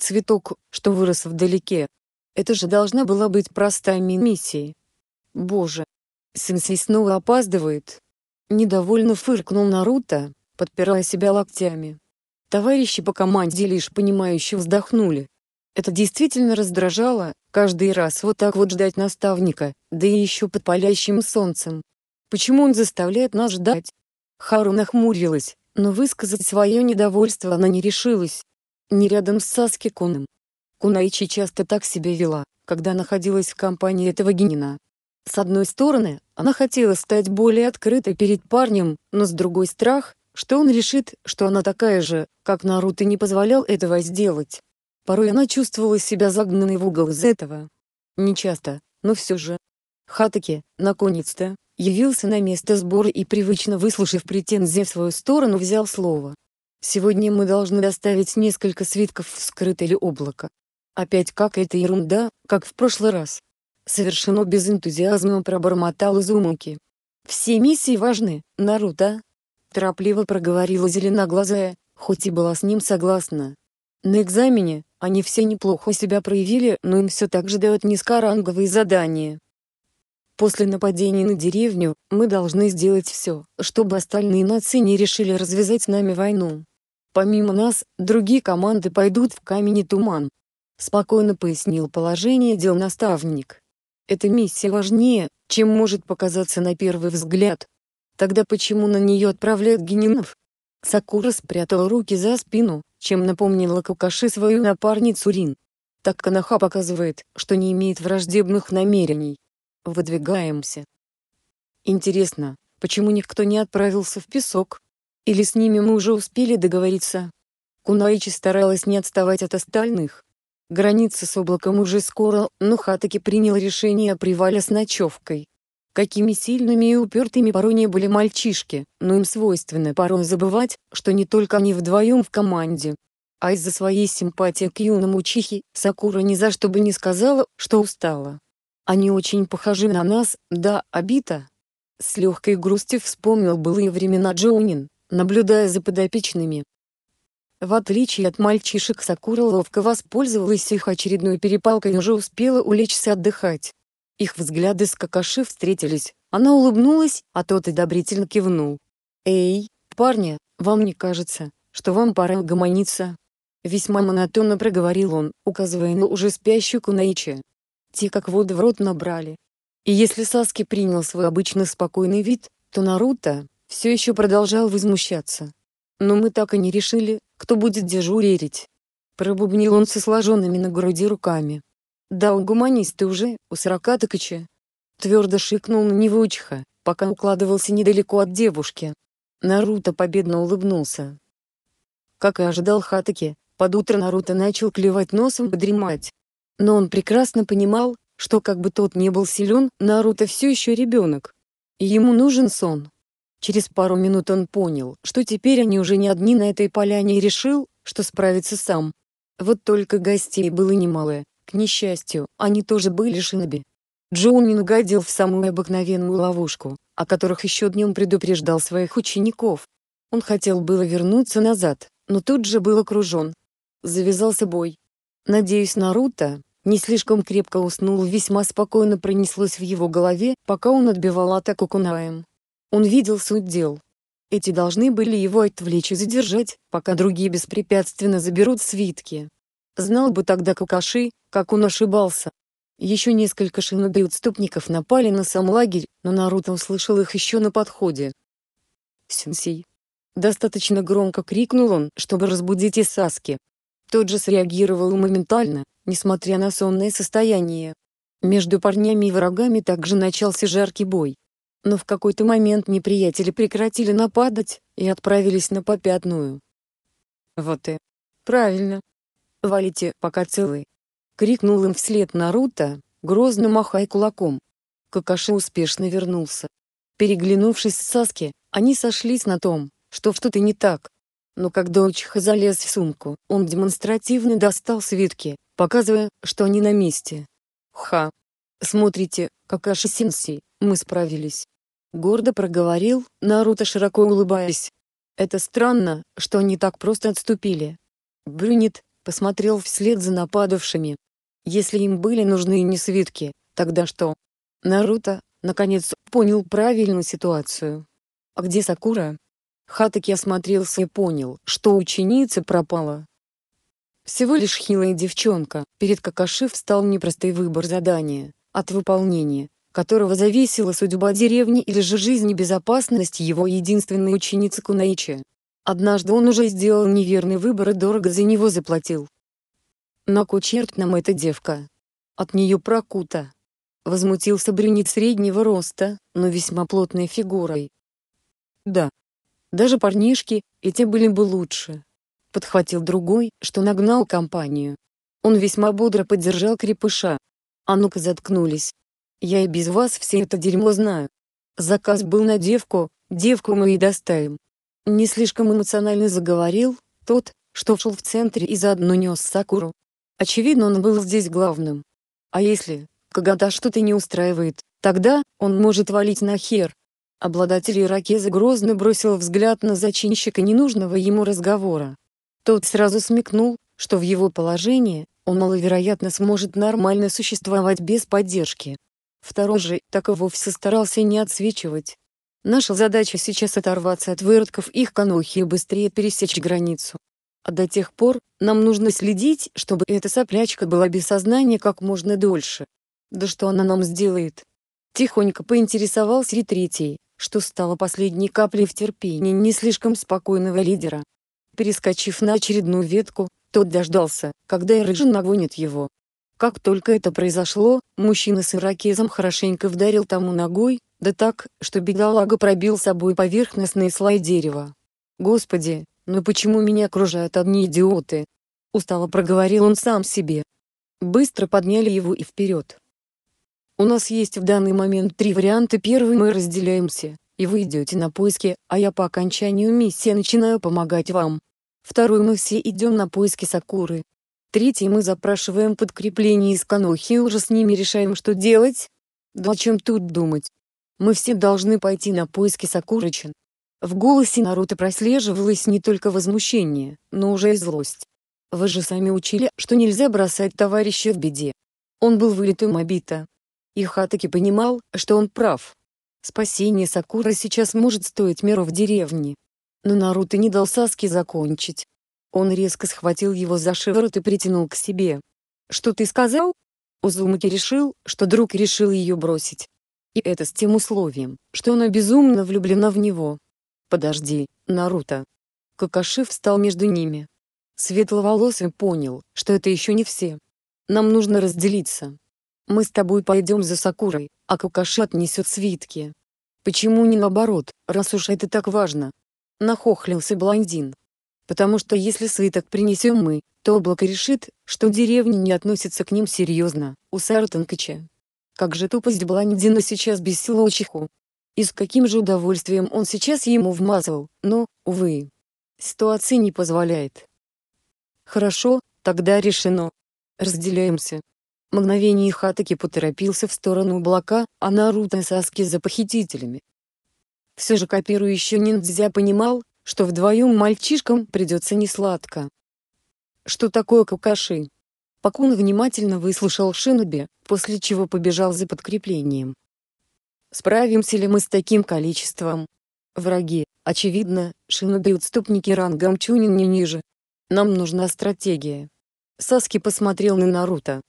цветок, что вырос вдалеке. Это же должна была быть простая миссия. Боже. Сенсей снова опаздывает. Недовольно фыркнул Наруто, подпирая себя локтями. Товарищи по команде лишь понимающе вздохнули. Это действительно раздражало, каждый раз вот так вот ждать наставника, да и еще под палящим солнцем. Почему он заставляет нас ждать? Хару нахмурилась, но высказать свое недовольство она не решилась не рядом с Саски Куном. Кунаичи часто так себя вела, когда находилась в компании этого генина. С одной стороны, она хотела стать более открытой перед парнем, но с другой страх, что он решит, что она такая же, как Наруто не позволял этого сделать. Порой она чувствовала себя загнанной в угол из этого. Нечасто, но все же. Хатаки, наконец-то, явился на место сбора и привычно выслушав претензии в свою сторону взял слово. Сегодня мы должны доставить несколько свитков в вскрытили облако. Опять как это ерунда, как в прошлый раз. Совершено без энтузиазма пробормотал Изумаки. Все миссии важны, Наруто. Торопливо проговорила зеленоглазая, хоть и была с ним согласна. На экзамене, они все неплохо себя проявили, но им все так же дают низкоранговые задания. После нападения на деревню, мы должны сделать все, чтобы остальные нации не решили развязать с нами войну. Помимо нас, другие команды пойдут в камень и туман. Спокойно пояснил положение дел наставник. Эта миссия важнее, чем может показаться на первый взгляд. Тогда почему на нее отправляют генинов? Сакура спрятала руки за спину, чем напомнила Какаши свою напарницу Рин. Так Канаха показывает, что не имеет враждебных намерений. Выдвигаемся. Интересно, почему никто не отправился в песок? Или с ними мы уже успели договориться? Кунаичи старалась не отставать от остальных. Граница с облаком уже скоро, но Хатаки принял решение о привале с ночевкой. Какими сильными и упертыми порой не были мальчишки, но им свойственно порой забывать, что не только они вдвоем в команде. А из-за своей симпатии к юному Чихи, Сакура ни за что бы не сказала, что устала. Они очень похожи на нас, да, Абита? С легкой грустью вспомнил былые времена Джоунин, наблюдая за подопечными. В отличие от мальчишек Сакура ловко воспользовалась их очередной перепалкой и уже успела улечься отдыхать. Их взгляды с Какаши встретились, она улыбнулась, а тот одобрительно кивнул. «Эй, парни, вам не кажется, что вам пора угомониться?» Весьма монотонно проговорил он, указывая на уже спящую Кунаичи. Те как воду в рот набрали. И если Саски принял свой обычно спокойный вид, то Наруто, все еще продолжал возмущаться. Но мы так и не решили, кто будет дежурить. Пробубнил он со сложенными на груди руками. Да, у гуманисты уже, у сорока тыкача. Твердо шикнул на него Учиха, пока укладывался недалеко от девушки. Наруто победно улыбнулся. Как и ожидал Хатаки, под утро Наруто начал клевать носом и дремать. Но он прекрасно понимал, что как бы тот ни был силен, Наруто все еще ребенок. И ему нужен сон. Через пару минут он понял, что теперь они уже не одни на этой поляне и решил, что справится сам. Вот только гостей было немало. К несчастью, они тоже были шиноби. Джоуни нагодил в самую обыкновенную ловушку, о которых еще днем предупреждал своих учеников. Он хотел было вернуться назад, но тут же был окружен. Завязался бой. Надеюсь, Наруто не слишком крепко уснул, весьма спокойно пронеслось в его голове, пока он отбивал атаку кунаем. Он видел суть дел. Эти должны были его отвлечь и задержать, пока другие беспрепятственно заберут свитки. Знал бы тогда Какаши, как он ошибался. Еще несколько шиноби-отступников напали на сам лагерь, но Наруто услышал их еще на подходе. «Сенсей!» Достаточно громко крикнул он, чтобы разбудить Исаски. Тот же среагировал моментально, несмотря на сонное состояние. Между парнями и врагами также начался жаркий бой. Но в какой-то момент неприятели прекратили нападать и отправились на попятную. «Вот и правильно. Валите, пока целы!» — крикнул им вслед Наруто, грозно махая кулаком. Какаши успешно вернулся. Переглянувшись с Саски, они сошлись на том, что что-то не так. Но когда Учиха залез в сумку, он демонстративно достал свитки, показывая, что они на месте. «Ха! Смотрите, Какаши-сенсей, мы справились!» Гордо проговорил, Наруто широко улыбаясь. Это странно, что они так просто отступили. Брюнет посмотрел вслед за нападавшими. Если им были нужны не свитки, тогда что? Наруто, наконец, понял правильную ситуацию. А где Сакура? Хатаки осмотрелся и понял, что ученица пропала. Всего лишь хилая девчонка, перед Какаши встал непростой выбор задания, от выполнения, которого зависела судьба деревни или же жизнь и безопасность его единственной ученицы Кунаичи. Однажды он уже сделал неверный выбор и дорого за него заплатил. Но к черт нам эта девка. От нее прокута. Возмутился брюнет среднего роста, но весьма плотной фигурой. Да. Даже парнишки, и те были бы лучше. Подхватил другой, что нагнал компанию. Он весьма бодро поддержал крепыша. А ну-ка заткнулись. Я и без вас все это дерьмо знаю. Заказ был на девку, девку мы и доставим. Не слишком эмоционально заговорил, тот, что шел в центре и заодно нес Сакуру. Очевидно он был здесь главным. А если, когда что-то не устраивает, тогда, он может валить нахер. хер. Обладатель иракеза грозно бросил взгляд на зачинщика ненужного ему разговора. Тот сразу смекнул, что в его положении, он маловероятно сможет нормально существовать без поддержки. Второй же так и вовсе старался не отсвечивать. Наша задача сейчас оторваться от выродков их конохи и быстрее пересечь границу. А до тех пор, нам нужно следить, чтобы эта соплячка была без сознания как можно дольше. Да что она нам сделает? Тихонько поинтересовался и третий, что стало последней каплей в терпении не слишком спокойного лидера. Перескочив на очередную ветку, тот дождался, когда Ирыжин нагонит его, как только это произошло, мужчина с иракезом хорошенько вдарил тому ногой, да так, что бедолага пробил собой поверхностный слой дерева. «Господи, ну почему меня окружают одни идиоты?» Устало проговорил он сам себе. Быстро подняли его и вперед. «У нас есть в данный момент три варианта. Первый мы разделяемся, и вы идете на поиски, а я по окончанию миссии начинаю помогать вам. Второй мы все идем на поиски Сакуры, Третий мы запрашиваем подкрепление из Канохи и уже с ними решаем, что делать. Да о чем тут думать? Мы все должны пойти на поиски Сакурыча. В голосе Наруто прослеживалось не только возмущение, но уже и злость. Вы же сами учили, что нельзя бросать товарища в беде. Он был вылитым обита. И Хатаки понимал, что он прав. Спасение Сакуры сейчас может стоить миру в деревне. Но Наруто не дал Саске закончить. Он резко схватил его за шиворот и притянул к себе. «Что ты сказал?» Узумаки решил, что друг решил ее бросить. И это с тем условием, что она безумно влюблена в него. «Подожди, Наруто!» Какаши встал между ними. Светловолосый понял, что это еще не все. «Нам нужно разделиться. Мы с тобой пойдем за Сакурой, а Какаши отнесет свитки. Почему не наоборот, раз уж это так важно?» Нахохлился блондин потому что если свиток принесем мы, то облако решит, что деревня не относится к ним серьезно, у Сарутанкача. Как же тупость была Недина сейчас без Силочиху. И с каким же удовольствием он сейчас ему вмазал, но, увы, ситуация не позволяет. Хорошо, тогда решено. Разделяемся. Мгновение Хатаки поторопился в сторону облака, а Наруто и Саски за похитителями. Все же копирующий ниндзя понимал, что вдвоем мальчишкам придется несладко. Что такое какаши? Пакун внимательно выслушал Шиноби, после чего побежал за подкреплением. Справимся ли мы с таким количеством? Враги, очевидно, шиноби-отступники рангом Чунин не ниже. Нам нужна стратегия. Саски посмотрел на Наруто.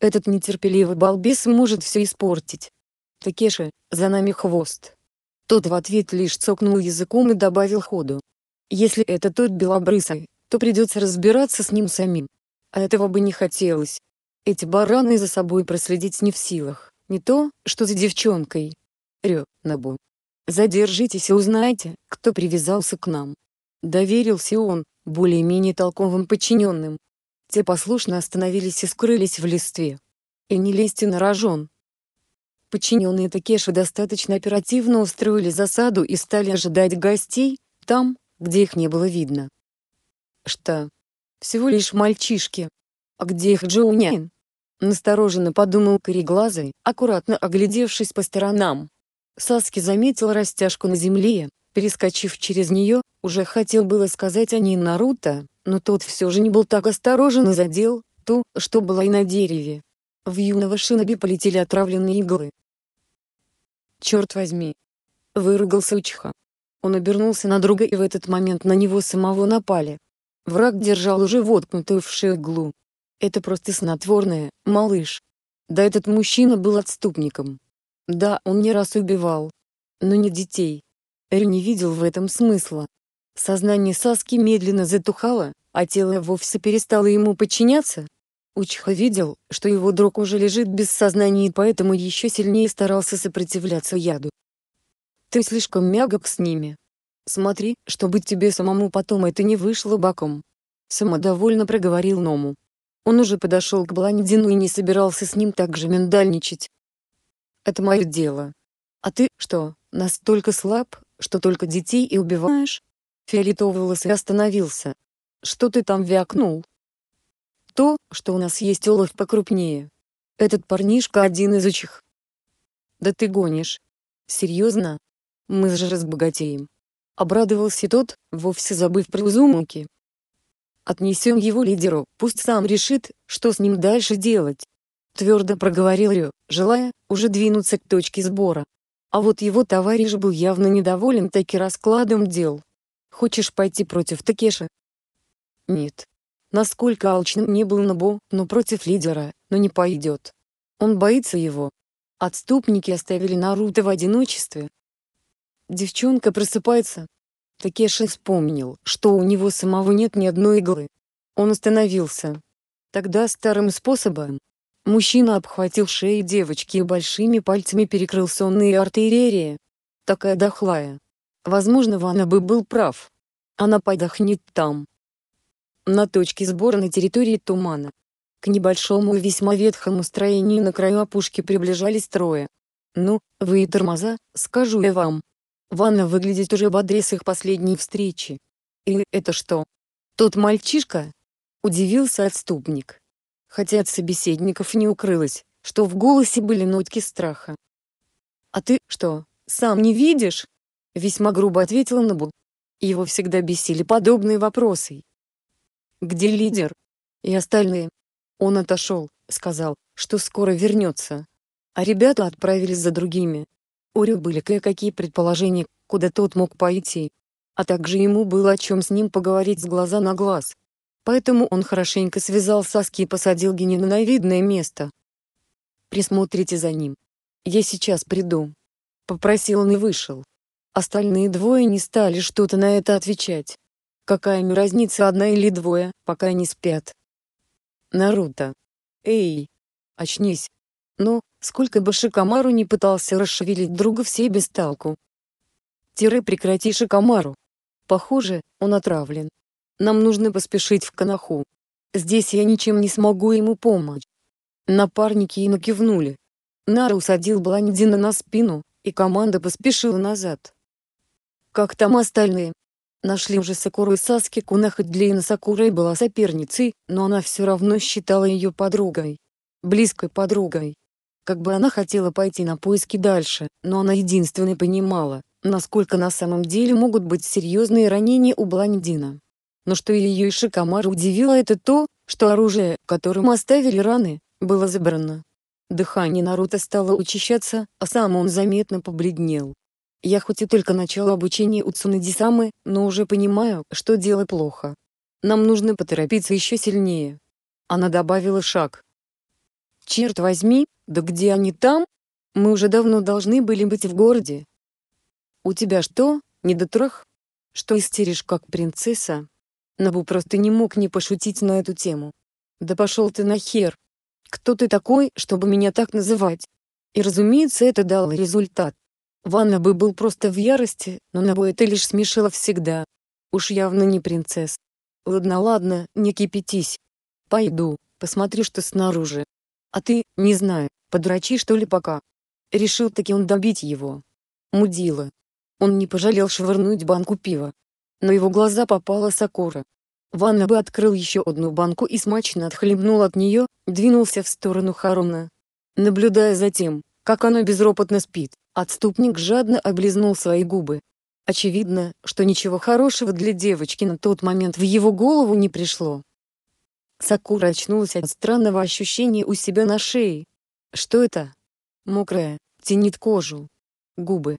Этот нетерпеливый балбес может все испортить. Такеши, за нами хвост. Тот в ответ лишь цокнул языком и добавил ходу. Если это тот белобрысый, то придется разбираться с ним самим. А этого бы не хотелось. Эти бараны за собой проследить не в силах, не то, что за девчонкой. Рё, Набу. Задержитесь и узнайте, кто привязался к нам. Доверился он, более-менее толковым подчиненным. Те послушно остановились и скрылись в листве. И не лезьте на рожон, Подчиненные Такеши достаточно оперативно устроили засаду и стали ожидать гостей, там, где их не было видно. Что? Всего лишь мальчишки. А где их Джоунин? Настороженно подумал Кореглазый, аккуратно оглядевшись по сторонам. Саски заметил растяжку на земле, перескочив через нее, уже хотел было сказать о ней Наруто, но тот все же не был так осторожен и задел ту, что была и на дереве. В юного шиноби полетели отравленные иглы. «Черт возьми!» — выругался Учиха. Он обернулся на друга и в этот момент на него самого напали. Враг держал уже воткнутую в шею иглу. «Это просто снотворное, малыш!» Да этот мужчина был отступником. Да, он не раз убивал. Но не детей. Эр не видел в этом смысла. Сознание Саски медленно затухало, а тело вовсе перестало ему подчиняться, Учха видел, что его друг уже лежит без сознания и поэтому еще сильнее старался сопротивляться яду. «Ты слишком мягок с ними. Смотри, чтобы тебе самому потом это не вышло боком». Самодовольно проговорил Ному. Он уже подошел к блондину и не собирался с ним так же миндальничать. «Это мое дело. А ты, что, настолько слаб, что только детей и убиваешь?» Фиолетовый лысый остановился. «Что ты там вякнул?» то, что у нас есть олов покрупнее. Этот парнишка один из учих. Да ты гонишь. Серьезно? Мы же разбогатеем. Обрадовался тот, вовсе забыв про Узумаки. Отнесем его лидеру, пусть сам решит, что с ним дальше делать. Твердо проговорил Рю, желая уже двинуться к точке сбора. А вот его товарищ был явно недоволен таки раскладом дел. Хочешь пойти против Такеши? Нет. Насколько алчным не был Набу, но против лидера, но не пойдет. Он боится его. Отступники оставили Наруто в одиночестве. Девчонка просыпается. Такеши вспомнил, что у него самого нет ни одной иглы. Он остановился. Тогда старым способом. Мужчина обхватил шею девочки и большими пальцами перекрыл сонные артерии. Такая дохлая. Возможно, ванна бы был прав. Она подохнет там на точке сбора на территории тумана. К небольшому и весьма ветхому строению на краю опушки приближались трое. «Ну, вы и тормоза, скажу я вам. Ванна выглядит уже бодрее с их последней встречи». «И это что?» «Тот мальчишка?» — удивился отступник. Хотя от собеседников не укрылось, что в голосе были нотки страха. «А ты что, сам не видишь?» — весьма грубо ответил Набу. Его всегда бесили подобные вопросы, где лидер? И остальные? Он отошел, сказал, что скоро вернется. А ребята отправились за другими. У Рю были кое-какие предположения, куда тот мог пойти. А также ему было о чем с ним поговорить с глаза на глаз. Поэтому он хорошенько связал соски и посадил Генина на видное место. «Присмотрите за ним. Я сейчас приду». Попросил он и вышел. Остальные двое не стали что-то на это отвечать. Какая им разница одна или двое, пока они спят? Наруто. Эй! Очнись! Ну, сколько бы Шикамару не пытался расшевелить друга все без толку. Тире прекрати Шикамару. Похоже, он отравлен. Нам нужно поспешить в Канаху. Здесь я ничем не смогу ему помочь. Напарники и накивнули. Нара усадил Бландина на спину, и команда поспешила назад. Как там остальные? Нашли уже Сакуру и Саски Куна хоть для Инасакуры была соперницей, но она все равно считала ее подругой. Близкой подругой. Как бы она хотела пойти на поиски дальше, но она единственной понимала, насколько на самом деле могут быть серьезные ранения у блондина. Но что ее и Шикамара удивило это то, что оружие, которым оставили раны, было забрано. Дыхание Наруто стало учащаться, а сам он заметно побледнел. Я хоть и только начала обучение у Цунадисамы, но уже понимаю, что дело плохо. Нам нужно поторопиться еще сильнее. Она добавила шаг. Черт возьми, да где они там? Мы уже давно должны были быть в городе. У тебя что, недотрах? Что истеришь как принцесса? Набу просто не мог не пошутить на эту тему. Да пошел ты нахер. Кто ты такой, чтобы меня так называть? И разумеется это дало результат. Ванна бы был просто в ярости, но на бой это лишь смешило всегда. Уж явно не принцесс. Ладно, ладно, не кипятись. Пойду, посмотрю, что снаружи. А ты, не знаю, подрачи что ли пока. Решил таки он добить его. Мудила. Он не пожалел швырнуть банку пива. но его глаза попала сокора. Ванна бы открыл еще одну банку и смачно отхлебнул от нее, двинулся в сторону Харуна. Наблюдая за тем, как оно безропотно спит, Отступник жадно облизнул свои губы. Очевидно, что ничего хорошего для девочки на тот момент в его голову не пришло. Сакура очнулась от странного ощущения у себя на шее. Что это? Мокрая, тянет кожу. Губы.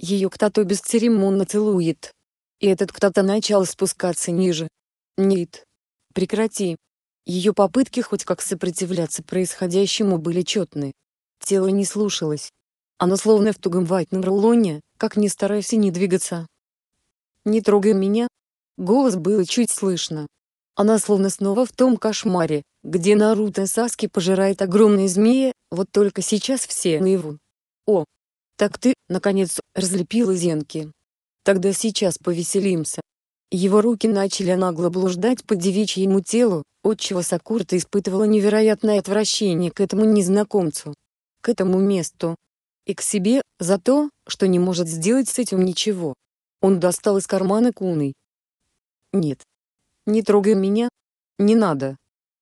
Ее кто-то бесцеремонно целует. И этот кто-то начал спускаться ниже. Нет. Прекрати. Ее попытки хоть как сопротивляться происходящему были четны. Тело не слушалось. Она словно в тугом ватном рулоне, как не старайся не двигаться. «Не трогай меня!» Голос было чуть слышно. Она словно снова в том кошмаре, где Наруто Саски пожирает огромные змеи, вот только сейчас все наяву. «О! Так ты, наконец, разлепила зенки!» Тогда сейчас повеселимся. Его руки начали нагло блуждать по девичьему телу, отчего Сакурта испытывала невероятное отвращение к этому незнакомцу. К этому месту, и к себе за то, что не может сделать с этим ничего. Он достал из кармана куны. «Нет. Не трогай меня. Не надо».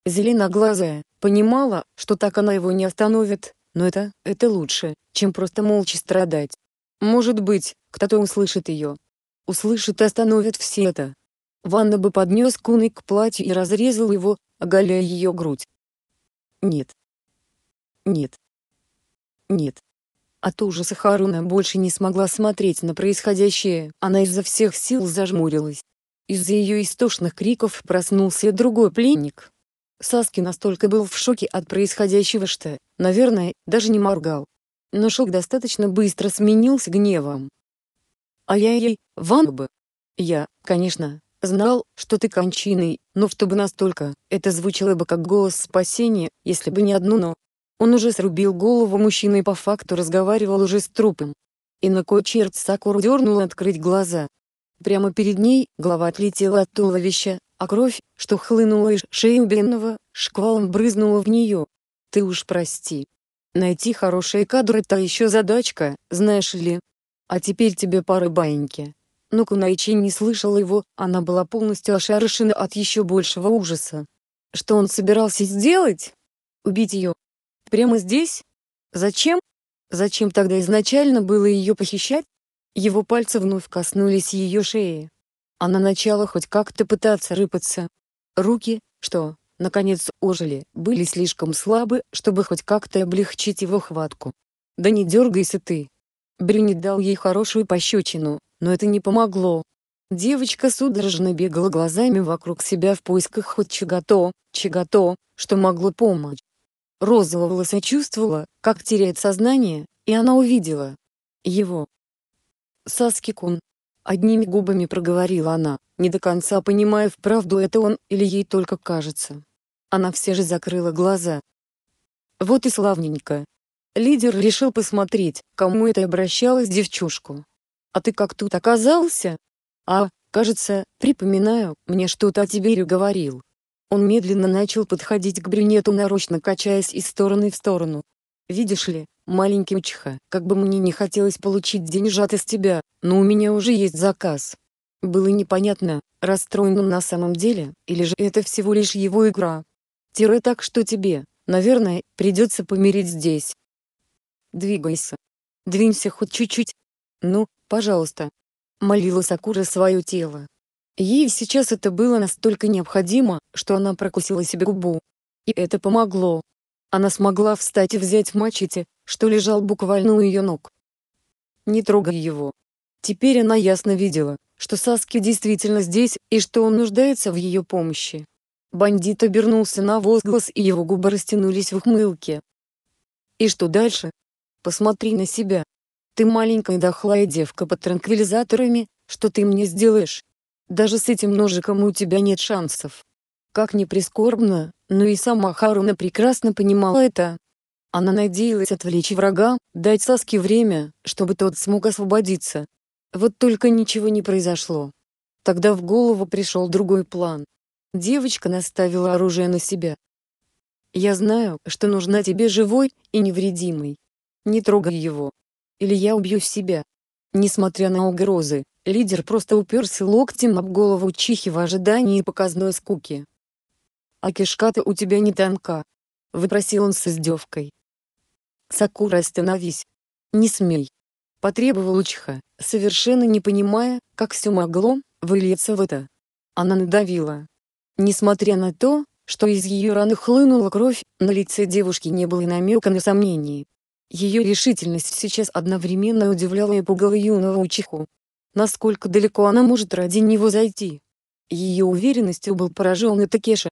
Зеленоглазая понимала, что так она его не остановит, но это, это лучше, чем просто молча страдать. Может быть, кто-то услышит ее. Услышит и остановит все это. Ванна бы поднес куны к платью и разрезал его, оголяя ее грудь. Нет. Нет. Нет. А от ужаса Харуна больше не смогла смотреть на происходящее, она изо всех сил зажмурилась. Из-за ее истошных криков проснулся другой пленник. Саски настолько был в шоке от происходящего, что, наверное, даже не моргал. Но шок достаточно быстро сменился гневом. А я ей, Ванба! Я, конечно, знал, что ты кончиной, но чтобы настолько, это звучало бы как голос спасения, если бы не одно «но». Он уже срубил голову мужчины и по факту разговаривал уже с трупом. И на кой черт Сакура дернула открыть глаза. Прямо перед ней голова отлетела от туловища, а кровь, что хлынула из шеи убиенного, шквалом брызнула в нее. Ты уж прости. Найти хорошие кадры — та еще задачка, знаешь ли. А теперь тебе пары баньки. Но Кунаичи не слышала его, она была полностью ошарашена от еще большего ужаса. Что он собирался сделать? Убить ее? Прямо здесь? Зачем? Зачем тогда изначально было ее похищать? Его пальцы вновь коснулись ее шеи. Она а начала хоть как-то пытаться рыпаться. Руки, что, наконец, ожили, были слишком слабы, чтобы хоть как-то облегчить его хватку. «Да не дергайся ты!» Брюни дал ей хорошую пощечину, но это не помогло. Девочка судорожно бегала глазами вокруг себя в поисках хоть чего-то, чего-то, что могло помочь. Розового сочувствовала, как теряет сознание, и она увидела его. саски Одними губами проговорила она, не до конца понимая, вправду это он или ей только кажется. Она все же закрыла глаза. Вот и славненько. Лидер решил посмотреть, кому это обращалась девчушку. А ты как тут оказался? А, кажется, припоминаю, мне что-то о тебе Ирю говорил. Он медленно начал подходить к брюнету нарочно качаясь из стороны в сторону. «Видишь ли, маленький учиха, как бы мне не хотелось получить деньжат из тебя, но у меня уже есть заказ». Было непонятно, расстроен он на самом деле, или же это всего лишь его игра. Тире так что тебе, наверное, придется помирить здесь. Двигайся. Двинься хоть чуть-чуть. Ну, пожалуйста. Молила Сакура свое тело, Ей сейчас это было настолько необходимо, что она прокусила себе губу. И это помогло. Она смогла встать и взять мачете, что лежал буквально у ее ног. Не трогай его. Теперь она ясно видела, что Саски действительно здесь, и что он нуждается в ее помощи. Бандит обернулся на возглас, и его губы растянулись в ухмылке. «И что дальше? Посмотри на себя. Ты маленькая дохлая девка под транквилизаторами, что ты мне сделаешь?» Даже с этим ножиком у тебя нет шансов. Как ни прискорбно, но и сама Харуна прекрасно понимала это. Она надеялась отвлечь врага, дать Саске время, чтобы тот смог освободиться. Вот только ничего не произошло. Тогда в голову пришел другой план. Девочка наставила оружие на себя. «Я знаю, что нужна тебе живой и невредимый. Не трогай его. Или я убью себя». Несмотря на угрозы, Лидер просто уперся локтем об голову Чихи в ожидании показной скуки. «А кишка-то у тебя не тонка!» — выпросил он с издевкой. «Сакура, остановись! Не смей!» — потребовал Чиха, совершенно не понимая, как все могло выльется в это. Она надавила. Несмотря на то, что из ее раны хлынула кровь, на лице девушки не было намека на сомнений. Ее решительность сейчас одновременно удивляла и пугала юного учиху насколько далеко она может ради него зайти. Ее уверенностью был поражен и Такеша.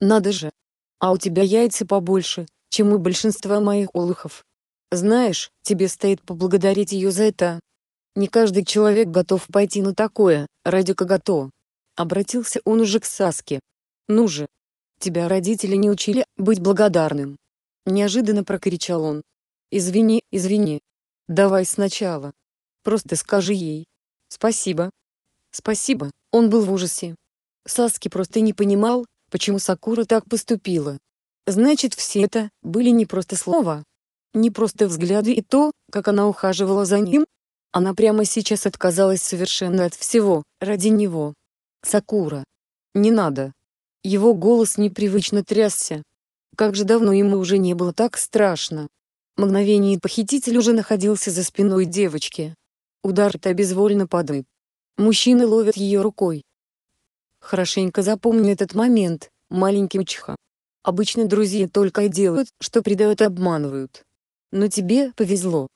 «Надо же! А у тебя яйца побольше, чем у большинства моих олухов. Знаешь, тебе стоит поблагодарить ее за это. Не каждый человек готов пойти на такое, ради когото». Обратился он уже к Саске. «Ну же! Тебя родители не учили быть благодарным!» Неожиданно прокричал он. «Извини, извини. Давай сначала». Просто скажи ей. Спасибо. Спасибо. Он был в ужасе. Саски просто не понимал, почему Сакура так поступила. Значит, все это были не просто слова, не просто взгляды и то, как она ухаживала за ним. Она прямо сейчас отказалась совершенно от всего, ради него. Сакура. Не надо. Его голос непривычно трясся. Как же давно ему уже не было так страшно. Мгновение похититель уже находился за спиной девочки. Удар та безвольно падает. Мужчина ловит ее рукой. Хорошенько запомни этот момент, маленький учха. Обычно друзья только и делают, что предают и обманывают. Но тебе повезло.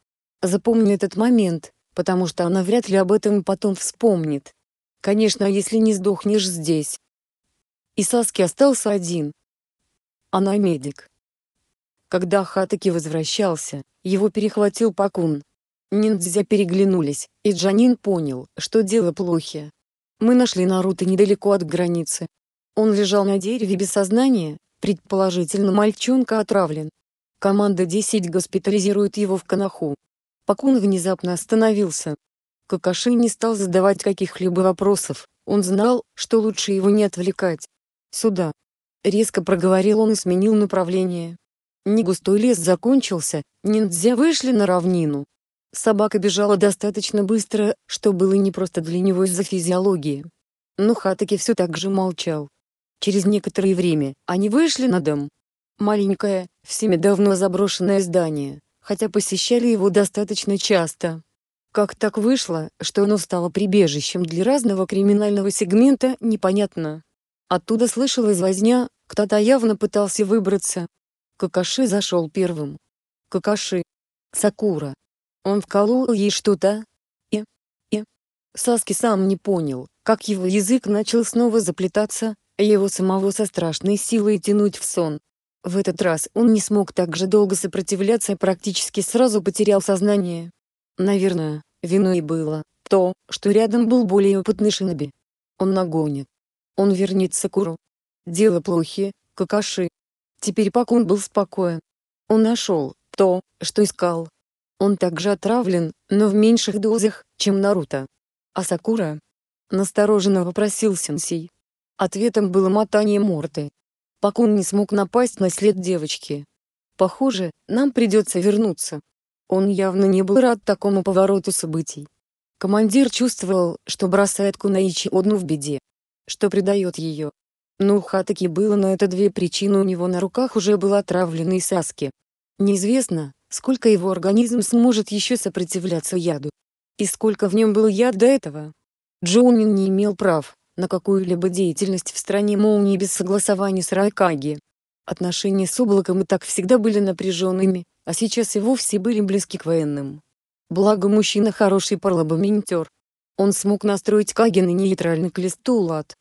Запомни этот момент, потому что она вряд ли об этом потом вспомнит. Конечно, если не сдохнешь здесь. И Саски остался один. Она медик. Когда Хатаки возвращался, его перехватил Пакун. Ниндзя переглянулись, и Джанин понял, что дело плохи. «Мы нашли Наруто недалеко от границы. Он лежал на дереве без сознания, предположительно мальчонка отравлен. Команда 10 госпитализирует его в Канаху». Пакун внезапно остановился. Какаши не стал задавать каких-либо вопросов, он знал, что лучше его не отвлекать. «Сюда». Резко проговорил он и сменил направление. Негустой лес закончился, ниндзя вышли на равнину. Собака бежала достаточно быстро, что было не просто для него из-за физиологии. Но Хатаки все так же молчал. Через некоторое время они вышли на дом. Маленькое, всеми давно заброшенное здание, хотя посещали его достаточно часто. Как так вышло, что оно стало прибежищем для разного криминального сегмента, непонятно. Оттуда слышалась возня, кто-то явно пытался выбраться. Какаши зашел первым. Какаши. Сакура, он вколол ей что-то. И... и... Саски сам не понял, как его язык начал снова заплетаться, а его самого со страшной силой тянуть в сон. В этот раз он не смог так же долго сопротивляться и практически сразу потерял сознание. Наверное, виной было то, что рядом был более опытный шиноби. Он нагонит. Он вернется к Сакуру. Дело плохи, какаши. Теперь Пакун был спокоен. Он нашел то, что искал. Он также отравлен, но в меньших дозах, чем Наруто. А Сакура? Настороженно вопросил Сенсей. Ответом было мотание морты. Пакун не смог напасть на след девочки. Похоже, нам придется вернуться. Он явно не был рад такому повороту событий. Командир чувствовал, что бросает Кунаичи одну в беде. Что предает ее. Но у Хатаки было на это две причины у него на руках уже был отравленный Саски. Неизвестно, сколько его организм сможет еще сопротивляться яду. И сколько в нем был яд до этого. Джонин не имел прав на какую-либо деятельность в стране молнии без согласования с Райкаги. Отношения с облаком и так всегда были напряженными, а сейчас и вовсе были близки к военным. Благо мужчина хороший парламентер. Он смог настроить Каги на нейтральный к лад.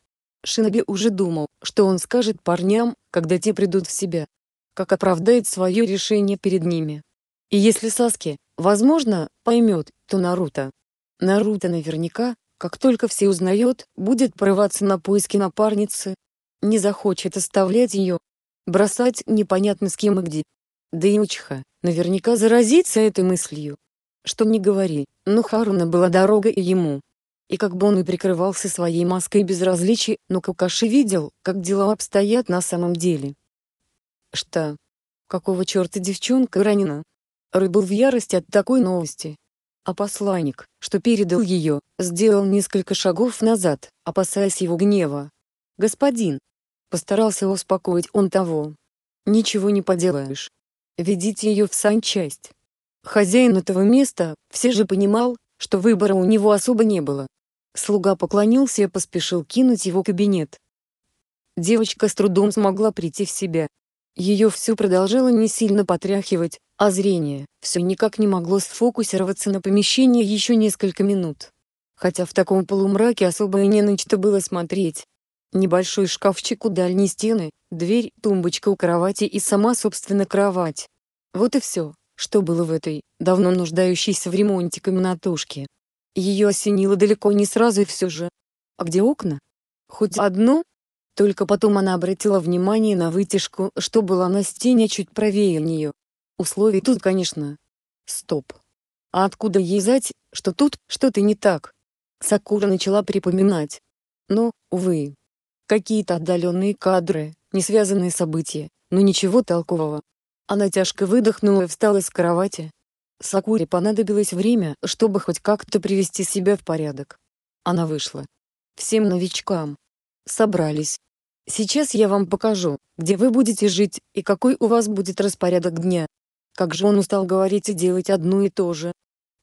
Шиноби уже думал, что он скажет парням, когда те придут в себя. Как оправдает свое решение перед ними. И если Саски, возможно, поймет, то Наруто. Наруто наверняка, как только все узнает, будет прорываться на поиски напарницы. Не захочет оставлять ее. Бросать непонятно с кем и где. Да и Учиха наверняка заразится этой мыслью. Что не говори, но Харуна была дорога и ему. И как бы он и прикрывался своей маской безразличия, но Кокаши видел, как дела обстоят на самом деле. Что? Какого черта девчонка ранена? Ры был в ярости от такой новости. А посланник, что передал ее, сделал несколько шагов назад, опасаясь его гнева. «Господин!» Постарался успокоить он того. «Ничего не поделаешь. Ведите ее в санчасть». Хозяин этого места, все же понимал, что выбора у него особо не было. Слуга поклонился и поспешил кинуть его кабинет. Девочка с трудом смогла прийти в себя, ее всю продолжало не сильно потряхивать, а зрение все никак не могло сфокусироваться на помещении еще несколько минут. Хотя в таком полумраке особо и не на что было смотреть. Небольшой шкафчик у дальней стены, дверь, тумбочка у кровати и сама, собственно, кровать. Вот и все, что было в этой, давно нуждающейся в ремонте комнатушке. Ее осенило далеко не сразу и все же. А где окна? Хоть одно? Только потом она обратила внимание на вытяжку, что была на стене чуть правее нее. Условий тут, конечно. Стоп. А откуда ей знать, что тут что-то не так? Сакура начала припоминать. Но, увы. Какие-то отдаленные кадры, не связанные события, но ничего толкового. Она тяжко выдохнула и встала с кровати. Сакуре понадобилось время, чтобы хоть как-то привести себя в порядок. Она вышла. Всем новичкам. Собрались. Сейчас я вам покажу, где вы будете жить и какой у вас будет распорядок дня. Как же он устал говорить и делать одно и то же.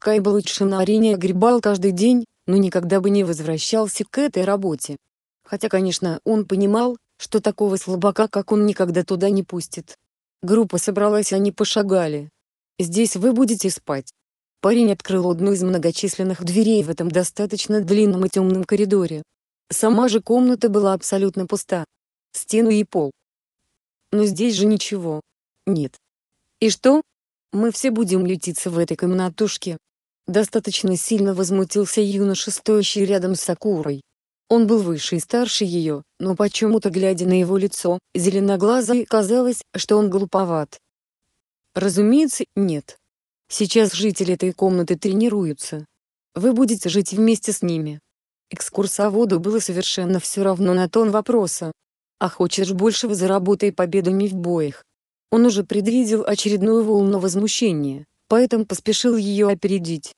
Кайб лучше на арене огребал каждый день, но никогда бы не возвращался к этой работе. Хотя, конечно, он понимал, что такого слабака, как он, никогда туда не пустит. Группа собралась, они пошагали. «Здесь вы будете спать». Парень открыл одну из многочисленных дверей в этом достаточно длинном и темном коридоре. Сама же комната была абсолютно пуста. Стены и пол. Но здесь же ничего. Нет. И что? Мы все будем лютиться в этой комнатушке. Достаточно сильно возмутился юноша, стоящий рядом с Сакурой. Он был выше и старше ее, но почему-то, глядя на его лицо, зеленоглазое, казалось, что он глуповат. Разумеется, нет. Сейчас жители этой комнаты тренируются. Вы будете жить вместе с ними. Экскурсоводу было совершенно все равно на тон вопроса. А хочешь большего заработай победами в боях. Он уже предвидел очередную волну возмущения, поэтому поспешил ее опередить.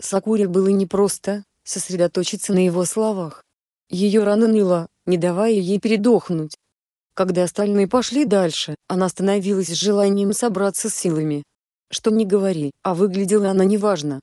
Сакуре было непросто сосредоточиться на его словах. Ее рана ныла, не давая ей передохнуть. Когда остальные пошли дальше, она остановилась с желанием собраться с силами. Что не говори, а выглядела она неважно,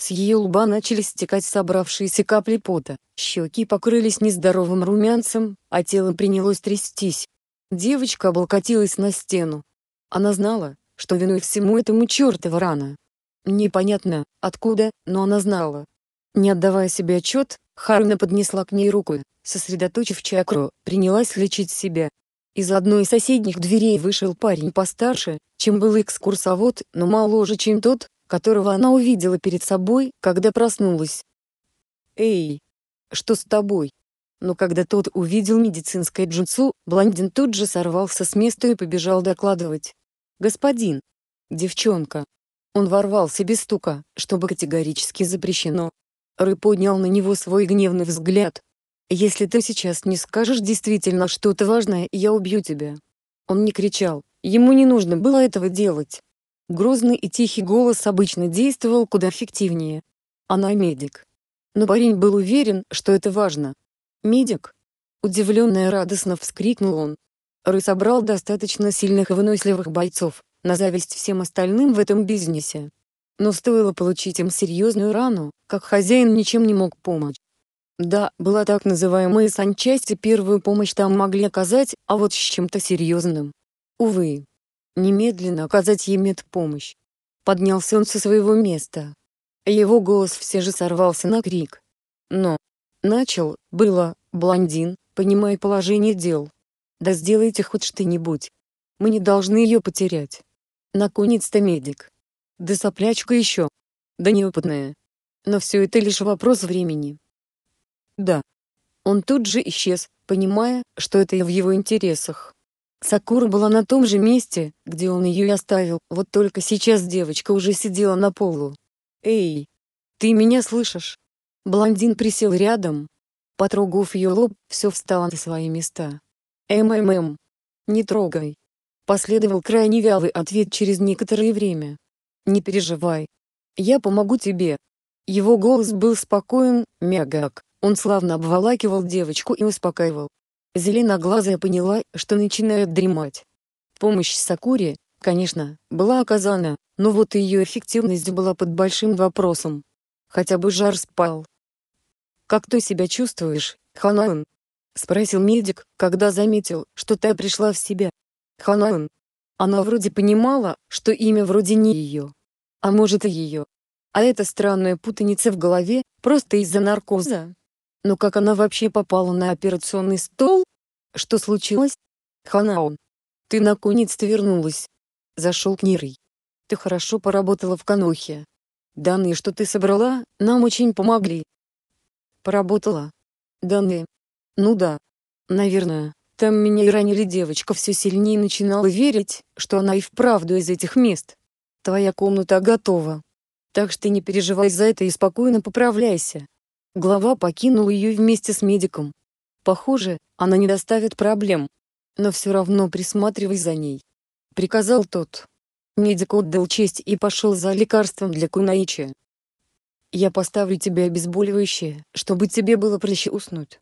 с ее лба начали стекать собравшиеся капли пота, щеки покрылись нездоровым румянцем, а тело принялось трястись. Девочка облокотилась на стену. Она знала, что виной всему этому чертова рана. Непонятно, откуда, но она знала. Не отдавая себе отчет, Харуна поднесла к ней руку, сосредоточив чакру, принялась лечить себя. Из одной из соседних дверей вышел парень постарше, чем был экскурсовод, но моложе, чем тот, которого она увидела перед собой, когда проснулась. «Эй, что с тобой?» Но когда тот увидел медицинское джунцу, блондин тут же сорвался с места и побежал докладывать. «Господин! Девчонка!» Он ворвался без стука, чтобы категорически запрещено. Ры поднял на него свой гневный взгляд. «Если ты сейчас не скажешь действительно что-то важное, я убью тебя». Он не кричал, ему не нужно было этого делать. Грозный и тихий голос обычно действовал куда эффективнее. Она медик. Но парень был уверен, что это важно. «Медик?» Удивленно и радостно вскрикнул он. Ры собрал достаточно сильных и выносливых бойцов, на зависть всем остальным в этом бизнесе. Но стоило получить им серьезную рану, как хозяин ничем не мог помочь. Да, была так называемая санчасть и первую помощь там могли оказать, а вот с чем-то серьезным. Увы немедленно оказать ей медпомощь. Поднялся он со своего места. Его голос все же сорвался на крик. Но начал было блондин, понимая положение дел. Да сделайте хоть что-нибудь. Мы не должны ее потерять. Наконец-то медик. Да соплячка еще. Да неопытная. Но все это лишь вопрос времени. Да. Он тут же исчез, понимая, что это и в его интересах. Сакура была на том же месте, где он ее и оставил, вот только сейчас девочка уже сидела на полу. «Эй! Ты меня слышишь?» Блондин присел рядом. Потрогав ее лоб, все встало на свои места. «МММ! Не трогай!» Последовал крайне вялый ответ через некоторое время. «Не переживай. Я помогу тебе». Его голос был спокоен, мягок, он славно обволакивал девочку и успокаивал. Зеленоглазая поняла, что начинает дремать. Помощь Сакури, конечно, была оказана, но вот ее эффективность была под большим вопросом. Хотя бы жар спал. «Как ты себя чувствуешь, Ханаун?» — спросил медик, когда заметил, что та пришла в себя. «Ханаун». Она вроде понимала, что имя вроде не ее. А может и ее. А эта странная путаница в голове, просто из-за наркоза. Но как она вообще попала на операционный стол? Что случилось? Ханаон. Ты наконец-то вернулась. Зашел к Нирой. Ты хорошо поработала в Канохе. Данные, что ты собрала, нам очень помогли. Поработала. Данные. Ну да. Наверное, там меня и ранили девочка все сильнее начинала верить, что она и вправду из этих мест. Твоя комната готова. Так что не переживай за это и спокойно поправляйся. Глава покинул ее вместе с медиком. Похоже, она не доставит проблем. Но все равно присматривай за ней. Приказал тот. Медик отдал честь и пошел за лекарством для Кунаичи. «Я поставлю тебе обезболивающее, чтобы тебе было проще уснуть».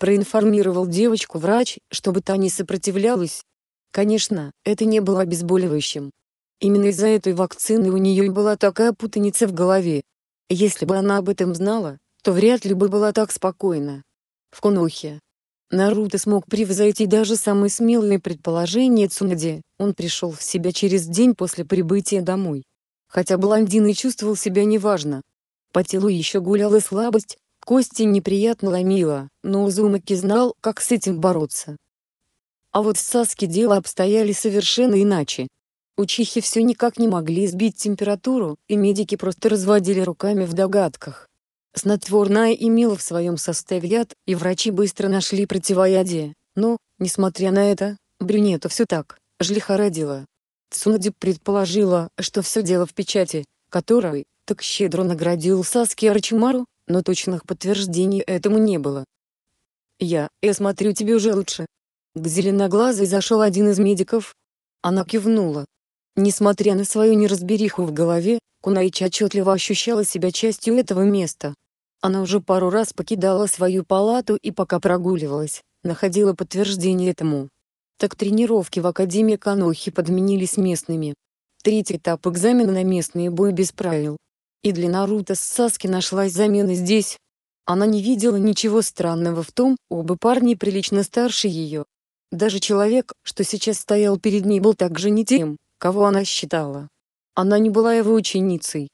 Проинформировал девочку врач, чтобы та не сопротивлялась. Конечно, это не было обезболивающим. Именно из-за этой вакцины у нее и была такая путаница в голове. Если бы она об этом знала, то вряд ли бы была так спокойна. В Конохе. Наруто смог превзойти даже самые смелые предположения Цунади, он пришел в себя через день после прибытия домой. Хотя блондин и чувствовал себя неважно. По телу еще гуляла слабость, кости неприятно ломила, но Узумаки знал, как с этим бороться. А вот с Саски дела обстояли совершенно иначе. Учихи все никак не могли сбить температуру, и медики просто разводили руками в догадках. Снотворное имело в своем составе яд, и врачи быстро нашли противоядие, но, несмотря на это, брюнету все так, жлихорадило. Цунади предположила, что все дело в печати, которой так щедро наградил Саски Арчимару, но точных подтверждений этому не было. «Я, я смотрю тебе уже лучше». К зеленоглазой зашел один из медиков. Она кивнула. Несмотря на свою неразбериху в голове, Кунаича отчетливо ощущала себя частью этого места, она уже пару раз покидала свою палату и пока прогуливалась, находила подтверждение этому. Так тренировки в Академии Канохи подменились местными. Третий этап экзамена на местные бой без правил. И для Наруто с Саски нашлась замена здесь. Она не видела ничего странного в том, оба парни прилично старше ее. Даже человек, что сейчас стоял перед ней был также не тем, кого она считала. Она не была его ученицей,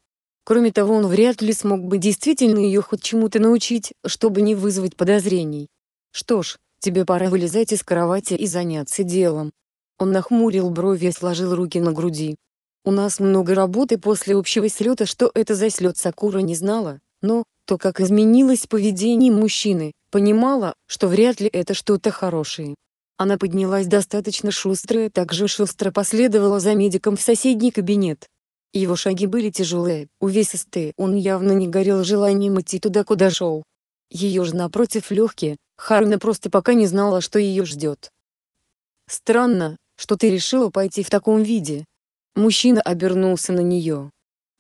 Кроме того, он вряд ли смог бы действительно ее хоть чему-то научить, чтобы не вызвать подозрений. «Что ж, тебе пора вылезать из кровати и заняться делом». Он нахмурил брови и сложил руки на груди. «У нас много работы после общего слета, что это за слет Сакура не знала, но, то как изменилось поведение мужчины, понимала, что вряд ли это что-то хорошее. Она поднялась достаточно шустро и также шустро последовала за медиком в соседний кабинет. Его шаги были тяжелые, увесистые, он явно не горел желанием идти туда, куда шел. Ее же напротив легкие, Харна просто пока не знала, что ее ждет. «Странно, что ты решила пойти в таком виде». Мужчина обернулся на нее.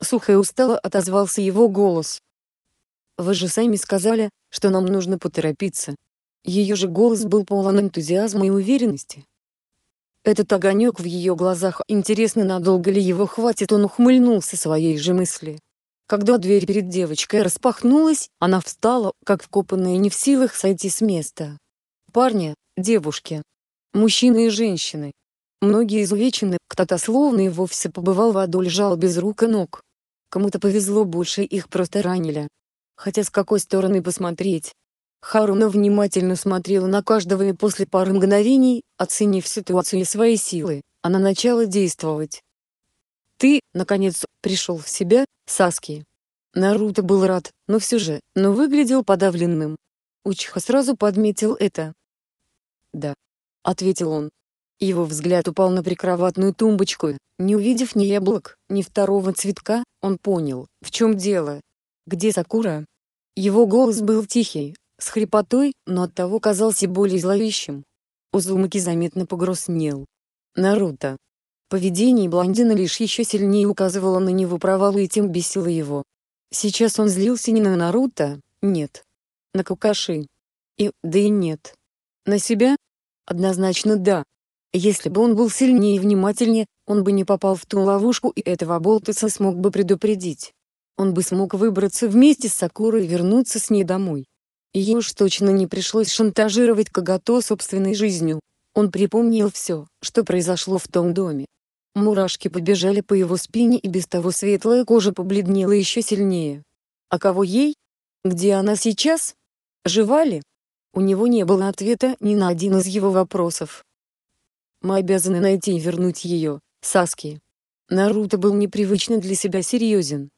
Сухо и устало отозвался его голос. «Вы же сами сказали, что нам нужно поторопиться». Ее же голос был полон энтузиазма и уверенности. Этот огонек в ее глазах, интересно, надолго ли его хватит, он ухмыльнулся своей же мысли. Когда дверь перед девочкой распахнулась, она встала, как вкопанная, не в силах сойти с места. Парни, девушки, мужчины и женщины. Многие изувечены, кто-то словно и вовсе побывал в аду лежал без рук и ног. Кому-то повезло больше их просто ранили. Хотя с какой стороны посмотреть, Харуна внимательно смотрела на каждого и после пары мгновений, оценив ситуацию и свои силы, она начала действовать. «Ты, наконец, пришел в себя, Саски!» Наруто был рад, но все же, но выглядел подавленным. Учиха сразу подметил это. «Да», — ответил он. Его взгляд упал на прикроватную тумбочку, не увидев ни яблок, ни второго цветка, он понял, в чем дело. «Где Сакура?» Его голос был тихий, с хрипотой, но оттого казался более зловещим. Узумаки заметно погрустнел. Наруто. Поведение блондина лишь еще сильнее указывало на него провалы и тем бесило его. Сейчас он злился не на Наруто, нет. На Кукаши. И, да и нет. На себя? Однозначно да. Если бы он был сильнее и внимательнее, он бы не попал в ту ловушку и этого болтуса смог бы предупредить. Он бы смог выбраться вместе с Сакурой и вернуться с ней домой. Ей уж точно не пришлось шантажировать Кагато собственной жизнью. Он припомнил все, что произошло в том доме. Мурашки побежали по его спине и без того светлая кожа побледнела еще сильнее. А кого ей? Где она сейчас? Жива ли? У него не было ответа ни на один из его вопросов. Мы обязаны найти и вернуть ее, Саски. Наруто был непривычно для себя серьезен.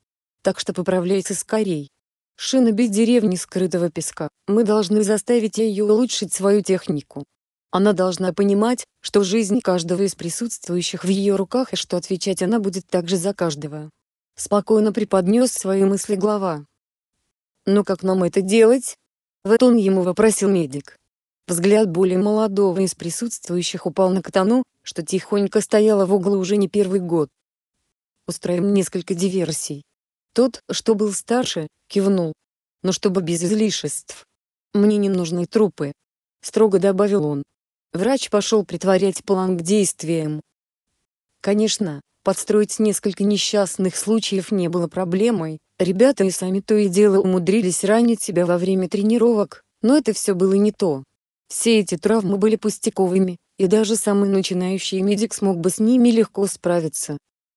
Так что поправляйся скорей. Шина без деревни скрытого песка. Мы должны заставить ее улучшить свою технику. Она должна понимать, что жизнь каждого из присутствующих в ее руках и что отвечать она будет также за каждого. Спокойно преподнес свои мысли глава. «Но «Ну как нам это делать?» В тон ему вопросил медик. Взгляд более молодого из присутствующих упал на катану, что тихонько стояла в углу уже не первый год. «Устроим несколько диверсий. Тот, что был старше, кивнул. Но чтобы без излишеств. Мне не нужны трупы. Строго добавил он. Врач пошел притворять план к действиям. Конечно, подстроить несколько несчастных случаев не было проблемой, ребята и сами то и дело умудрились ранить себя во время тренировок, но это все было не то. Все эти травмы были пустяковыми, и даже самый начинающий медик смог бы с ними легко справиться.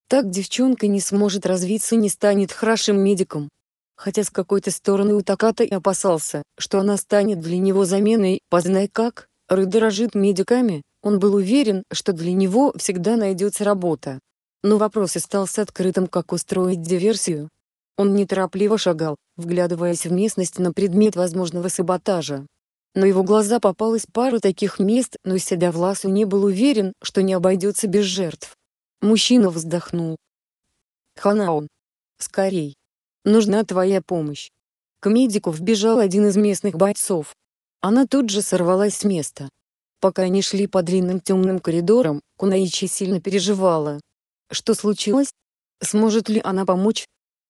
Так девчонка не сможет развиться, и не станет хорошим медиком. Хотя с какой-то стороны у Таката и опасался, что она станет для него заменой, познай как, Ры дорожит медиками, он был уверен, что для него всегда найдется работа. Но вопрос остался открытым, как устроить диверсию. Он неторопливо шагал, вглядываясь в местность на предмет возможного саботажа. На его глаза попалась пара таких мест, но Седовласу не был уверен, что не обойдется без жертв. Мужчина вздохнул. Ханаон. Скорей. Нужна твоя помощь. К медику вбежал один из местных бойцов. Она тут же сорвалась с места. Пока они шли по длинным темным коридорам, Кунаичи сильно переживала. Что случилось? Сможет ли она помочь?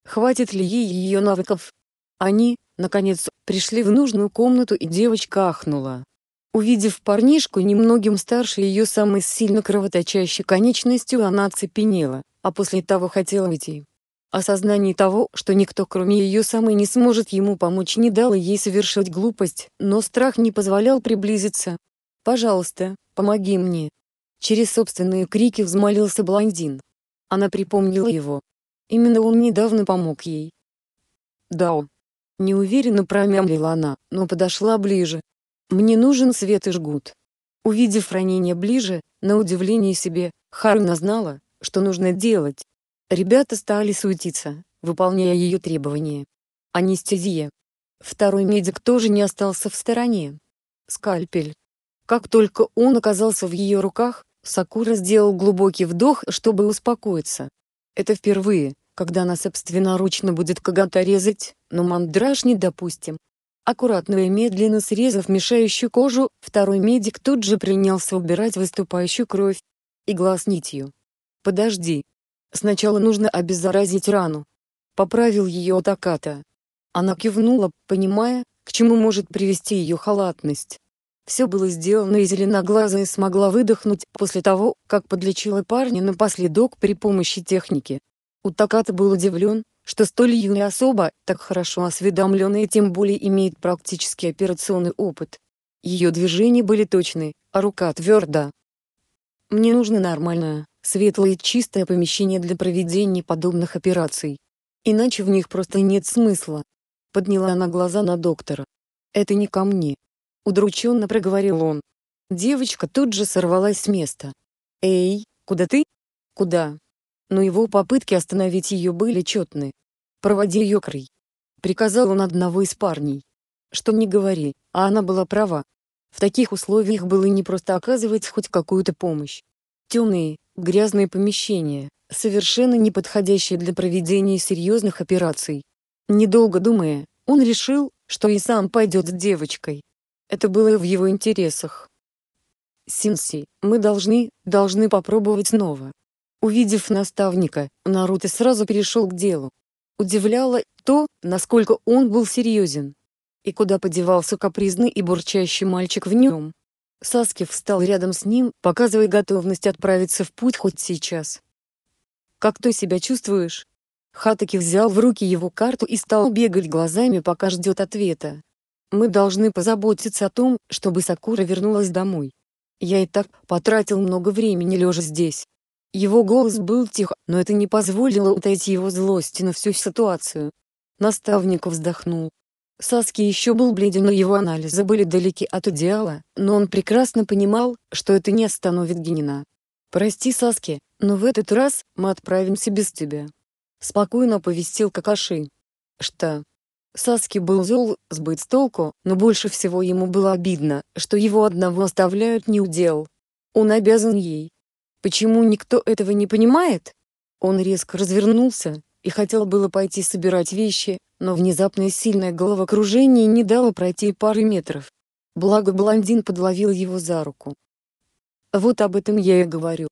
Хватит ли ей ее навыков? Они, наконец, пришли в нужную комнату и девочка ахнула. Увидев парнишку немногим старше ее самой сильно кровоточащей конечностью, она оцепенела, а после того хотела уйти. Осознание того, что никто кроме ее самой не сможет ему помочь, не дало ей совершить глупость, но страх не позволял приблизиться. «Пожалуйста, помоги мне!» Через собственные крики взмолился блондин. Она припомнила его. Именно он недавно помог ей. Да, Неуверенно промямлила она, но подошла ближе, мне нужен свет и жгут. Увидев ранение ближе, на удивление себе, Харуна знала, что нужно делать. Ребята стали суетиться, выполняя ее требования. Анестезия. Второй медик тоже не остался в стороне. Скальпель. Как только он оказался в ее руках, Сакура сделал глубокий вдох, чтобы успокоиться. Это впервые, когда она собственноручно будет кого-то резать, но мандраж не допустим. Аккуратно и медленно срезав мешающую кожу, второй медик тут же принялся убирать выступающую кровь. Игла с нитью. «Подожди. Сначала нужно обеззаразить рану». Поправил ее Таката. Она кивнула, понимая, к чему может привести ее халатность. Все было сделано и зеленоглазая смогла выдохнуть после того, как подлечила парня напоследок при помощи техники. Утаката был удивлен, что столь юная особа, так хорошо осведомленная и тем более имеет практически операционный опыт. Ее движения были точны, а рука тверда. Мне нужно нормальное, светлое и чистое помещение для проведения подобных операций. Иначе в них просто нет смысла. Подняла она глаза на доктора. Это не ко мне. Удрученно проговорил он. Девочка тут же сорвалась с места. «Эй, куда ты?» «Куда?» но его попытки остановить ее были четны. «Проводи ее крый!» — приказал он одного из парней. Что не говори, а она была права. В таких условиях было непросто оказывать хоть какую-то помощь. Темные, грязные помещения, совершенно не подходящие для проведения серьезных операций. Недолго думая, он решил, что и сам пойдет с девочкой. Это было в его интересах. Синси, мы должны, должны попробовать снова. Увидев наставника, Наруто сразу перешел к делу. Удивляло то, насколько он был серьезен. И куда подевался капризный и бурчащий мальчик в нем. Саски встал рядом с ним, показывая готовность отправиться в путь хоть сейчас. «Как ты себя чувствуешь?» Хатаки взял в руки его карту и стал бегать глазами, пока ждет ответа. «Мы должны позаботиться о том, чтобы Сакура вернулась домой. Я и так потратил много времени лежа здесь, его голос был тих, но это не позволило утаить его злости на всю ситуацию. Наставник вздохнул. Саски еще был бледен, но его анализы были далеки от идеала, но он прекрасно понимал, что это не остановит Генина. «Прости, Саски, но в этот раз мы отправимся без тебя». Спокойно повестил Какаши. «Что?» Саски был зол, сбыть с толку, но больше всего ему было обидно, что его одного оставляют неудел. Он обязан ей, Почему никто этого не понимает? Он резко развернулся и хотел было пойти собирать вещи, но внезапное сильное головокружение не дало пройти пары метров. Благо блондин подловил его за руку. «Вот об этом я и говорю.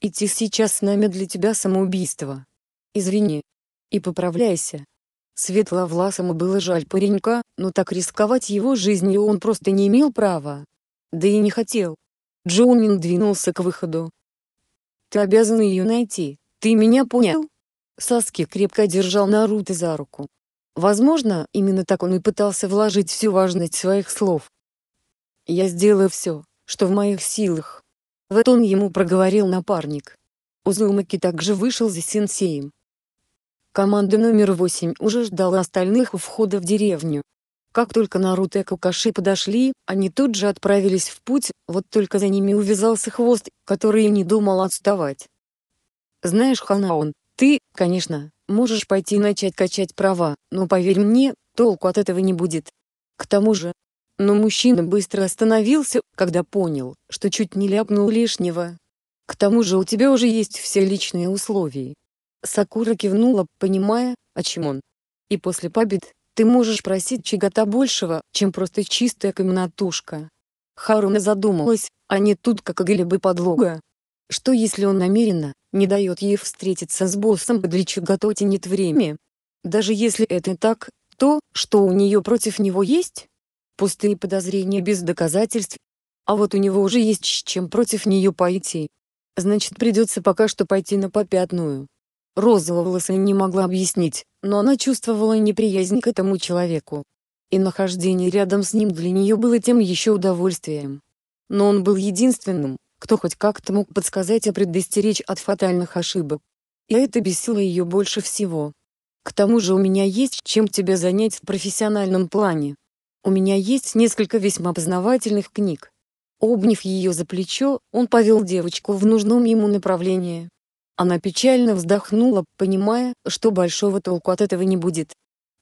Идти сейчас с нами для тебя самоубийство. Извини. И поправляйся». Светловласому было жаль паренька, но так рисковать его жизнью он просто не имел права. Да и не хотел. Джонин двинулся к выходу, ты обязан ее найти. Ты меня понял?» Саски крепко держал Наруто за руку. Возможно, именно так он и пытался вложить всю важность своих слов. «Я сделаю все, что в моих силах». В тон ему проговорил напарник. Узумаки также вышел за сенсеем. Команда номер восемь уже ждала остальных у входа в деревню. Как только Наруто и Какаши подошли, они тут же отправились в путь, вот только за ними увязался хвост, который и не думал отставать. «Знаешь, Ханаон, ты, конечно, можешь пойти и начать качать права, но поверь мне, толку от этого не будет. К тому же...» Но мужчина быстро остановился, когда понял, что чуть не ляпнул лишнего. «К тому же у тебя уже есть все личные условия». Сакура кивнула, понимая, о чем он. И после побед ты можешь просить чего-то большего, чем просто чистая комнатушка. Харуна задумалась, а не тут как какая-либо подлога. Что если он намеренно, не дает ей встретиться с боссом и для чего-то тянет время? Даже если это так, то, что у нее против него есть? Пустые подозрения без доказательств. А вот у него уже есть с чем против нее пойти. Значит придется пока что пойти на попятную. Розоволосая не могла объяснить, но она чувствовала неприязнь к этому человеку. И нахождение рядом с ним для нее было тем еще удовольствием. Но он был единственным, кто хоть как-то мог подсказать и предостеречь от фатальных ошибок. И это бесило ее больше всего. К тому же у меня есть чем тебя занять в профессиональном плане. У меня есть несколько весьма познавательных книг. Обняв ее за плечо, он повел девочку в нужном ему направлении. Она печально вздохнула, понимая, что большого толку от этого не будет.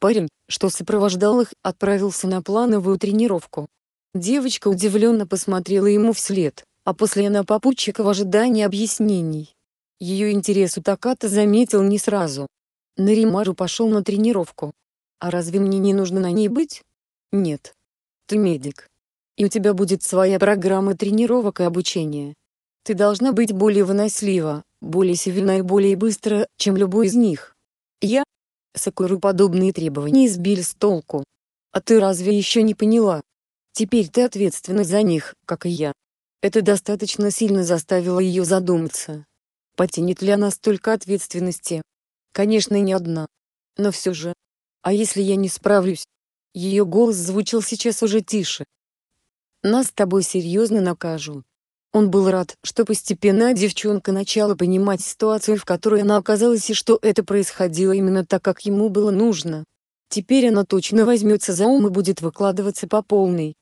Парень, что сопровождал их, отправился на плановую тренировку. Девочка удивленно посмотрела ему вслед, а после на попутчика в ожидании объяснений. Ее интерес у Таката заметил не сразу. Наримару пошел на тренировку. «А разве мне не нужно на ней быть?» «Нет. Ты медик. И у тебя будет своя программа тренировок и обучения. Ты должна быть более вынослива, более сильно и более быстро, чем любой из них. Я? Сакуру подобные требования избили с толку. А ты разве еще не поняла? Теперь ты ответственна за них, как и я. Это достаточно сильно заставило ее задуматься. Потянет ли она столько ответственности? Конечно, не одна. Но все же. А если я не справлюсь? Ее голос звучал сейчас уже тише. Нас с тобой серьезно накажут. Он был рад, что постепенно девчонка начала понимать ситуацию, в которой она оказалась и что это происходило именно так, как ему было нужно. Теперь она точно возьмется за ум и будет выкладываться по полной.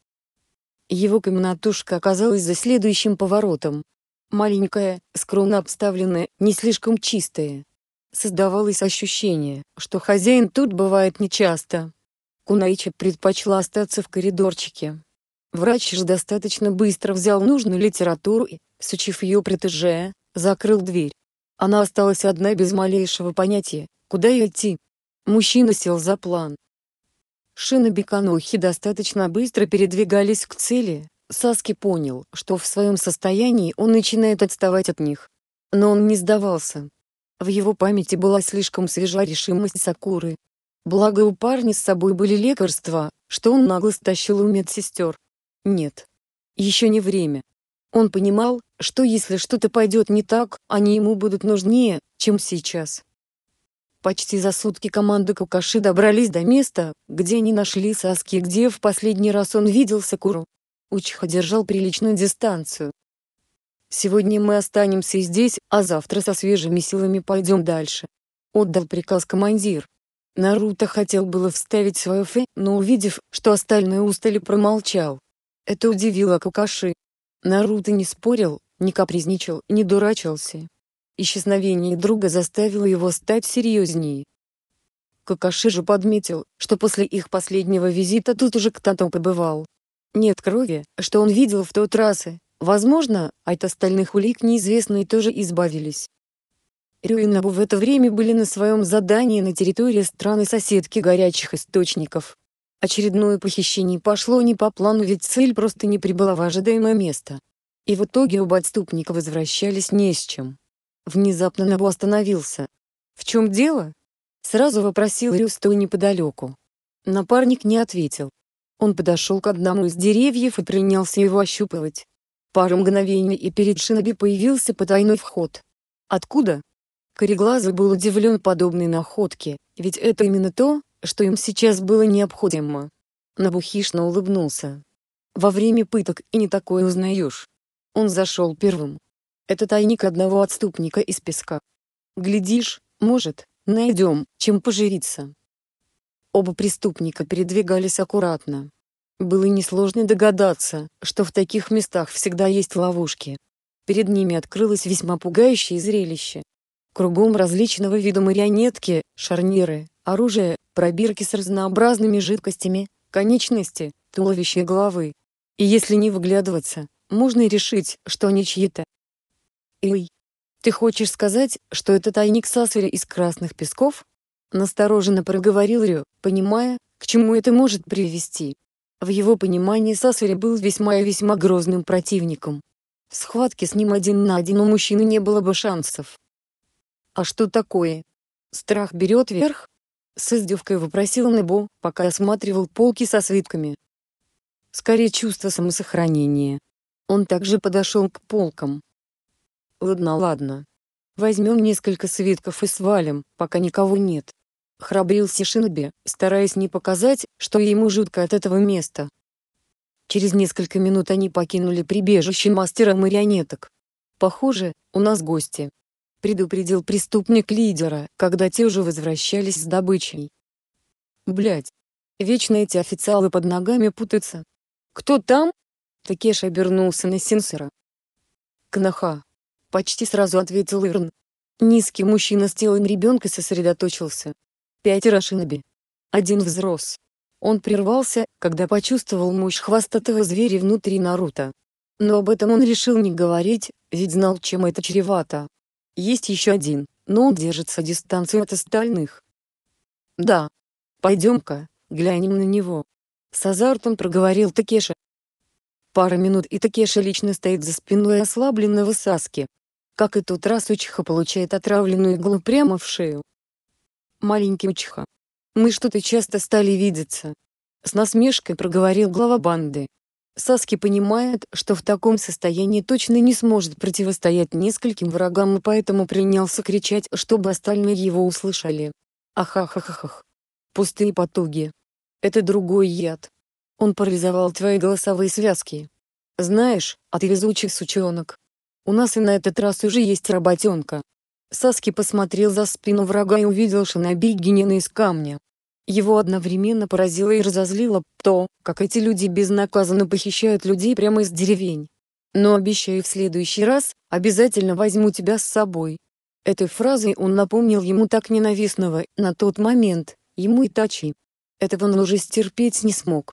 Его комнатушка оказалась за следующим поворотом. Маленькая, скромно обставленная, не слишком чистая. Создавалось ощущение, что хозяин тут бывает нечасто. Кунаича предпочла остаться в коридорчике. Врач же достаточно быстро взял нужную литературу и, сучив ее протеже, закрыл дверь. Она осталась одна без малейшего понятия, куда идти. Мужчина сел за план. Шины Беканухи достаточно быстро передвигались к цели. Саски понял, что в своем состоянии он начинает отставать от них. Но он не сдавался. В его памяти была слишком свежа решимость Сакуры. Благо у парня с собой были лекарства, что он нагло стащил у медсестер. Нет. Еще не время. Он понимал, что если что-то пойдет не так, они ему будут нужнее, чем сейчас. Почти за сутки команды Кукаши добрались до места, где они нашли Саски где в последний раз он видел Сакуру. Учиха держал приличную дистанцию. «Сегодня мы останемся здесь, а завтра со свежими силами пойдем дальше», — отдал приказ командир. Наруто хотел было вставить свое фе, но увидев, что остальные устали промолчал. Это удивило Какаши. Наруто не спорил, не капризничал, не дурачился. Исчезновение друга заставило его стать серьезнее. Какаши же подметил, что после их последнего визита тут уже кто-то побывал. Нет крови, что он видел в тот раз, и, возможно, от остальных улик неизвестные тоже избавились. Рюинабу в это время были на своем задании на территории страны-соседки горячих источников. Очередное похищение пошло не по плану, ведь цель просто не прибыла в ожидаемое место. И в итоге оба отступника возвращались не с чем. Внезапно Набу остановился. «В чем дело?» Сразу вопросил Рю, неподалеку. Напарник не ответил. Он подошел к одному из деревьев и принялся его ощупывать. Пару мгновений и перед Шиноби появился потайной вход. «Откуда?» Кореглазый был удивлен подобной находке, ведь это именно то, что им сейчас было необходимо. Набухишно улыбнулся. Во время пыток и не такое узнаешь. Он зашел первым. Это тайник одного отступника из песка. Глядишь, может, найдем, чем поживиться. Оба преступника передвигались аккуратно. Было несложно догадаться, что в таких местах всегда есть ловушки. Перед ними открылось весьма пугающее зрелище. Кругом различного вида марионетки, шарниры, оружие, пробирки с разнообразными жидкостями, конечности, туловище и головы. И если не выглядываться, можно и решить, что они чьи-то. Эй, ты хочешь сказать, что это тайник Сасаря из Красных Песков? Настороженно проговорил Рю, понимая, к чему это может привести. В его понимании Сасари был весьма и весьма грозным противником. В схватке с ним один на один у мужчины не было бы шансов. «А что такое? Страх берет верх?» С издевкой вопросил Небо, пока осматривал полки со свитками. Скорее чувство самосохранения. Он также подошел к полкам. «Ладно, ладно. Возьмем несколько свитков и свалим, пока никого нет». Храбрился Шиноби, стараясь не показать, что ему жутко от этого места. Через несколько минут они покинули прибежище мастера марионеток. «Похоже, у нас гости», предупредил преступник лидера, когда те уже возвращались с добычей. Блять. Вечно эти официалы под ногами путаются. Кто там? Такеш обернулся на сенсора. Кнаха. Почти сразу ответил Ирн. Низкий мужчина с телом ребенка сосредоточился. Пятеро шиноби. Один взрос. Он прервался, когда почувствовал мощь хвостатого зверя внутри Наруто. Но об этом он решил не говорить, ведь знал, чем это чревато. Есть еще один, но он держится дистанцию от остальных. Да. Пойдем-ка, глянем на него. С азартом проговорил Такеша. Пара минут и Такеша лично стоит за спиной ослабленного Саски. Как и тот раз Учиха получает отравленную иглу прямо в шею. Маленький Учиха. Мы что-то часто стали видеться. С насмешкой проговорил глава банды. Саски понимает, что в таком состоянии точно не сможет противостоять нескольким врагам и поэтому принялся кричать, чтобы остальные его услышали. Ахахахахах. Пустые потуги. Это другой яд. Он парализовал твои голосовые связки. Знаешь, от везучих сучонок. У нас и на этот раз уже есть работенка. Саски посмотрел за спину врага и увидел Шинаби Генена из камня. Его одновременно поразило и разозлило то, как эти люди безнаказанно похищают людей прямо из деревень. «Но обещаю в следующий раз, обязательно возьму тебя с собой». Этой фразой он напомнил ему так ненавистного, на тот момент, ему и Тачи. Этого он уже стерпеть не смог.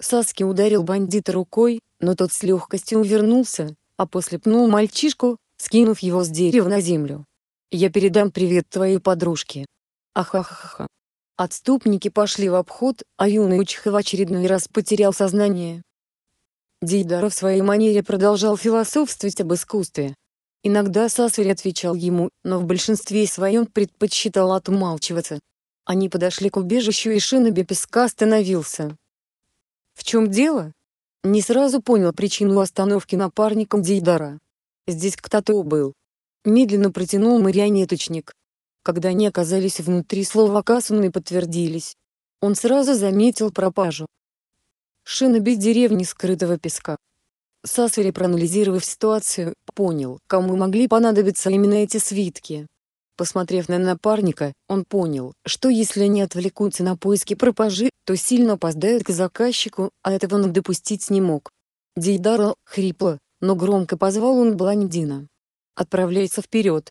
Саски ударил бандита рукой, но тот с легкостью увернулся, а после пнул мальчишку, скинув его с дерева на землю. «Я передам привет твоей подружке». Ахахаха. Отступники пошли в обход, а юный Учиха в очередной раз потерял сознание. Дейдара в своей манере продолжал философствовать об искусстве. Иногда Сасвери отвечал ему, но в большинстве своем предпочитал отмалчиваться. Они подошли к убежищу и Шиноби песка остановился. «В чем дело?» Не сразу понял причину остановки напарником Дейдара. «Здесь кто-то был». Медленно протянул марионеточник. Когда они оказались внутри слова Касуны подтвердились. Он сразу заметил пропажу. шина без деревни скрытого песка. Сасвери, проанализировав ситуацию, понял, кому могли понадобиться именно эти свитки. Посмотрев на напарника, он понял, что если они отвлекутся на поиски пропажи, то сильно опоздают к заказчику, а этого он допустить не мог. Дейдара, хрипло, но громко позвал он блондина. «Отправляйся вперед.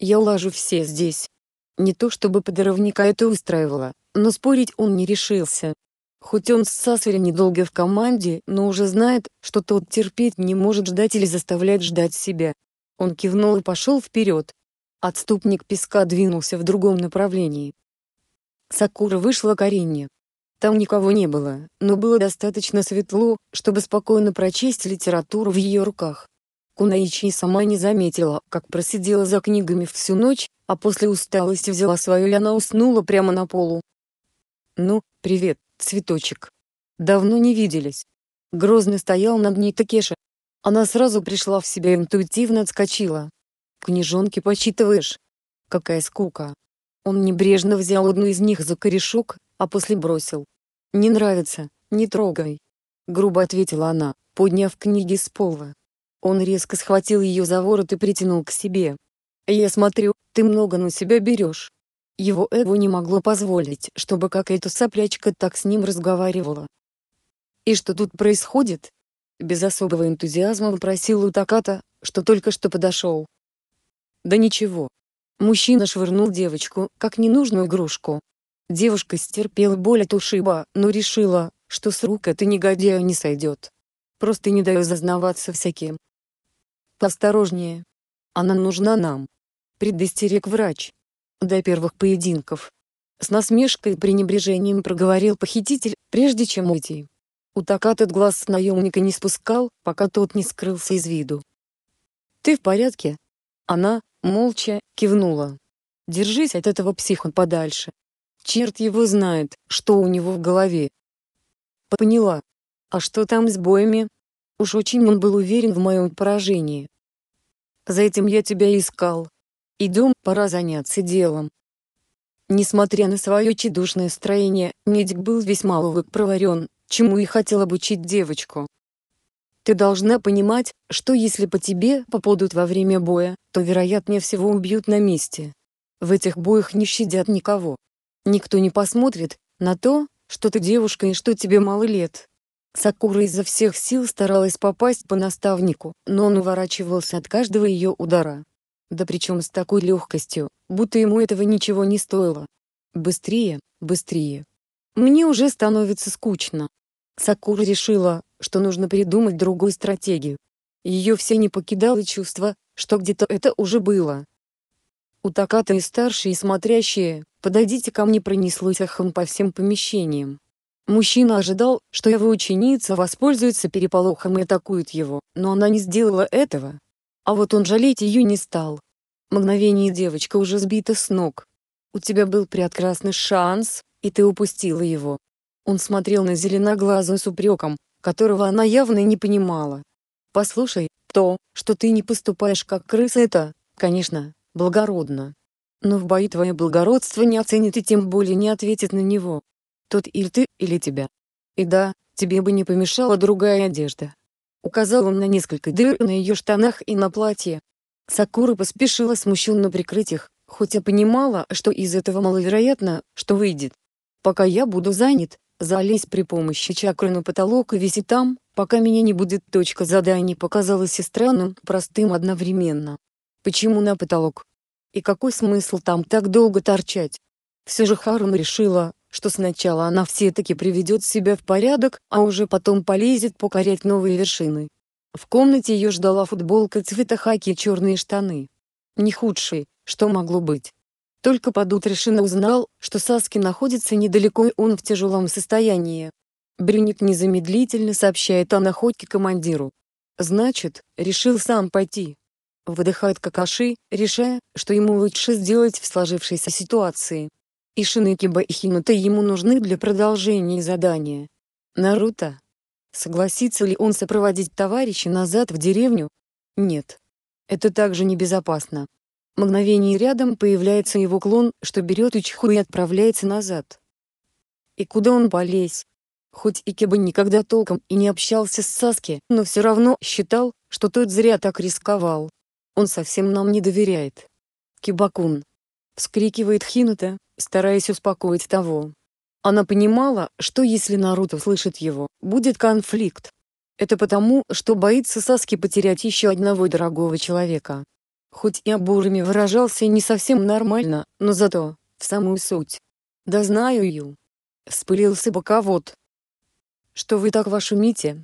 Я уложу все здесь». Не то чтобы подрывника это устраивало, но спорить он не решился. Хоть он с Сасарем недолго в команде, но уже знает, что тот терпеть не может ждать или заставляет ждать себя. Он кивнул и пошел вперед. Отступник песка двинулся в другом направлении. Сакура вышла к Арине. Там никого не было, но было достаточно светло, чтобы спокойно прочесть литературу в ее руках. Кунаичи сама не заметила, как просидела за книгами всю ночь, а после усталости взяла свою и она уснула прямо на полу. «Ну, привет, цветочек. Давно не виделись». Грозно стоял над ней Такеша. Она сразу пришла в себя и интуитивно отскочила. «Книжонки почитываешь? Какая скука!» Он небрежно взял одну из них за корешок, а после бросил. «Не нравится, не трогай!» Грубо ответила она, подняв книги с пола. Он резко схватил ее за ворот и притянул к себе. Я смотрю, ты много на себя берешь. Его эго не могло позволить, чтобы какая-то соплячка так с ним разговаривала. И что тут происходит? Без особого энтузиазма вопросил у Таката, что только что подошел. Да ничего. Мужчина швырнул девочку, как ненужную игрушку. Девушка стерпела боль от ушиба, но решила, что с рук это негодяю не сойдет. Просто не даю зазнаваться всяким. Поосторожнее. Она нужна нам предостерег врач. До первых поединков. С насмешкой и пренебрежением проговорил похититель, прежде чем уйти. Утак этот глаз наемника не спускал, пока тот не скрылся из виду. «Ты в порядке?» Она, молча, кивнула. «Держись от этого психа подальше. Черт его знает, что у него в голове». «Поняла. А что там с боями?» Уж очень он был уверен в моем поражении. «За этим я тебя искал», Идем, пора заняться делом. Несмотря на свое чедушное строение, медик был весьма увык-проварен, чему и хотел обучить девочку. Ты должна понимать, что если по тебе попадут во время боя, то вероятнее всего убьют на месте. В этих боях не щадят никого. Никто не посмотрит на то, что ты девушка и что тебе мало лет. Сакура изо всех сил старалась попасть по наставнику, но он уворачивался от каждого ее удара. Да причем с такой легкостью, будто ему этого ничего не стоило. Быстрее, быстрее. Мне уже становится скучно. Сакура решила, что нужно придумать другую стратегию. Ее все не покидало чувство, что где-то это уже было. У Таката и старшие и смотрящие, подойдите ко мне пронеслось эхом по всем помещениям. Мужчина ожидал, что его ученица воспользуется переполохом и атакует его, но она не сделала этого. А вот он жалеть ее не стал. Мгновение девочка уже сбита с ног. «У тебя был прекрасный шанс, и ты упустила его». Он смотрел на зеленоглазую с упреком, которого она явно не понимала. «Послушай, то, что ты не поступаешь как крыса, это, конечно, благородно. Но в бою твое благородство не оценит и тем более не ответит на него. Тот или ты, или тебя. И да, тебе бы не помешала другая одежда, Указал он на несколько дыр на ее штанах и на платье. Сакура поспешила смущенно прикрыть их, хотя понимала, что из этого маловероятно, что выйдет. «Пока я буду занят, залезь при помощи чакры на потолок и виси там, пока меня не будет точка задания показалась и странным, простым одновременно. Почему на потолок? И какой смысл там так долго торчать? Все же Харам решила, что сначала она все-таки приведет себя в порядок, а уже потом полезет покорять новые вершины. В комнате ее ждала футболка цвета хаки и черные штаны. Не худшие, что могло быть. Только под утро Шина узнал, что Саски находится недалеко и он в тяжелом состоянии. Брюник незамедлительно сообщает о находке командиру. Значит, решил сам пойти. Выдыхает Какаши, решая, что ему лучше сделать в сложившейся ситуации и Шинекиба и Хинута ему нужны для продолжения задания. Наруто. Согласится ли он сопроводить товарища назад в деревню? Нет. Это также небезопасно. Мгновение рядом появляется его клон, что берет Ичху и отправляется назад. И куда он полез? Хоть Икеба никогда толком и не общался с Саски, но все равно считал, что тот зря так рисковал. Он совсем нам не доверяет. Кибакун. Вскрикивает Хинута, стараясь успокоить того. Она понимала, что если Наруто услышит его, будет конфликт. Это потому, что боится Саски потерять еще одного дорогого человека. Хоть и обурами выражался не совсем нормально, но зато, в самую суть. «Да знаю, Ю!» Спылился боковод. «Что вы так вошумите?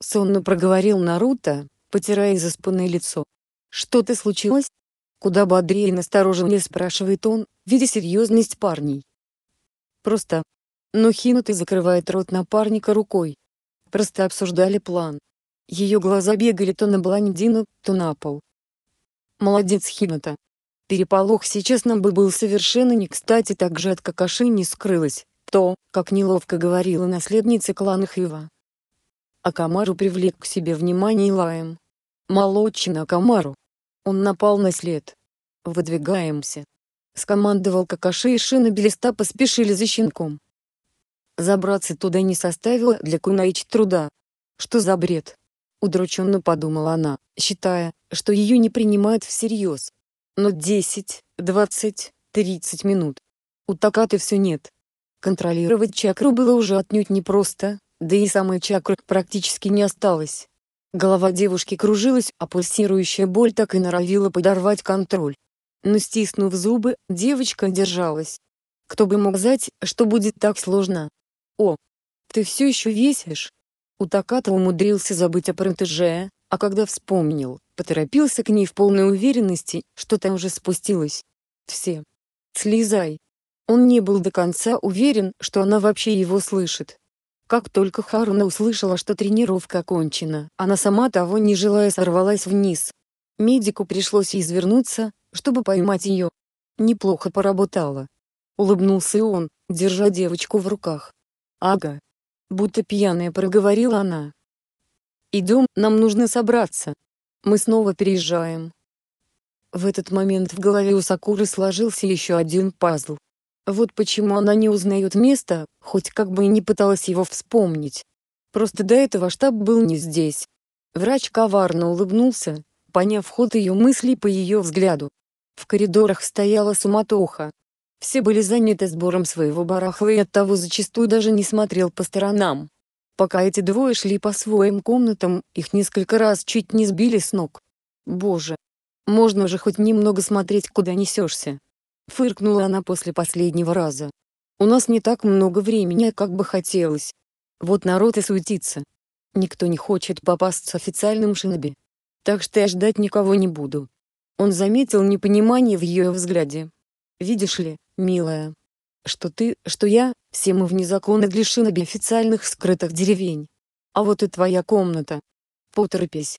Сонно проговорил Наруто, потирая заспанное лицо. «Что-то случилось?» Куда бодрее и настороженнее спрашивает он, видя серьезность парней. Просто. Но «Ну, Хинуты закрывает рот напарника рукой. Просто обсуждали план. Ее глаза бегали то на блондину, то на пол. Молодец Хината. Переполох сейчас нам бы был совершенно не кстати так же от Какаши не скрылась, то, как неловко говорила наследница клана Хива. Акамару привлек к себе внимание лаем. Молодчина Акамару. Он напал на след. Выдвигаемся. Скомандовал Какаши и Шина Белиста поспешили за щенком. Забраться туда не составило для Кунаич труда. Что за бред? Удрученно подумала она, считая, что ее не принимают всерьез. Но 10, 20, 30 минут. У Такаты все нет. Контролировать чакру было уже отнюдь непросто, да и самой чакры практически не осталось. Голова девушки кружилась, а пульсирующая боль так и норовила подорвать контроль. Но стиснув зубы, девочка держалась. Кто бы мог знать, что будет так сложно. «О, ты все еще весишь?» Утаката умудрился забыть о протеже, а когда вспомнил, поторопился к ней в полной уверенности, что там уже спустилась. «Все. Слезай». Он не был до конца уверен, что она вообще его слышит. Как только Харуна услышала, что тренировка окончена, она сама того не желая сорвалась вниз. Медику пришлось извернуться, чтобы поймать ее. Неплохо поработала. Улыбнулся он, держа девочку в руках. «Ага!» Будто пьяная проговорила она. «Идем, нам нужно собраться. Мы снова переезжаем». В этот момент в голове у Сакуры сложился еще один пазл. Вот почему она не узнает место, хоть как бы и не пыталась его вспомнить. Просто до этого штаб был не здесь. Врач коварно улыбнулся, поняв ход ее мыслей по ее взгляду. В коридорах стояла суматоха. Все были заняты сбором своего барахла и оттого зачастую даже не смотрел по сторонам. Пока эти двое шли по своим комнатам, их несколько раз чуть не сбили с ног. Боже. Можно же хоть немного смотреть, куда несешься. Фыркнула она после последнего раза. У нас не так много времени, как бы хотелось. Вот народ и суетится. Никто не хочет попасть попасться официальным шиноби. Так что я ждать никого не буду. Он заметил непонимание в ее взгляде. Видишь ли, милая, что ты, что я, все мы вне закона для шиноби официальных скрытых деревень. А вот и твоя комната. Поторопись,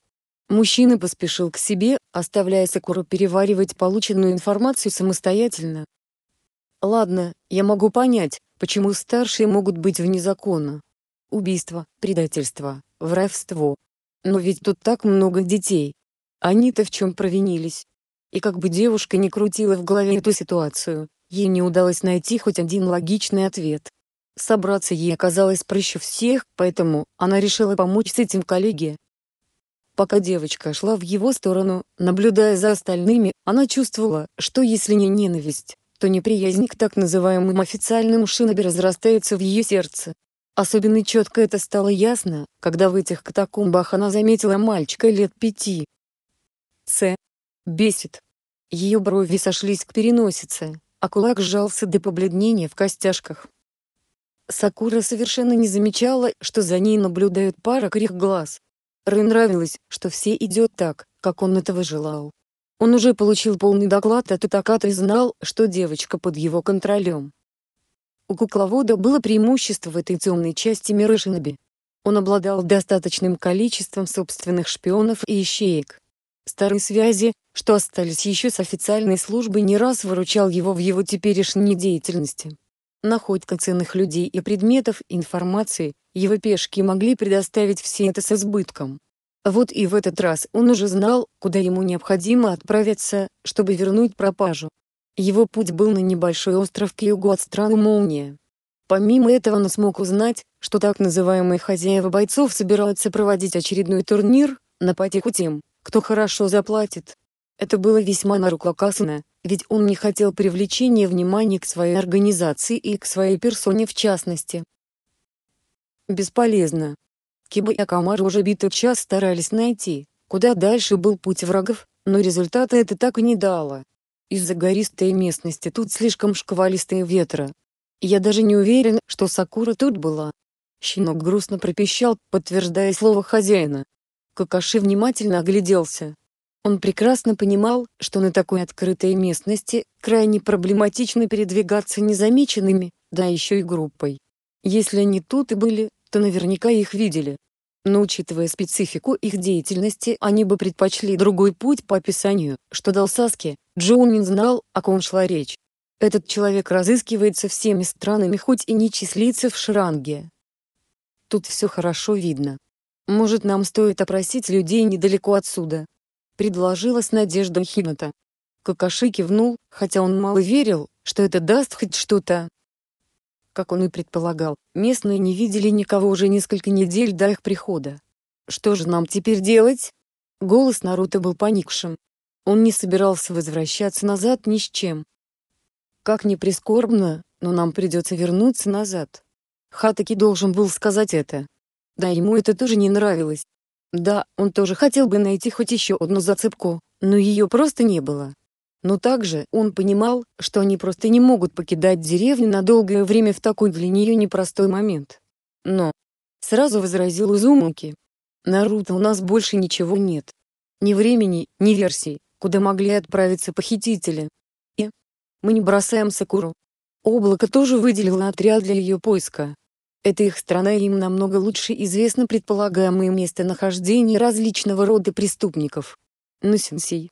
Мужчина поспешил к себе, оставляя Сакуру переваривать полученную информацию самостоятельно. Ладно, я могу понять, почему старшие могут быть вне закона. Убийство, предательство, воровство. Но ведь тут так много детей. Они-то в чем провинились? И как бы девушка ни крутила в голове эту ситуацию, ей не удалось найти хоть один логичный ответ. Собраться ей оказалось проще всех, поэтому она решила помочь с этим коллеге, Пока девочка шла в его сторону, наблюдая за остальными, она чувствовала, что если не ненависть, то неприязнь к так называемым официальным шиноби разрастается в ее сердце. Особенно четко это стало ясно, когда в этих катакомбах она заметила мальчика лет пяти. С. Бесит. Ее брови сошлись к переносице, а кулак сжался до побледнения в костяшках. Сакура совершенно не замечала, что за ней наблюдают пара крих глаз, Рэй нравилось, что все идет так, как он этого желал. Он уже получил полный доклад от а Итаката и знал, что девочка под его контролем. У кукловода было преимущество в этой темной части мира Шиноби. Он обладал достаточным количеством собственных шпионов и ищеек. Старые связи, что остались еще с официальной службой не раз выручал его в его теперешней деятельности находка ценных людей и предметов информации, его пешки могли предоставить все это с избытком. Вот и в этот раз он уже знал, куда ему необходимо отправиться, чтобы вернуть пропажу. Его путь был на небольшой остров к югу от страны Молния. Помимо этого он смог узнать, что так называемые хозяева бойцов собираются проводить очередной турнир, на потеху тем, кто хорошо заплатит. Это было весьма на руку Акасана, ведь он не хотел привлечения внимания к своей организации и к своей персоне в частности. Бесполезно. Киба и Акамар уже битый час старались найти, куда дальше был путь врагов, но результата это так и не дало. Из-за гористой местности тут слишком шквалистые ветра. Я даже не уверен, что Сакура тут была. Щенок грустно пропищал, подтверждая слово хозяина. Какаши внимательно огляделся. Он прекрасно понимал, что на такой открытой местности крайне проблематично передвигаться незамеченными, да еще и группой. Если они тут и были, то наверняка их видели. Но учитывая специфику их деятельности, они бы предпочли другой путь по описанию, что дал Саске, Джоунин знал, о ком шла речь. Этот человек разыскивается всеми странами, хоть и не числится в шранге. Тут все хорошо видно. Может нам стоит опросить людей недалеко отсюда, — предложила с надеждой Хината. Какаши кивнул, хотя он мало верил, что это даст хоть что-то. Как он и предполагал, местные не видели никого уже несколько недель до их прихода. «Что же нам теперь делать?» Голос Наруто был поникшим. Он не собирался возвращаться назад ни с чем. «Как ни прискорбно, но нам придется вернуться назад». Хатаки должен был сказать это. Да ему это тоже не нравилось. Да, он тоже хотел бы найти хоть еще одну зацепку, но ее просто не было. Но также он понимал, что они просто не могут покидать деревню на долгое время в такой для нее непростой момент. Но, сразу возразил Узумуки, «Наруто, у нас больше ничего нет. Ни времени, ни версий, куда могли отправиться похитители. И мы не бросаем Сакуру». Облако тоже выделило отряд для ее поиска. Это их страна и им намного лучше известно предполагаемое местонахождение различного рода преступников. Но ну, сенсей,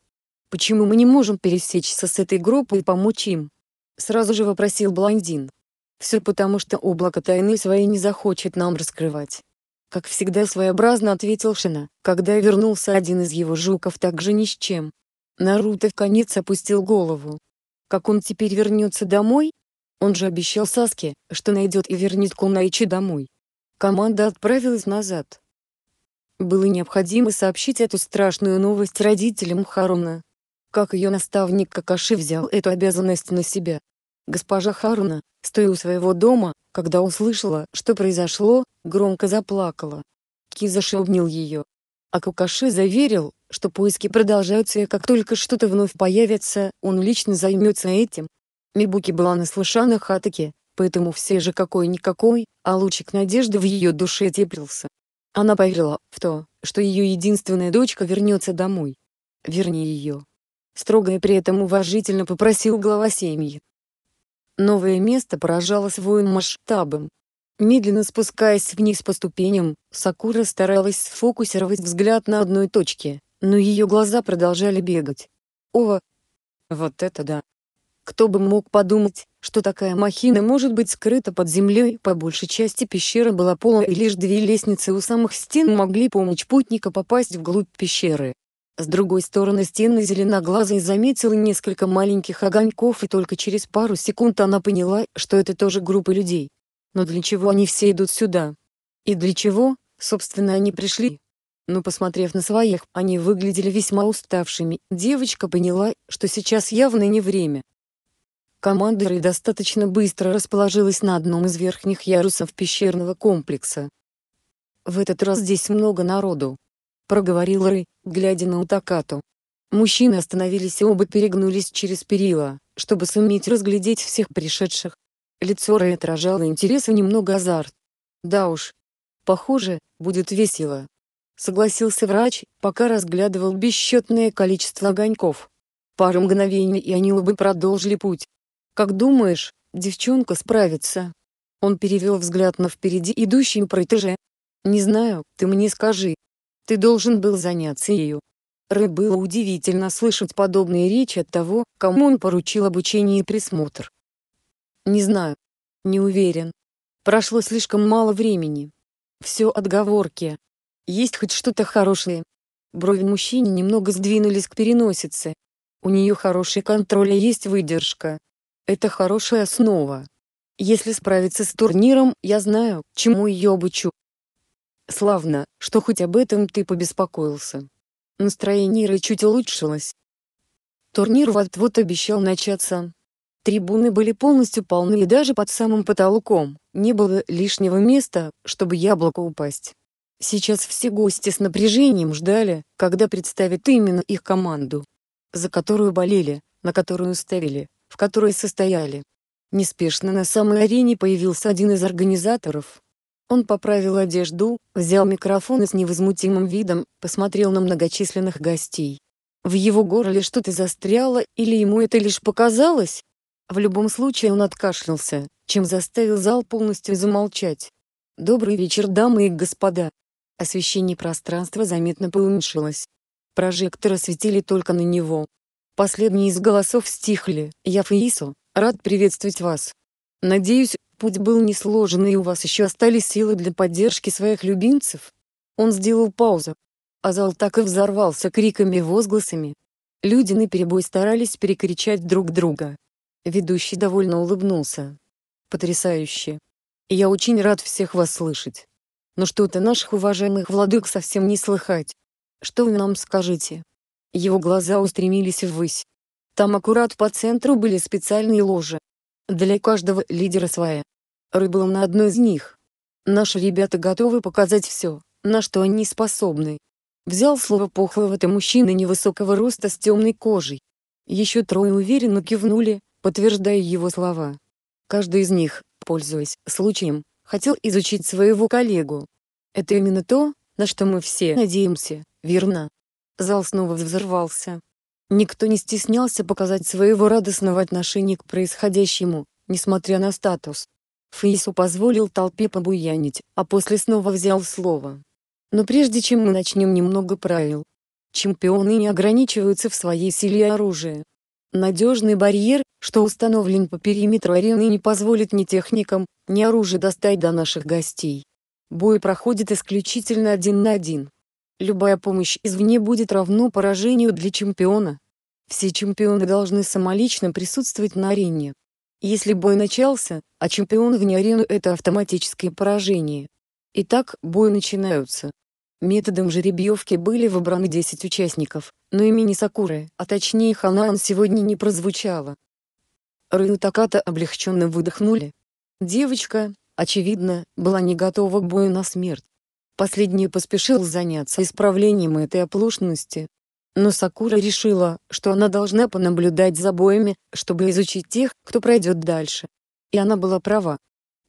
почему мы не можем пересечься с этой группой и помочь им? Сразу же вопросил блондин. Все потому, что облако тайны своей не захочет нам раскрывать. Как всегда своеобразно ответил Шина, когда вернулся один из его жуков так же ни с чем. Наруто в конец опустил голову. Как он теперь вернется домой, он же обещал Саске, что найдет и вернет Кунаичи домой. Команда отправилась назад. Было необходимо сообщить эту страшную новость родителям Харуна. Как ее наставник Какаши взял эту обязанность на себя. Госпожа Харуна, стоя у своего дома, когда услышала, что произошло, громко заплакала. Кизаши обнял ее. А Какаши заверил, что поиски продолжаются и как только что-то вновь появится, он лично займется этим. Мибуки была наслышана Хатаки, поэтому все же какой-никакой, а лучик надежды в ее душе теплился. Она поверила в то, что ее единственная дочка вернется домой. вернее ее!» Строго и при этом уважительно попросил глава семьи. Новое место поражало своим масштабом. Медленно спускаясь вниз по ступеням, Сакура старалась сфокусировать взгляд на одной точке, но ее глаза продолжали бегать. «Ова! Вот это да!» Кто бы мог подумать, что такая махина может быть скрыта под землей, по большей части пещера была пола и лишь две лестницы у самых стен могли помочь путника попасть вглубь пещеры. С другой стороны стены зеленоглазой заметила несколько маленьких огоньков и только через пару секунд она поняла, что это тоже группа людей. Но для чего они все идут сюда? И для чего, собственно, они пришли? Но посмотрев на своих, они выглядели весьма уставшими, девочка поняла, что сейчас явно не время команда Рэй достаточно быстро расположилась на одном из верхних ярусов пещерного комплекса. «В этот раз здесь много народу», — проговорил Рэй, глядя на Утакату. Мужчины остановились и оба перегнулись через перила, чтобы суметь разглядеть всех пришедших. Лицо Рэй отражало интерес и немного азарт. «Да уж. Похоже, будет весело», — согласился врач, пока разглядывал бесчетное количество огоньков. Пару мгновений и они оба продолжили путь, как думаешь, девчонка справится? Он перевел взгляд на впереди идущую протеже. Не знаю, ты мне скажи. Ты должен был заняться ею. Рэй было удивительно слышать подобные речи от того, кому он поручил обучение и присмотр. Не знаю. Не уверен. Прошло слишком мало времени. Все отговорки. Есть хоть что-то хорошее. Брови мужчины немного сдвинулись к переносице. У нее хороший контроль и есть выдержка, это хорошая основа. Если справиться с турниром, я знаю, чему ее обучу. Славно, что хоть об этом ты побеспокоился. Настроение Иры чуть улучшилось. Турнир вот-вот обещал начаться. Трибуны были полностью полны и даже под самым потолком не было лишнего места, чтобы яблоко упасть. Сейчас все гости с напряжением ждали, когда представят именно их команду, за которую болели, на которую ставили, в которой состояли. Неспешно на самой арене появился один из организаторов. Он поправил одежду, взял микрофон и с невозмутимым видом посмотрел на многочисленных гостей. В его горле что-то застряло, или ему это лишь показалось? В любом случае он откашлялся, чем заставил зал полностью замолчать. «Добрый вечер, дамы и господа!» Освещение пространства заметно поуменьшилось. Прожекторы светили только на него, Последние из голосов стихли. Я Фаису, рад приветствовать вас. Надеюсь, путь был несложен и у вас еще остались силы для поддержки своих любимцев. Он сделал паузу. А зал так и взорвался криками и возгласами. Люди на перебой старались перекричать друг друга. Ведущий довольно улыбнулся. Потрясающе. Я очень рад всех вас слышать. Но что-то наших уважаемых владык совсем не слыхать. Что вы нам скажете? Его глаза устремились ввысь. Там аккурат по центру были специальные ложи. Для каждого лидера своя. Рыб был на одной из них. Наши ребята готовы показать все, на что они способны. Взял слово пухлого-то мужчина невысокого роста с темной кожей. Еще трое уверенно кивнули, подтверждая его слова. Каждый из них, пользуясь случаем, хотел изучить своего коллегу. Это именно то, на что мы все надеемся, верно? Зал снова взорвался. Никто не стеснялся показать своего радостного отношения к происходящему, несмотря на статус. Фейсу позволил толпе побуянить, а после снова взял слово. Но прежде чем мы начнем немного правил. Чемпионы не ограничиваются в своей силе оружия. Надежный барьер, что установлен по периметру арены не позволит ни техникам, ни оружию достать до наших гостей. Бой проходит исключительно один на один. Любая помощь извне будет равно поражению для чемпиона. Все чемпионы должны самолично присутствовать на арене. Если бой начался, а чемпион вне арены это автоматическое поражение. Итак, бой начинаются. Методом жеребьевки были выбраны 10 участников, но имени Сакуры, а точнее Ханаан сегодня не прозвучало. Рыну Таката облегченно выдохнули. Девочка, очевидно, была не готова к бою на смерть. Последний поспешил заняться исправлением этой оплошности. Но Сакура решила, что она должна понаблюдать за боями, чтобы изучить тех, кто пройдет дальше. И она была права.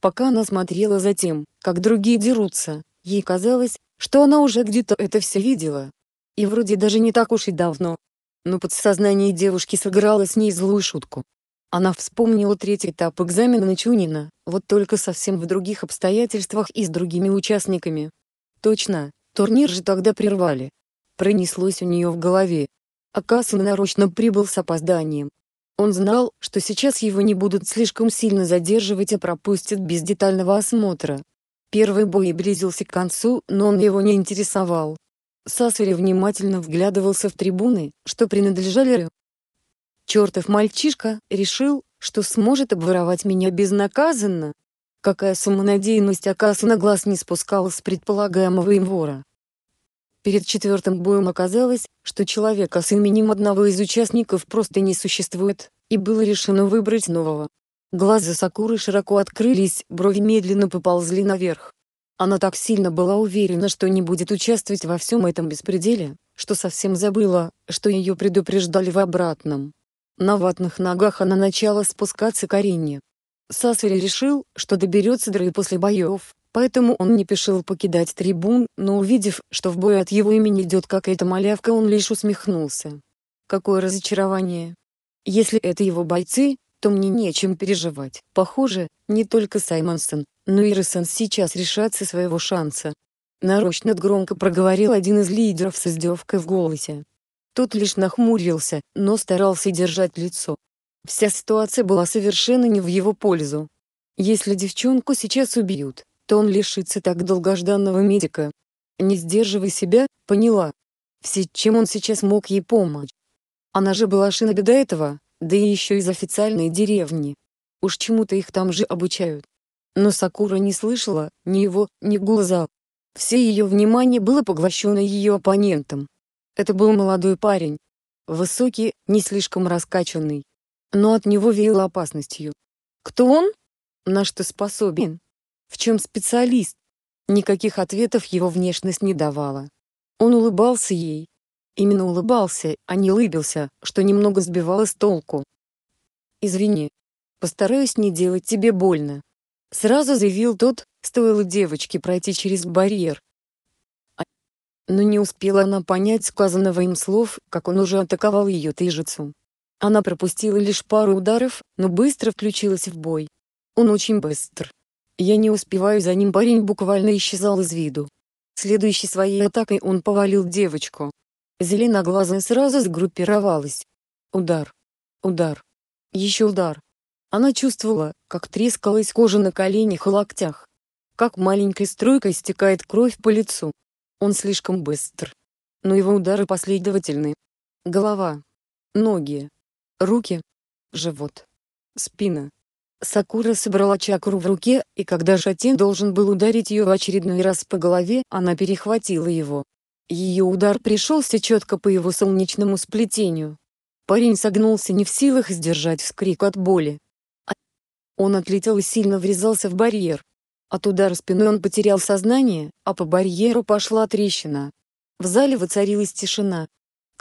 Пока она смотрела за тем, как другие дерутся, ей казалось, что она уже где-то это все видела. И вроде даже не так уж и давно. Но подсознание девушки сыграло с ней злую шутку. Она вспомнила третий этап экзамена Чунина, вот только совсем в других обстоятельствах и с другими участниками, Точно, турнир же тогда прервали. Пронеслось у нее в голове. Акасу нарочно прибыл с опозданием. Он знал, что сейчас его не будут слишком сильно задерживать и пропустят без детального осмотра. Первый бой близился к концу, но он его не интересовал. Сасури внимательно вглядывался в трибуны, что принадлежали Рю. Чертов мальчишка решил, что сможет обворовать меня безнаказанно. Какая самонадеянность Акасу на глаз не спускала с предполагаемого им вора. Перед четвертым боем оказалось, что человека с именем одного из участников просто не существует, и было решено выбрать нового. Глаза Сакуры широко открылись, брови медленно поползли наверх. Она так сильно была уверена, что не будет участвовать во всем этом беспределе, что совсем забыла, что ее предупреждали в обратном. На ватных ногах она начала спускаться к арене, Сасари решил, что доберется до Рэй после боев, поэтому он не спешил покидать трибун, но увидев, что в бой от его имени идет какая-то малявка он лишь усмехнулся. Какое разочарование. Если это его бойцы, то мне нечем переживать. Похоже, не только Саймонсон, но и Ресен сейчас решатся своего шанса. Нарочно громко проговорил один из лидеров с издевкой в голосе. Тот лишь нахмурился, но старался держать лицо. Вся ситуация была совершенно не в его пользу. Если девчонку сейчас убьют, то он лишится так долгожданного медика. Не сдерживай себя, поняла. Все, чем он сейчас мог ей помочь. Она же была шиноби до этого, да и еще из официальной деревни. Уж чему-то их там же обучают. Но Сакура не слышала ни его, ни глаза. Все ее внимание было поглощено ее оппонентом. Это был молодой парень. Высокий, не слишком раскачанный, но от него веяло опасностью. Кто он? На что способен? В чем специалист? Никаких ответов его внешность не давала. Он улыбался ей. Именно улыбался, а не лыбился, что немного сбивало с толку. «Извини. Постараюсь не делать тебе больно», — сразу заявил тот, стоило девочке пройти через барьер. Но не успела она понять сказанного им слов, как он уже атаковал ее тыжицу. Она пропустила лишь пару ударов, но быстро включилась в бой. Он очень быстр. Я не успеваю за ним, парень буквально исчезал из виду. Следующей своей атакой он повалил девочку. Зеленоглазая сразу сгруппировалась. Удар. Удар. Еще удар. Она чувствовала, как трескалась кожа на коленях и локтях. Как маленькой струйкой стекает кровь по лицу. Он слишком быстр. Но его удары последовательны. Голова. Ноги руки, живот, спина. Сакура собрала чакру в руке, и когда Шатен должен был ударить ее в очередной раз по голове, она перехватила его. Ее удар пришелся четко по его солнечному сплетению. Парень согнулся не в силах сдержать вскрик от боли. Он отлетел и сильно врезался в барьер. От удара спиной он потерял сознание, а по барьеру пошла трещина. В зале воцарилась тишина.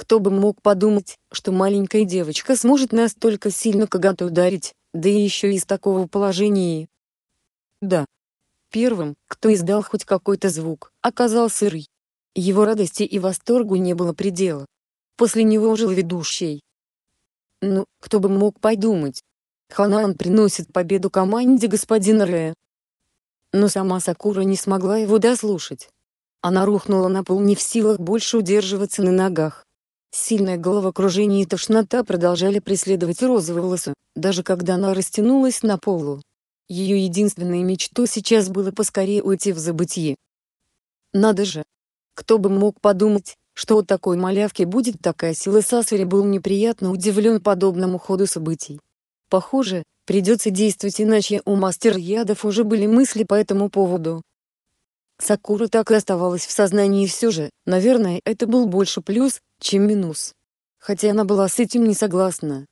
Кто бы мог подумать, что маленькая девочка сможет настолько сильно кого ударить, да и еще из такого положения. Да. Первым, кто издал хоть какой-то звук, оказался Рый. Его радости и восторгу не было предела. После него жил ведущий. Ну, кто бы мог подумать. Ханаан приносит победу команде господина Рэя. Но сама Сакура не смогла его дослушать. Она рухнула на пол не в силах больше удерживаться на ногах. Сильное головокружение и тошнота продолжали преследовать розоволосу, даже когда она растянулась на полу. Ее единственной мечтой сейчас было поскорее уйти в забытье. Надо же! Кто бы мог подумать, что у такой малявки будет такая сила Сасари был неприятно удивлен подобному ходу событий. Похоже, придется действовать иначе у мастера ядов уже были мысли по этому поводу. Сакура так и оставалась в сознании все же, наверное это был больше плюс, чем минус. Хотя она была с этим не согласна.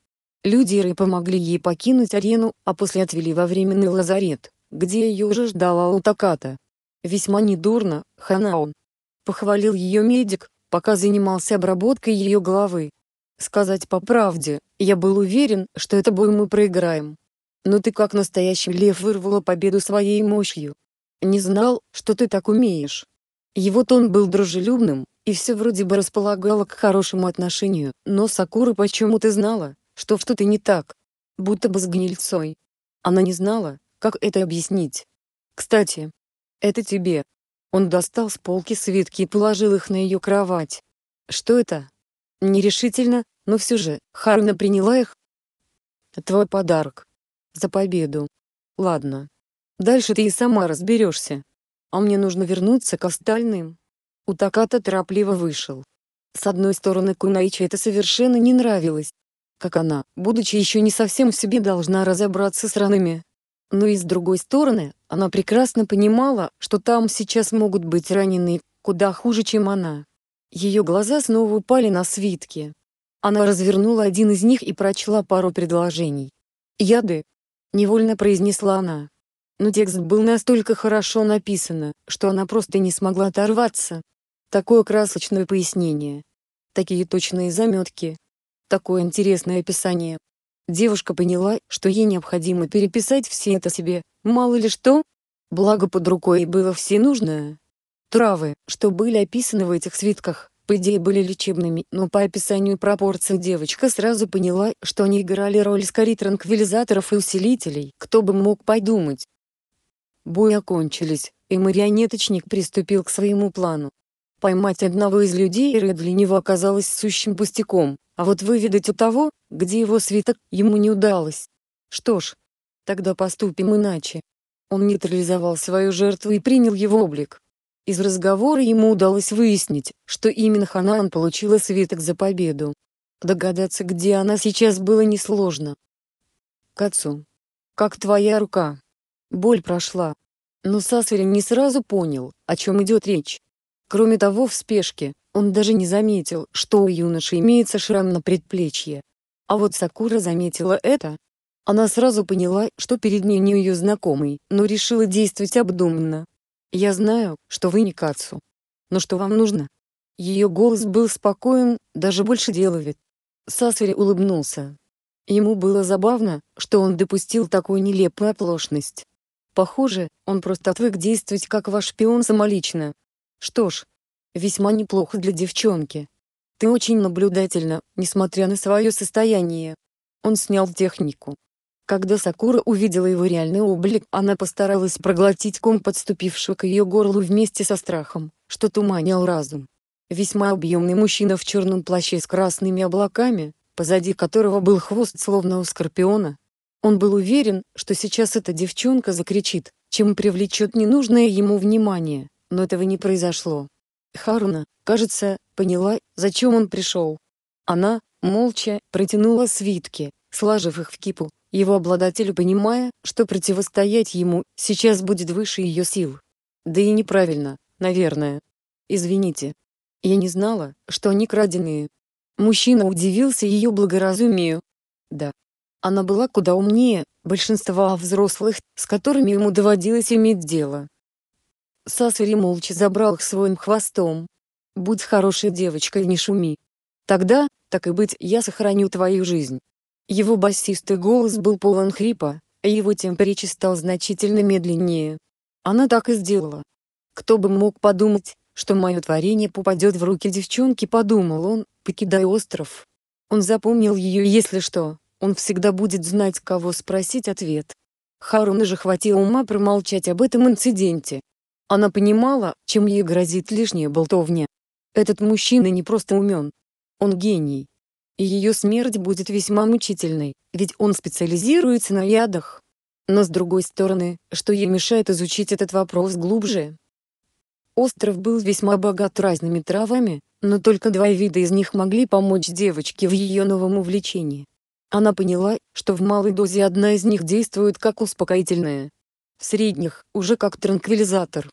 Люди помогли ей покинуть арену, а после отвели во временный лазарет, где ее уже ждала Утаката. Весьма недурно, Ханаон. Похвалил ее медик, пока занимался обработкой ее головы. Сказать по правде, я был уверен, что это бой мы проиграем. Но ты как настоящий лев вырвала победу своей мощью. Не знал, что ты так умеешь. Его тон был дружелюбным, и все вроде бы располагало к хорошему отношению, но Сакура почему-то знала, что что-то не так. Будто бы с гнильцой. Она не знала, как это объяснить. «Кстати, это тебе». Он достал с полки свитки и положил их на ее кровать. «Что это?» Нерешительно, но все же, Харна приняла их. «Твой подарок. За победу. Ладно. Дальше ты и сама разберешься. А мне нужно вернуться к остальным». Утаката торопливо вышел. С одной стороны Кунаичи это совершенно не нравилось. Как она, будучи еще не совсем в себе, должна разобраться с ранами. Но и с другой стороны, она прекрасно понимала, что там сейчас могут быть ранены, куда хуже, чем она. Ее глаза снова упали на свитки. Она развернула один из них и прочла пару предложений. «Яды», — невольно произнесла она но текст был настолько хорошо написан, что она просто не смогла оторваться. Такое красочное пояснение. Такие точные заметки. Такое интересное описание. Девушка поняла, что ей необходимо переписать все это себе, мало ли что. Благо под рукой было все нужное. Травы, что были описаны в этих свитках, по идее были лечебными, но по описанию пропорций девочка сразу поняла, что они играли роль скорее транквилизаторов и усилителей. Кто бы мог подумать, Бои окончились, и марионеточник приступил к своему плану. Поймать одного из людей ирэ для него оказалось сущим пустяком, а вот выведать у того, где его свиток, ему не удалось. Что ж, тогда поступим иначе. Он нейтрализовал свою жертву и принял его облик. Из разговора ему удалось выяснить, что именно Ханаан получила свиток за победу. Догадаться, где она сейчас было несложно. К отцу. «Как твоя рука?» Боль прошла. Но Сасверин не сразу понял, о чем идет речь. Кроме того, в спешке, он даже не заметил, что у юноши имеется шрам на предплечье. А вот Сакура заметила это. Она сразу поняла, что перед ней не ее знакомый, но решила действовать обдуманно. «Я знаю, что вы не Кацу. Но что вам нужно?» Ее голос был спокоен, даже больше деловит. Сасвери улыбнулся. Ему было забавно, что он допустил такую нелепую оплошность. Похоже, он просто отвык действовать как ваш шпион самолично. Что ж, весьма неплохо для девчонки. Ты очень наблюдательна, несмотря на свое состояние. Он снял технику. Когда Сакура увидела его реальный облик, она постаралась проглотить ком подступивший к ее горлу вместе со страхом, что туманил разум. Весьма объемный мужчина в черном плаще с красными облаками, позади которого был хвост словно у скорпиона, он был уверен, что сейчас эта девчонка закричит, чем привлечет ненужное ему внимание, но этого не произошло. Харуна, кажется, поняла, зачем он пришел. Она, молча, протянула свитки, сложив их в кипу, его обладателю понимая, что противостоять ему сейчас будет выше ее сил. Да и неправильно, наверное. Извините. Я не знала, что они краденые. Мужчина удивился ее благоразумию. Да, она была куда умнее большинства взрослых, с которыми ему доводилось иметь дело. Сасари молча забрал их своим хвостом. «Будь хорошей девочкой и не шуми. Тогда, так и быть, я сохраню твою жизнь». Его басистый голос был полон хрипа, а его темприч стал значительно медленнее. Она так и сделала. Кто бы мог подумать, что мое творение попадет в руки девчонки, подумал он, покидая остров. Он запомнил ее если что, он всегда будет знать, кого спросить ответ. Харуна же хватило ума промолчать об этом инциденте. Она понимала, чем ей грозит лишняя болтовня. Этот мужчина не просто умен. Он гений. И ее смерть будет весьма мучительной, ведь он специализируется на ядах. Но с другой стороны, что ей мешает изучить этот вопрос глубже? Остров был весьма богат разными травами, но только два вида из них могли помочь девочке в ее новом увлечении. Она поняла, что в малой дозе одна из них действует как успокоительное. В средних – уже как транквилизатор.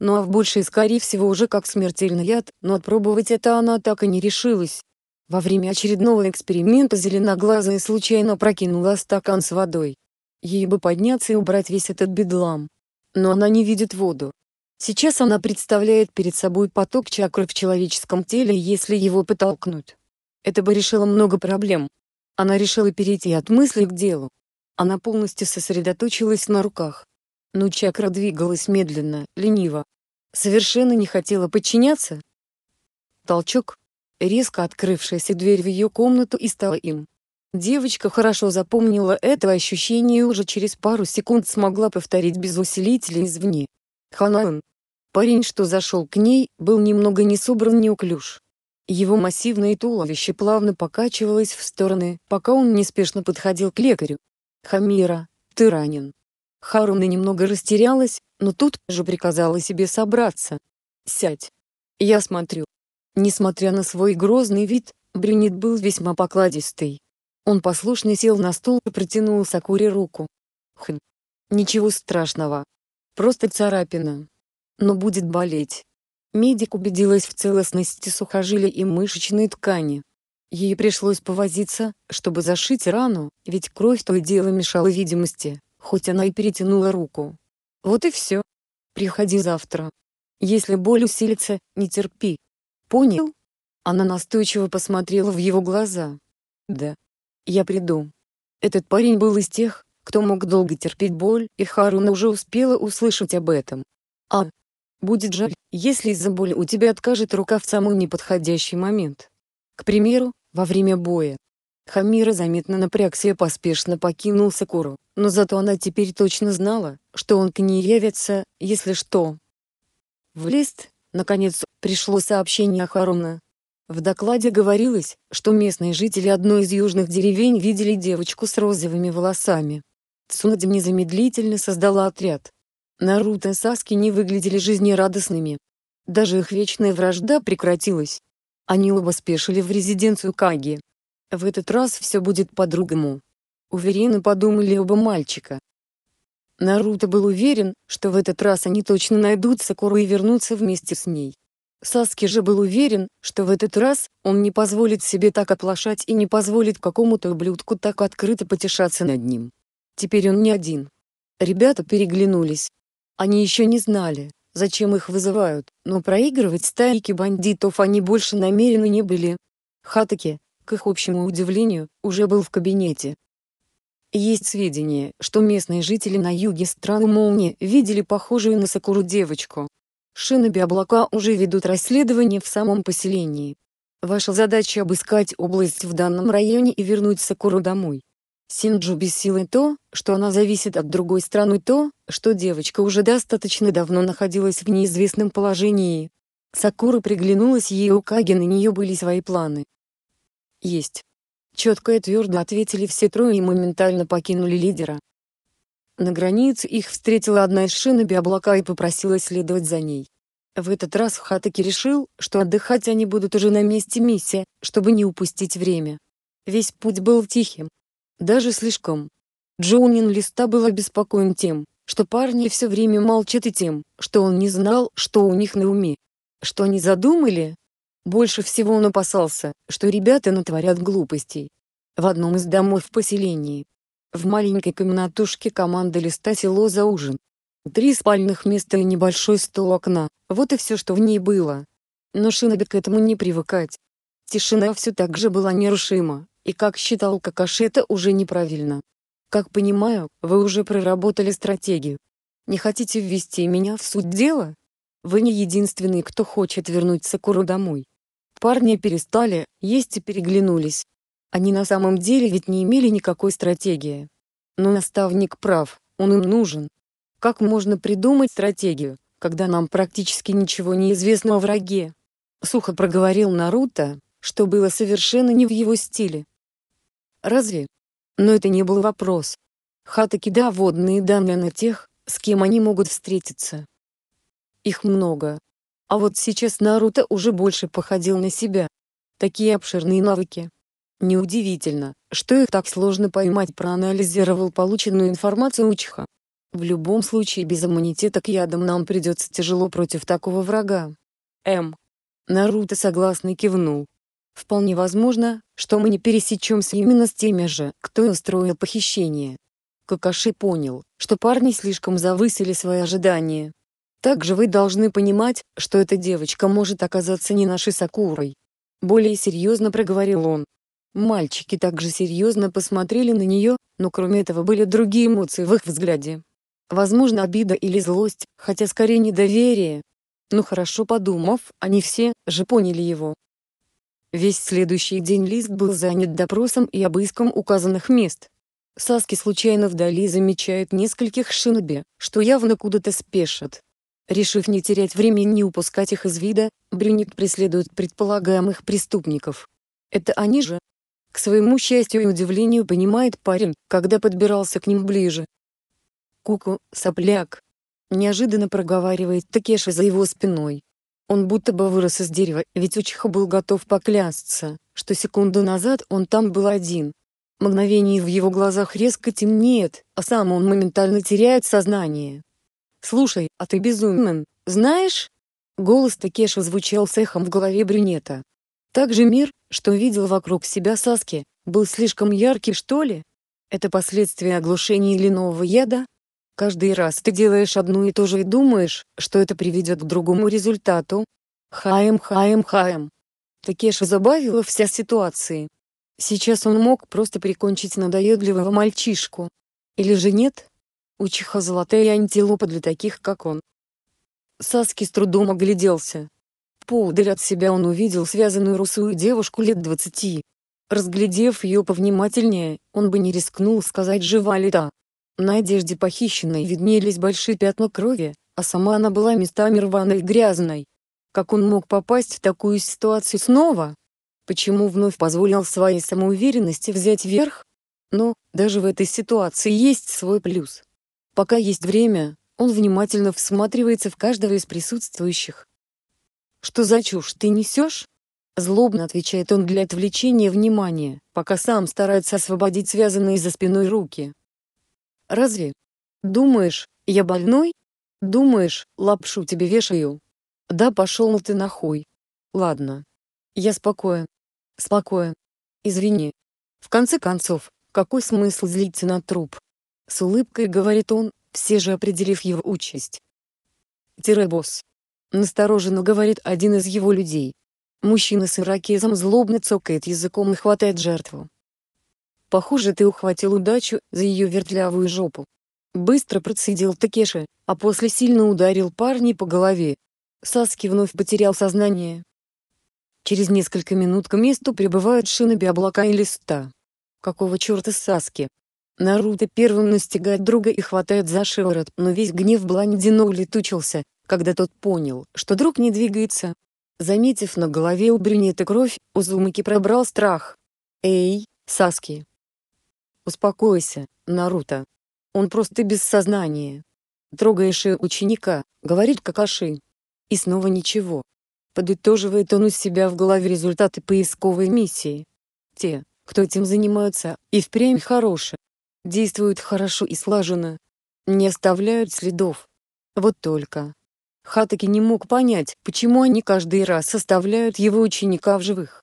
Ну а в большей, скорее всего, уже как смертельный яд, но отпробовать это она так и не решилась. Во время очередного эксперимента зеленоглазая случайно прокинула стакан с водой. Ей бы подняться и убрать весь этот бедлам. Но она не видит воду. Сейчас она представляет перед собой поток чакры в человеческом теле, если его потолкнуть. Это бы решило много проблем. Она решила перейти от мысли к делу. Она полностью сосредоточилась на руках. Но чакра двигалась медленно, лениво. Совершенно не хотела подчиняться. Толчок. Резко открывшаяся дверь в ее комнату и стала им. Девочка хорошо запомнила это ощущение и уже через пару секунд смогла повторить без усилителя извне. Ханаан. Парень, что зашел к ней, был немного не собран неуклюж. Его массивное туловище плавно покачивалось в стороны, пока он неспешно подходил к лекарю. «Хамира, ты ранен». Харуна немного растерялась, но тут же приказала себе собраться. «Сядь. Я смотрю». Несмотря на свой грозный вид, Брюнет был весьма покладистый. Он послушно сел на стул и протянул Сакуре руку. «Хм. Ничего страшного. Просто царапина. Но будет болеть. Медик убедилась в целостности сухожилий и мышечной ткани. Ей пришлось повозиться, чтобы зашить рану, ведь кровь то и дело мешала видимости, хоть она и перетянула руку. Вот и все. Приходи завтра. Если боль усилится, не терпи. Понял? Она настойчиво посмотрела в его глаза. Да. Я приду. Этот парень был из тех, кто мог долго терпеть боль, и Харуна уже успела услышать об этом. А, Будет жаль, если из-за боли у тебя откажет рука в самый неподходящий момент. К примеру, во время боя. Хамира заметно напрягся и поспешно покинул Сакуру, но зато она теперь точно знала, что он к ней явится, если что. В лист, наконец, пришло сообщение Харуна. В докладе говорилось, что местные жители одной из южных деревень видели девочку с розовыми волосами. Цунади незамедлительно создала отряд, Наруто и Саски не выглядели жизнерадостными. Даже их вечная вражда прекратилась. Они оба спешили в резиденцию Каги. В этот раз все будет по-другому. Уверенно подумали оба мальчика. Наруто был уверен, что в этот раз они точно найдут Сакуру и вернутся вместе с ней. Саски же был уверен, что в этот раз он не позволит себе так оплошать и не позволит какому-то ублюдку так открыто потешаться над ним. Теперь он не один. Ребята переглянулись. Они еще не знали, зачем их вызывают, но проигрывать стайки бандитов они больше намерены не были. Хатаки, к их общему удивлению, уже был в кабинете. Есть сведения, что местные жители на юге страны Молнии видели похожую на Сакуру девочку. Шиноби облака уже ведут расследование в самом поселении. Ваша задача обыскать область в данном районе и вернуть Сакуру домой. Синджу бесило то, что она зависит от другой страны то, что девочка уже достаточно давно находилась в неизвестном положении. Сакура приглянулась ей у Каги, на нее были свои планы. «Есть». Четко и твердо ответили все трое и моментально покинули лидера. На границе их встретила одна из шиноби облака и попросила следовать за ней. В этот раз Хатаки решил, что отдыхать они будут уже на месте миссии, чтобы не упустить время. Весь путь был тихим, даже слишком. Джоунин Листа был обеспокоен тем, что парни все время молчат и тем, что он не знал, что у них на уме. Что они задумали? Больше всего он опасался, что ребята натворят глупостей. В одном из домов в поселении. В маленькой комнатушке команда Листа село за ужин. Три спальных места и небольшой стол окна, вот и все, что в ней было. Но Шинобе к этому не привыкать. Тишина все так же была нерушима, и как считал Какаши это уже неправильно. Как понимаю, вы уже проработали стратегию. Не хотите ввести меня в суть дела? Вы не единственный, кто хочет вернуть Сакуру домой. Парни перестали есть и переглянулись. Они на самом деле ведь не имели никакой стратегии. Но наставник прав, он им нужен. Как можно придумать стратегию, когда нам практически ничего не известно о враге? Сухо проговорил Наруто, что было совершенно не в его стиле. Разве? Но это не был вопрос. Хатаки да водные данные на тех, с кем они могут встретиться. Их много. А вот сейчас Наруто уже больше походил на себя. Такие обширные навыки. Неудивительно, что их так сложно поймать, проанализировал полученную информацию Учиха. В любом случае без иммунитета к ядам нам придется тяжело против такого врага. М. Наруто согласно кивнул. Вполне возможно, что мы не пересечемся именно с теми же, кто и устроил похищение. Какаши понял, что парни слишком завысили свои ожидания. Также вы должны понимать, что эта девочка может оказаться не нашей Сакурой. Более серьезно проговорил он. Мальчики также серьезно посмотрели на нее, но кроме этого были другие эмоции в их взгляде. Возможно обида или злость, хотя скорее недоверие. Но ну хорошо подумав, они все же поняли его, Весь следующий день Лист был занят допросом и обыском указанных мест. Саски случайно вдали замечает нескольких шиноби, что явно куда-то спешат. Решив не терять времени и упускать их из вида, Брюник преследует предполагаемых преступников. Это они же? К своему счастью и удивлению понимает парень, когда подбирался к ним ближе. «Куку, сопляк!» Неожиданно проговаривает Такеши за его спиной. Он будто бы вырос из дерева, ведь Учиха был готов поклясться, что секунду назад он там был один. Мгновение в его глазах резко темнеет, а сам он моментально теряет сознание. «Слушай, а ты безумен, знаешь?» Голос Такеша звучал с эхом в голове брюнета. Также мир, что видел вокруг себя Саски, был слишком яркий что ли? Это последствия оглушения или нового яда, Каждый раз ты делаешь одну и то же и думаешь, что это приведет к другому результату. Хаем, хаем, хаем. Такеша забавила вся ситуация. Сейчас он мог просто прикончить надоедливого мальчишку. Или же нет? Учиха золотая антилопа для таких, как он. Саски с трудом огляделся. Поудаль от себя он увидел связанную русую девушку лет двадцати. Разглядев ее повнимательнее, он бы не рискнул сказать жива ли та. На одежде похищенной виднелись большие пятна крови, а сама она была местами рваной и грязной. Как он мог попасть в такую ситуацию снова? Почему вновь позволил своей самоуверенности взять верх? Но, даже в этой ситуации есть свой плюс. Пока есть время, он внимательно всматривается в каждого из присутствующих. «Что за чушь ты несешь?» Злобно отвечает он для отвлечения внимания, пока сам старается освободить связанные за спиной руки. Разве? Думаешь, я больной? Думаешь, лапшу тебе вешаю? Да пошел ты нахуй. Ладно. Я спокоен. Спокоен. Извини. В конце концов, какой смысл злиться на труп? С улыбкой говорит он, все же определив его участь. Тире-босс. Настороженно говорит один из его людей. Мужчина с иракезом злобно цокает языком и хватает жертву. Похоже, ты ухватил удачу за ее вертлявую жопу. Быстро процедил Такеши, а после сильно ударил парни по голове. Саски вновь потерял сознание. Через несколько минут к месту прибывают шиноби облака и листа. Какого черта Саски? Наруто первым настигает друга и хватает за шиворот, но весь гнев блондина улетучился, когда тот понял, что друг не двигается. Заметив на голове у брюнета кровь, Узумаки пробрал страх. «Эй, Саски, «Успокойся, Наруто. Он просто без сознания. Трогаешь и ученика», — говорит Какаши. И снова ничего. Подытоживает он у себя в голове результаты поисковой миссии. Те, кто этим занимаются, и впрямь хороши. Действуют хорошо и слаженно. Не оставляют следов. Вот только. Хатаки не мог понять, почему они каждый раз составляют его ученика в живых.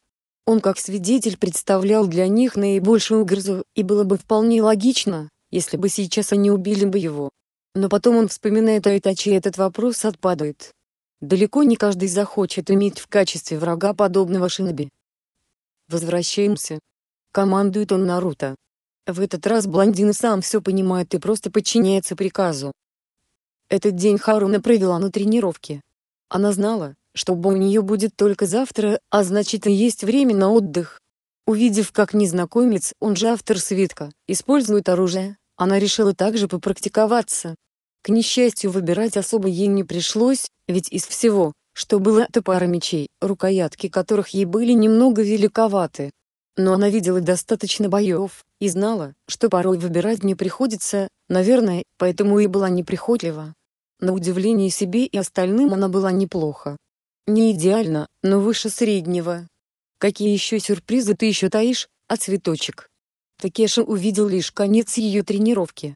Он как свидетель представлял для них наибольшую угрозу, и было бы вполне логично, если бы сейчас они убили бы его. Но потом он вспоминает о Итачи и этот вопрос отпадает. Далеко не каждый захочет иметь в качестве врага подобного шиноби. Возвращаемся. Командует он Наруто. В этот раз блондин и сам все понимает и просто подчиняется приказу. Этот день Харуна провела на тренировке. Она знала, чтобы у нее будет только завтра, а значит и есть время на отдых. Увидев, как незнакомец, он же автор свитка, использует оружие, она решила также попрактиковаться. К несчастью, выбирать особо ей не пришлось, ведь из всего, что было, это пара мечей, рукоятки которых ей были немного великоваты. Но она видела достаточно боев, и знала, что порой выбирать не приходится, наверное, поэтому и была неприхотлива. На удивление себе и остальным она была неплохо. Не идеально, но выше среднего. Какие еще сюрпризы ты еще таишь, а цветочек? Такеша увидел лишь конец ее тренировки.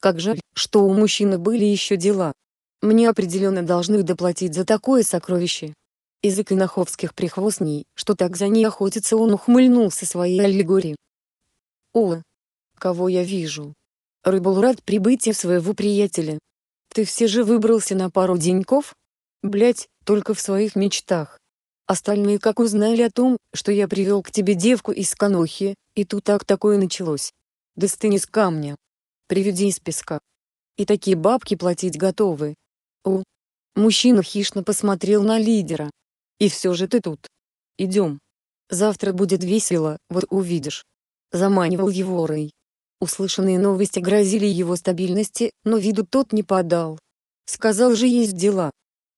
Как жаль, что у мужчины были еще дела. Мне определенно должны доплатить за такое сокровище. Из иконоховских прихвостней, что так за ней охотится он ухмыльнулся своей аллегорией. О, кого я вижу. Рыбал рад прибытию своего приятеля. Ты все же выбрался на пару деньков? Блять, только в своих мечтах. Остальные как узнали о том, что я привел к тебе девку из Канохи, и тут так такое началось. Да Достань из камня. Приведи из песка. И такие бабки платить готовы. У. Мужчина хищно посмотрел на лидера. И все же ты тут. Идем. Завтра будет весело, вот увидишь. Заманивал его Рэй. Услышанные новости грозили его стабильности, но виду тот не подал. Сказал же есть дела,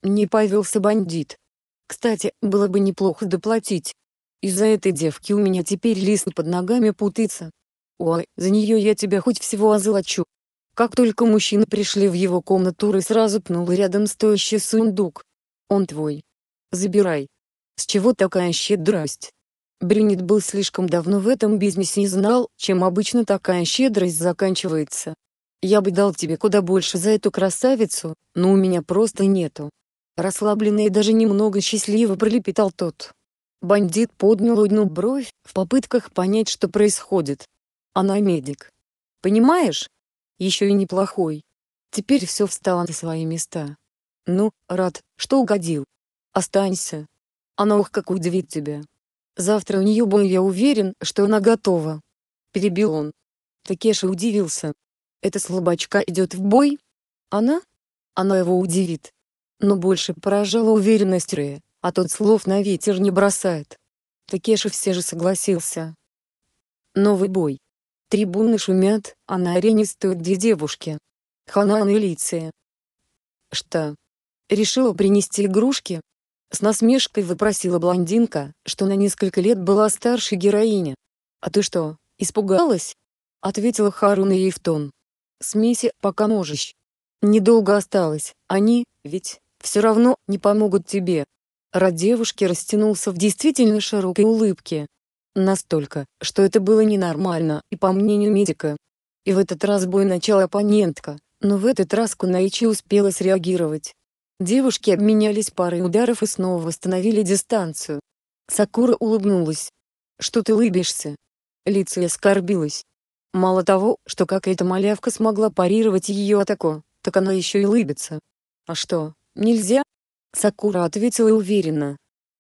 не повелся бандит. Кстати, было бы неплохо доплатить. Из-за этой девки у меня теперь лист под ногами путается. Ой, за нее я тебя хоть всего озолочу. Как только мужчины пришли в его комнату, Ры сразу пнул рядом стоящий сундук. Он твой. Забирай. С чего такая щедрость? Брюнет был слишком давно в этом бизнесе и знал, чем обычно такая щедрость заканчивается. Я бы дал тебе куда больше за эту красавицу, но у меня просто нету. Расслабленно и даже немного счастливо пролепетал тот. Бандит поднял одну бровь, в попытках понять, что происходит. Она медик. Понимаешь? Еще и неплохой. Теперь все встало на свои места. Ну, рад, что угодил. Останься. Она ух как удивит тебя. Завтра у нее бой, я уверен, что она готова. Перебил он. Такеша удивился. Эта слабачка идет в бой? Она? Она его удивит. Но больше поражала уверенность Рэя, а тот слов на ветер не бросает. Такеши все же согласился. Новый бой. Трибуны шумят, а на арене стоят две девушки. Ханан и Лиция. Что? Решила принести игрушки? С насмешкой выпросила блондинка, что на несколько лет была старшей героиня. А ты что, испугалась? Ответила Харуна ей в тон. Смейся, пока можешь. Недолго осталось, они, ведь все равно не помогут тебе. Рот девушки растянулся в действительно широкой улыбке. Настолько, что это было ненормально, и по мнению медика. И в этот раз бой начала оппонентка, но в этот раз Кунаичи успела среагировать. Девушки обменялись парой ударов и снова восстановили дистанцию. Сакура улыбнулась. «Что ты улыбишься?» Лицо оскорбилась. Мало того, что какая-то малявка смогла парировать ее атаку, так она еще и улыбится. А что, «Нельзя!» Сакура ответила уверенно.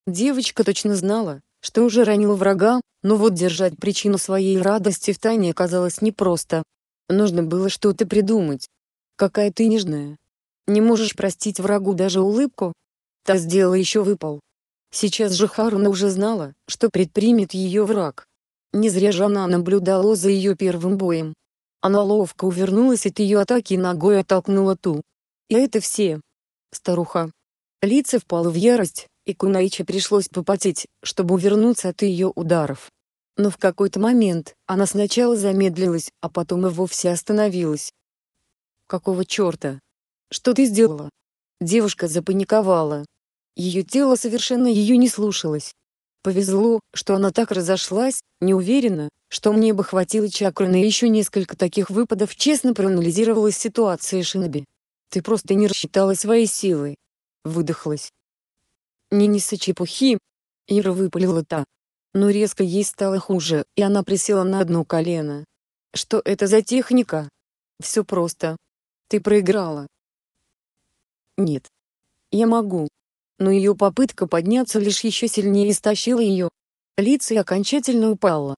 Девочка точно знала, что уже ранила врага, но вот держать причину своей радости в тайне оказалось непросто. Нужно было что-то придумать. «Какая ты нежная!» «Не можешь простить врагу даже улыбку?» Та сделала еще выпал. Сейчас же Харуна уже знала, что предпримет ее враг. Не зря же она наблюдала за ее первым боем. Она ловко увернулась от ее атаки и ногой оттолкнула ту. И это все старуха. Лица впала в ярость, и Кунаичи пришлось попотеть, чтобы увернуться от ее ударов. Но в какой-то момент она сначала замедлилась, а потом и вовсе остановилась. «Какого черта? Что ты сделала?» Девушка запаниковала. Ее тело совершенно ее не слушалось. Повезло, что она так разошлась, не уверена, что мне бы хватило чакры на еще несколько таких выпадов честно проанализировала ситуацию Шиноби. Ты просто не рассчитала свои силы. Выдохлась. Не неси чепухи. Ира выпалила та. Но резко ей стало хуже, и она присела на одно колено. Что это за техника? Все просто. Ты проиграла. Нет. Я могу. Но ее попытка подняться лишь еще сильнее истощила ее. Лица окончательно упала.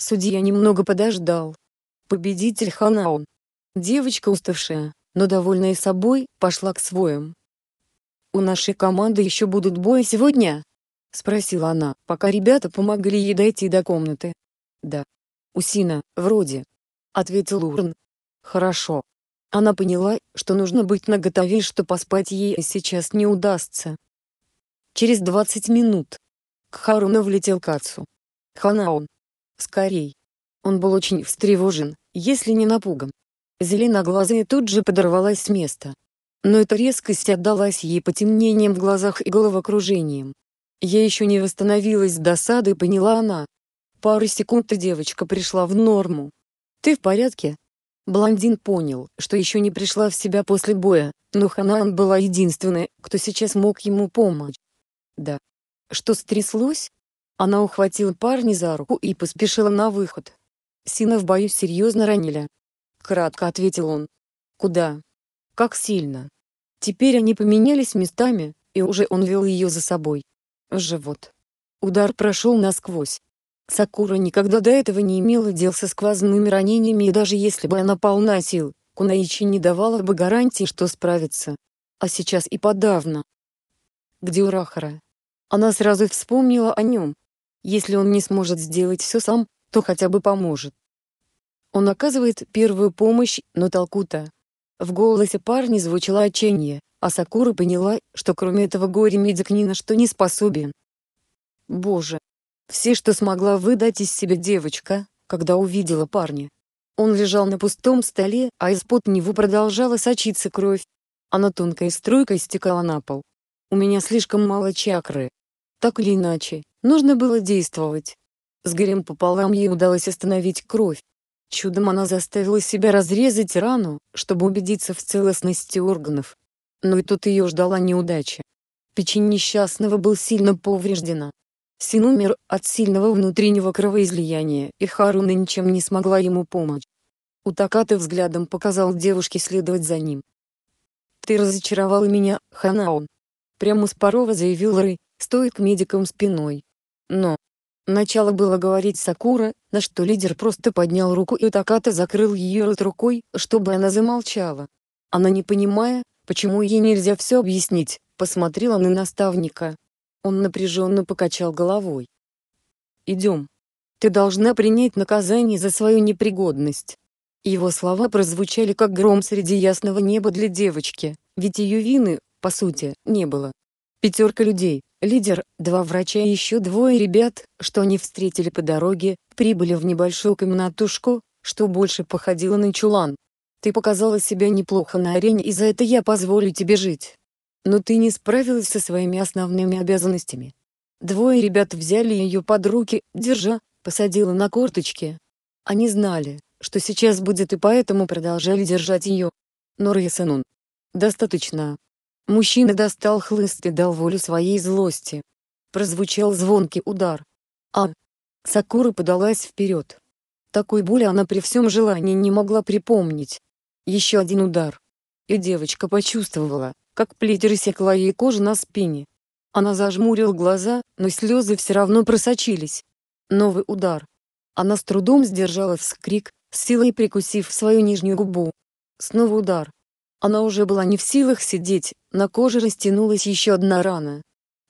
Судья немного подождал. Победитель Ханаун. Девочка уставшая, но, довольная собой, пошла к своим. «У нашей команды еще будут бои сегодня?» — спросила она, пока ребята помогли ей дойти до комнаты. «Да». «Усина, вроде», — ответил Урн. «Хорошо». Она поняла, что нужно быть наготове, что поспать ей сейчас не удастся. Через двадцать минут к Харуну влетел Кацу. «Ханаон! Скорей!» Он был очень встревожен, если не напуган, Зеленоглазая тут же подорвалась с места. Но эта резкость отдалась ей потемнением в глазах и головокружением. Я еще не восстановилась с досады, поняла она. Пару секунд и девочка пришла в норму. «Ты в порядке?» Блондин понял, что еще не пришла в себя после боя, но Ханаан была единственной, кто сейчас мог ему помочь. «Да». «Что стряслось?» Она ухватила парня за руку и поспешила на выход. Сина в бою серьезно ранили кратко ответил он. Куда? Как сильно? Теперь они поменялись местами, и уже он вел ее за собой. Живот. Удар прошел насквозь. Сакура никогда до этого не имела дел со сквозными ранениями и даже если бы она полна сил, Кунаичи не давала бы гарантии, что справится. А сейчас и подавно. Где Урахара? Она сразу вспомнила о нем. Если он не сможет сделать все сам, то хотя бы поможет. Он оказывает первую помощь, но толку-то. В голосе парня звучало отчаяние, а Сакура поняла, что кроме этого горе медик ни на что не способен. Боже! Все, что смогла выдать из себя девочка, когда увидела парня. Он лежал на пустом столе, а из-под него продолжала сочиться кровь. Она тонкой струйкой стекала на пол. У меня слишком мало чакры. Так или иначе, нужно было действовать. С горем пополам ей удалось остановить кровь. Чудом она заставила себя разрезать рану, чтобы убедиться в целостности органов. Но и тут ее ждала неудача. Печень несчастного был сильно повреждена. Син умер от сильного внутреннего кровоизлияния, и Харуна ничем не смогла ему помочь. Утакаты взглядом показал девушке следовать за ним. «Ты разочаровала меня, Ханаон!» Прямо с порога заявил Рэй, стоит к медикам спиной. Но, Начало было говорить Сакура, на что лидер просто поднял руку и Таката закрыл ее рот рукой, чтобы она замолчала. Она не понимая, почему ей нельзя все объяснить, посмотрела на наставника. Он напряженно покачал головой. «Идем. Ты должна принять наказание за свою непригодность». Его слова прозвучали как гром среди ясного неба для девочки, ведь ее вины, по сути, не было. Пятерка людей, Лидер, два врача и еще двое ребят, что они встретили по дороге, прибыли в небольшую комнатушку, что больше походило на чулан. Ты показала себя неплохо на арене и за это я позволю тебе жить. Но ты не справилась со своими основными обязанностями. Двое ребят взяли ее под руки, держа, посадила на корточки. Они знали, что сейчас будет и поэтому продолжали держать ее. Но Рейсанун. Достаточно, Мужчина достал хлыст и дал волю своей злости. Прозвучал звонкий удар. А! Сакура подалась вперед. Такой боли она при всем желании не могла припомнить. Еще один удар. И девочка почувствовала, как плеть рассекла ей кожу на спине. Она зажмурила глаза, но слезы все равно просочились. Новый удар. Она с трудом сдержала вскрик, с силой прикусив свою нижнюю губу. Снова удар. Она уже была не в силах сидеть, на коже растянулась еще одна рана.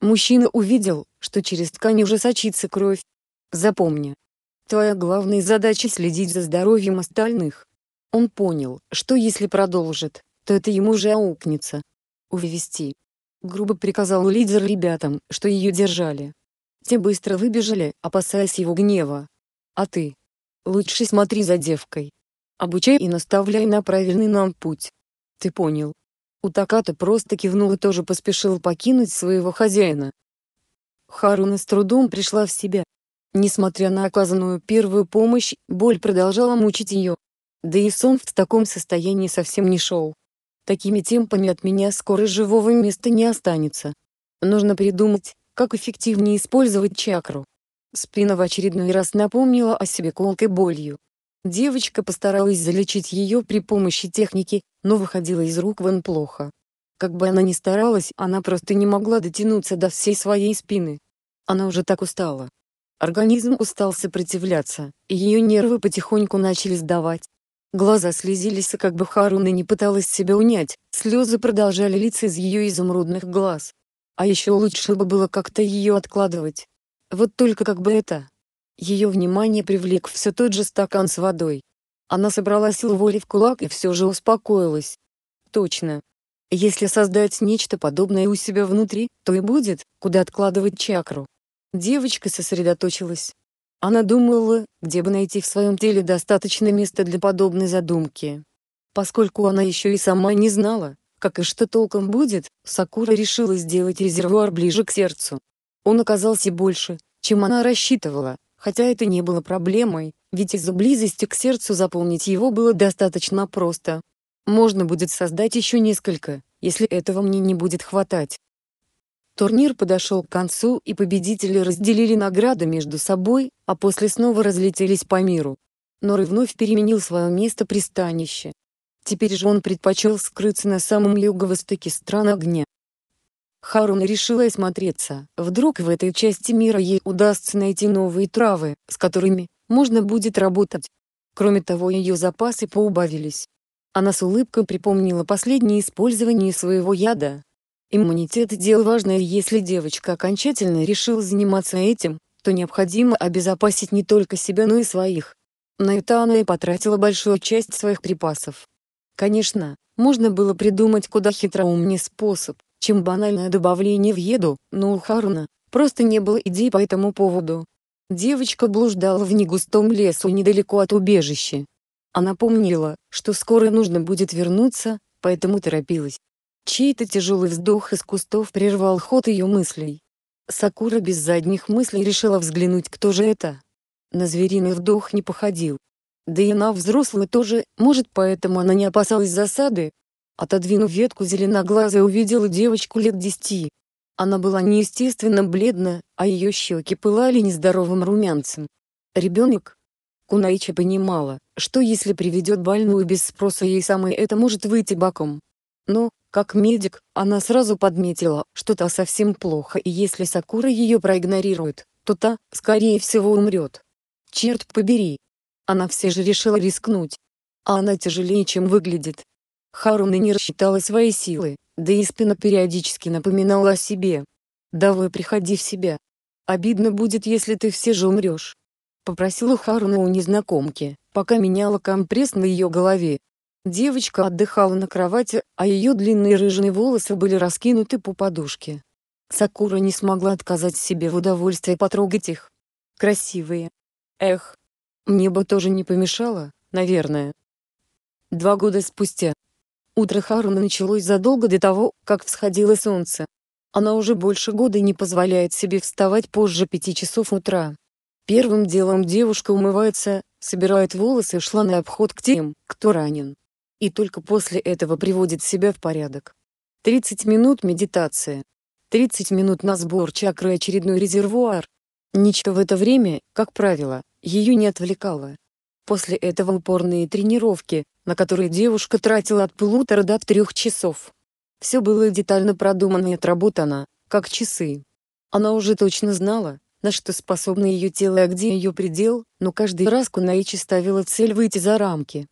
Мужчина увидел, что через ткань уже сочится кровь. Запомни. Твоя главная задача следить за здоровьем остальных. Он понял, что если продолжит, то это ему же аукнется. Увести. Грубо приказал лидер ребятам, что ее держали. Те быстро выбежали, опасаясь его гнева. А ты? Лучше смотри за девкой. Обучай и наставляй на правильный нам путь. «Ты понял». Утаката просто кивнул и тоже поспешил покинуть своего хозяина. Харуна с трудом пришла в себя. Несмотря на оказанную первую помощь, боль продолжала мучить ее. Да и сон в таком состоянии совсем не шел. Такими темпами от меня скоро живого места не останется. Нужно придумать, как эффективнее использовать чакру. Спина в очередной раз напомнила о себе колкой болью. Девочка постаралась залечить ее при помощи техники, но выходила из рук вон плохо. Как бы она ни старалась, она просто не могла дотянуться до всей своей спины. Она уже так устала. Организм устал сопротивляться, и ее нервы потихоньку начали сдавать. Глаза слезились, и как бы Харуна не пыталась себя унять, слезы продолжали литься из ее изумрудных глаз. А еще лучше бы было как-то ее откладывать. Вот только как бы это... Ее внимание привлек все тот же стакан с водой. Она собрала силу воли в кулак и все же успокоилась. Точно. Если создать нечто подобное у себя внутри, то и будет, куда откладывать чакру. Девочка сосредоточилась. Она думала, где бы найти в своем теле достаточно места для подобной задумки. Поскольку она еще и сама не знала, как и что толком будет, Сакура решила сделать резервуар ближе к сердцу. Он оказался больше, чем она рассчитывала, Хотя это не было проблемой, ведь из-за близости к сердцу заполнить его было достаточно просто. Можно будет создать еще несколько, если этого мне не будет хватать. Турнир подошел к концу, и победители разделили награды между собой, а после снова разлетелись по миру. Норы вновь переменил свое место пристанища. Теперь же он предпочел скрыться на самом юго-востоке стран огня. Харуна решила осмотреться, вдруг в этой части мира ей удастся найти новые травы, с которыми можно будет работать. Кроме того ее запасы поубавились. Она с улыбкой припомнила последнее использование своего яда. Иммунитет – дело важное, если девочка окончательно решила заниматься этим, то необходимо обезопасить не только себя, но и своих. На это она и потратила большую часть своих припасов. Конечно, можно было придумать куда хитроумнее способ, чем банальное добавление в еду, но у Харуна просто не было идей по этому поводу. Девочка блуждала в негустом лесу недалеко от убежища. Она помнила, что скоро нужно будет вернуться, поэтому торопилась. Чей-то тяжелый вздох из кустов прервал ход ее мыслей. Сакура без задних мыслей решила взглянуть кто же это. На звериный вдох не походил. Да и на взрослый тоже, может поэтому она не опасалась засады, Отодвинув ветку зеленоглазая увидела девочку лет десяти. Она была неестественно бледна, а ее щеки пылали нездоровым румянцем. Ребенок? Кунаича понимала, что если приведет больную без спроса ей самой это может выйти боком. Но, как медик, она сразу подметила, что та совсем плохо и если Сакура ее проигнорирует, то та, скорее всего, умрет. Черт побери. Она все же решила рискнуть. А она тяжелее, чем выглядит. Харуна не рассчитала свои силы, да и спина периодически напоминала о себе. «Давай приходи в себя. Обидно будет, если ты все же умрешь». Попросила Харуна у незнакомки, пока меняла компресс на ее голове. Девочка отдыхала на кровати, а ее длинные рыжие волосы были раскинуты по подушке. Сакура не смогла отказать себе в удовольствии потрогать их. Красивые. Эх. Мне бы тоже не помешало, наверное. Два года спустя. Утро Харуна началось задолго до того, как всходило солнце. Она уже больше года не позволяет себе вставать позже пяти часов утра. Первым делом девушка умывается, собирает волосы и шла на обход к тем, кто ранен. И только после этого приводит себя в порядок. 30 минут медитация, 30 минут на сбор чакры очередной резервуар. Ничто в это время, как правило, ее не отвлекало. После этого упорные тренировки, на которые девушка тратила от полутора до трех часов. Все было детально продумано и отработано, как часы. Она уже точно знала, на что способно ее тело, и где ее предел, но каждый раз Кунаичи ставила цель выйти за рамки.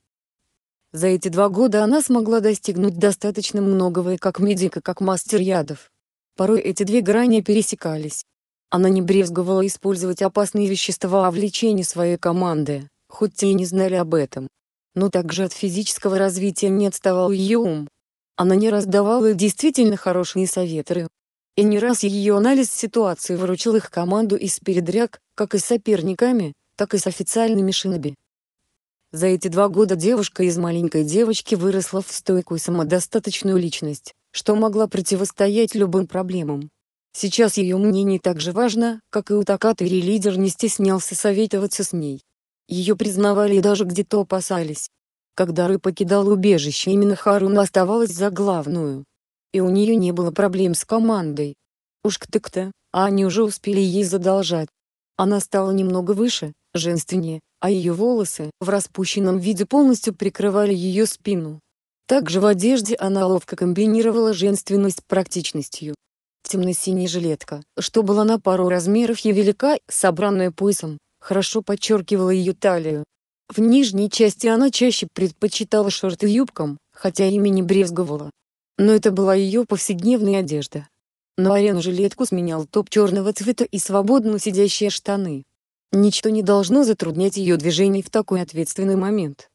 За эти два года она смогла достигнуть достаточно многого и как медик, и как мастер ядов. Порой эти две грани пересекались. Она не брезговала использовать опасные вещества в лечении своей команды хоть и не знали об этом. Но также от физического развития не отставал ее ум. Она не раз давала действительно хорошие советы. И не раз ее анализ ситуации выручил их команду из передряг, как и с соперниками, так и с официальными шиноби. За эти два года девушка из маленькой девочки выросла в стойкую самодостаточную личность, что могла противостоять любым проблемам. Сейчас ее мнение так же важно, как и у Такаты или лидер не стеснялся советоваться с ней. Ее признавали и даже где-то опасались. Когда Ры покидал убежище именно Харуна оставалась за главную. И у нее не было проблем с командой. Уж к то а они уже успели ей задолжать. Она стала немного выше, женственнее, а ее волосы в распущенном виде полностью прикрывали ее спину. Также в одежде она ловко комбинировала женственность с практичностью. Темно-синяя жилетка, что была на пару размеров и велика, собранная поясом, хорошо подчеркивала ее талию. В нижней части она чаще предпочитала шорты юбкам, хотя ими не брезговала. Но это была ее повседневная одежда. На арену жилетку сменял топ черного цвета и свободно сидящие штаны. Ничто не должно затруднять ее движений в такой ответственный момент.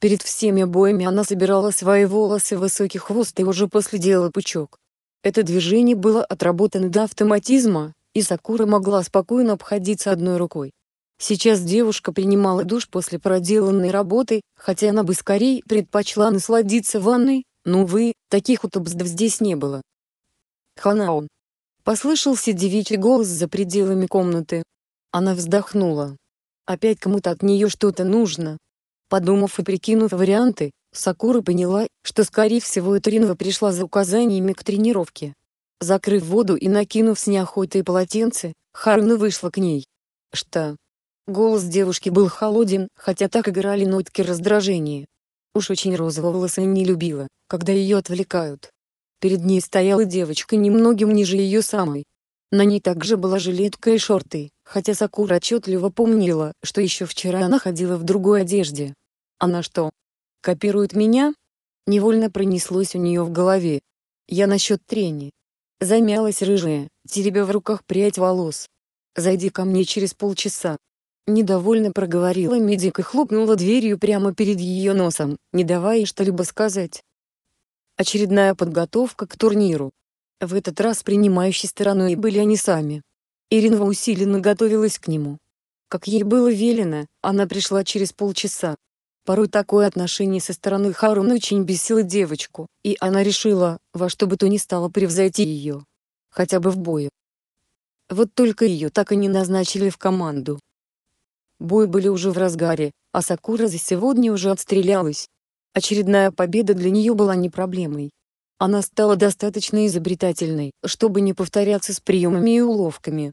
Перед всеми боями она собирала свои волосы в высокий хвост и уже после делала пучок. Это движение было отработано до автоматизма, и Сакура могла спокойно обходиться одной рукой. Сейчас девушка принимала душ после проделанной работы, хотя она бы скорее предпочла насладиться ванной, но, увы, таких удобств здесь не было. Ханаон. послышался девичий голос за пределами комнаты. Она вздохнула. Опять кому-то от нее что-то нужно. Подумав и прикинув варианты, Сакура поняла, что скорее всего Этеринова пришла за указаниями к тренировке. Закрыв воду и накинув с неохотой полотенце, Харуна вышла к ней. «Что?» Голос девушки был холоден, хотя так играли нотки раздражения. Уж очень Роза волосы не любила, когда ее отвлекают. Перед ней стояла девочка немногим ниже ее самой. На ней также была жилетка и шорты, хотя Сакура отчетливо помнила, что еще вчера она ходила в другой одежде. Она что? Копирует меня? Невольно пронеслось у нее в голове. Я насчет трени. Замялась рыжая, теребя в руках прядь волос. Зайди ко мне через полчаса, Недовольно проговорила медик и хлопнула дверью прямо перед ее носом, не давая ей что-либо сказать. Очередная подготовка к турниру. В этот раз принимающей стороной были они сами. Иринва усиленно готовилась к нему. Как ей было велено, она пришла через полчаса. Порой такое отношение со стороны Харун очень бесило девочку, и она решила, во что бы то ни стало превзойти ее. Хотя бы в бою. Вот только ее так и не назначили в команду. Бой были уже в разгаре, а Сакура за сегодня уже отстрелялась. Очередная победа для нее была не проблемой. Она стала достаточно изобретательной, чтобы не повторяться с приемами и уловками.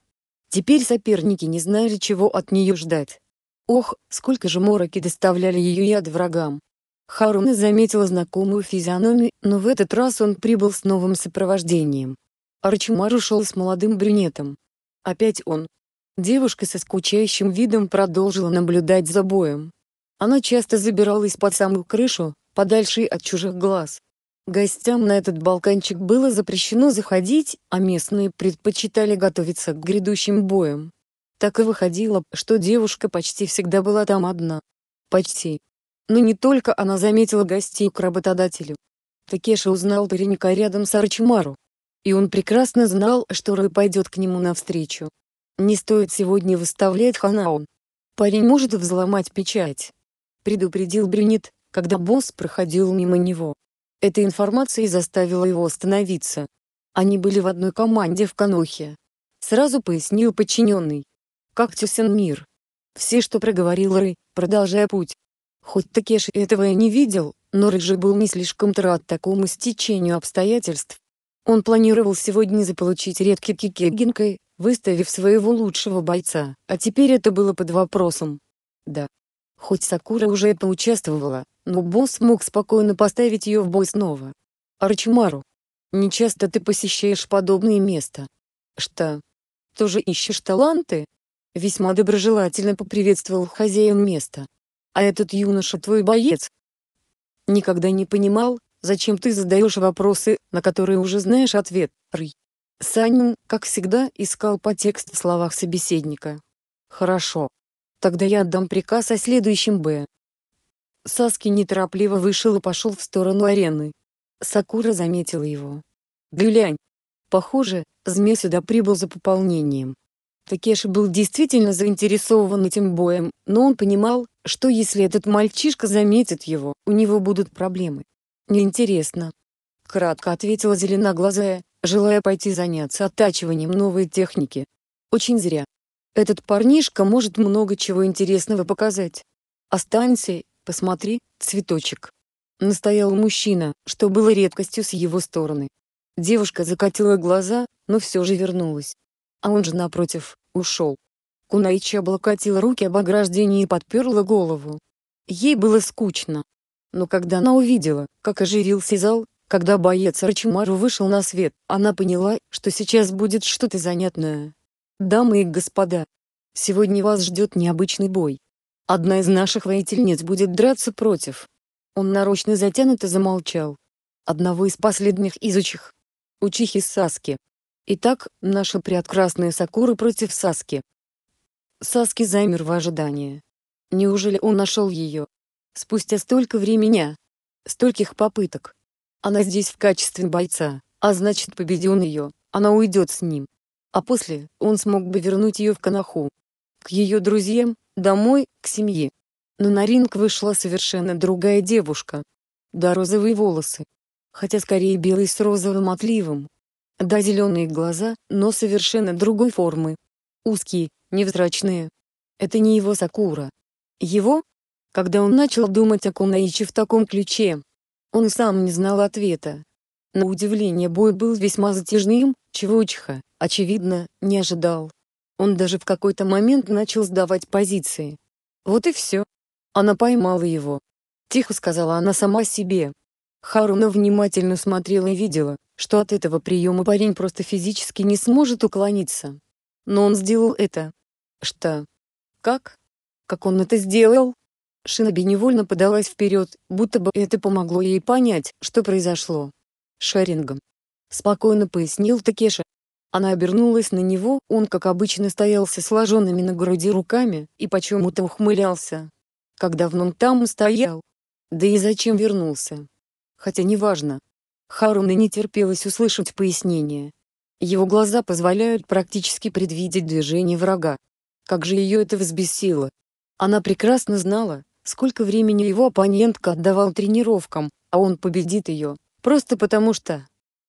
Теперь соперники не знали, чего от нее ждать. Ох, сколько же мороки доставляли ее яд врагам. Харуна заметила знакомую физиономию, но в этот раз он прибыл с новым сопровождением. Арчимару шел с молодым брюнетом. Опять он, Девушка со скучающим видом продолжила наблюдать за боем. Она часто забиралась под самую крышу, подальше от чужих глаз. Гостям на этот балканчик было запрещено заходить, а местные предпочитали готовиться к грядущим боям. Так и выходило, что девушка почти всегда была там одна. Почти. Но не только она заметила гостей к работодателю. Такеша узнал паренька рядом с Арчимару. И он прекрасно знал, что Рэй пойдет к нему навстречу. Не стоит сегодня выставлять Ханаон. Парень может взломать печать. Предупредил Брюнет, когда босс проходил мимо него. Эта информация заставила его остановиться. Они были в одной команде в Канохе. Сразу пояснил подчиненный. Как тесен мир. Все, что проговорил Рэй, продолжая путь. Хоть Такеши этого и не видел, но Рыжий был не слишком-то рад такому стечению обстоятельств. Он планировал сегодня заполучить редкий кикегинкой, выставив своего лучшего бойца, а теперь это было под вопросом. Да. Хоть Сакура уже это участвовала, но босс мог спокойно поставить ее в бой снова. Арчимару. часто ты посещаешь подобные места. Что? Тоже ищешь таланты? Весьма доброжелательно поприветствовал хозяин места. А этот юноша твой боец? Никогда не понимал, зачем ты задаешь вопросы, на которые уже знаешь ответ, Рый. Санин, как всегда, искал по тексту словах собеседника. «Хорошо. Тогда я отдам приказ о следующем «Б». Саски неторопливо вышел и пошел в сторону арены. Сакура заметила его. «Глянь! Похоже, змей сюда прибыл за пополнением». Такеши был действительно заинтересован этим боем, но он понимал, что если этот мальчишка заметит его, у него будут проблемы. «Неинтересно», — кратко ответила зеленоглазая, желая пойти заняться оттачиванием новой техники. Очень зря. Этот парнишка может много чего интересного показать. Останься, посмотри, цветочек. Настоял мужчина, что было редкостью с его стороны. Девушка закатила глаза, но все же вернулась. А он же напротив, ушел. Кунаичи облокотила руки об ограждение и подперла голову. Ей было скучно. Но когда она увидела, как оживился зал, когда боец Рачимару вышел на свет, она поняла, что сейчас будет что-то занятное. Дамы и господа, сегодня вас ждет необычный бой. Одна из наших воительниц будет драться против. Он нарочно затянуто замолчал. Одного из последних изучих. Учихи Саски. Итак, наша прекрасная Сакура против Саски. Саски замер в ожидании. Неужели он нашел ее? Спустя столько времени, стольких попыток, она здесь в качестве бойца, а значит победи он ее, она уйдет с ним. А после, он смог бы вернуть ее в Канаху. К ее друзьям, домой, к семье. Но на ринг вышла совершенно другая девушка. Да розовые волосы. Хотя скорее белый с розовым отливом. Да зеленые глаза, но совершенно другой формы. Узкие, невзрачные. Это не его Сакура. Его? Когда он начал думать о Кунаичи в таком ключе, он сам не знал ответа. На удивление бой был весьма затяжным, чего Учха, очевидно, не ожидал. Он даже в какой-то момент начал сдавать позиции. Вот и все. Она поймала его. Тихо сказала она сама себе. Харуна внимательно смотрела и видела, что от этого приема парень просто физически не сможет уклониться. Но он сделал это. Что? Как? Как он это сделал? Шиноби невольно подалась вперед, будто бы это помогло ей понять, что произошло. «Шарингом», — спокойно пояснил Такеша. Она обернулась на него, он как обычно стоял со сложенными на груди руками, и почему-то ухмылялся. Как давно он там стоял? Да и зачем вернулся? Хотя неважно. Харуна не терпелось услышать пояснение. Его глаза позволяют практически предвидеть движение врага. Как же ее это взбесило. Она прекрасно знала, сколько времени его оппонентка отдавал тренировкам, а он победит ее, просто потому что...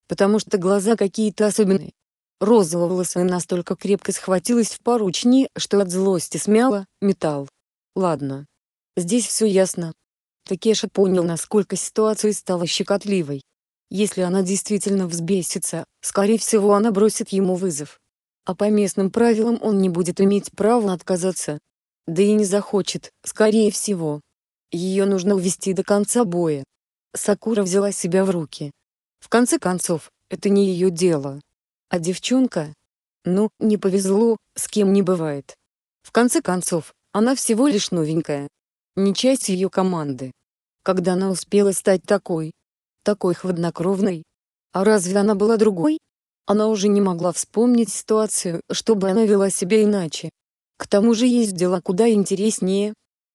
Потому что глаза какие-то особенные. Розоволосая настолько крепко схватилась в поручни, что от злости смяла металл. Ладно. Здесь все ясно. Такеша понял, насколько ситуация стала щекотливой. Если она действительно взбесится, скорее всего она бросит ему вызов. А по местным правилам он не будет иметь права отказаться, да и не захочет, скорее всего. Ее нужно увести до конца боя. Сакура взяла себя в руки. В конце концов, это не ее дело. А девчонка? Ну, не повезло, с кем не бывает. В конце концов, она всего лишь новенькая. Не часть ее команды. Когда она успела стать такой? Такой хладнокровной? А разве она была другой? Она уже не могла вспомнить ситуацию, чтобы она вела себя иначе. К тому же есть дела куда интереснее.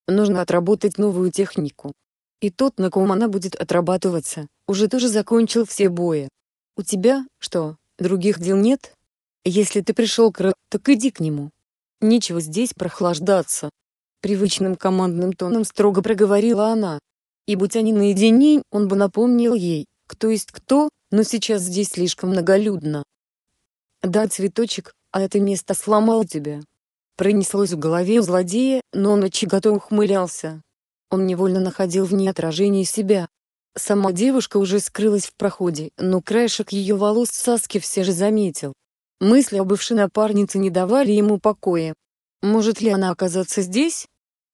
Нужно отработать новую технику. И тот, на ком она будет отрабатываться, уже тоже закончил все бои. У тебя, что, других дел нет? Если ты пришел к Ра, так иди к нему. Нечего здесь прохлаждаться. Привычным командным тоном строго проговорила она. И будь они наедине, он бы напомнил ей, кто есть кто, но сейчас здесь слишком многолюдно. Да, цветочек, а это место сломало тебя. Пронеслось в голове у злодея, но он готов ухмылялся. Он невольно находил в ней отражение себя. Сама девушка уже скрылась в проходе, но краешек ее волос Саски все же заметил. Мысли о бывшей напарнице не давали ему покоя. Может ли она оказаться здесь?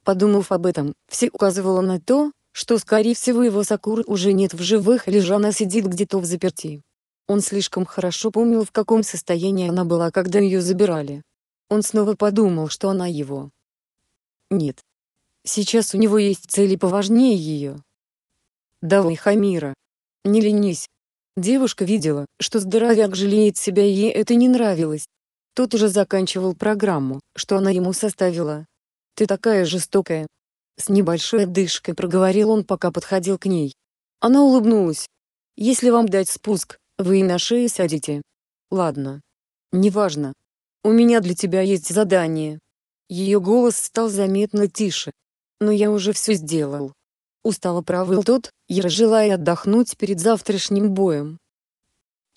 Подумав об этом, все указывало на то, что скорее всего его Сакур уже нет в живых или же она сидит где-то в заперти. Он слишком хорошо помнил в каком состоянии она была, когда ее забирали. Он снова подумал, что она его. Нет. Сейчас у него есть цели поважнее ее. Давай, Хамира. Не ленись. Девушка видела, что здоровяк жалеет себя и ей это не нравилось. Тот уже заканчивал программу, что она ему составила. «Ты такая жестокая». С небольшой отдышкой проговорил он, пока подходил к ней. Она улыбнулась. «Если вам дать спуск, вы и на шее сядете». «Ладно. Неважно, «У меня для тебя есть задание». Ее голос стал заметно тише. «Но я уже все сделал». Устало провыл тот, я желая отдохнуть перед завтрашним боем.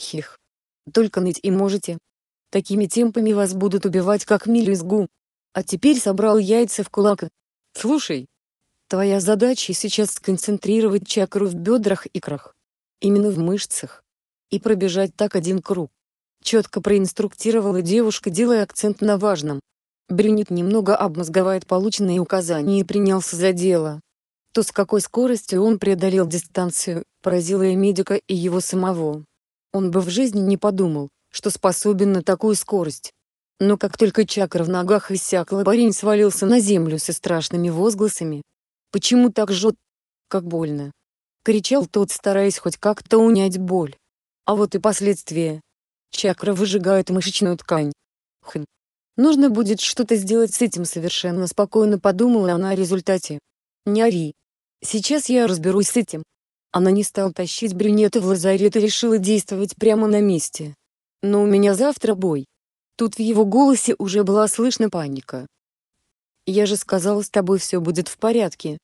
Хих. Только ныть и можете. Такими темпами вас будут убивать как мелюзгу. А теперь собрал яйца в кулак. Слушай. Твоя задача сейчас сконцентрировать чакру в бедрах и крах. Именно в мышцах. И пробежать так один круг. Четко проинструктировала девушка, делая акцент на важном. Брюнет немного обмозговает полученные указания и принялся за дело. То, с какой скоростью он преодолел дистанцию, поразило и медика, и его самого. Он бы в жизни не подумал, что способен на такую скорость. Но как только чакра в ногах иссякла, парень свалился на землю со страшными возгласами. «Почему так жжет? Как больно!» — кричал тот, стараясь хоть как-то унять боль. А вот и последствия. Чакра выжигает мышечную ткань. Хм. Нужно будет что-то сделать с этим совершенно спокойно подумала она о результате. Не ори. Сейчас я разберусь с этим. Она не стала тащить брюнета в лазарет и решила действовать прямо на месте. Но у меня завтра бой. Тут в его голосе уже была слышна паника. Я же сказала, с тобой все будет в порядке.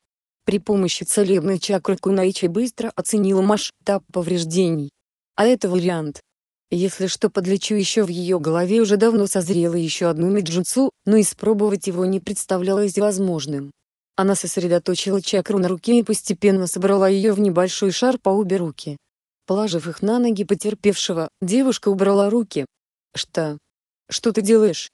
При помощи целебной чакры Кунаичи быстро оценила масштаб повреждений. А это вариант. Если что подлечу еще в ее голове уже давно созрела еще одну меджунцу, но испробовать его не представлялось возможным. Она сосредоточила чакру на руке и постепенно собрала ее в небольшой шар по обе руки. Положив их на ноги потерпевшего, девушка убрала руки. «Что? Что ты делаешь?»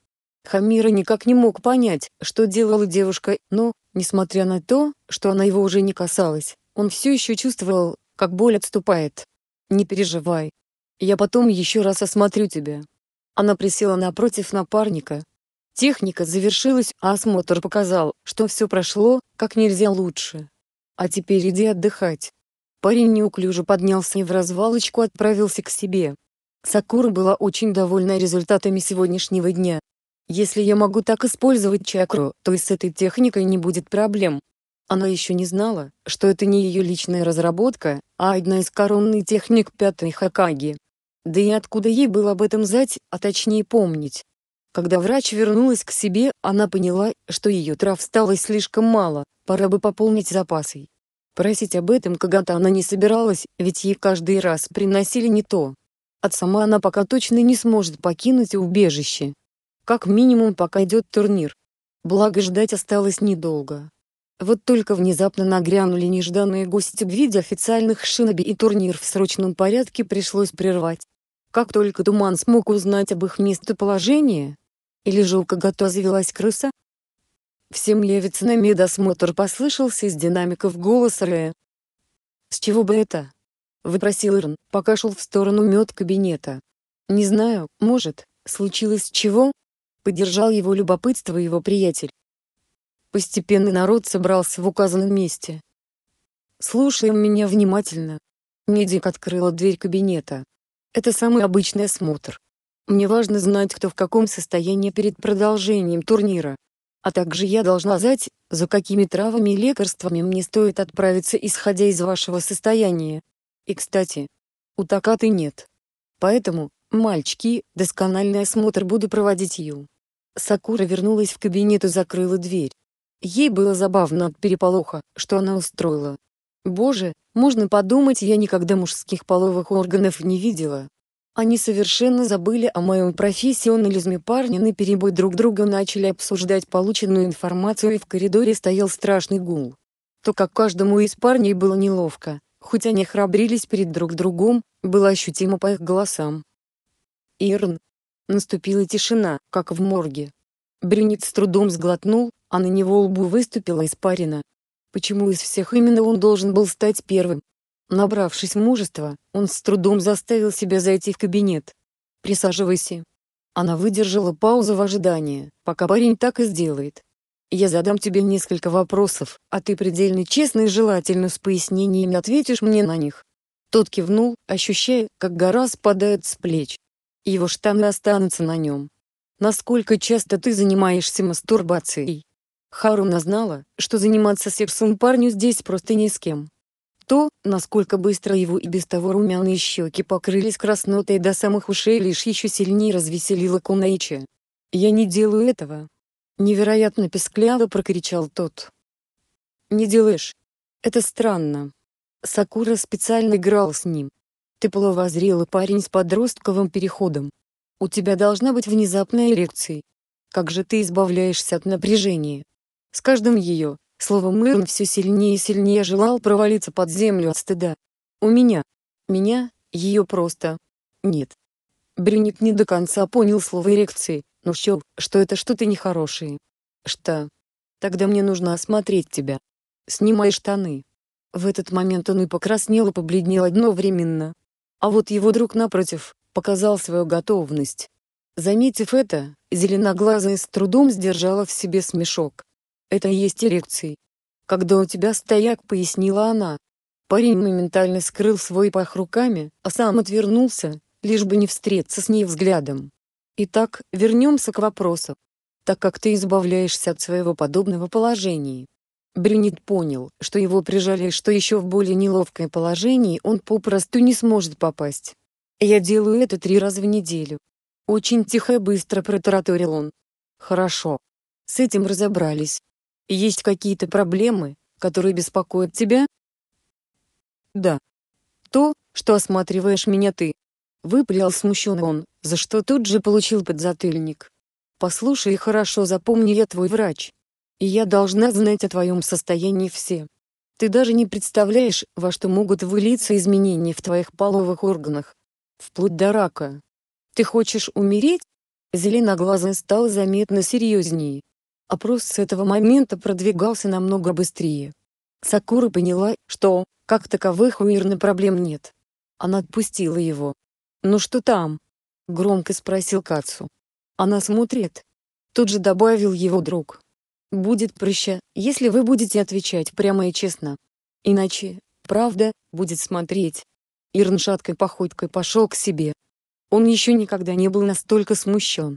Хамира никак не мог понять, что делала девушка, но, несмотря на то, что она его уже не касалась, он все еще чувствовал, как боль отступает. «Не переживай, я потом еще раз осмотрю тебя». Она присела напротив напарника. Техника завершилась, а осмотр показал, что все прошло как нельзя лучше. «А теперь иди отдыхать». Парень неуклюже поднялся и в развалочку отправился к себе. Сакура была очень довольна результатами сегодняшнего дня. «Если я могу так использовать чакру, то и с этой техникой не будет проблем», она еще не знала, что это не ее личная разработка, а одна из коронных техник пятой Хакаги. Да и откуда ей было об этом знать, а точнее помнить. Когда врач вернулась к себе, она поняла, что ее трав стало слишком мало, пора бы пополнить запасы. Просить об этом когда-то она не собиралась, ведь ей каждый раз приносили не то. От сама она пока точно не сможет покинуть убежище. Как минимум пока идет турнир. Благо ждать осталось недолго. Вот только внезапно нагрянули нежданные гости в виде официальных шиноби и турнир в срочном порядке пришлось прервать. Как только Туман смог узнать об их местоположении, или же у завелась крыса, всем левица на медосмотр послышался из динамиков голос Рэя. «С чего бы это?» — выпросил Ирн, пока шел в сторону мед кабинета. «Не знаю, может, случилось чего?» — поддержал его любопытство его приятель. Постепенно народ собрался в указанном месте. «Слушаем меня внимательно». Медик открыла дверь кабинета. «Это самый обычный осмотр. Мне важно знать, кто в каком состоянии перед продолжением турнира. А также я должна знать, за какими травами и лекарствами мне стоит отправиться исходя из вашего состояния. И кстати, у Такаты нет. Поэтому, мальчики, доскональный осмотр буду проводить Ю. Сакура вернулась в кабинет и закрыла дверь. Ей было забавно от переполоха, что она устроила. Боже, можно подумать, я никогда мужских половых органов не видела. Они совершенно забыли о моем профессионализме парни на перебой друг друга начали обсуждать полученную информацию и в коридоре стоял страшный гул. То как каждому из парней было неловко, хоть они храбрились перед друг другом, было ощутимо по их голосам. Ирн. Наступила тишина, как в морге. Брюнет с трудом сглотнул, а на него лбу выступила испарина. Почему из всех именно он должен был стать первым? Набравшись мужества, он с трудом заставил себя зайти в кабинет. «Присаживайся». Она выдержала паузу в ожидании, пока парень так и сделает. «Я задам тебе несколько вопросов, а ты предельно честно и желательно с пояснениями ответишь мне на них». Тот кивнул, ощущая, как гора спадает с плеч. Его штаны останутся на нем. «Насколько часто ты занимаешься мастурбацией?» Харуна знала, что заниматься сексом парню здесь просто ни с кем. То, насколько быстро его и без того румяные щеки покрылись краснотой до самых ушей лишь еще сильнее развеселило Кунаичи. «Я не делаю этого!» Невероятно пескляво прокричал тот. «Не делаешь. Это странно». Сакура специально играл с ним. Ты половозрелый парень с подростковым переходом. «У тебя должна быть внезапная эрекция. Как же ты избавляешься от напряжения?» С каждым ее, словом Ирн все сильнее и сильнее желал провалиться под землю от стыда. У меня. Меня, ее просто. Нет. Брюник не до конца понял слово эрекции, но счел, что это что-то нехорошее. Что? Тогда мне нужно осмотреть тебя. Снимай штаны. В этот момент он и покраснел и побледнел одновременно. А вот его друг напротив, показал свою готовность. Заметив это, зеленоглазая с трудом сдержала в себе смешок. Это и есть эрекции. Когда у тебя стояк, пояснила она. Парень моментально скрыл свой пах руками, а сам отвернулся, лишь бы не встретиться с ней взглядом. Итак, вернемся к вопросу. Так как ты избавляешься от своего подобного положения. Брюнет понял, что его прижали и что еще в более неловкое положение он попросту не сможет попасть. «Я делаю это три раза в неделю». Очень тихо и быстро протараторил он. «Хорошо. С этим разобрались. Есть какие-то проблемы, которые беспокоят тебя? Да. То, что осматриваешь меня ты. Выпалил смущенно он, за что тут же получил подзатыльник. Послушай и хорошо запомни, я твой врач. И я должна знать о твоем состоянии все. Ты даже не представляешь, во что могут вылиться изменения в твоих половых органах. Вплоть до рака. Ты хочешь умереть? Зеленоглазый стал заметно серьезнее. Опрос с этого момента продвигался намного быстрее. Сакура поняла, что, как таковых у Ирны проблем нет. Она отпустила его. «Ну что там?» — громко спросил Кацу. «Она смотрит». Тут же добавил его друг. «Будет проще, если вы будете отвечать прямо и честно. Иначе, правда, будет смотреть». Ирн шаткой походкой пошел к себе. Он еще никогда не был настолько смущен.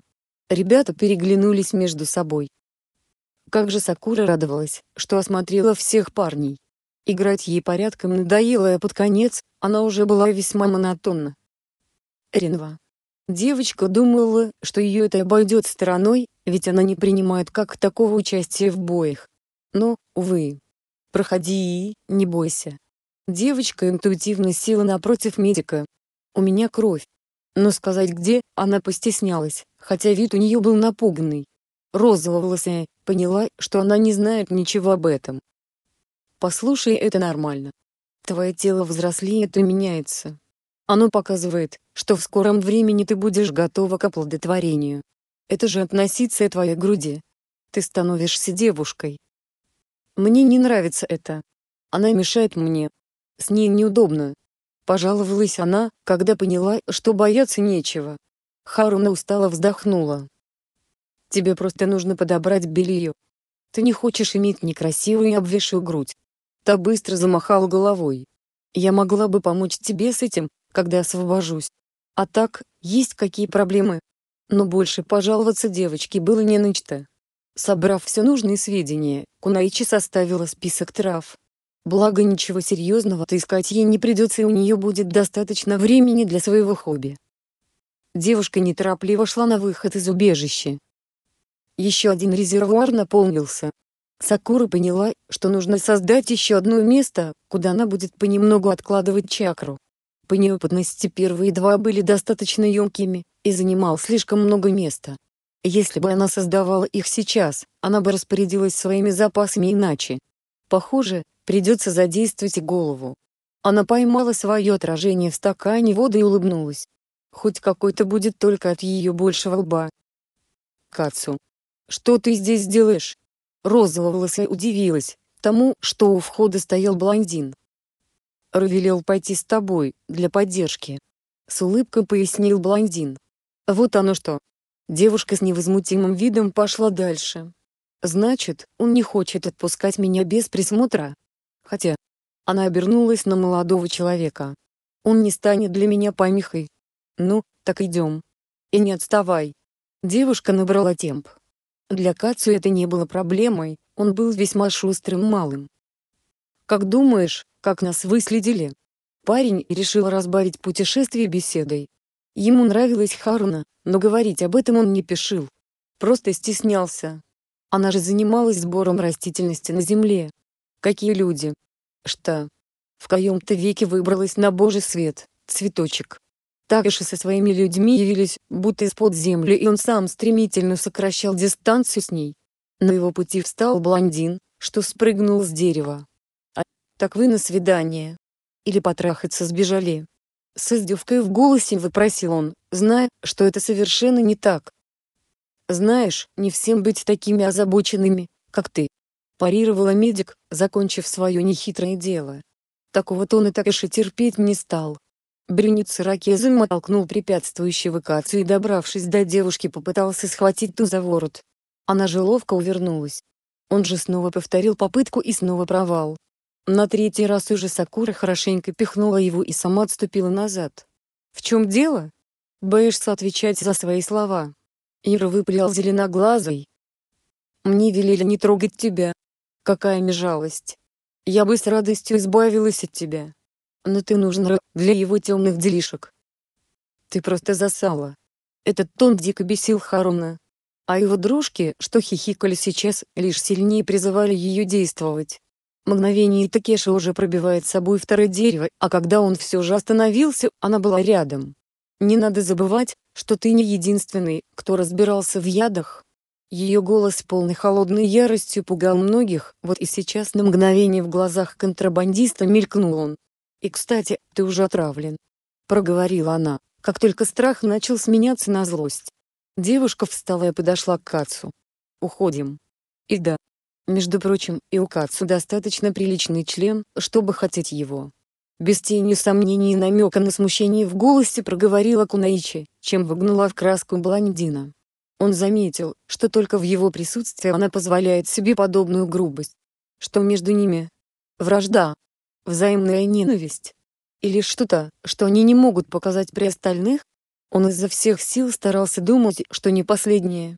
Ребята переглянулись между собой. Как же Сакура радовалась, что осмотрела всех парней. Играть ей порядком надоело, а под конец, она уже была весьма монотонна. Ренва. Девочка думала, что ее это обойдет стороной, ведь она не принимает как такого участия в боях. Но, увы. Проходи и не бойся. Девочка интуитивно села напротив медика. «У меня кровь». Но сказать где, она постеснялась, хотя вид у нее был напуганный розоволосая, поняла, что она не знает ничего об этом. Послушай, это нормально. Твое тело взрослеет и меняется. Оно показывает, что в скором времени ты будешь готова к оплодотворению. Это же относится и твоей груди. Ты становишься девушкой. Мне не нравится это. Она мешает мне. С ней неудобно. Пожаловалась она, когда поняла, что бояться нечего. Харуна устало вздохнула. Тебе просто нужно подобрать белье. Ты не хочешь иметь некрасивую и обвисшую грудь. Та быстро замахал головой. Я могла бы помочь тебе с этим, когда освобожусь. А так, есть какие проблемы? Но больше пожаловаться девочке было не на что. Собрав все нужные сведения, Кунаичи составила список трав. Благо ничего серьезного-то искать ей не придется и у нее будет достаточно времени для своего хобби. Девушка неторопливо шла на выход из убежища. Еще один резервуар наполнился. Сакура поняла, что нужно создать еще одно место, куда она будет понемногу откладывать чакру. По неопытности первые два были достаточно емкими и занимал слишком много места. Если бы она создавала их сейчас, она бы распорядилась своими запасами иначе. Похоже, придется задействовать и голову. Она поймала свое отражение в стакане воды и улыбнулась. Хоть какой-то будет только от ее большего лба. Кацу. «Что ты здесь делаешь?» Розоволосая удивилась тому, что у входа стоял блондин. «Равелел пойти с тобой, для поддержки», — с улыбкой пояснил блондин. «Вот оно что». Девушка с невозмутимым видом пошла дальше. «Значит, он не хочет отпускать меня без присмотра?» «Хотя...» Она обернулась на молодого человека. «Он не станет для меня помехой». «Ну, так идем. И не отставай». Девушка набрала темп. Для Кацу это не было проблемой, он был весьма шустрым малым. «Как думаешь, как нас выследили?» Парень решил разбавить путешествие беседой. Ему нравилась Харуна, но говорить об этом он не пишил. Просто стеснялся. Она же занималась сбором растительности на земле. Какие люди? Что? В каком-то веке выбралась на божий свет, цветочек. Такаши со своими людьми явились, будто из-под земли и он сам стремительно сокращал дистанцию с ней. На его пути встал блондин, что спрыгнул с дерева. «А, так вы на свидание? Или потрахаться сбежали?» С издевкой в голосе выпросил он, зная, что это совершенно не так. «Знаешь, не всем быть такими озабоченными, как ты», – парировала медик, закончив свое нехитрое дело. Такого тона Такаши терпеть не стал. Брюнец ракезом оттолкнул препятствующего Кацу и добравшись до девушки попытался схватить ту за ворот. Она же ловко увернулась. Он же снова повторил попытку и снова провал. На третий раз уже Сакура хорошенько пихнула его и сама отступила назад. «В чем дело?» Боишься отвечать за свои слова. Ира выпалил зеленоглазый. «Мне велели не трогать тебя. Какая мне жалость. Я бы с радостью избавилась от тебя но ты нужен Ро для его темных делишек. Ты просто засала. Этот тон дико бесил Харона. А его дружки, что хихикали сейчас, лишь сильнее призывали ее действовать. Мгновение Такеши уже пробивает собой второе дерево, а когда он все же остановился, она была рядом. Не надо забывать, что ты не единственный, кто разбирался в ядах. Ее голос полный холодной яростью пугал многих, вот и сейчас на мгновение в глазах контрабандиста мелькнул он. «И, кстати, ты уже отравлен», — проговорила она, как только страх начал сменяться на злость. Девушка встала и подошла к Кацу. «Уходим». «И да». Между прочим, и у Кацу достаточно приличный член, чтобы хотеть его. Без тени сомнений и намека на смущение в голосе проговорила Кунаичи, чем выгнула в краску блондина. Он заметил, что только в его присутствии она позволяет себе подобную грубость. Что между ними? Вражда взаимная ненависть? Или что-то, что они не могут показать при остальных? Он изо всех сил старался думать, что не последнее.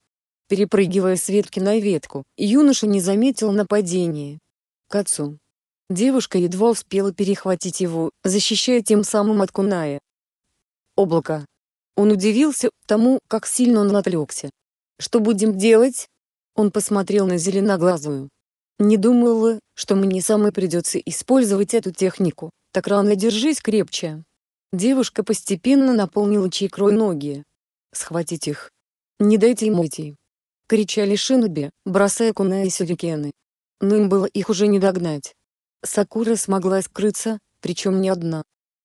Перепрыгивая с ветки на ветку, юноша не заметил нападения. К отцу. Девушка едва успела перехватить его, защищая тем самым от Куная. Облако. Он удивился тому, как сильно он отвлекся. «Что будем делать?» Он посмотрел на зеленоглазую. Не думала, что мне самой придется использовать эту технику. Так рано держись крепче. Девушка постепенно наполнила чикрой ноги. Схватить их. Не дайте им уйти. Кричали Шиноби, бросая куна и сюрикены. Но им было их уже не догнать. Сакура смогла скрыться, причем не одна.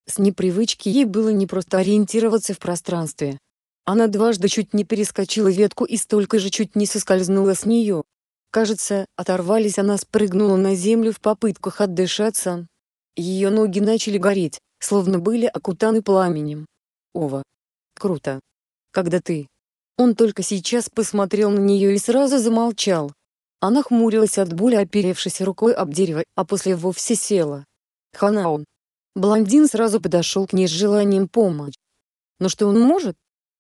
С непривычки ей было непросто ориентироваться в пространстве. Она дважды чуть не перескочила ветку и столько же чуть не соскользнула с нее, Кажется, оторвались, она спрыгнула на землю в попытках отдышаться. Ее ноги начали гореть, словно были окутаны пламенем. Ова. Круто. Когда ты... Он только сейчас посмотрел на нее и сразу замолчал. Она хмурилась от боли, оперевшись рукой об дерево, а после вовсе села. Ханаон. Блондин сразу подошел к ней с желанием помочь. Но что он может?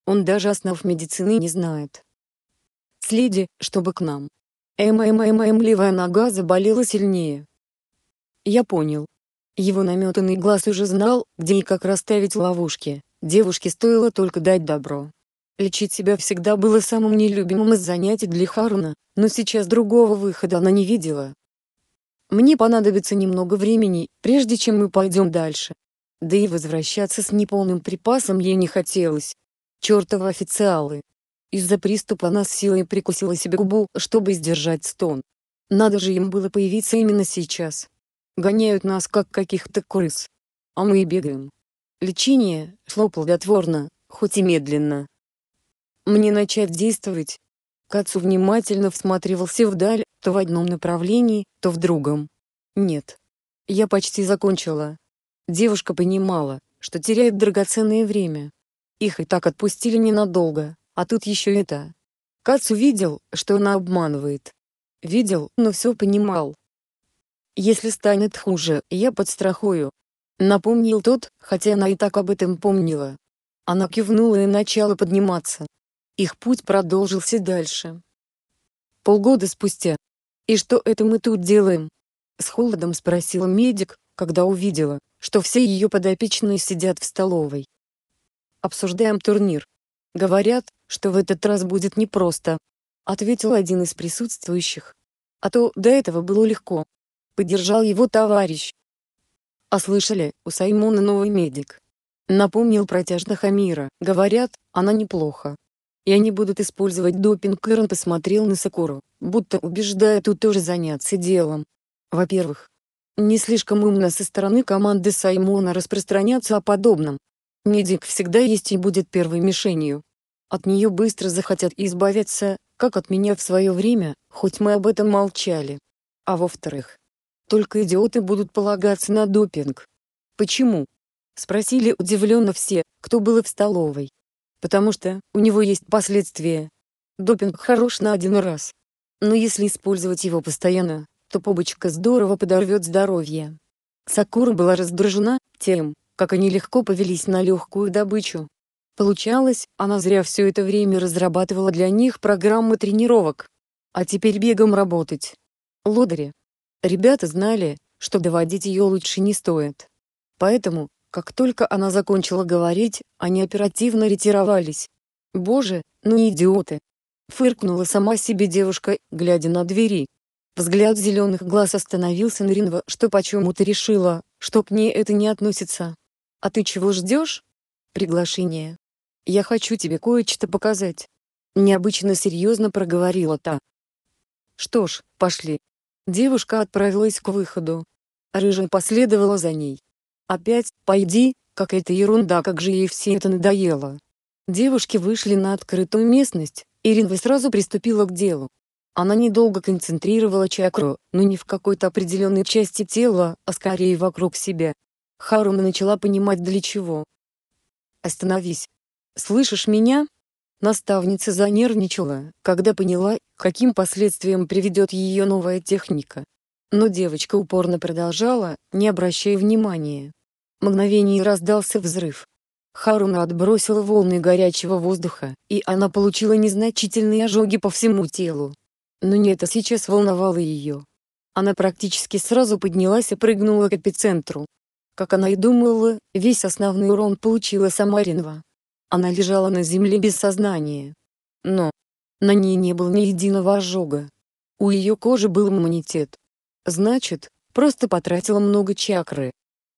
Он даже основ медицины не знает. Следи, чтобы к нам. Эм-эм-эм-эм левая нога заболела сильнее. Я понял. Его наметанный глаз уже знал, где и как расставить ловушки. Девушке стоило только дать добро. Лечить себя всегда было самым нелюбимым из занятий для Харуна, но сейчас другого выхода она не видела. Мне понадобится немного времени, прежде чем мы пойдем дальше. Да и возвращаться с неполным припасом ей не хотелось. Чертовы официалы. Из-за приступа она с силой прикусила себе губу, чтобы сдержать стон. Надо же им было появиться именно сейчас. Гоняют нас как каких-то крыс. А мы и бегаем. Лечение шло плодотворно, хоть и медленно. Мне начать действовать? Кацу внимательно всматривался вдаль, то в одном направлении, то в другом. Нет. Я почти закончила. Девушка понимала, что теряет драгоценное время. Их и так отпустили ненадолго, а тут еще это. Кац увидел, что она обманывает. Видел, но все понимал. «Если станет хуже, я подстрахую», — напомнил тот, хотя она и так об этом помнила. Она кивнула и начала подниматься. Их путь продолжился дальше. Полгода спустя. «И что это мы тут делаем?» — с холодом спросила медик, когда увидела, что все ее подопечные сидят в столовой. «Обсуждаем турнир. Говорят, что в этот раз будет непросто», — ответил один из присутствующих. «А то до этого было легко». Поддержал его товарищ. «А слышали, у Саймона новый медик?» Напомнил протяжно Хамира. «Говорят, она неплохо. И они будут использовать допинг». Эрн посмотрел на Сакуру, будто убеждая тут тоже заняться делом. «Во-первых, не слишком умно со стороны команды Саймона распространяться о подобном. Медик всегда есть и будет первой мишенью. От нее быстро захотят избавиться, как от меня в свое время, хоть мы об этом молчали. А во-вторых, только идиоты будут полагаться на допинг. Почему? Спросили удивленно все, кто был в столовой. Потому что у него есть последствия. Допинг хорош на один раз. Но если использовать его постоянно, то побочка здорово подорвет здоровье. Сакура была раздражена тем, как они легко повелись на легкую добычу, Получалось, она зря все это время разрабатывала для них программы тренировок. А теперь бегом работать. Лодыри. Ребята знали, что доводить ее лучше не стоит. Поэтому, как только она закончила говорить, они оперативно ретировались. «Боже, ну идиоты!» Фыркнула сама себе девушка, глядя на двери. Взгляд зеленых глаз остановился на Ринва, что почему-то решила, что к ней это не относится. «А ты чего ждешь?» «Приглашение». Я хочу тебе кое-что показать. Необычно серьезно проговорила та. Что ж, пошли. Девушка отправилась к выходу. Рыжая последовала за ней. Опять, пойди, какая-то ерунда, как же ей все это надоело. Девушки вышли на открытую местность, и Ринва сразу приступила к делу. Она недолго концентрировала чакру, но не в какой-то определенной части тела, а скорее вокруг себя. Харуна начала понимать для чего. «Остановись», «Слышишь меня?» Наставница занервничала, когда поняла, каким последствиям приведет ее новая техника. Но девочка упорно продолжала, не обращая внимания. Мгновение раздался взрыв. Харуна отбросила волны горячего воздуха, и она получила незначительные ожоги по всему телу. Но не это а сейчас волновало ее. Она практически сразу поднялась и прыгнула к эпицентру. Как она и думала, весь основной урон получила Самаринова. Она лежала на земле без сознания. Но на ней не было ни единого ожога. У ее кожи был иммунитет. Значит, просто потратила много чакры.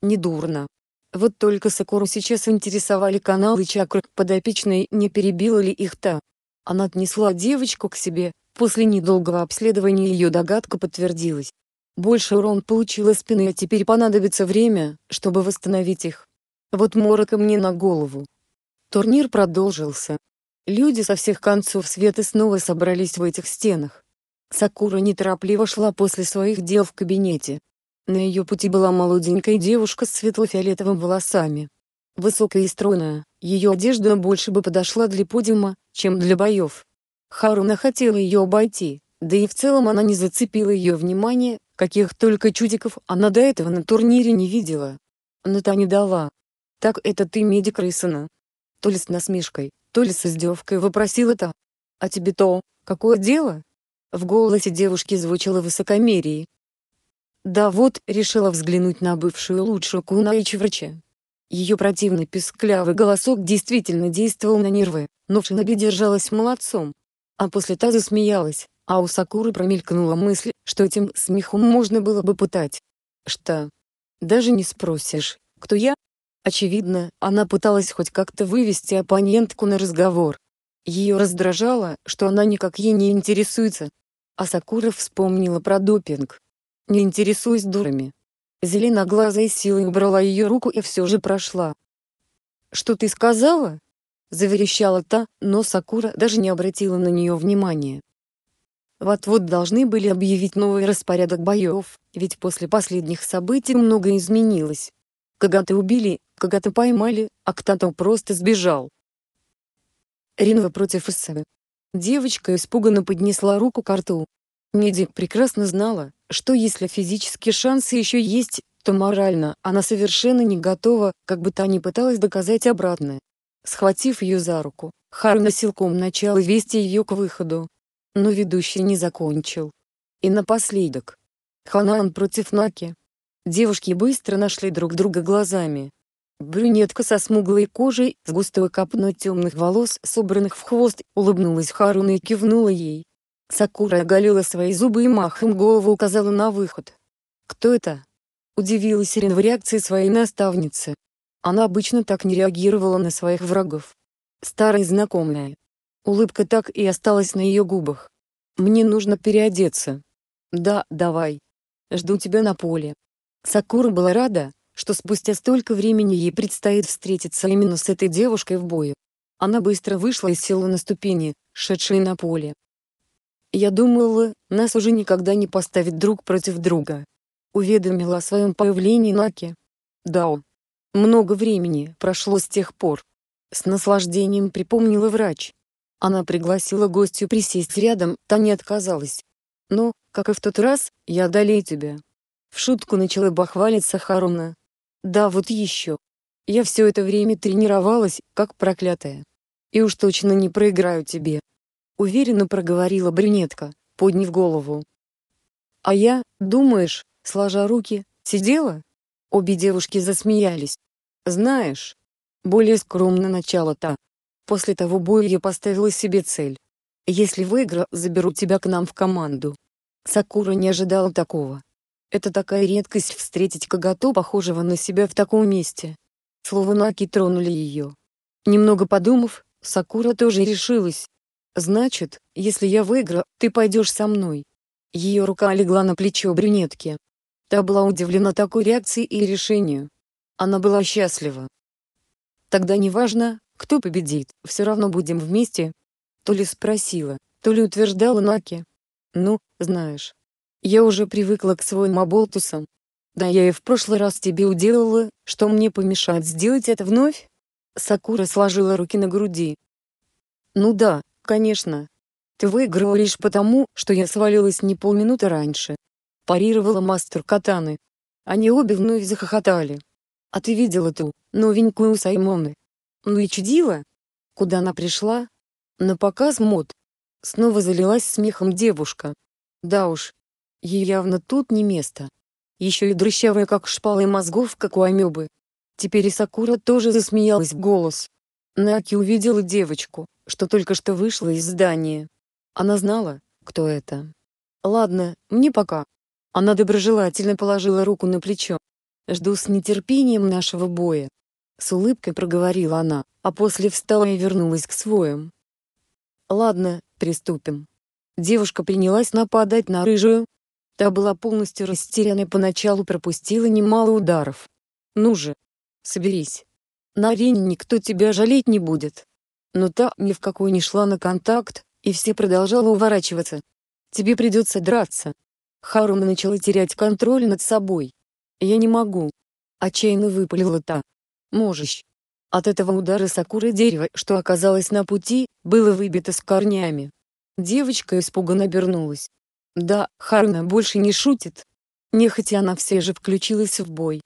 Недурно. Вот только Сакуру сейчас интересовали каналы чакры подопечной, не перебила ли их та. Она отнесла девочку к себе, после недолгого обследования ее догадка подтвердилась. Больше урон получила спины, а теперь понадобится время, чтобы восстановить их. Вот морока мне на голову. Турнир продолжился. Люди со всех концов света снова собрались в этих стенах. Сакура неторопливо шла после своих дел в кабинете. На ее пути была молоденькая девушка с светло-фиолетовыми волосами. Высокая и стройная, ее одежда больше бы подошла для подиума, чем для боев. Харуна хотела ее обойти, да и в целом она не зацепила ее внимание, каких только чудиков она до этого на турнире не видела. Но та не дала. «Так это ты медик Рейсона?» то ли с насмешкой, то ли с издевкой вопросила-то. «А тебе-то, какое дело?» В голосе девушки звучало высокомерие. Да вот, решила взглянуть на бывшую лучшую Куна и Чеврача. Ее противный песклявый голосок действительно действовал на нервы, но Шиноби держалась молодцом. А после та засмеялась, а у Сакуры промелькнула мысль, что этим смехом можно было бы пытать. Что? Даже не спросишь, кто я? Очевидно, она пыталась хоть как-то вывести оппонентку на разговор. Ее раздражало, что она никак ей не интересуется. А Сакура вспомнила про допинг. «Не интересуюсь дурами». Зеленоглазая силой убрала ее руку и все же прошла. «Что ты сказала?» Заверещала та, но Сакура даже не обратила на нее внимания. Вот-вот должны были объявить новый распорядок боев, ведь после последних событий многое изменилось. Когда ты убили, Кого-то поймали, а кто-то просто сбежал. Ринва против Иссавы. Девочка испуганно поднесла руку к рту. Медик прекрасно знала, что если физические шансы еще есть, то морально она совершенно не готова, как бы та ни пыталась доказать обратное. Схватив ее за руку, Харна силком начал вести ее к выходу. Но ведущий не закончил. И напоследок. Ханаан против Наки. Девушки быстро нашли друг друга глазами. Брюнетка со смуглой кожей, с густой копной темных волос, собранных в хвост, улыбнулась Харуна и кивнула ей. Сакура оголила свои зубы и махом голову указала на выход. «Кто это?» — удивилась Рин в реакции своей наставницы. Она обычно так не реагировала на своих врагов. Старая знакомая. Улыбка так и осталась на ее губах. «Мне нужно переодеться». «Да, давай. Жду тебя на поле». Сакура была рада, что спустя столько времени ей предстоит встретиться именно с этой девушкой в бою. Она быстро вышла и села на ступени, шедшие на поле. «Я думала, нас уже никогда не поставят друг против друга», — уведомила о своем появлении Наки. «Дао. Много времени прошло с тех пор». С наслаждением припомнила врач. Она пригласила гостю присесть рядом, та не отказалась. «Но, как и в тот раз, я одолею тебя». В шутку начала бахвалиться Харуна, да вот еще. Я все это время тренировалась, как проклятая. И уж точно не проиграю тебе. Уверенно проговорила брюнетка, подняв голову. А я, думаешь, сложа руки, сидела? Обе девушки засмеялись. Знаешь, более скромно начало та. После того боя я поставила себе цель. Если выиграю, заберу тебя к нам в команду. Сакура не ожидала такого. Это такая редкость встретить коготу, похожего на себя в таком месте. Слово Наки тронули ее. Немного подумав, Сакура тоже решилась. «Значит, если я выиграю, ты пойдешь со мной». Ее рука легла на плечо брюнетки. Та была удивлена такой реакцией и решению. Она была счастлива. «Тогда неважно, кто победит, все равно будем вместе?» То ли спросила, то ли утверждала Наки. «Ну, знаешь, я уже привыкла к своим оболтусам. Да я и в прошлый раз тебе уделала, что мне помешает сделать это вновь? Сакура сложила руки на груди. Ну да, конечно. Ты выиграла лишь потому, что я свалилась не полминуты раньше. Парировала мастер катаны. Они обе вновь захохотали. А ты видела ту, новенькую Саймоны? Ну и чудила? Куда она пришла? На показ мод. Снова залилась смехом девушка. Да уж, Ей явно тут не место. Еще и дрыщавая как шпалы мозгов, как у амебы. Теперь и Сакура тоже засмеялась в голос. Наки увидела девочку, что только что вышла из здания. Она знала, кто это. «Ладно, мне пока». Она доброжелательно положила руку на плечо. «Жду с нетерпением нашего боя». С улыбкой проговорила она, а после встала и вернулась к своим. «Ладно, приступим». Девушка принялась нападать на рыжую, Та была полностью растеряна и поначалу пропустила немало ударов. «Ну же! Соберись! На арене никто тебя жалеть не будет!» Но та ни в какой не шла на контакт, и все продолжала уворачиваться. «Тебе придется драться!» Харуна начала терять контроль над собой. «Я не могу!» Отчаянно выпалила та. «Можешь!» От этого удара Сакуры дерева, что оказалось на пути, было выбито с корнями. Девочка испуганно обернулась. Да, Харуна больше не шутит. Нехотя она все же включилась в бой.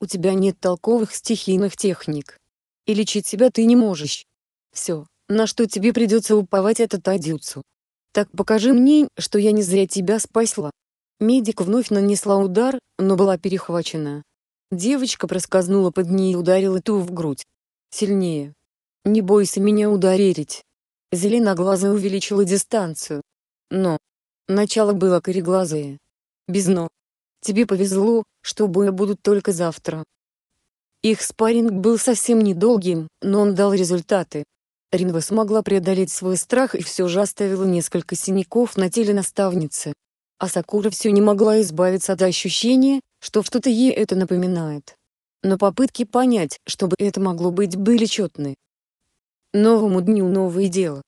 У тебя нет толковых стихийных техник. И лечить себя ты не можешь. Все, на что тебе придется уповать это Тадюцу. Так покажи мне, что я не зря тебя спасла. Медик вновь нанесла удар, но была перехвачена. Девочка проскользнула под ней и ударила ту в грудь. Сильнее. Не бойся меня ударить. Зеленоглазая увеличила дистанцию. Но, Начало было кореглазое. но. Тебе повезло, что бои будут только завтра. Их спарринг был совсем недолгим, но он дал результаты. Ринва смогла преодолеть свой страх и все же оставила несколько синяков на теле наставницы. А Сакура все не могла избавиться от ощущения, что что-то ей это напоминает. Но попытки понять, чтобы это могло быть, были четны. Новому дню новое дело.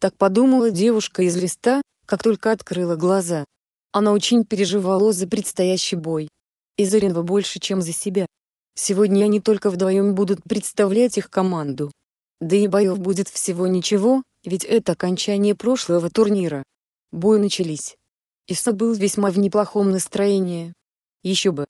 Так подумала девушка из листа, как только открыла глаза. Она очень переживала за предстоящий бой. И за Ренва больше, чем за себя. Сегодня они только вдвоем будут представлять их команду. Да и боев будет всего ничего, ведь это окончание прошлого турнира. Бой начались. Иса был весьма в неплохом настроении. Еще бы.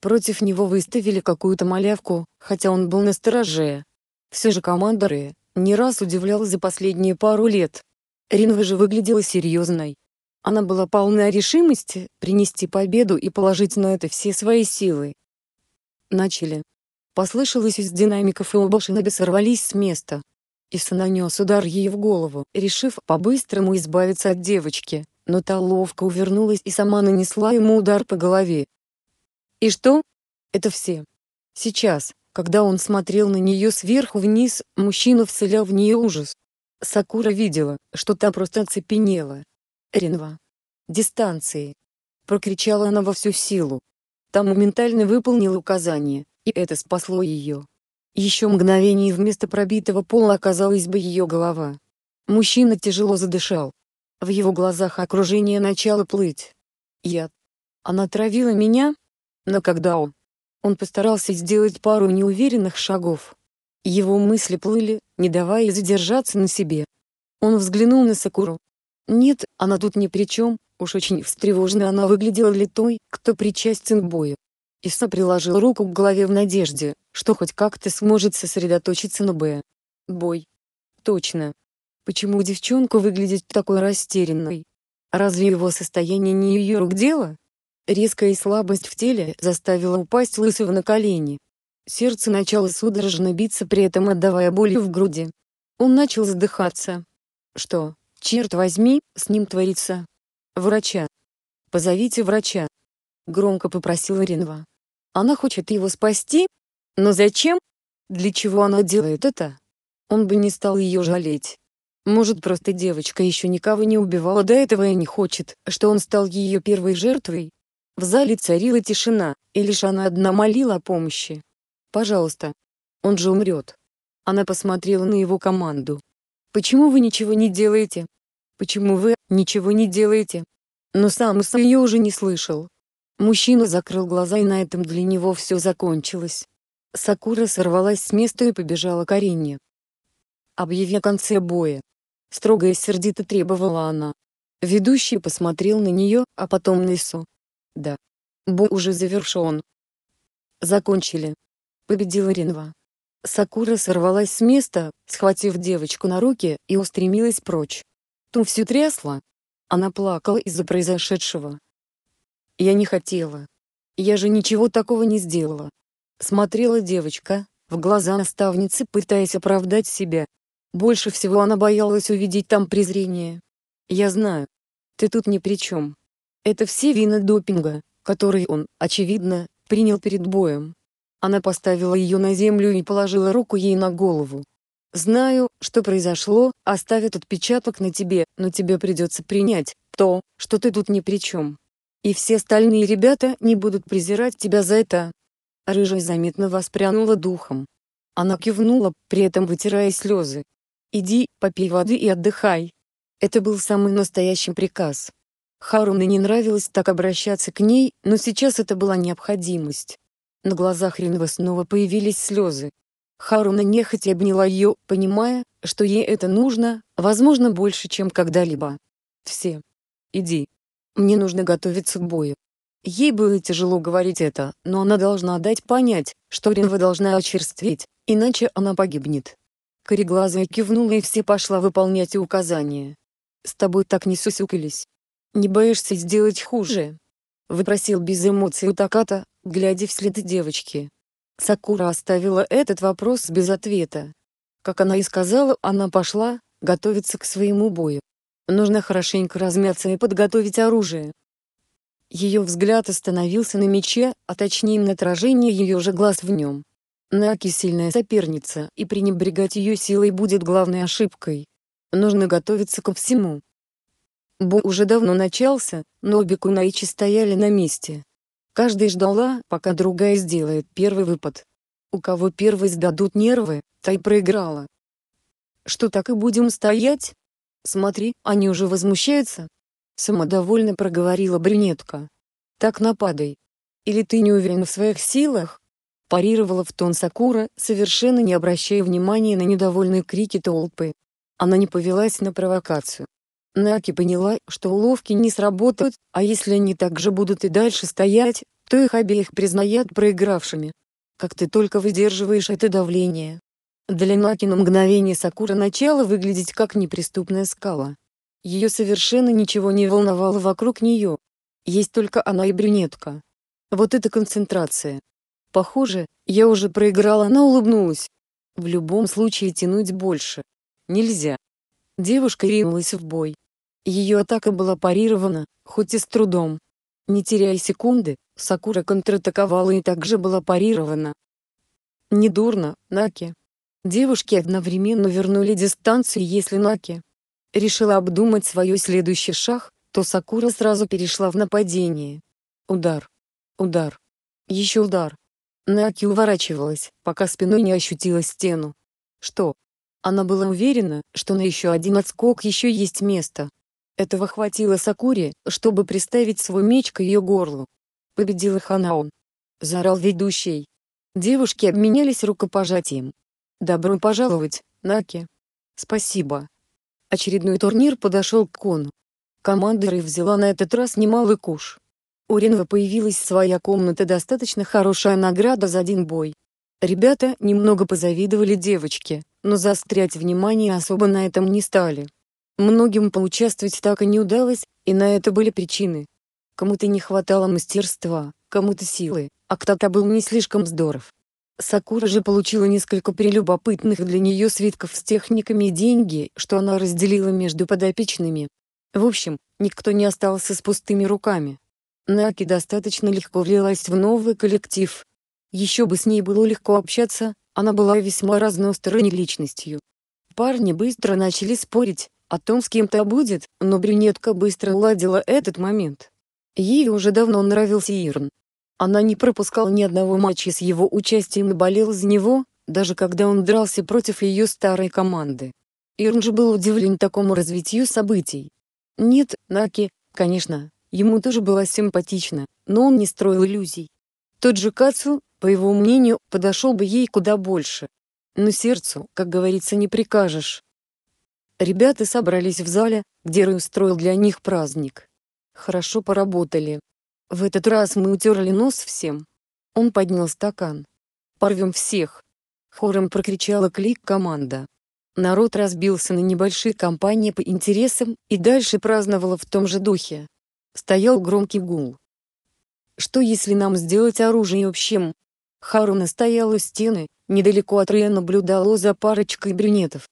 Против него выставили какую-то малявку, хотя он был настороже. Все же командоры не раз удивлял за последние пару лет, Ринва же выглядела серьезной. Она была полна решимости принести победу и положить на это все свои силы. Начали. Послышалось из динамиков и оба шиноби сорвались с места. Иса нанес удар ей в голову, решив по-быстрому избавиться от девочки, но та ловко увернулась и сама нанесла ему удар по голове. И что? Это все. Сейчас, когда он смотрел на нее сверху вниз, мужчина вселял в нее ужас. Сакура видела, что та просто оцепенела. «Ренва! Дистанции!» Прокричала она во всю силу. Та моментально выполнила указание, и это спасло ее. Еще мгновение вместо пробитого пола оказалась бы ее голова. Мужчина тяжело задышал. В его глазах окружение начало плыть. «Яд! Она травила меня?» Но когда он... Он постарался сделать пару неуверенных шагов. Его мысли плыли, не давая задержаться на себе. Он взглянул на Сакуру. Нет, она тут ни при чем, уж очень встревожно она выглядела для той, кто причастен к бою. Иса приложил руку к голове в надежде, что хоть как-то сможет сосредоточиться на Б. Бой. Точно. Почему девчонка выглядит такой растерянной? Разве его состояние не ее рук дело? Резкая слабость в теле заставила упасть Лысого на колени. Сердце начало судорожно биться при этом отдавая болью в груди. Он начал задыхаться. Что, черт возьми, с ним творится? Врача. Позовите врача. Громко попросила Ринва. Она хочет его спасти? Но зачем? Для чего она делает это? Он бы не стал ее жалеть. Может просто девочка еще никого не убивала до этого и не хочет, что он стал ее первой жертвой? В зале царила тишина, и лишь она одна молила о помощи. Пожалуйста. Он же умрет. Она посмотрела на его команду. Почему вы ничего не делаете? Почему вы ничего не делаете? Но Самус ее уже не слышал. Мужчина закрыл глаза и на этом для него все закончилось. Сакура сорвалась с места и побежала к арене. Объявив конце боя. Строго и сердито требовала она. Ведущий посмотрел на нее, а потом на Ису. Да. Бой уже завершен. Закончили победила Ренва. Сакура сорвалась с места, схватив девочку на руки и устремилась прочь. Ту всю трясла. Она плакала из-за произошедшего. «Я не хотела. Я же ничего такого не сделала». Смотрела девочка, в глаза наставницы, пытаясь оправдать себя. Больше всего она боялась увидеть там презрение. «Я знаю. Ты тут ни при чем. Это все вина допинга, который он, очевидно, принял перед боем. Она поставила ее на землю и положила руку ей на голову. «Знаю, что произошло, оставит отпечаток на тебе, но тебе придется принять то, что ты тут ни при чем. И все остальные ребята не будут презирать тебя за это». Рыжая заметно воспрянула духом. Она кивнула, при этом вытирая слезы. «Иди, попей воды и отдыхай». Это был самый настоящий приказ. Харуна не нравилось так обращаться к ней, но сейчас это была необходимость. На глазах Ринвы снова появились слезы. Харуна нехотя обняла ее, понимая, что ей это нужно, возможно, больше, чем когда-либо. «Все. Иди. Мне нужно готовиться к бою». Ей было тяжело говорить это, но она должна дать понять, что Ринва должна очерстветь, иначе она погибнет. Кореглазая кивнула и все пошла выполнять указания. «С тобой так не сусюкались. Не боишься сделать хуже?» — выпросил без эмоций Утаката, глядя вслед девочки. Сакура оставила этот вопрос без ответа. Как она и сказала, она пошла, готовиться к своему бою. Нужно хорошенько размяться и подготовить оружие. Ее взгляд остановился на мече, а точнее на отражение ее же глаз в нем. Наки сильная соперница, и пренебрегать ее силой будет главной ошибкой. Нужно готовиться ко всему. Бой уже давно начался, но обе кунаичи стояли на месте. Каждый ждала, пока другая сделает первый выпад. У кого первый сдадут нервы, та и проиграла. Что так и будем стоять? Смотри, они уже возмущаются. Самодовольно проговорила брюнетка. Так нападай. Или ты не уверен в своих силах? Парировала в тон Сакура, совершенно не обращая внимания на недовольные крики толпы. Она не повелась на провокацию. Наки поняла, что уловки не сработают, а если они так же будут и дальше стоять, то их обеих признают проигравшими. Как ты только выдерживаешь это давление. Для Наки на мгновение Сакура начала выглядеть как неприступная скала. Ее совершенно ничего не волновало вокруг нее. Есть только она и брюнетка. Вот это концентрация. Похоже, я уже проиграла, она улыбнулась. В любом случае тянуть больше. Нельзя. Девушка ринулась в бой. Ее атака была парирована, хоть и с трудом. Не теряя секунды, Сакура контратаковала и также была парирована. Недурно, Наки. Девушки одновременно вернули дистанцию, если Наки решила обдумать свой следующий шаг, то Сакура сразу перешла в нападение. Удар. Удар. Еще удар. Наки уворачивалась, пока спиной не ощутила стену. Что? Она была уверена, что на еще один отскок еще есть место, этого хватило Сакури, чтобы приставить свой меч к ее горлу. Победила Ханаон. Заорал ведущий. Девушки обменялись рукопожатием. «Добро пожаловать, Наки!» «Спасибо!» Очередной турнир подошел к кону. Команда взяла на этот раз немалый куш. У Ренва появилась своя комната достаточно хорошая награда за один бой. Ребята немного позавидовали девочке, но заострять внимание особо на этом не стали. Многим поучаствовать так и не удалось, и на это были причины. Кому-то не хватало мастерства, кому-то силы, а кто-то был не слишком здоров. Сакура же получила несколько прелюбопытных для нее свитков с техниками и деньги, что она разделила между подопечными. В общем, никто не остался с пустыми руками. Наки достаточно легко влилась в новый коллектив. Еще бы с ней было легко общаться, она была весьма разносторонней личностью. Парни быстро начали спорить, о том, с кем-то будет, но брюнетка быстро уладила этот момент. Ей уже давно нравился Ирн. Она не пропускала ни одного матча с его участием и болела за него, даже когда он дрался против ее старой команды. Ирн же был удивлен такому развитию событий. Нет, Наки, конечно, ему тоже была симпатична, но он не строил иллюзий. Тот же Кацу, по его мнению, подошел бы ей куда больше. Но сердцу, как говорится, не прикажешь, Ребята собрались в зале, где Ры устроил для них праздник. Хорошо поработали. В этот раз мы утерли нос всем. Он поднял стакан. «Порвем всех!» Хором прокричала клик команда. Народ разбился на небольшие компании по интересам и дальше праздновала в том же духе. Стоял громкий гул. «Что если нам сделать оружие общим?» Харуна стоял у стены, недалеко от Рея наблюдала за парочкой брюнетов.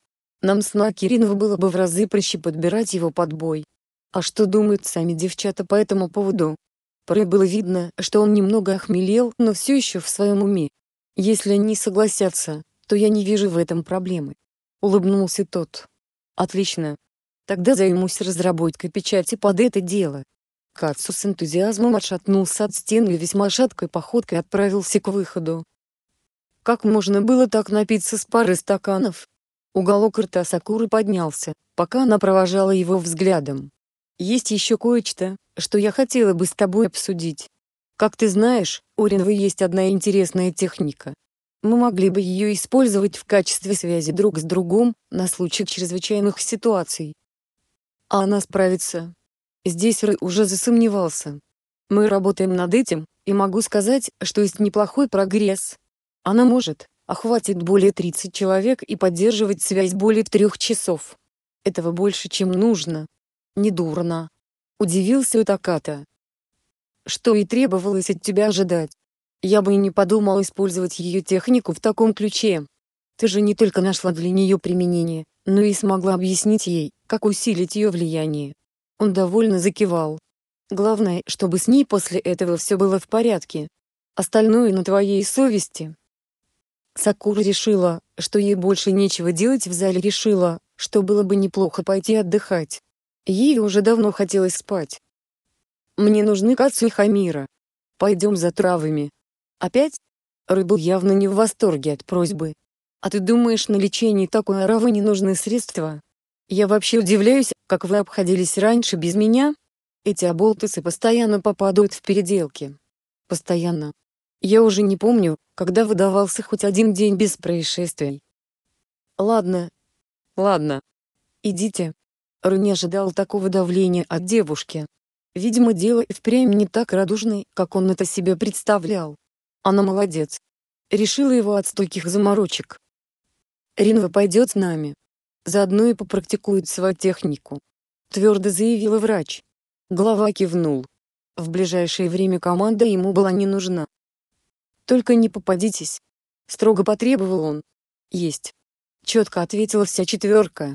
Нам с Накиринов было бы в разы проще подбирать его под бой. А что думают сами девчата по этому поводу? Порой было видно, что он немного охмелел, но все еще в своем уме. Если они согласятся, то я не вижу в этом проблемы. Улыбнулся тот. Отлично. Тогда займусь разработкой печати под это дело. Кацу с энтузиазмом отшатнулся от стены и весьма шаткой походкой отправился к выходу. Как можно было так напиться с пары стаканов? Уголок рта Сакуры поднялся, пока она провожала его взглядом. «Есть еще кое-что, что я хотела бы с тобой обсудить. Как ты знаешь, у Ринвы есть одна интересная техника. Мы могли бы ее использовать в качестве связи друг с другом, на случай чрезвычайных ситуаций. А она справится». Здесь Ры уже засомневался. «Мы работаем над этим, и могу сказать, что есть неплохой прогресс. Она может, охватит более 30 человек и поддерживать связь более трех часов. Этого больше, чем нужно. Недурно. Удивился Утаката. Что и требовалось от тебя ожидать. Я бы и не подумал использовать ее технику в таком ключе. Ты же не только нашла для нее применение, но и смогла объяснить ей, как усилить ее влияние. Он довольно закивал. Главное, чтобы с ней после этого все было в порядке. Остальное на твоей совести. Сакура решила, что ей больше нечего делать в зале решила, что было бы неплохо пойти отдыхать. Ей уже давно хотелось спать. «Мне нужны Кацу и Хамира. Пойдем за травами». «Опять?» Ры был явно не в восторге от просьбы. «А ты думаешь, на лечение такой оравы не нужны средства? Я вообще удивляюсь, как вы обходились раньше без меня? Эти оболтусы постоянно попадают в переделки. Постоянно. Я уже не помню, когда выдавался хоть один день без происшествий. Ладно. Ладно. Идите. Ру не ожидал такого давления от девушки. Видимо, дело и впрямь не так радужное, как он это себе представлял. Она молодец. Решила его от стольких заморочек. Ринва пойдет с нами. Заодно и попрактикует свою технику. Твердо заявила врач. Глава кивнул. В ближайшее время команда ему была не нужна. «Только не попадитесь!» — строго потребовал он. «Есть!» — четко ответила вся четверка.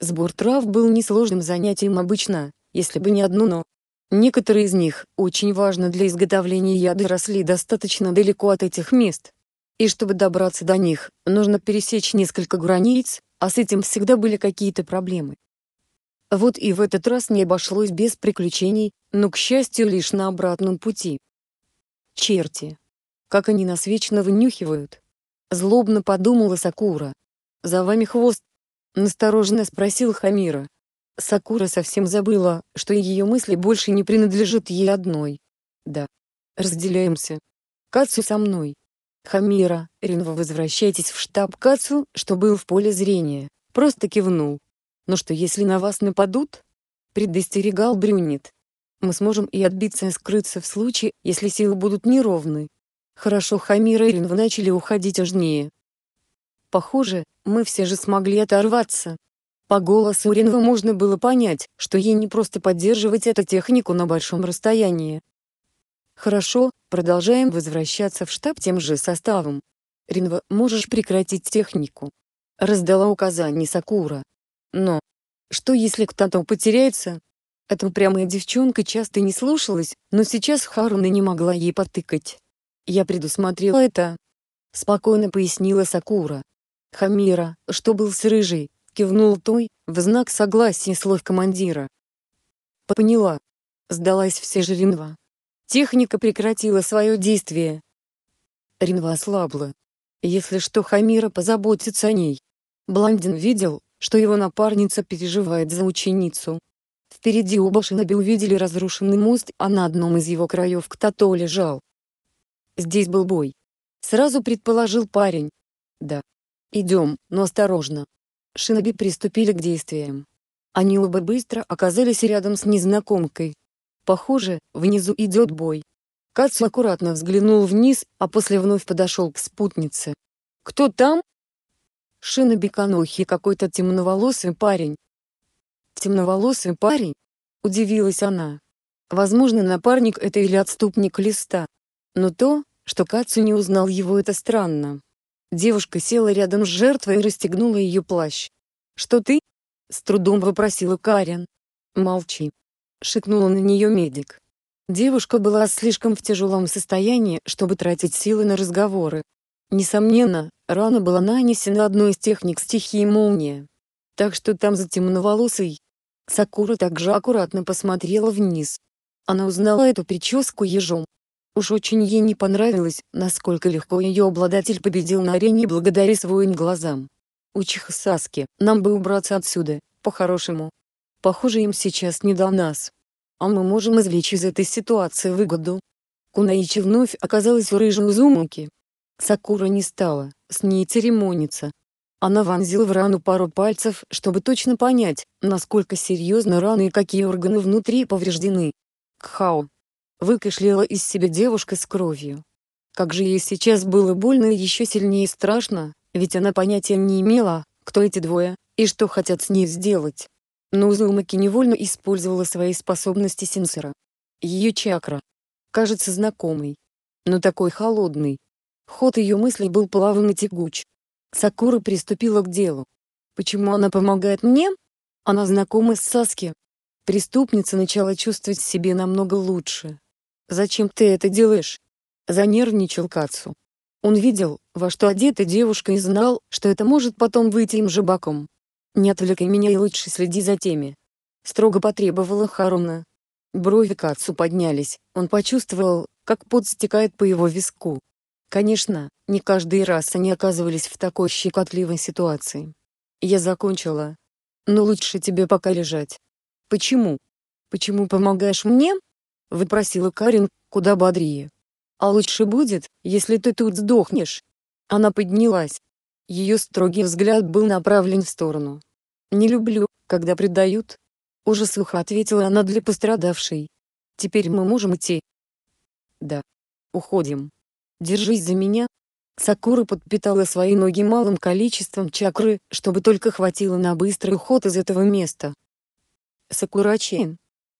Сбор трав был несложным занятием обычно, если бы не одно «но». Некоторые из них, очень важно для изготовления яда, росли достаточно далеко от этих мест. И чтобы добраться до них, нужно пересечь несколько границ, а с этим всегда были какие-то проблемы. Вот и в этот раз не обошлось без приключений, но, к счастью, лишь на обратном пути. Черти. Как они нас вечно вынюхивают. Злобно подумала Сакура. За вами хвост. Настороженно спросил Хамира. Сакура совсем забыла, что ее мысли больше не принадлежат ей одной. Да. Разделяемся. Кацу со мной. Хамира, Ринва возвращайтесь в штаб Кацу, что был в поле зрения. Просто кивнул. Но «Ну что если на вас нападут? Предостерегал Брюнет. Мы сможем и отбиться и скрыться в случае, если силы будут неровны. Хорошо Хамира и Ринв начали уходить ожнее. Похоже, мы все же смогли оторваться. По голосу Ринва можно было понять, что ей не просто поддерживать эту технику на большом расстоянии. Хорошо, продолжаем возвращаться в штаб тем же составом. Ринва, можешь прекратить технику. Раздала указание Сакура. Но, что если кто-то потеряется? Эта упрямая девчонка часто не слушалась, но сейчас Харуна не могла ей потыкать. Я предусмотрела это. Спокойно пояснила Сакура. Хамира, что был с рыжей, кивнул той, в знак согласия слов командира. Поняла. Сдалась все же Ринва. Техника прекратила свое действие. Ринва ослабла. Если что Хамира позаботится о ней. Блондин видел, что его напарница переживает за ученицу. Впереди у Башинаби увидели разрушенный мост, а на одном из его краев кто-то лежал. Здесь был бой. Сразу предположил парень. Да. Идем, но осторожно. Шиноби приступили к действиям. Они оба быстро оказались рядом с незнакомкой. Похоже, внизу идет бой. Кацу аккуратно взглянул вниз, а после вновь подошел к спутнице. «Кто там?» Шиноби Канохи какой-то темноволосый парень. «Темноволосый парень?» — удивилась она. «Возможно, напарник это или отступник листа. Но то, что Кацу не узнал его, это странно. Девушка села рядом с жертвой и расстегнула ее плащ. «Что ты?» — с трудом вопросила Карен. «Молчи», — шикнула на нее медик. Девушка была слишком в тяжелом состоянии, чтобы тратить силы на разговоры. Несомненно, рана была нанесена одной из техник стихии молния. Так что там за темноволосый. Сакура также аккуратно посмотрела вниз. Она узнала эту прическу ежом. Уж очень ей не понравилось, насколько легко ее обладатель победил на арене благодаря своим глазам. Учиха Саски, нам бы убраться отсюда, по-хорошему. Похоже им сейчас не до нас. А мы можем извлечь из этой ситуации выгоду. Кунаичи вновь оказалась у рыжей Узумуки. Сакура не стала, с ней церемониться. Она вонзила в рану пару пальцев, чтобы точно понять, насколько серьезно раны и какие органы внутри повреждены. Кхао, Выкашляла из себя девушка с кровью. Как же ей сейчас было больно и еще сильнее и страшно, ведь она понятия не имела, кто эти двое, и что хотят с ней сделать. Но Узумаки невольно использовала свои способности сенсора. Ее чакра. Кажется знакомой. Но такой холодный. Ход ее мыслей был плавен и тягуч. Сакура приступила к делу. Почему она помогает мне? Она знакома с Саски. Преступница начала чувствовать себя намного лучше. «Зачем ты это делаешь?» Занервничал Кацу. Он видел, во что одета девушка и знал, что это может потом выйти им же боком. «Не отвлекай меня и лучше следи за теми». Строго потребовала Харуна. Брови Кацу поднялись, он почувствовал, как пот стекает по его виску. Конечно, не каждый раз они оказывались в такой щекотливой ситуации. «Я закончила. Но лучше тебе пока лежать». «Почему? Почему помогаешь мне?» — выпросила Карен, куда бодрее. «А лучше будет, если ты тут сдохнешь». Она поднялась. Ее строгий взгляд был направлен в сторону. «Не люблю, когда предают». Уже сухо ответила она для пострадавшей. «Теперь мы можем идти?» «Да. Уходим. Держись за меня». Сакура подпитала свои ноги малым количеством чакры, чтобы только хватило на быстрый уход из этого места. Сакура Чен,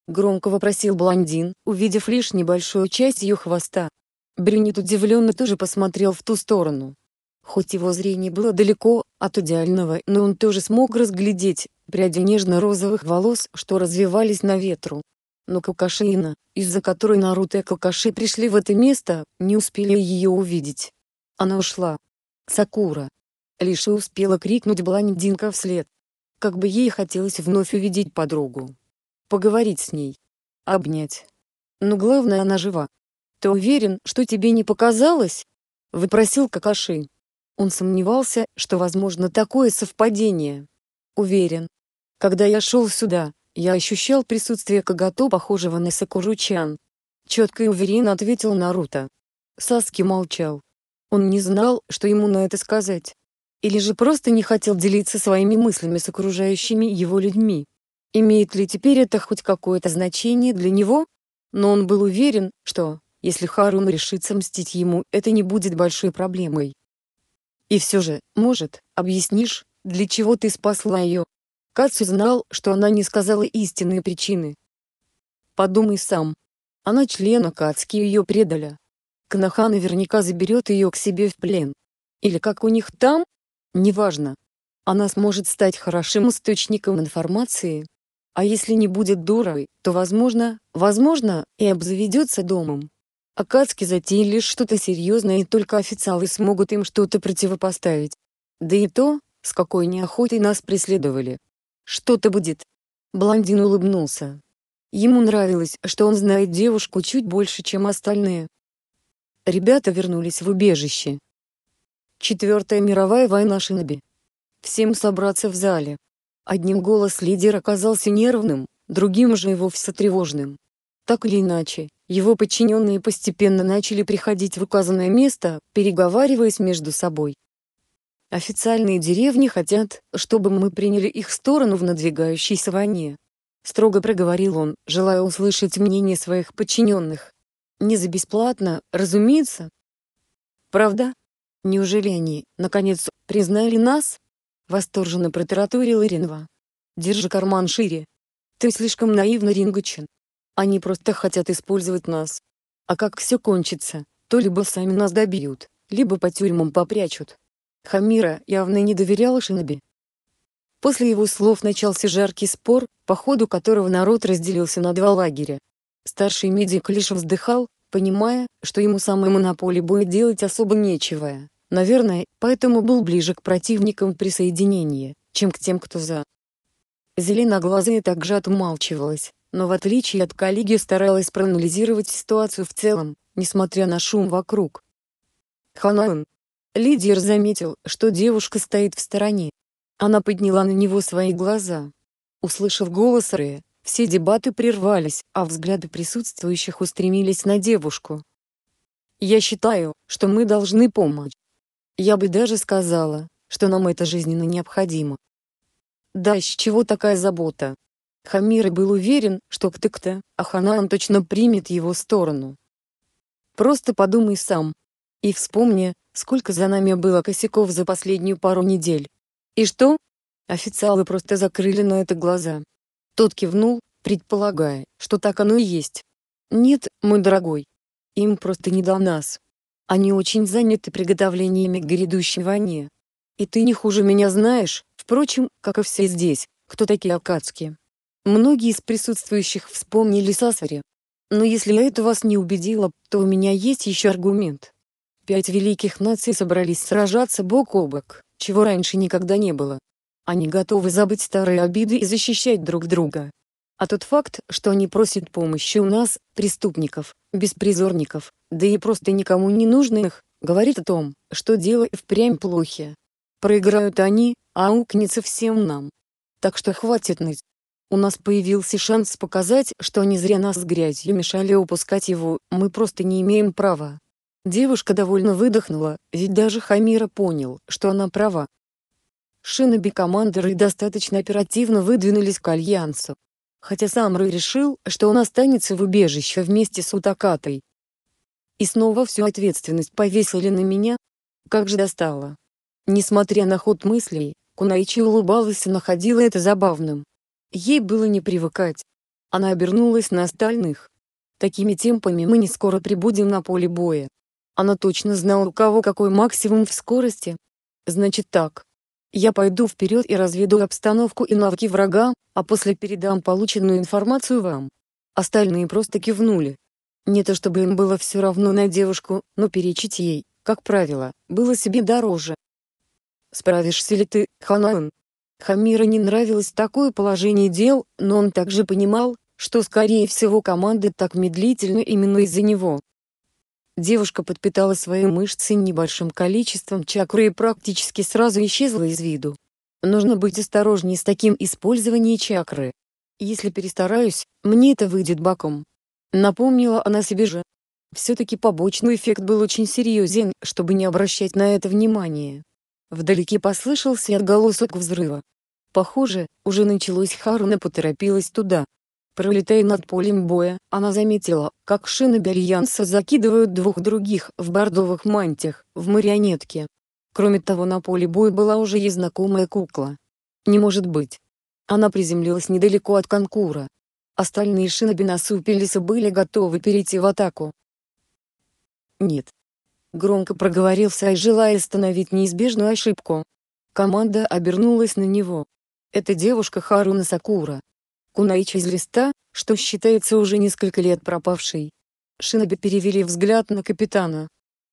Громко вопросил блондин, увидев лишь небольшую часть ее хвоста. Брюнет удивленно тоже посмотрел в ту сторону. Хоть его зрение было далеко от идеального, но он тоже смог разглядеть пряди нежно-розовых волос, что развивались на ветру. Но Какашина, из-за которой Наруто и Какаши пришли в это место, не успели ее увидеть. Она ушла. Сакура. Лишь и успела крикнуть блондинка вслед. Как бы ей хотелось вновь увидеть подругу поговорить с ней, обнять. Но главное, она жива. Ты уверен, что тебе не показалось? Выпросил Какаши. Он сомневался, что возможно такое совпадение. Уверен. Когда я шел сюда, я ощущал присутствие Кагато, похожего на Сакуручан. Четко и уверенно ответил Наруто. Саски молчал. Он не знал, что ему на это сказать. Или же просто не хотел делиться своими мыслями с окружающими его людьми. Имеет ли теперь это хоть какое-то значение для него? Но он был уверен, что, если Харун решится мстить ему, это не будет большой проблемой. И все же, может, объяснишь, для чего ты спасла ее? Кацу знал, что она не сказала истинные причины. Подумай сам. Она члена Кацки ее предали. Канаха наверняка заберет ее к себе в плен. Или как у них там? Неважно. Она сможет стать хорошим источником информации, а если не будет дурой, то, возможно, возможно, и обзаведется домом. Акацки затеяли что-то серьезное и только официалы смогут им что-то противопоставить. Да и то, с какой неохотой нас преследовали. Что-то будет. Блондин улыбнулся. Ему нравилось, что он знает девушку чуть больше, чем остальные. Ребята вернулись в убежище. Четвертая мировая война Шиноби. Всем собраться в зале. Одним голос лидер оказался нервным, другим же и вовсе тревожным. Так или иначе, его подчиненные постепенно начали приходить в указанное место, переговариваясь между собой. Официальные деревни хотят, чтобы мы приняли их сторону в надвигающейся войне. Строго проговорил он, желая услышать мнение своих подчиненных. Не за бесплатно, разумеется. Правда? Неужели они, наконец, признали нас? Восторженно протараторил Иринова. «Держи карман шире. Ты слишком наивно, Рингачен. Они просто хотят использовать нас. А как все кончится, то либо сами нас добьют, либо по тюрьмам попрячут». Хамира явно не доверяла Шиноби. После его слов начался жаркий спор, по ходу которого народ разделился на два лагеря. Старший медик лишь вздыхал, понимая, что ему самому на поле будет делать особо нечего. Наверное, поэтому был ближе к противникам присоединения, чем к тем, кто за. Зеленоглазая также отмалчивалась, но в отличие от коллеги старалась проанализировать ситуацию в целом, несмотря на шум вокруг. Ханаун. Лидер заметил, что девушка стоит в стороне. Она подняла на него свои глаза. Услышав голос Рэя, все дебаты прервались, а взгляды присутствующих устремились на девушку. «Я считаю, что мы должны помочь», я бы даже сказала, что нам это жизненно необходимо. Да с чего такая забота? Хамир был уверен, что Ктыкта, а Ханаан точно примет его сторону. Просто подумай сам. И вспомни, сколько за нами было косяков за последнюю пару недель. И что? Официалы просто закрыли на это глаза. Тот кивнул, предполагая, что так оно и есть. Нет, мой дорогой. Им просто не до нас. Они очень заняты приготовлениями к грядущей войне. И ты не хуже меня знаешь, впрочем, как и все здесь, кто такие акадские. Многие из присутствующих вспомнили Сасари. Но если это вас не убедило, то у меня есть еще аргумент. Пять великих наций собрались сражаться бок о бок, чего раньше никогда не было. Они готовы забыть старые обиды и защищать друг друга. А тот факт, что они просят помощи у нас, преступников, беспризорников, да и просто никому не нужных, говорит о том, что дело впрямь плохи. Проиграют они, а укнется всем нам. Так что хватит ныть. У нас появился шанс показать, что они зря нас с грязью мешали упускать его, мы просто не имеем права. Девушка довольно выдохнула, ведь даже Хамира понял, что она права. Шиноби-командеры достаточно оперативно выдвинулись к Альянсу, хотя сам Ры решил, что он останется в убежище вместе с Утакатой. И снова всю ответственность повесили на меня. Как же достало. Несмотря на ход мыслей, Кунаичи улыбалась и находила это забавным. Ей было не привыкать. Она обернулась на остальных. Такими темпами мы не скоро прибудем на поле боя. Она точно знала, у кого какой максимум в скорости. Значит так, я пойду вперед и разведу обстановку и навыки врага, а после передам полученную информацию вам. Остальные просто кивнули. Не то чтобы им было все равно на девушку, но перечить ей, как правило, было себе дороже. Справишься ли ты, Ханаан? Хамира не нравилось такое положение дел, но он также понимал, что скорее всего команда так медлительна именно из-за него девушка подпитала свои мышцы небольшим количеством чакры и практически сразу исчезла из виду. Нужно быть осторожнее с таким использованием чакры. Если перестараюсь, мне это выйдет боком. Напомнила она себе же. Все-таки побочный эффект был очень серьезен, чтобы не обращать на это внимания. Вдалеке послышался отголосок взрыва. Похоже, уже началось Харуна поторопилась туда. Пролетая над полем боя, она заметила, как шины Берьянса закидывают двух других в бордовых мантиях, в марионетке. Кроме того на поле боя была уже и знакомая кукла. Не может быть. Она приземлилась недалеко от конкура. Остальные шиноби насупились были готовы перейти в атаку. Нет. Громко проговорился и желая остановить неизбежную ошибку. Команда обернулась на него. Это девушка Харуна Сакура, Кунаич из листа, что считается уже несколько лет пропавшей. Шиноби перевели взгляд на капитана.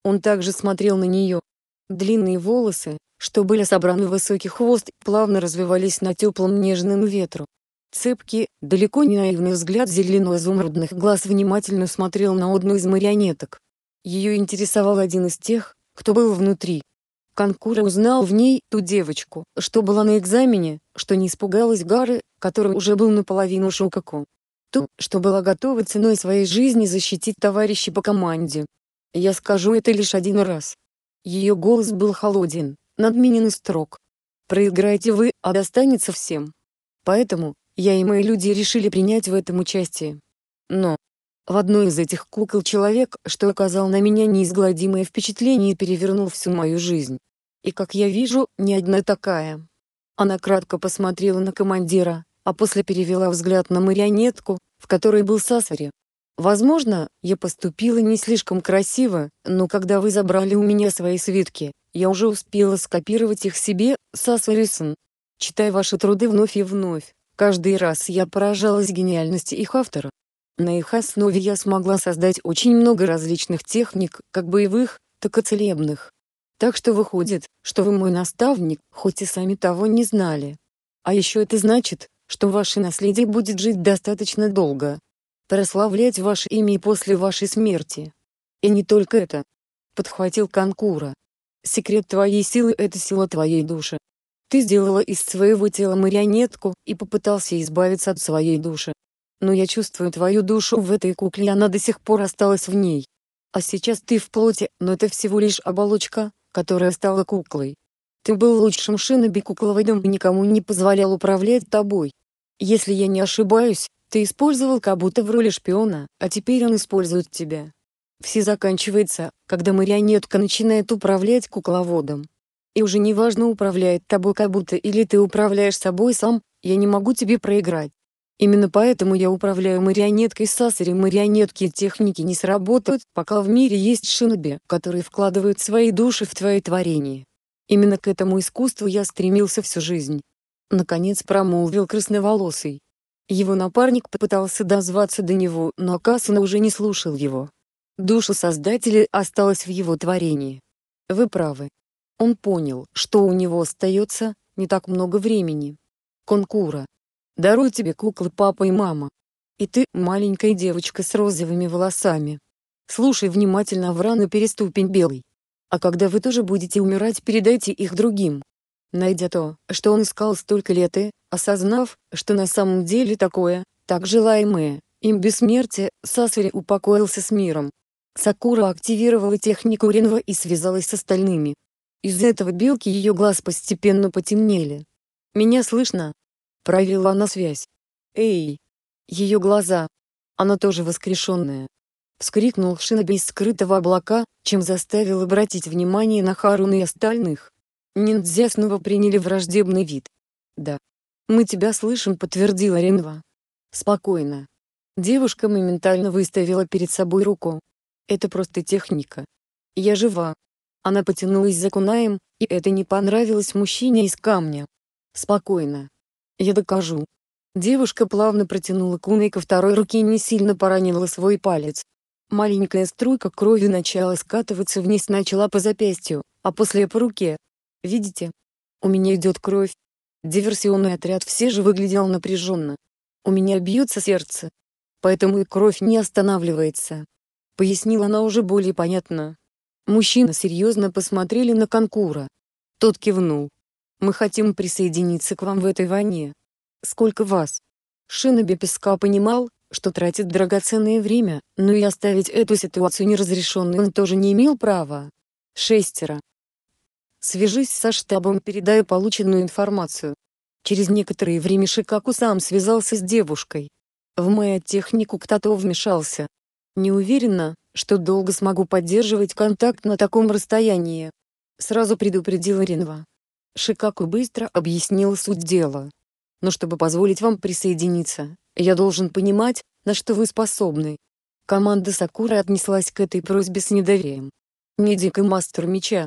Он также смотрел на нее. Длинные волосы, что были собраны в высокий хвост, плавно развивались на теплом нежном ветру. Цепкий, далеко не наивный взгляд зелено-изумрудных глаз внимательно смотрел на одну из марионеток. Ее интересовал один из тех, кто был внутри. Конкура узнал в ней ту девочку, что была на экзамене, что не испугалась Гары, который уже был наполовину Шококо. То, что была готова ценой своей жизни защитить товарищей по команде. Я скажу это лишь один раз. Ее голос был холоден, надменен и строг. Проиграете вы, а достанется всем. Поэтому, я и мои люди решили принять в этом участие. Но, в одной из этих кукол человек, что оказал на меня неизгладимое впечатление и перевернул всю мою жизнь. И как я вижу, не одна такая. Она кратко посмотрела на командира, а после перевела взгляд на марионетку, в которой был Сасари. «Возможно, я поступила не слишком красиво, но когда вы забрали у меня свои свитки, я уже успела скопировать их себе, Сасарисон. Читая ваши труды вновь и вновь. Каждый раз я поражалась гениальности их автора. На их основе я смогла создать очень много различных техник, как боевых, так и целебных. Так что выходит, что вы мой наставник, хоть и сами того не знали. А еще это значит, что ваше наследие будет жить достаточно долго. Прославлять ваше имя после вашей смерти. И не только это. Подхватил Конкура. Секрет твоей силы — это сила твоей души. Ты сделала из своего тела марионетку и попытался избавиться от своей души. Но я чувствую твою душу в этой кукле, и она до сих пор осталась в ней. А сейчас ты в плоти, но это всего лишь оболочка, которая стала куклой. Ты был лучшим шиноби кукловодом и никому не позволял управлять тобой. Если я не ошибаюсь, ты использовал Кабута в роли шпиона, а теперь он использует тебя. Все заканчивается, когда марионетка начинает управлять кукловодом. И уже неважно управляет тобой Кабута или ты управляешь собой сам, я не могу тебе проиграть. Именно поэтому я управляю марионеткой Сасари. Марионетки и техники не сработают, пока в мире есть шиноби, которые вкладывают свои души в твои творения. Именно к этому искусству я стремился всю жизнь. Наконец промолвил красноволосый. Его напарник попытался дозваться до него, но Акасуна уже не слушал его. Душа Создателя осталась в его творении. Вы правы. Он понял, что у него остается не так много времени. Конкура. Дарую тебе куклы папа и мама. И ты, маленькая девочка с розовыми волосами. Слушай внимательно Аврана Переступень Белый. А когда вы тоже будете умирать, передайте их другим. Найдя то, что он искал столько лет и, осознав, что на самом деле такое, так желаемое, им бессмертие, Сасури упокоился с миром. Сакура активировала технику Ренва и связалась с остальными. Из-за этого белки ее глаз постепенно потемнели. «Меня слышно?» Провела она связь. «Эй!» Ее глаза. Она тоже воскрешенная вскрикнул Шиноби из скрытого облака, чем заставил обратить внимание на Харуна и остальных. Ниндзя снова приняли враждебный вид. «Да. Мы тебя слышим», — подтвердила Ренва. «Спокойно». Девушка моментально выставила перед собой руку. «Это просто техника. Я жива». Она потянулась за кунаем, и это не понравилось мужчине из камня. «Спокойно. Я докажу». Девушка плавно протянула кунай ко второй руке и не сильно поранила свой палец. Маленькая струйка крови начала скатываться вниз начала по запястью, а после по руке. Видите? У меня идет кровь. Диверсионный отряд все же выглядел напряженно. У меня бьется сердце. Поэтому и кровь не останавливается. Пояснила она уже более понятно. Мужчины серьезно посмотрели на Конкура. Тот кивнул. «Мы хотим присоединиться к вам в этой войне. Сколько вас?» Шиноби Песка понимал, что тратит драгоценное время, но и оставить эту ситуацию неразрешенной он тоже не имел права. Шестеро. Свяжись со штабом, передай полученную информацию. Через некоторое время Шикаку сам связался с девушкой. В мою технику кто-то вмешался. Не уверена, что долго смогу поддерживать контакт на таком расстоянии. Сразу предупредила Ринва. Шикаку быстро объяснил суть дела но чтобы позволить вам присоединиться, я должен понимать, на что вы способны. Команда Сакуры отнеслась к этой просьбе с недоверием. Медик и мастер меча.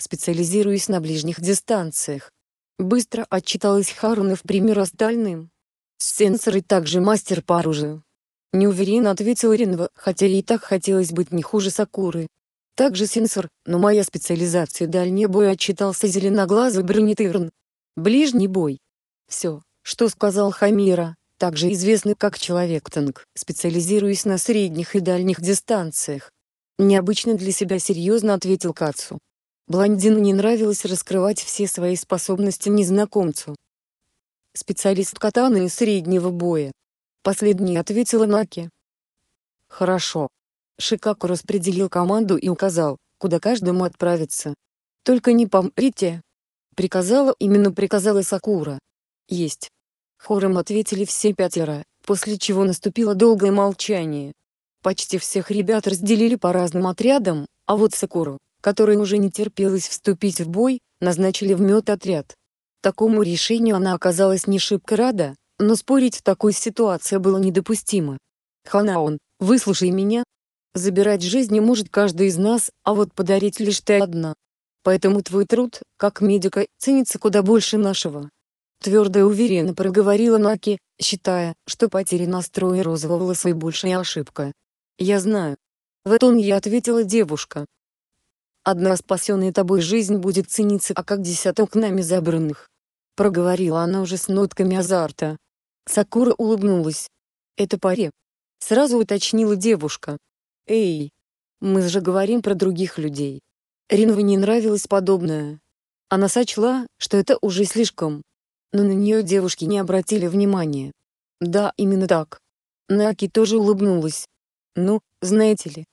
Специализируясь на ближних дистанциях. Быстро отчиталась Харуна в пример остальным. Сенсоры также мастер по оружию. Неуверенно ответил Ренва, хотя ей так хотелось быть не хуже Сакуры. Также сенсор, но моя специализация дальний бой отчитался зеленоглазый бронетырн. Ближний бой. Все, что сказал Хамира, также известный как Человек-танк, специализируясь на средних и дальних дистанциях. Необычно для себя серьезно ответил Кацу. Блондину не нравилось раскрывать все свои способности незнакомцу. Специалист катаны и среднего боя. Последний ответила Наки. Хорошо. Шикаку распределил команду и указал, куда каждому отправиться. Только не помрите. Приказала именно приказала Сакура. Есть. Хором ответили все пятеро, после чего наступило долгое молчание. Почти всех ребят разделили по разным отрядам, а вот Сакуру, которой уже не терпелось вступить в бой, назначили в мед отряд. Такому решению она оказалась не шибко рада, но спорить в такой ситуации было недопустимо. «Ханаон, выслушай меня. Забирать жизни может каждый из нас, а вот подарить лишь ты одна. Поэтому твой труд, как медика, ценится куда больше нашего. Твердо и уверенно проговорила Наки, считая, что потеря настроя розоволосой большая ошибка. «Я знаю». В этом я ответила девушка. «Одна спасенная тобой жизнь будет цениться, а как десяток нами забранных». Проговорила она уже с нотками азарта. Сакура улыбнулась. «Это паре». Сразу уточнила девушка. «Эй, мы же говорим про других людей». Ринве не нравилось подобное. Она сочла, что это уже слишком но на нее девушки не обратили внимания. Да, именно так. Наки тоже улыбнулась. Ну, знаете ли.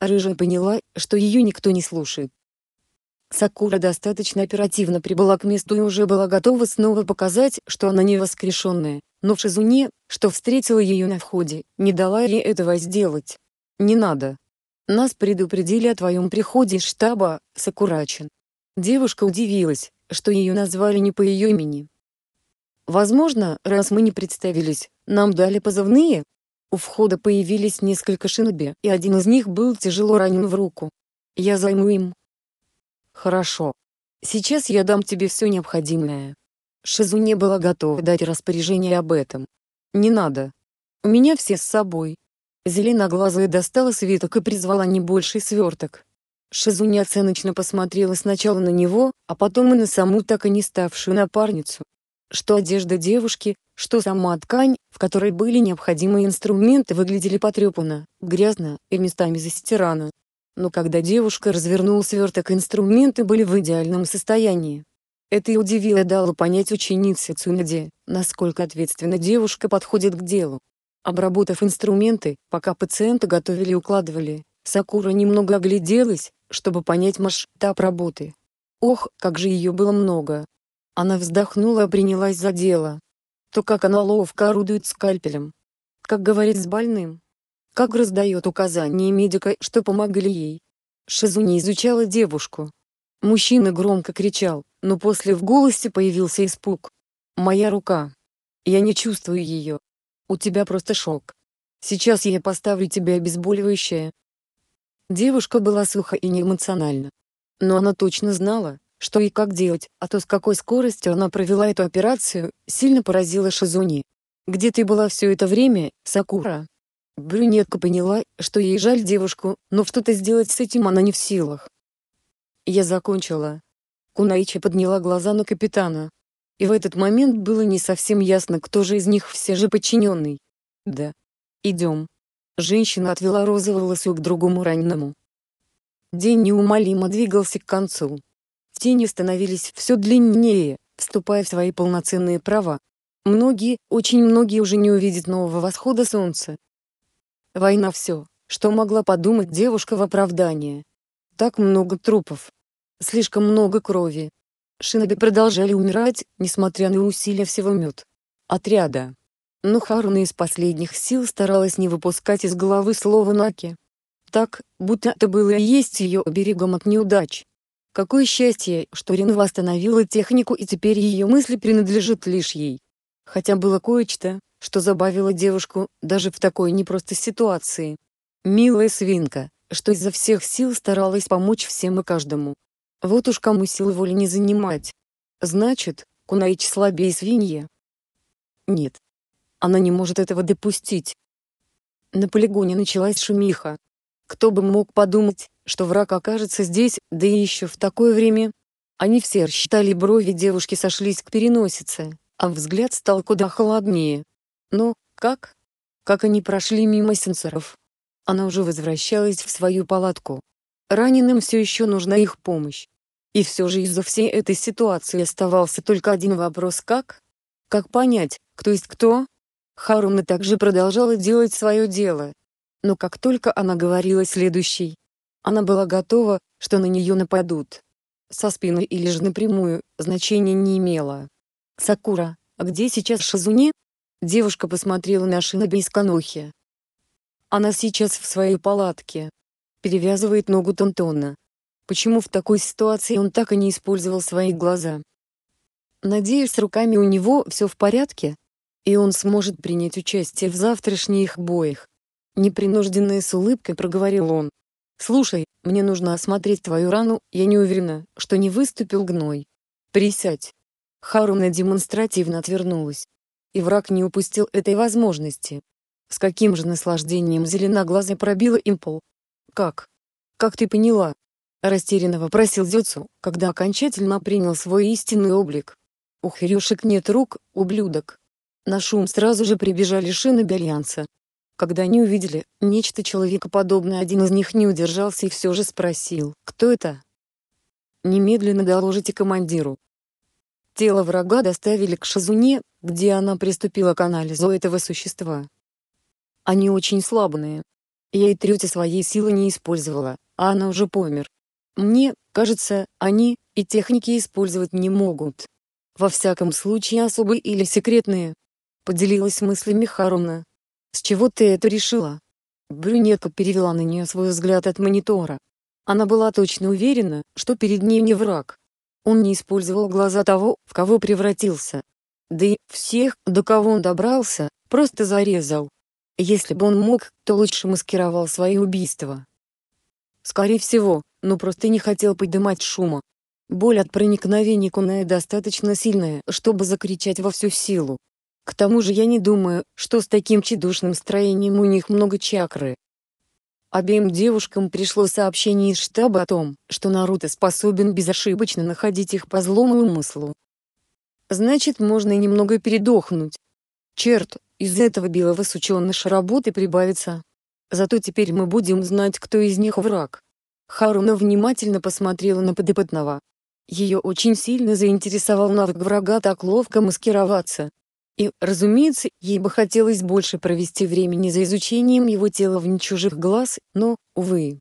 Рыжая поняла, что ее никто не слушает. Сакура достаточно оперативно прибыла к месту и уже была готова снова показать, что она не воскрешенная, но в Шизуне, что встретила ее на входе, не дала ей этого сделать. «Не надо. Нас предупредили о твоем приходе из штаба, Сакурачин». Девушка удивилась, что ее назвали не по ее имени. Возможно, раз мы не представились, нам дали позывные. У входа появились несколько шиноби, и один из них был тяжело ранен в руку. Я займу им. Хорошо. Сейчас я дам тебе все необходимое. Шизу не была готова дать распоряжение об этом. Не надо. У меня все с собой. Зеленоглазая достала свиток и призвала не сверток. Шизу неоценочно посмотрела сначала на него, а потом и на саму так и не ставшую напарницу что одежда девушки, что сама ткань, в которой были необходимые инструменты, выглядели потрепанно, грязно и местами застирано. Но когда девушка развернула сверток, инструменты были в идеальном состоянии. Это и удивило и дало понять ученице Цунаде, насколько ответственно девушка подходит к делу. Обработав инструменты, пока пациента готовили и укладывали, Сакура немного огляделась, чтобы понять масштаб работы. Ох, как же ее было много, она вздохнула и принялась за дело. То, как она ловко орудует скальпелем. Как говорит с больным. Как раздает указания медика, что помогли ей. Шизуни изучала девушку. Мужчина громко кричал, но после в голосе появился испуг. «Моя рука. Я не чувствую ее. У тебя просто шок. Сейчас я поставлю тебе обезболивающее». Девушка была суха и неэмоциональна. Но она точно знала, что и как делать, а то с какой скоростью она провела эту операцию, сильно поразила Шизуни. «Где ты была все это время, Сакура?» Брюнетка поняла, что ей жаль девушку, но что-то сделать с этим она не в силах. «Я закончила». Кунаичи подняла глаза на капитана. И в этот момент было не совсем ясно, кто же из них все же подчиненный. «Да. Идем». Женщина отвела розовую лосу к другому раненому. День неумолимо двигался к концу тени становились все длиннее, вступая в свои полноценные права. Многие, очень многие уже не увидят нового восхода солнца. Война все, что могла подумать девушка в оправдание. Так много трупов. Слишком много крови. Шиноби продолжали умирать, несмотря на усилия всего мед. Отряда. Но Харуна из последних сил старалась не выпускать из головы слова Наки. Так, будто это было и есть ее берегом от неудач. Какое счастье, что Рин восстановила технику и теперь ее мысли принадлежат лишь ей. Хотя было кое-что, что забавило девушку, даже в такой непростой ситуации. Милая свинка, что изо всех сил старалась помочь всем и каждому. Вот уж кому силы воли не занимать. Значит, Кунаич слабее свинья? Нет. Она не может этого допустить. На полигоне началась шумиха. Кто бы мог подумать, что враг окажется здесь, да и еще в такое время. Они все рассчитали брови девушки сошлись к переносице, а взгляд стал куда холоднее. Но, как? Как они прошли мимо сенсоров? Она уже возвращалась в свою палатку. Раненым все еще нужна их помощь. И все же из-за всей этой ситуации оставался только один вопрос «как?». Как понять, кто есть кто? Харуна также продолжала делать свое дело. Но как только она говорила следующий, она была готова, что на нее нападут. Со спины или же напрямую, значения не имело. «Сакура, а где сейчас Шизуни?» Девушка посмотрела на Шиноби из Канохи. Она сейчас в своей палатке. Перевязывает ногу Тантона. Почему в такой ситуации он так и не использовал свои глаза? Надеюсь, руками у него все в порядке? И он сможет принять участие в завтрашних боях. Непринужденная с улыбкой проговорил он. «Слушай, мне нужно осмотреть твою рану, я не уверена, что не выступил гной. Присядь». Харуна демонстративно отвернулась. И враг не упустил этой возможности. С каким же наслаждением зеленоглазый пробила им пол. «Как? Как ты поняла?» Растерянно вопросил Дзюцу, когда окончательно принял свой истинный облик. «У Хрюшек нет рук, ублюдок!» На шум сразу же прибежали шины Бельянца, когда они увидели нечто человекоподобное, один из них не удержался и все же спросил, кто это? Немедленно доложите командиру. Тело врага доставили к Шазуне, где она приступила к анализу этого существа. Они очень слабные. Я и трети своей силы не использовала, а она уже помер. Мне, кажется, они и техники использовать не могут. Во всяком случае особые или секретные. Поделилась мыслями Харуна. «С чего ты это решила?» Брюнетка перевела на нее свой взгляд от монитора. Она была точно уверена, что перед ней не враг. Он не использовал глаза того, в кого превратился. Да и всех, до кого он добрался, просто зарезал. Если бы он мог, то лучше маскировал свои убийства. Скорее всего, но просто не хотел поднимать шума. Боль от проникновения Куная достаточно сильная, чтобы закричать во всю силу, к тому же я не думаю, что с таким чедушным строением у них много чакры. Обеим девушкам пришло сообщение из штаба о том, что Наруто способен безошибочно находить их по злому умыслу. Значит, можно немного передохнуть. Черт, из этого белого сученыша работы прибавится. Зато теперь мы будем знать, кто из них враг. Харуна внимательно посмотрела на подопытного. Ее очень сильно заинтересовал навык врага так ловко маскироваться, и, разумеется, ей бы хотелось больше провести времени за изучением его тела вне чужих глаз, но, увы.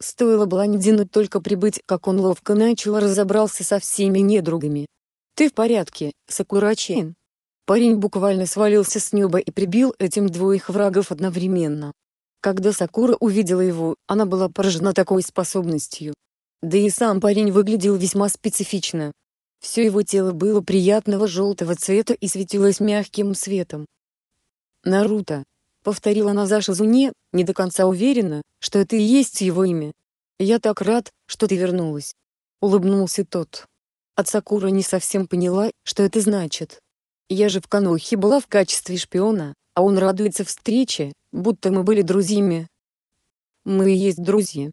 Стоило блондину только прибыть, как он ловко начал разобрался со всеми недругами. «Ты в порядке, Сакурачейн?» Парень буквально свалился с неба и прибил этим двоих врагов одновременно. Когда Сакура увидела его, она была поражена такой способностью. Да и сам парень выглядел весьма специфично, все его тело было приятного желтого цвета и светилось мягким светом. «Наруто», — повторила Назаша Зуне, не до конца уверена, что это и есть его имя. «Я так рад, что ты вернулась», — улыбнулся тот. От Сакура не совсем поняла, что это значит. «Я же в Канохе была в качестве шпиона, а он радуется встрече, будто мы были друзьями». «Мы и есть друзья.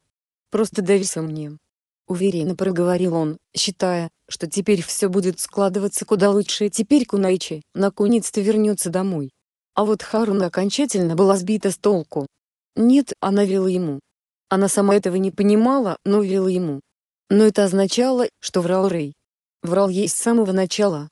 Просто доверься мне», — уверенно проговорил он, считая, что теперь все будет складываться куда лучше теперь Кунайчи наконец-то вернется домой. А вот Харуна окончательно была сбита с толку. Нет, она вела ему. Она сама этого не понимала, но вела ему. Но это означало, что врал Рэй. Врал ей с самого начала.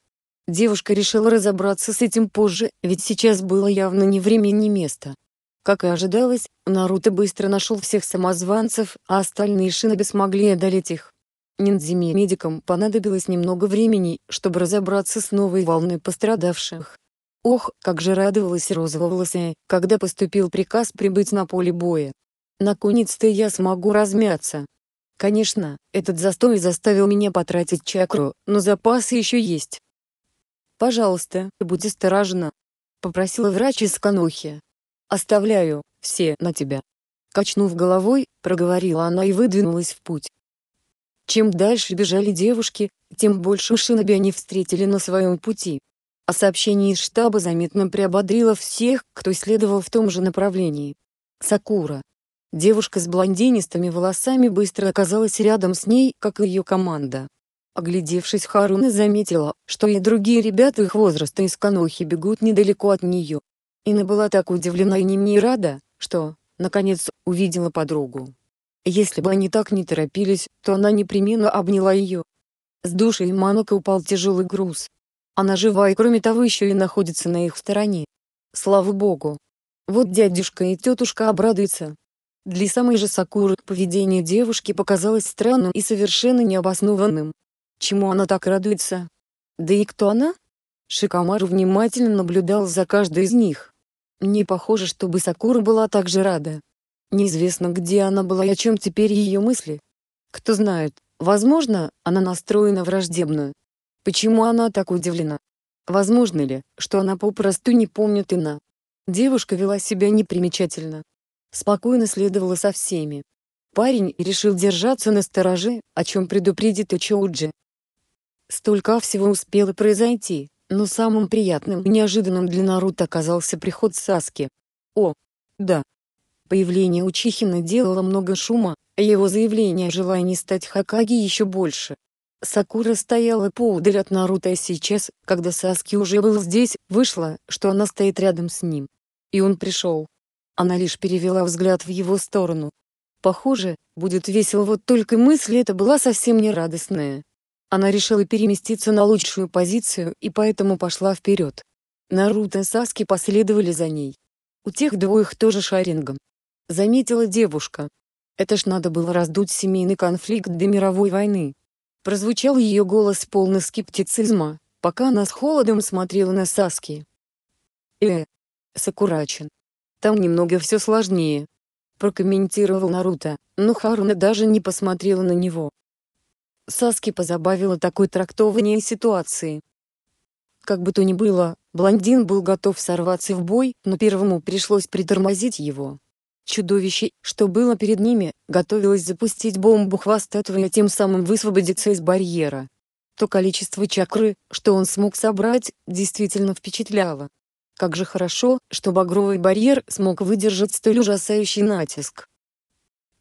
Девушка решила разобраться с этим позже, ведь сейчас было явно не время и не место. Как и ожидалось, Наруто быстро нашел всех самозванцев, а остальные шиноби смогли одолеть их. Ниндзями медикам понадобилось немного времени, чтобы разобраться с новой волной пострадавших. Ох, как же радовалась розоволосая, когда поступил приказ прибыть на поле боя. Наконец-то я смогу размяться. Конечно, этот застой заставил меня потратить чакру, но запасы еще есть. «Пожалуйста, будь осторожна», — попросила врач из Канохи. Оставляю все на тебя. Качнув головой, проговорила она и выдвинулась в путь. Чем дальше бежали девушки, тем больше шиноби они встретили на своем пути. О а сообщении из штаба заметно приободрило всех, кто следовал в том же направлении. Сакура. Девушка с блондинистыми волосами быстро оказалась рядом с ней, как и ее команда. Оглядевшись, Харуна заметила, что и другие ребята их возраста из Канохи бегут недалеко от нее. Инна была так удивлена и не мне рада, что, наконец, увидела подругу. Если бы они так не торопились, то она непременно обняла ее. С души Иманока упал тяжелый груз. Она жива и кроме того еще и находится на их стороне. Слава богу. Вот дядюшка и тетушка обрадуются. Для самой же Сакуры поведение девушки показалось странным и совершенно необоснованным. Чему она так радуется? Да и кто она? Шикамару внимательно наблюдал за каждой из них. Не похоже, чтобы Сакура была так же рада. Неизвестно, где она была и о чем теперь ее мысли. Кто знает, возможно, она настроена враждебно. Почему она так удивлена? Возможно ли, что она попросту не помнит Ина? Девушка вела себя непримечательно. Спокойно следовала со всеми. Парень решил держаться на стороже, о чем предупредит Ичоуджи. Столько всего успело произойти, но самым приятным и неожиданным для Наруто оказался приход Саски. О, да. Появление Учихина делало много шума, а его заявление о желании стать Хакаги еще больше. Сакура стояла поудаль от Наруто и а сейчас, когда Саски уже был здесь, вышло, что она стоит рядом с ним. И он пришел. Она лишь перевела взгляд в его сторону. Похоже, будет весело вот только мысль эта была совсем не радостная. Она решила переместиться на лучшую позицию и поэтому пошла вперед. Наруто и Саски последовали за ней. У тех двоих тоже шарингом. Заметила девушка. Это ж надо было раздуть семейный конфликт до мировой войны. Прозвучал ее голос полный скептицизма, пока она с холодом смотрела на Саски. «Э, Сакурачин. Там немного все сложнее», прокомментировал Наруто, но Харуна даже не посмотрела на него. Саски позабавило такое трактование ситуации. Как бы то ни было, блондин был готов сорваться в бой, но первому пришлось притормозить его. Чудовище, что было перед ними, готовилось запустить бомбу хвостатого и тем самым высвободиться из барьера. То количество чакры, что он смог собрать, действительно впечатляло. Как же хорошо, что багровый барьер смог выдержать столь ужасающий натиск.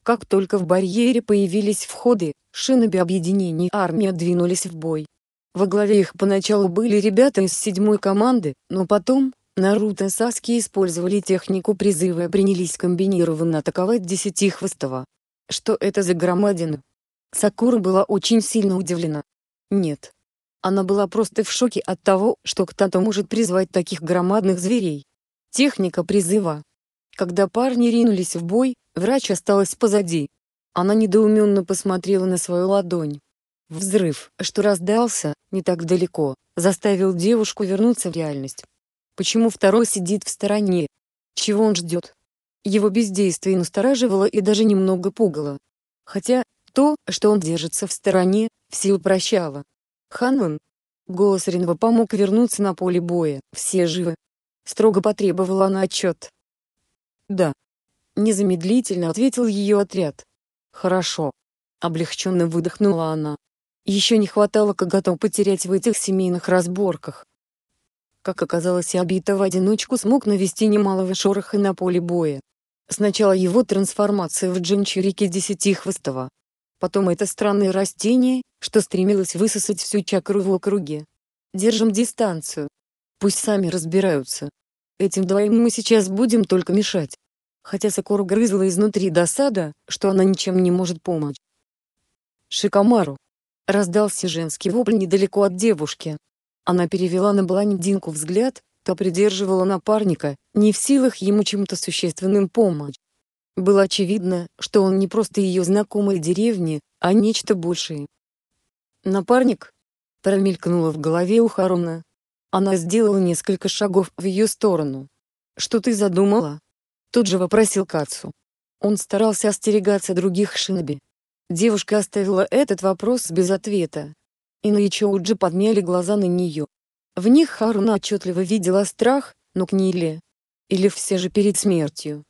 Как только в барьере появились входы, шиноби объединений армии двинулись в бой. Во главе их поначалу были ребята из седьмой команды, но потом, Наруто и Саски использовали технику призыва и принялись комбинированно атаковать Десятихвостого. Что это за громадина? Сакура была очень сильно удивлена. Нет. Она была просто в шоке от того, что кто-то может призвать таких громадных зверей. Техника призыва. Когда парни ринулись в бой, Врач осталась позади. Она недоуменно посмотрела на свою ладонь. Взрыв, что раздался, не так далеко, заставил девушку вернуться в реальность. Почему второй сидит в стороне? Чего он ждет? Его бездействие настораживало и даже немного пугало. Хотя, то, что он держится в стороне, все упрощало. «Ханван!» Голос Ринва помог вернуться на поле боя. «Все живы?» Строго потребовала она отчет. «Да», Незамедлительно ответил ее отряд. Хорошо. Облегченно выдохнула она. Еще не хватало коготом потерять в этих семейных разборках. Как оказалось, Абита в одиночку смог навести немалого шороха на поле боя. Сначала его трансформация в джинчурики десятихвостого. Потом это странное растение, что стремилось высосать всю чакру в округе. Держим дистанцию. Пусть сами разбираются. Этим двоим мы сейчас будем только мешать хотя сокору грызла изнутри досада, что она ничем не может помочь. «Шикомару!» — раздался женский вопль недалеко от девушки. Она перевела на блондинку взгляд, то придерживала напарника, не в силах ему чем-то существенным помочь. Было очевидно, что он не просто ее знакомый деревни, а нечто большее. «Напарник?» — промелькнуло в голове у Харона. Она сделала несколько шагов в ее сторону. «Что ты задумала?» Тут же вопросил Кацу. Он старался остерегаться других шиноби. Девушка оставила этот вопрос без ответа. И на Ичоуджи подняли глаза на нее. В них Харуна отчетливо видела страх, но к ней ли? Или все же перед смертью.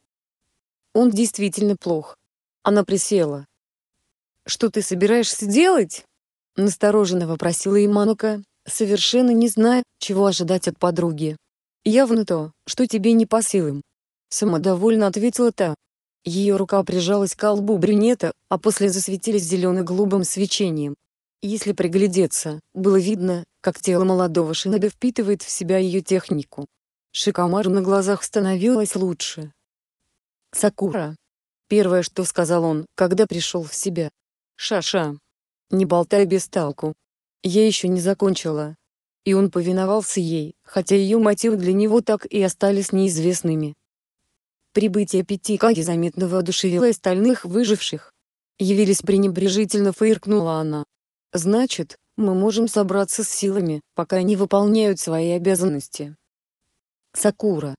Он действительно плох. Она присела. «Что ты собираешься делать?» Настороженно вопросила Иманука, совершенно не зная, чего ожидать от подруги. «Явно то, что тебе не по силам». Самодовольно ответила та. Ее рука прижалась к лбу брюнета, а после засветились зелено-голубым свечением. Если приглядеться, было видно, как тело молодого шиноби впитывает в себя ее технику. Шикомару на глазах становилось лучше. «Сакура!» Первое, что сказал он, когда пришел в себя. «Шаша! -ша. Не болтай без толку. Я еще не закончила». И он повиновался ей, хотя ее мотивы для него так и остались неизвестными. Прибытие пяти Каги заметно воодушевило остальных выживших. «Явились пренебрежительно», — фыркнула она. «Значит, мы можем собраться с силами, пока они выполняют свои обязанности». «Сакура!»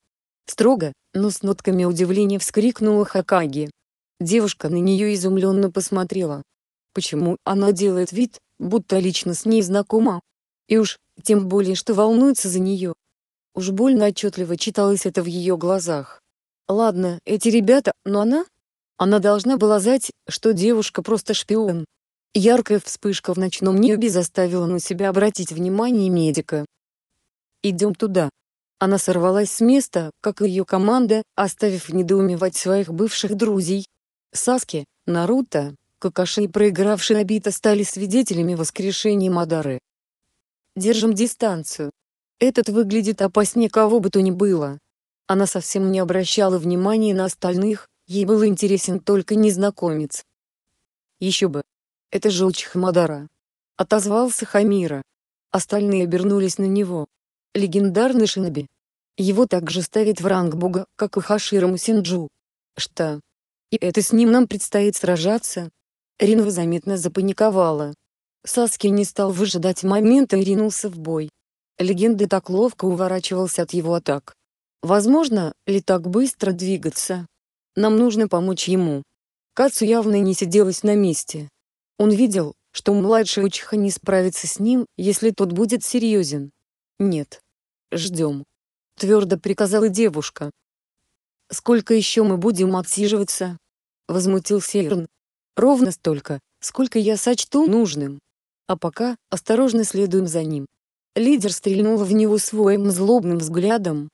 Строго, но с нотками удивления вскрикнула Хакаги. Девушка на нее изумленно посмотрела. Почему она делает вид, будто лично с ней знакома? И уж, тем более, что волнуется за нее. Уж больно отчетливо читалось это в ее глазах. Ладно, эти ребята, но она... Она должна была знать, что девушка просто шпион. Яркая вспышка в ночном небе заставила на себя обратить внимание медика. «Идем туда». Она сорвалась с места, как и ее команда, оставив недоумевать своих бывших друзей. Саски, Наруто, Какаши и проигравший Набита стали свидетелями воскрешения Мадары. «Держим дистанцию. Этот выглядит опаснее кого бы то ни было», она совсем не обращала внимания на остальных, ей был интересен только незнакомец. Еще бы. Это желчь Хамадара. Отозвался Хамира. Остальные обернулись на него. Легендарный шиноби. Его также ставит в ранг бога, как и Хашира Масинджу. Что? И это с ним нам предстоит сражаться? Ринва заметно запаниковала. Саски не стал выжидать момента и ринулся в бой. Легенда так ловко уворачивался от его атак. Возможно ли так быстро двигаться? Нам нужно помочь ему. Кацу явно не сиделось на месте. Он видел, что младший учиха не справится с ним, если тот будет серьезен. Нет. Ждем. Твердо приказала девушка. Сколько еще мы будем отсиживаться? Возмутился Ирн. Ровно столько, сколько я сочту нужным. А пока, осторожно следуем за ним. Лидер стрельнул в него своим злобным взглядом,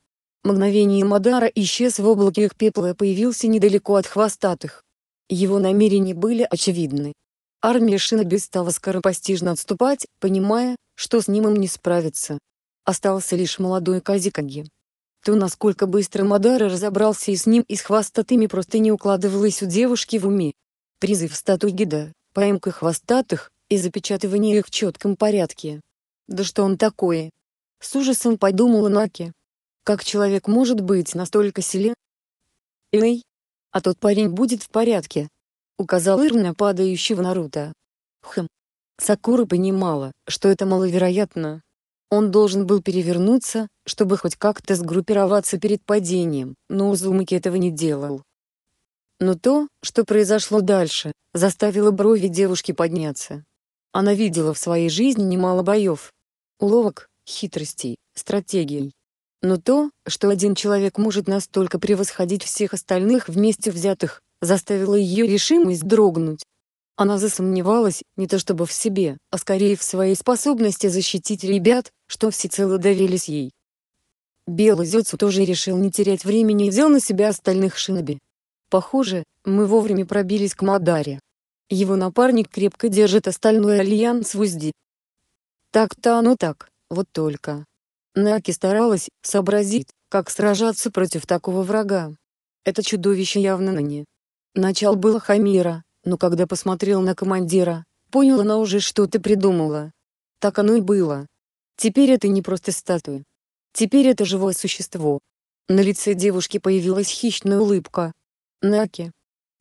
мгновение Мадара исчез в облаке их пепла и появился недалеко от хвостатых. Его намерения были очевидны. Армия Шиноби стала скоропостижно отступать, понимая, что с ним им не справиться. Остался лишь молодой Казикаги. То, насколько быстро Мадара разобрался и с ним, и с хвостатыми просто не укладывалось у девушки в уме. Призыв статуи гида, поимка хвостатых, и запечатывание их в четком порядке. Да что он такое? С ужасом подумала Наки. Как человек может быть настолько силен? Иной, а тот парень будет в порядке. Указал Ир на падающего Наруто. Хм. Сакура понимала, что это маловероятно. Он должен был перевернуться, чтобы хоть как-то сгруппироваться перед падением, но Узумаки этого не делал. Но то, что произошло дальше, заставило брови девушки подняться. Она видела в своей жизни немало боев. Уловок, хитростей, стратегий. Но то, что один человек может настолько превосходить всех остальных вместе взятых, заставило ее решимость дрогнуть. Она засомневалась, не то чтобы в себе, а скорее в своей способности защитить ребят, что всецело доверились ей. Белый Зёцу тоже решил не терять времени и взял на себя остальных шиноби. Похоже, мы вовремя пробились к Мадаре. Его напарник крепко держит остальной альянс в узде. Так-то оно так, вот только. Наки старалась сообразить, как сражаться против такого врага. Это чудовище явно на не. Начал было Хамира, но когда посмотрел на командира, понял она уже что-то придумала. Так оно и было. Теперь это не просто статуя. Теперь это живое существо. На лице девушки появилась хищная улыбка. Наки.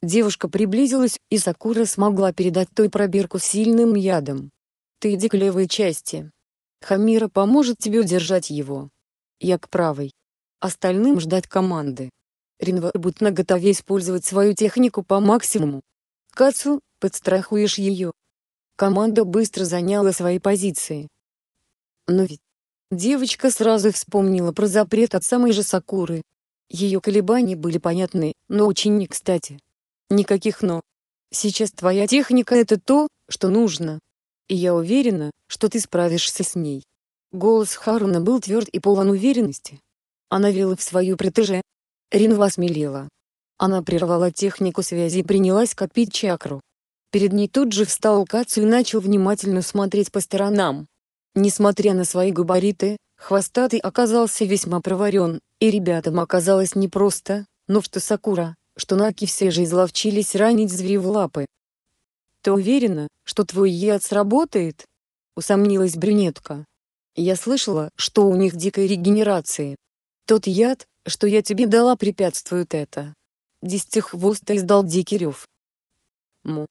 Девушка приблизилась, и Сакура смогла передать той пробирку сильным ядом. «Ты иди к левой части», Хамира поможет тебе удержать его. Я к правой. Остальным ждать команды. Ринва будет наготове использовать свою технику по максимуму. Кацу, подстрахуешь ее. Команда быстро заняла свои позиции. Но ведь... Девочка сразу вспомнила про запрет от самой же Сакуры. Ее колебания были понятны, но очень не кстати. Никаких «но». Сейчас твоя техника — это то, что нужно. И я уверена, что ты справишься с ней. Голос Харуна был тверд и полон уверенности. Она верила в свою протеже. Ринва осмелела. Она прервала технику связи и принялась копить чакру. Перед ней тут же встал Кацу и начал внимательно смотреть по сторонам. Несмотря на свои габариты, хвостатый оказался весьма проварен, и ребятам оказалось непросто, но что Сакура, что Наки все же изловчились ранить зверю в лапы. «Ты уверена, что твой яд сработает?» — усомнилась брюнетка. «Я слышала, что у них дикой регенерации. Тот яд, что я тебе дала, препятствует это». Десятихвоста издал дикий рев. «Му.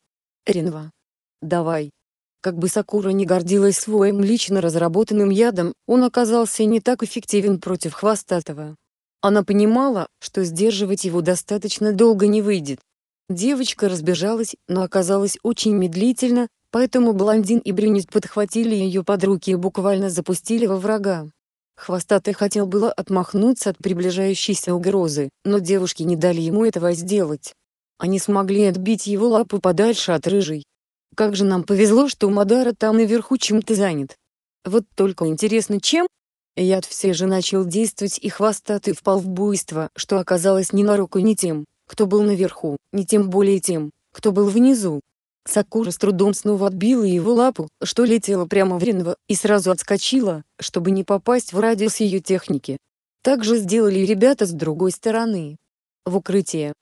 Ренва. Давай». Как бы Сакура не гордилась своим лично разработанным ядом, он оказался не так эффективен против Хвостатого. Она понимала, что сдерживать его достаточно долго не выйдет, Девочка разбежалась, но оказалась очень медлительно, поэтому блондин и брюнет подхватили ее под руки и буквально запустили во врага. Хвостатый хотел было отмахнуться от приближающейся угрозы, но девушки не дали ему этого сделать. Они смогли отбить его лапу подальше от рыжей. Как же нам повезло, что Мадара там наверху чем-то занят. Вот только интересно, чем? Яд все же начал действовать, и хвостатый впал в буйство, что оказалось не на руку ни тем кто был наверху, ни тем более тем, кто был внизу. Сакура с трудом снова отбила его лапу, что летело прямо в Ренва, и сразу отскочила, чтобы не попасть в радиус ее техники. Так же сделали и ребята с другой стороны. В укрытие.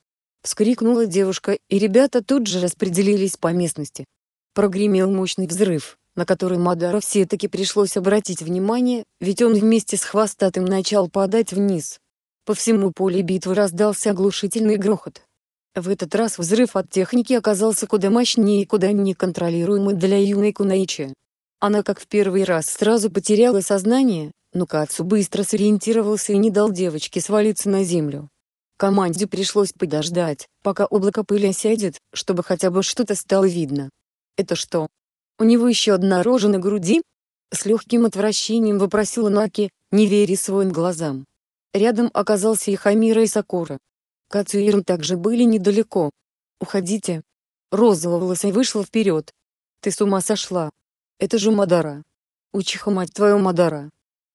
Вскрикнула девушка, и ребята тут же распределились по местности. Прогремел мощный взрыв, на который Мадара все-таки пришлось обратить внимание, ведь он вместе с хвостатым начал падать вниз. По всему полю битвы раздался оглушительный грохот. В этот раз взрыв от техники оказался куда мощнее и куда неконтролируемый для юной Кунаичи. Она как в первый раз сразу потеряла сознание, но Кацу быстро сориентировался и не дал девочке свалиться на землю. Команде пришлось подождать, пока облако пыли осядет, чтобы хотя бы что-то стало видно. «Это что? У него еще одна рожа на груди?» С легким отвращением вопросила Наки, не веря своим глазам. Рядом оказался и Хамира и Сакура. Кацу и Ирн также были недалеко. «Уходите!» Розового Розоволосая вышла вперед. «Ты с ума сошла! Это же Мадара! Учиха мать твою Мадара!»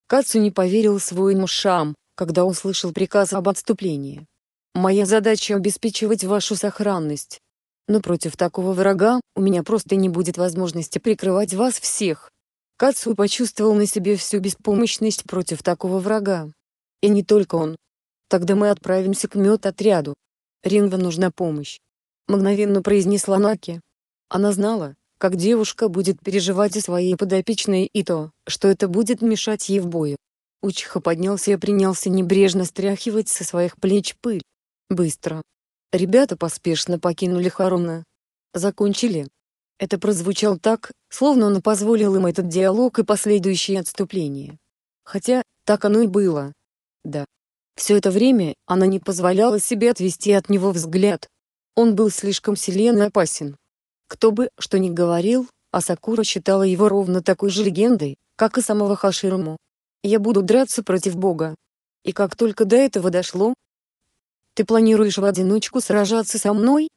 Кацу не поверил своим ушам, когда услышал приказ об отступлении. «Моя задача обеспечивать вашу сохранность. Но против такого врага у меня просто не будет возможности прикрывать вас всех». Кацу почувствовал на себе всю беспомощность против такого врага. И не только он. Тогда мы отправимся к медотряду. Ринва нужна помощь. Мгновенно произнесла Наки. Она знала, как девушка будет переживать о своей подопечной и то, что это будет мешать ей в бою. Учиха поднялся и принялся небрежно стряхивать со своих плеч пыль. Быстро. Ребята поспешно покинули Харуна. Закончили. Это прозвучало так, словно он позволил им этот диалог и последующие отступления. Хотя, так оно и было. Да. Все это время она не позволяла себе отвести от него взгляд. Он был слишком силен и опасен. Кто бы что ни говорил, Асакура считала его ровно такой же легендой, как и самого Хаширому. «Я буду драться против Бога». И как только до этого дошло... «Ты планируешь в одиночку сражаться со мной?»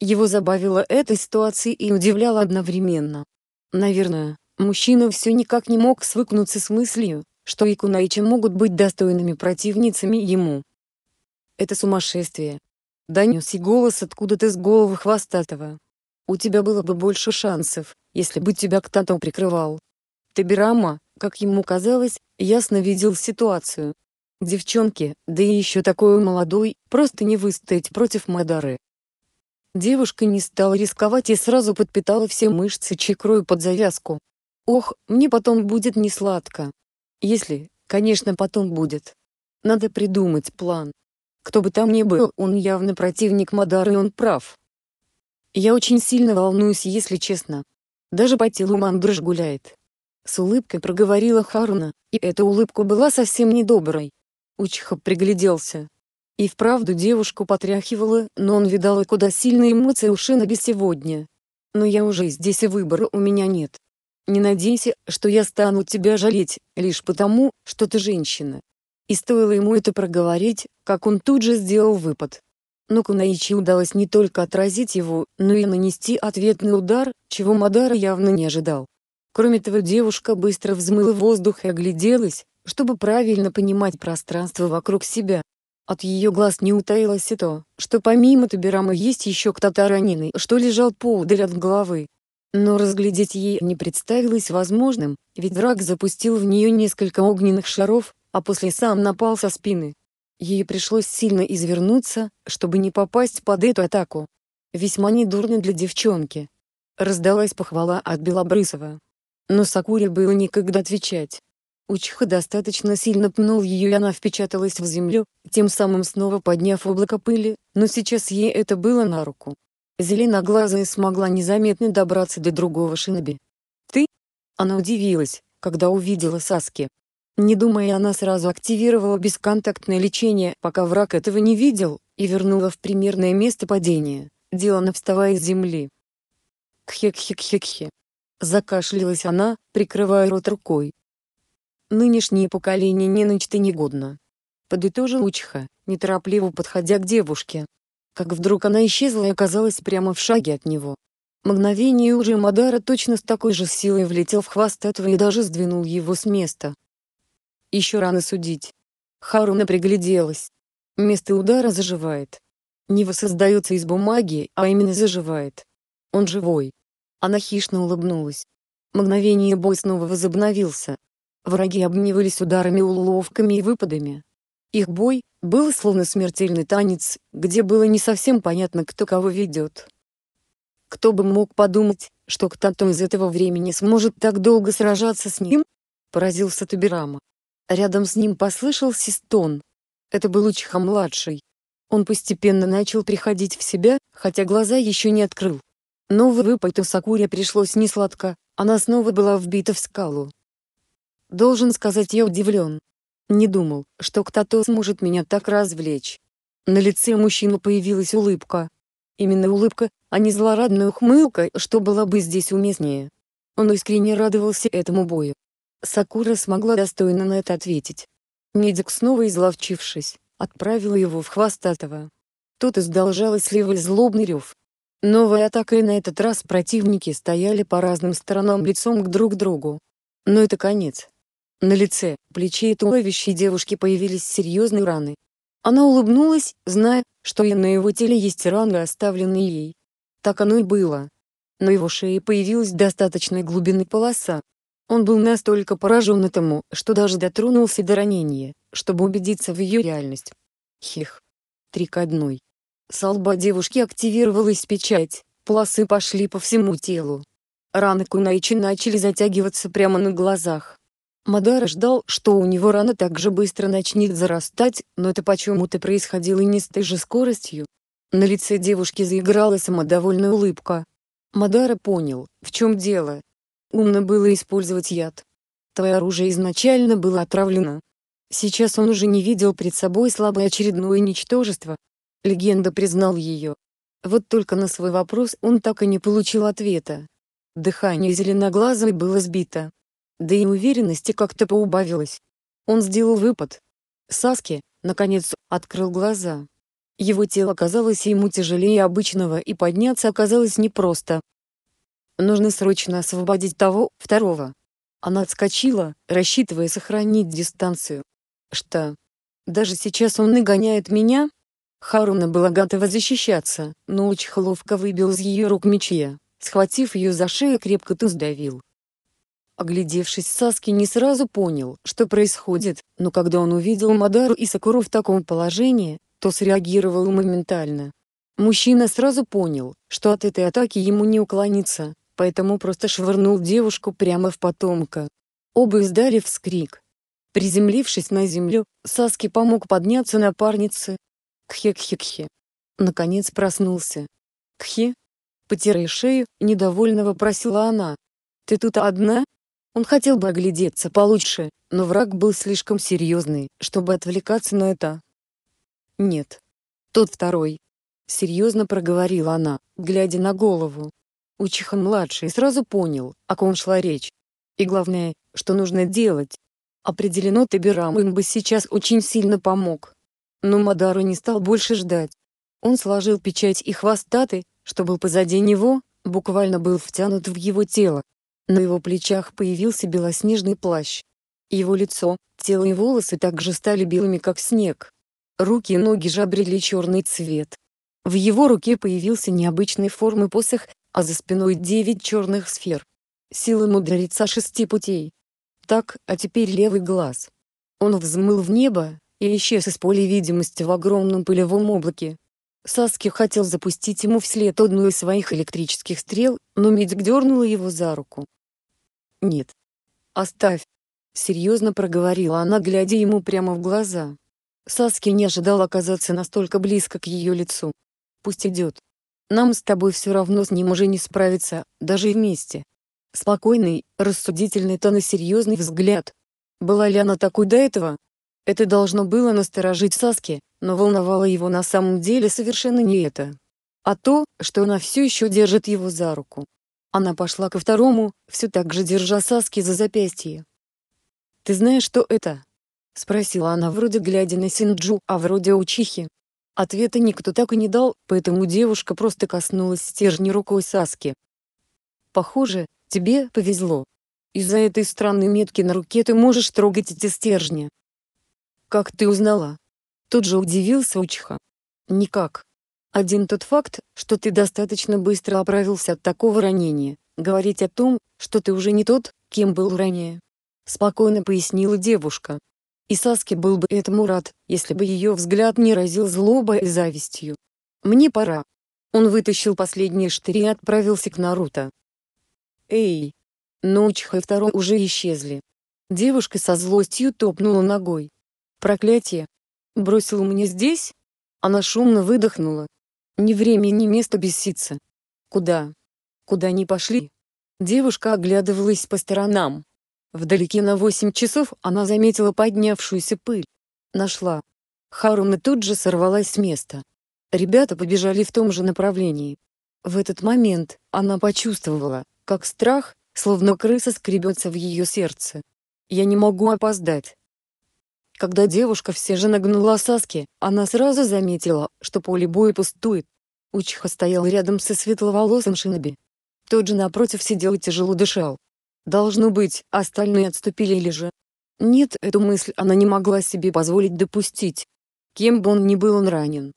Его забавило этой ситуация и удивляло одновременно. Наверное, мужчина все никак не мог свыкнуться с мыслью, что и Кунаичи могут быть достойными противницами ему. Это сумасшествие. Донес и голос откуда-то из головы хвостатого. У тебя было бы больше шансов, если бы тебя кто-то прикрывал. Табирама, как ему казалось, ясно видел ситуацию. Девчонки, да и еще такой молодой, просто не выстоять против Мадары. Девушка не стала рисковать и сразу подпитала все мышцы чекрой под завязку. Ох, мне потом будет несладко. Если, конечно, потом будет. Надо придумать план. Кто бы там ни был, он явно противник Мадары, и он прав. Я очень сильно волнуюсь, если честно. Даже по телу мандраж гуляет. С улыбкой проговорила Харуна, и эта улыбка была совсем недоброй. Учиха пригляделся. И вправду девушку потряхивала, но он видал и куда сильные эмоции у Шиноби сегодня. Но я уже здесь и выбора у меня нет. Не надейся, что я стану тебя жалеть, лишь потому, что ты женщина. И стоило ему это проговорить, как он тут же сделал выпад. Но Кунаичи удалось не только отразить его, но и нанести ответный удар, чего Мадара явно не ожидал. Кроме того, девушка быстро взмыла воздух и огляделась, чтобы правильно понимать пространство вокруг себя. От ее глаз не утаилось и то, что помимо Табирама есть еще кто-то раненый, что лежал поудаль от головы, но разглядеть ей не представилось возможным, ведь враг запустил в нее несколько огненных шаров, а после сам напал со спины. Ей пришлось сильно извернуться, чтобы не попасть под эту атаку. Весьма недурно для девчонки. Раздалась похвала от Белобрысова. Но Сакуре было некогда отвечать. Учиха достаточно сильно пнул ее и она впечаталась в землю, тем самым снова подняв облако пыли, но сейчас ей это было на руку. Зеленоглазая смогла незаметно добраться до другого шиноби. «Ты?» Она удивилась, когда увидела Саски. Не думая, она сразу активировала бесконтактное лечение, пока враг этого не видел, и вернула в примерное место падения, деланно вставая с земли. «Кхе-кхе-кхе-кхе!» Закашлялась она, прикрывая рот рукой. «Нынешнее поколение не начато негодно», — подытожил Учиха, неторопливо подходя к девушке как вдруг она исчезла и оказалась прямо в шаге от него. Мгновение уже Мадара точно с такой же силой влетел в хвост этого и даже сдвинул его с места. Еще рано судить. Харуна пригляделась. Место удара заживает. Не воссоздается из бумаги, а именно заживает. Он живой. Она хищно улыбнулась. Мгновение бой снова возобновился. Враги обменивались ударами, уловками и выпадами. Их бой был словно смертельный танец, где было не совсем понятно, кто кого ведет. Кто бы мог подумать, что кто-то из этого времени сможет так долго сражаться с ним? Поразился Табирама. Рядом с ним послышался стон. Это был Учха-младший. Он постепенно начал приходить в себя, хотя глаза еще не открыл. Но выпайту Сакуре пришлось несладко, она снова была вбита в скалу. Должен сказать, я удивлен, не думал, что кто-то сможет меня так развлечь. На лице мужчины появилась улыбка. Именно улыбка, а не злорадная ухмылка, что была бы здесь уместнее. Он искренне радовался этому бою. Сакура смогла достойно на это ответить. Медик снова изловчившись, отправил его в хвостатого. Тот издал жалостливый злобный рев. Новая атака и на этот раз противники стояли по разным сторонам лицом к друг другу. Но это конец. На лице, плече и туловище девушки появились серьезные раны. Она улыбнулась, зная, что и на его теле есть раны, оставленные ей. Так оно и было. На его шее появилась достаточной глубины полоса. Он был настолько поражен этому, что даже дотронулся до ранения, чтобы убедиться в ее реальность. Хих. Три к одной. С девушки активировалась печать, полосы пошли по всему телу. Раны кунаичи начали затягиваться прямо на глазах. Мадара ждал, что у него рана так же быстро начнет зарастать, но это почему-то происходило не с той же скоростью. На лице девушки заиграла самодовольная улыбка. Мадара понял, в чем дело. Умно было использовать яд. Твое оружие изначально было отравлено. Сейчас он уже не видел пред собой слабое очередное ничтожество. Легенда признал ее. Вот только на свой вопрос он так и не получил ответа. Дыхание зеленоглазой было сбито да и уверенности как-то поубавилось. Он сделал выпад. Саски, наконец, открыл глаза. Его тело казалось ему тяжелее обычного и подняться оказалось непросто. Нужно срочно освободить того, второго. Она отскочила, рассчитывая сохранить дистанцию. Что? Даже сейчас он нагоняет меня? Харуна была готова защищаться, но очень ловко выбил из ее рук мечья, схватив ее за шею крепко ты сдавил. Оглядевшись, Саски не сразу понял, что происходит, но когда он увидел Мадару и Сакуру в таком положении, то среагировал моментально. Мужчина сразу понял, что от этой атаки ему не уклониться, поэтому просто швырнул девушку прямо в потомка. Оба издали вскрик. Приземлившись на землю, Саски помог подняться напарнице. Кхе-кхе-кхе. Наконец проснулся. Кхе? Потирая шею, недовольно вопросила она. «Ты тут одна?» Он хотел бы оглядеться получше, но враг был слишком серьезный, чтобы отвлекаться на это. «Нет. Тот второй». Серьезно проговорила она, глядя на голову. Учиха младший сразу понял, о ком шла речь. И главное, что нужно делать. Определено Табирам им бы сейчас очень сильно помог. Но Мадару не стал больше ждать. Он сложил печать и хвостатый, что был позади него, буквально был втянут в его тело, на его плечах появился белоснежный плащ. Его лицо, тело и волосы также стали белыми, как снег. Руки и ноги же обрели черный цвет. В его руке появился необычной формы посох, а за спиной девять черных сфер. Сила мудреца шести путей. Так, а теперь левый глаз. Он взмыл в небо и исчез из поля видимости в огромном пылевом облаке. Саски хотел запустить ему вслед одну из своих электрических стрел, но Мидик дернула его за руку. «Нет. Оставь!» — серьезно проговорила она, глядя ему прямо в глаза. Саски не ожидал оказаться настолько близко к ее лицу. «Пусть идет. Нам с тобой все равно с ним уже не справиться, даже и вместе». Спокойный, рассудительный тон и серьезный взгляд. Была ли она такой до этого, это должно было насторожить Саски, но волновало его на самом деле совершенно не это, а то, что она все еще держит его за руку. Она пошла ко второму, все так же держа Саски за запястье. «Ты знаешь, что это?» — спросила она вроде глядя на Синджу, а вроде Учихи. Ответа никто так и не дал, поэтому девушка просто коснулась стержни рукой Саски. «Похоже, тебе повезло. Из-за этой странной метки на руке ты можешь трогать эти стержни», «Как ты узнала?» Тут же удивился Учха. «Никак. Один тот факт, что ты достаточно быстро оправился от такого ранения, говорить о том, что ты уже не тот, кем был ранее». Спокойно пояснила девушка. И Саски был бы этому рад, если бы ее взгляд не разил злобой и завистью. «Мне пора». Он вытащил последние штыри и отправился к Наруто. «Эй!» Но Учха и второй уже исчезли. Девушка со злостью топнула ногой, Проклятие! Бросил мне здесь? Она шумно выдохнула. Ни время, ни место беситься. Куда? Куда они пошли? Девушка оглядывалась по сторонам. Вдалеке на восемь часов она заметила поднявшуюся пыль. Нашла. Харуна тут же сорвалась с места. Ребята побежали в том же направлении. В этот момент она почувствовала, как страх, словно крыса скребется в ее сердце. «Я не могу опоздать», когда девушка все же нагнула Саски, она сразу заметила, что поле боя пустует. Учиха стоял рядом со светловолосым шиноби. Тот же напротив сидел и тяжело дышал. Должно быть, остальные отступили или же... Нет, эту мысль она не могла себе позволить допустить. Кем бы он ни был он ранен.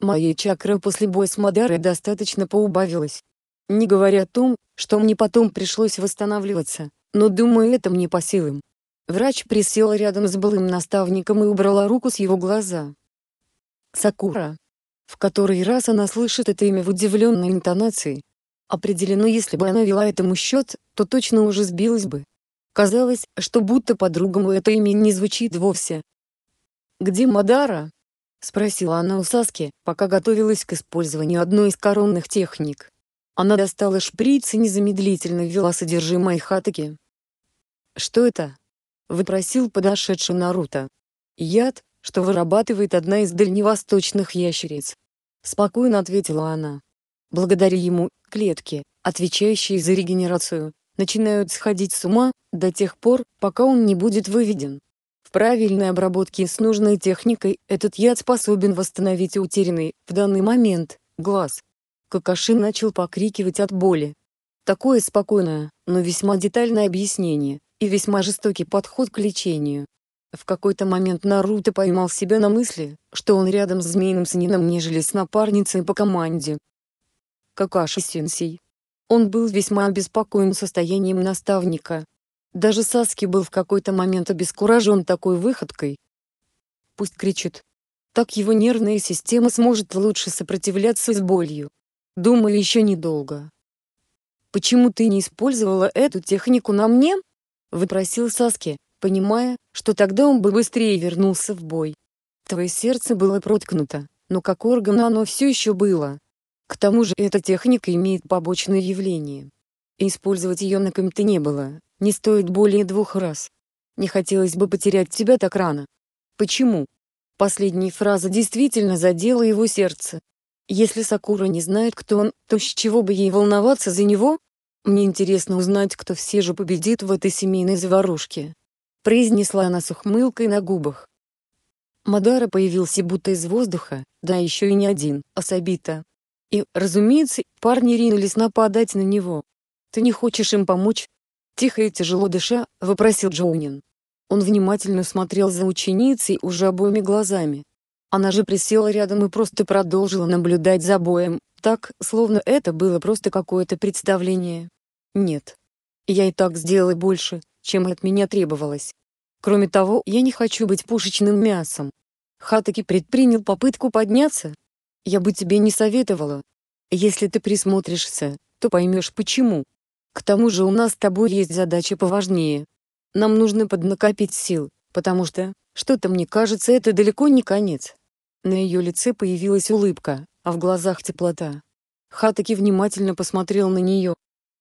Моей чакры после боя с Мадарой достаточно поубавилась. Не говоря о том, что мне потом пришлось восстанавливаться, но думаю это мне по силам. Врач присела рядом с былым наставником и убрала руку с его глаза. «Сакура». В который раз она слышит это имя в удивленной интонации. Определено, если бы она вела этому счет, то точно уже сбилась бы. Казалось, что будто по-другому это имя не звучит вовсе. «Где Мадара?» — спросила она у Саски, пока готовилась к использованию одной из коронных техник. Она достала шприц и незамедлительно ввела содержимое хатаки. «Что это?» выпросил подошедший Наруто. Яд, что вырабатывает одна из дальневосточных ящериц. Спокойно ответила она. Благодаря ему, клетки, отвечающие за регенерацию, начинают сходить с ума, до тех пор, пока он не будет выведен. В правильной обработке и с нужной техникой этот яд способен восстановить утерянный, в данный момент, глаз. Какаши начал покрикивать от боли. Такое спокойное, но весьма детальное объяснение, и весьма жестокий подход к лечению. В какой-то момент Наруто поймал себя на мысли, что он рядом с Змеиным Сынином нежели с напарницей по команде. Какаши-сенсей. Он был весьма обеспокоен состоянием наставника. Даже Саски был в какой-то момент обескуражен такой выходкой. Пусть кричит. Так его нервная система сможет лучше сопротивляться с болью. Думали еще недолго. «Почему ты не использовала эту технику на мне?» — выпросил Саски, понимая, что тогда он бы быстрее вернулся в бой. Твое сердце было проткнуто, но как орган оно все еще было. К тому же эта техника имеет побочное явление. Использовать ее на ком-то не было, не стоит более двух раз. Не хотелось бы потерять тебя так рано. Почему? Последняя фраза действительно задела его сердце. Если Сакура не знает, кто он, то с чего бы ей волноваться за него? Мне интересно узнать, кто все же победит в этой семейной заварушке. Произнесла она с ухмылкой на губах. Мадара появился будто из воздуха, да еще и не один, а Сабита. И, разумеется, парни ринулись нападать на него. «Ты не хочешь им помочь?» Тихо и тяжело дыша, вопросил Джоунин. Он внимательно смотрел за ученицей уже обоими глазами. Она же присела рядом и просто продолжила наблюдать за боем, так, словно это было просто какое-то представление. Нет. Я и так сделала больше, чем от меня требовалось. Кроме того, я не хочу быть пушечным мясом. Хатаки предпринял попытку подняться. Я бы тебе не советовала. Если ты присмотришься, то поймешь почему. К тому же у нас с тобой есть задачи поважнее. Нам нужно поднакопить сил, потому что, что-то мне кажется, это далеко не конец. На ее лице появилась улыбка а в глазах теплота. Хатаки внимательно посмотрел на нее.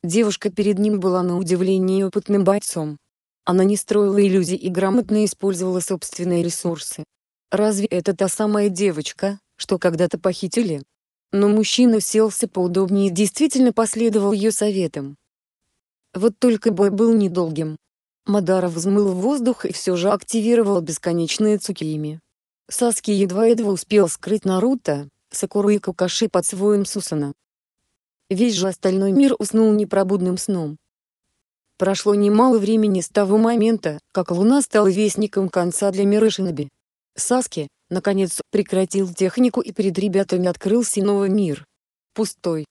Девушка перед ним была на удивление опытным бойцом. Она не строила иллюзий и грамотно использовала собственные ресурсы. Разве это та самая девочка, что когда-то похитили? Но мужчина селся поудобнее и действительно последовал ее советам. Вот только бой был недолгим. Мадара взмыл в воздух и все же активировал бесконечные цукими. Саски едва-едва успел скрыть Наруто, Сакуру и Какаши под своим Сусана. Весь же остальной мир уснул непробудным сном. Прошло немало времени с того момента, как Луна стала вестником конца для мира Шиноби. Саски, наконец, прекратил технику и перед ребятами открылся новый мир. Пустой.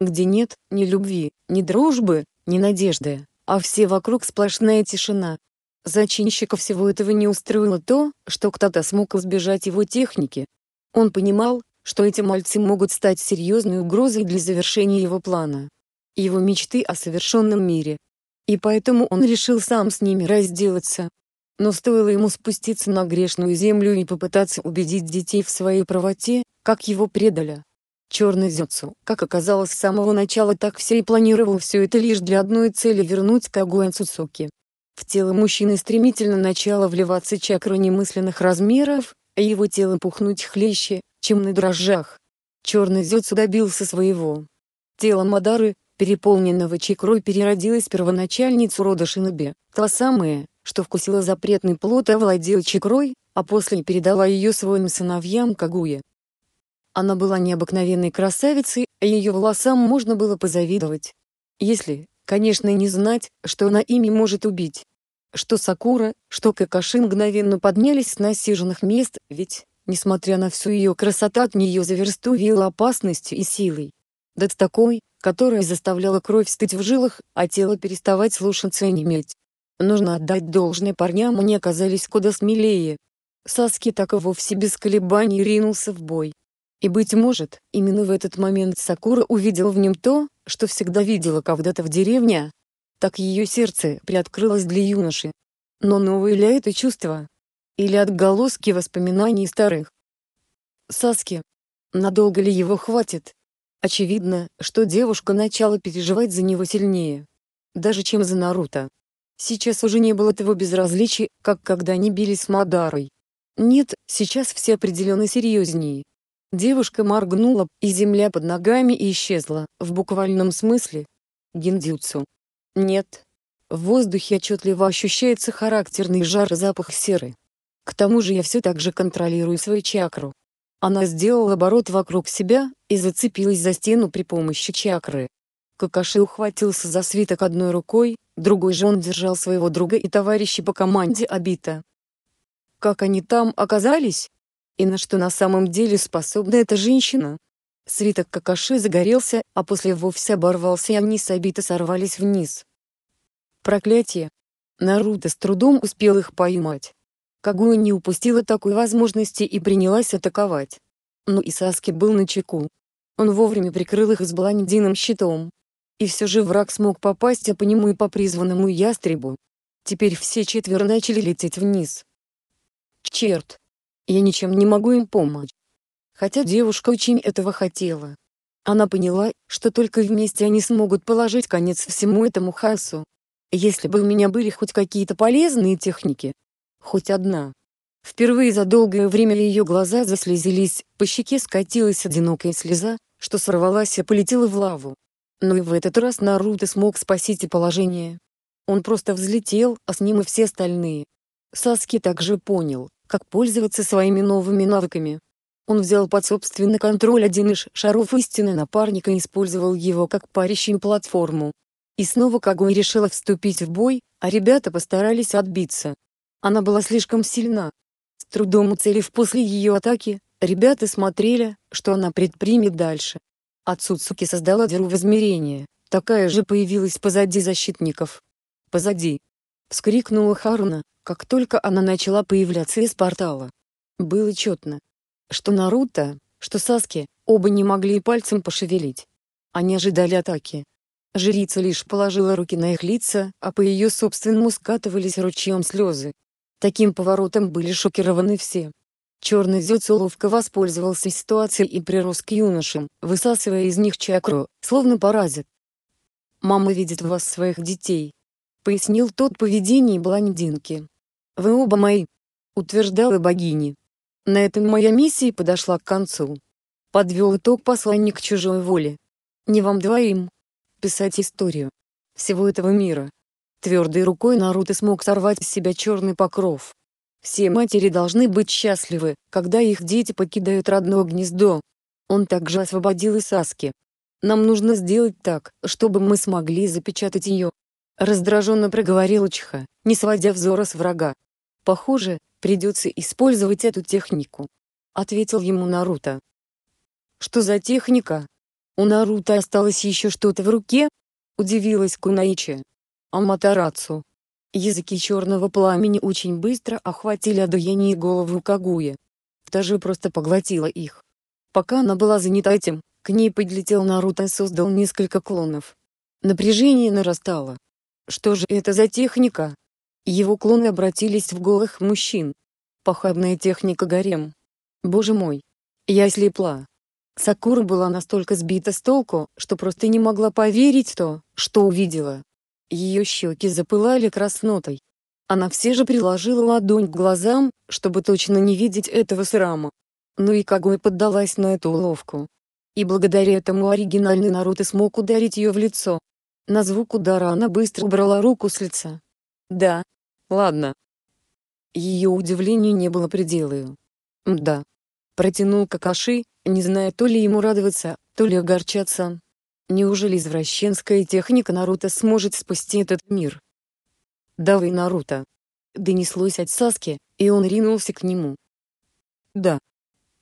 Где нет ни любви, ни дружбы, ни надежды, а все вокруг сплошная тишина. Зачинщика всего этого не устроило то, что кто-то смог избежать его техники. Он понимал, что эти мальцы могут стать серьезной угрозой для завершения его плана. Его мечты о совершенном мире. И поэтому он решил сам с ними разделаться. Но стоило ему спуститься на грешную землю и попытаться убедить детей в своей правоте, как его предали. Черный Зёцу, как оказалось с самого начала так все и планировал все это лишь для одной цели вернуть Кагуэн Цуцуки. В тело мужчины стремительно начала вливаться чакра немысленных размеров, а его тело пухнуть хлеще, чем на дрожжах. Черный зюцу добился своего. Тело Мадары, переполненного чикрой переродилась первоначальницу рода Шинобе, та самая, что вкусила запретный плод и овладела чекрой, а после передала ее своим сыновьям Кагуе. Она была необыкновенной красавицей, а ее волосам можно было позавидовать. Если, конечно, не знать, что она ими может убить. Что Сакура, что Какаши мгновенно поднялись с насиженных мест, ведь Несмотря на всю ее красоту, от нее за версту веяло опасностью и силой. Да с такой, которая заставляла кровь стыть в жилах, а тело переставать слушаться и неметь. Нужно отдать должное парням, они оказались куда смелее. Саски так и вовсе без колебаний ринулся в бой. И быть может, именно в этот момент Сакура увидела в нем то, что всегда видела когда-то в деревне. Так ее сердце приоткрылось для юноши. Но новое ли это чувство, или отголоски воспоминаний старых? Саски. Надолго ли его хватит? Очевидно, что девушка начала переживать за него сильнее. Даже чем за Наруто. Сейчас уже не было того безразличия, как когда они бились с Мадарой. Нет, сейчас все определенно серьезнее. Девушка моргнула, и земля под ногами исчезла, в буквальном смысле. Гендюцу. Нет. В воздухе отчетливо ощущается характерный жар и запах серы. К тому же я все так же контролирую свою чакру. Она сделала оборот вокруг себя и зацепилась за стену при помощи чакры. Какаши ухватился за свиток одной рукой, другой же он держал своего друга и товарища по команде Абита. Как они там оказались? И на что на самом деле способна эта женщина? Свиток Какаши загорелся, а после вовсе оборвался и они с Абита сорвались вниз. Проклятие! Наруто с трудом успел их поймать. Кагуя не упустила такой возможности и принялась атаковать. Но ну Исаски был на чеку. Он вовремя прикрыл их с блондином щитом. И все же враг смог попасть а по нему и по призванному ястребу. Теперь все четверо начали лететь вниз. Черт! Я ничем не могу им помочь. Хотя девушка очень этого хотела. Она поняла, что только вместе они смогут положить конец всему этому хаосу. Если бы у меня были хоть какие-то полезные техники, хоть одна. Впервые за долгое время ее глаза заслезились, по щеке скатилась одинокая слеза, что сорвалась и полетела в лаву. Но и в этот раз Наруто смог спасить и положение. Он просто взлетел, а с ним и все остальные. Саски также понял, как пользоваться своими новыми навыками. Он взял под собственный контроль один из шаров истины напарника и использовал его как парящую платформу. И снова Кагуи решила вступить в бой, а ребята постарались отбиться. Она была слишком сильна. С трудом уцелив после ее атаки, ребята смотрели, что она предпримет дальше. Ацуцуки создала дыру в измерении, такая же появилась позади защитников. «Позади!» — вскрикнула Харуна, как только она начала появляться из портала. Было четно, что Наруто, что Саски, оба не могли и пальцем пошевелить. Они ожидали атаки. Жрица лишь положила руки на их лица, а по ее собственному скатывались ручьем слезы. Таким поворотом были шокированы все. Черный зюцу ловко воспользовался ситуацией и прирос к юношам, высасывая из них чакру, словно паразит. «Мама видит в вас своих детей», — пояснил тот поведение блондинки. «Вы оба мои», — утверждала богиня. На этом моя миссия подошла к концу. Подвел итог посланник чужой воли. Не вам двоим. Писать историю. Всего этого мира. Твердой рукой Наруто смог сорвать с себя черный покров. Все матери должны быть счастливы, когда их дети покидают родное гнездо. Он также освободил и Саски. Нам нужно сделать так, чтобы мы смогли запечатать ее. Раздраженно проговорил Чха, не сводя взора с врага. Похоже, придется использовать эту технику. Ответил ему Наруто. Что за техника? У Наруто осталось еще что-то в руке? Удивилась Кунаичи. Аматерацу. Языки черного пламени очень быстро охватили одуяние и голову Кагуя. Тажи просто поглотила их. Пока она была занята этим, к ней подлетел Наруто и создал несколько клонов. Напряжение нарастало. Что же это за техника? Его клоны обратились в голых мужчин. Похабная техника гарем. Боже мой. Я слепла. Сакура была настолько сбита с толку, что просто не могла поверить в то, что увидела. Ее щеки запылали краснотой. Она все же приложила ладонь к глазам, чтобы точно не видеть этого срама. Ну и Кагуэ поддалась на эту уловку. И благодаря этому оригинальный Наруто смог ударить ее в лицо. На звук удара она быстро убрала руку с лица. «Да. Ладно». Ее удивлению не было пределою. «Мда». Протянул Какаши, не зная то ли ему радоваться, то ли огорчаться. Неужели извращенская техника Наруто сможет спасти этот мир? «Давай, Наруто!» Донеслось от Саски, и он ринулся к нему. «Да».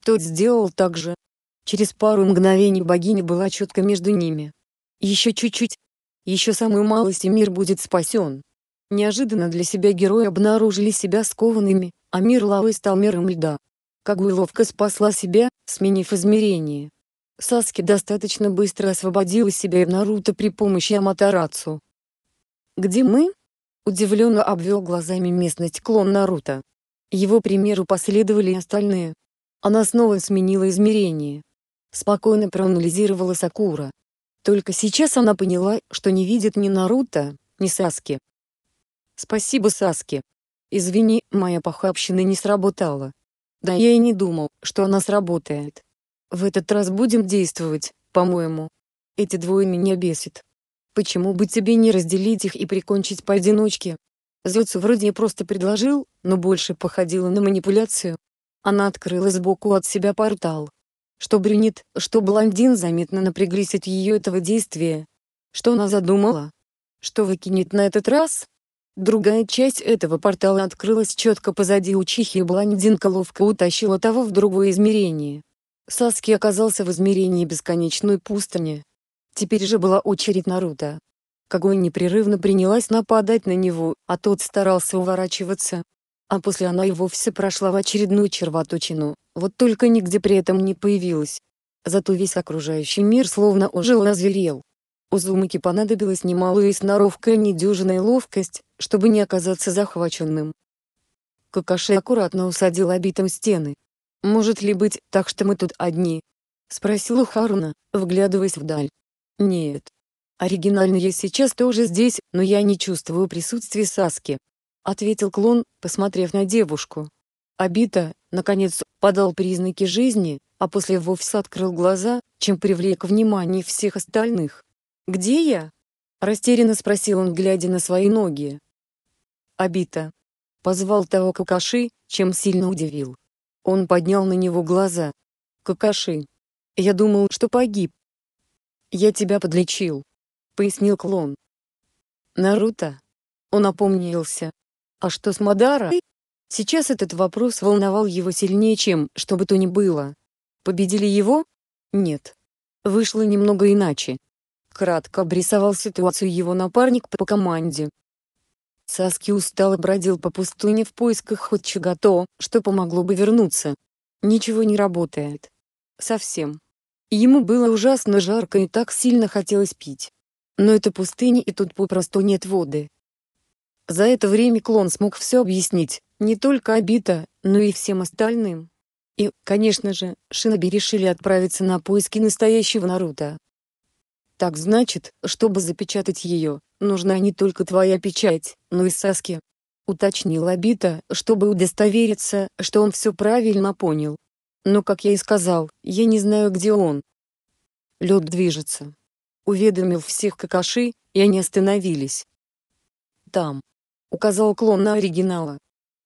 Тот сделал так же. Через пару мгновений богиня была четко между ними. Еще чуть-чуть. Еще самую малость и мир будет спасен. Неожиданно для себя герои обнаружили себя скованными, а мир лавы стал миром льда. Кагуй ловко спасла себя, сменив измерение. Саски достаточно быстро освободила себя и Наруто при помощи Аматерацу. «Где мы?» — удивленно обвел глазами местность клон Наруто. Его примеру последовали и остальные. Она снова сменила измерение. Спокойно проанализировала Сакура. Только сейчас она поняла, что не видит ни Наруто, ни Саски. «Спасибо, Саски. Извини, моя похабщина не сработала. Да я и не думал, что она сработает. В этот раз будем действовать, по-моему. Эти двое меня бесят. Почему бы тебе не разделить их и прикончить поодиночке? Зоцу вроде просто предложил, но больше походило на манипуляцию. Она открыла сбоку от себя портал. Что брюнет, что блондин заметно напряглись от ее этого действия. Что она задумала? Что выкинет на этот раз? Другая часть этого портала открылась четко позади учихи и блондинка ловко утащила того в другое измерение. Саски оказался в измерении бесконечной пустыни. Теперь же была очередь Наруто. Когой непрерывно принялась нападать на него, а тот старался уворачиваться. А после она и вовсе прошла в очередную червоточину, вот только нигде при этом не появилась. Зато весь окружающий мир словно ожил и озверел. Узумаки понадобилась немалая сноровка и недюжинная ловкость, чтобы не оказаться захваченным. Какаши аккуратно усадил обитым стены. «Может ли быть так, что мы тут одни?» — спросила Харуна, вглядываясь вдаль. «Нет. Оригинально я сейчас тоже здесь, но я не чувствую присутствия Саски», — ответил клон, посмотрев на девушку. Абита, наконец, подал признаки жизни, а после вовсе открыл глаза, чем привлек внимание всех остальных. «Где я?» — растерянно спросил он, глядя на свои ноги. Абита. – Позвал того Какаши, чем сильно удивил. Он поднял на него глаза. «Какаши, я думал, что погиб». «Я тебя подлечил», — пояснил клон. «Наруто?» Он опомнился. «А что с Мадара? Сейчас этот вопрос волновал его сильнее, чем что бы то ни было. Победили его? Нет. Вышло немного иначе. Кратко обрисовал ситуацию его напарник по команде. Саски устало бродил по пустыне в поисках хоть чего-то, что помогло бы вернуться. Ничего не работает. Совсем. Ему было ужасно жарко и так сильно хотелось пить. Но это пустыня и тут попросту нет воды. За это время клон смог все объяснить, не только Обита, но и всем остальным. И, конечно же, Шиноби решили отправиться на поиски настоящего Наруто. Так значит, чтобы запечатать ее, нужна не только твоя печать, но и Саски. Уточнил Абита, чтобы удостовериться, что он все правильно понял. Но как я и сказал, я не знаю где он. Лед движется. Уведомил всех какаши, и они остановились. Там. Указал клон на оригинала.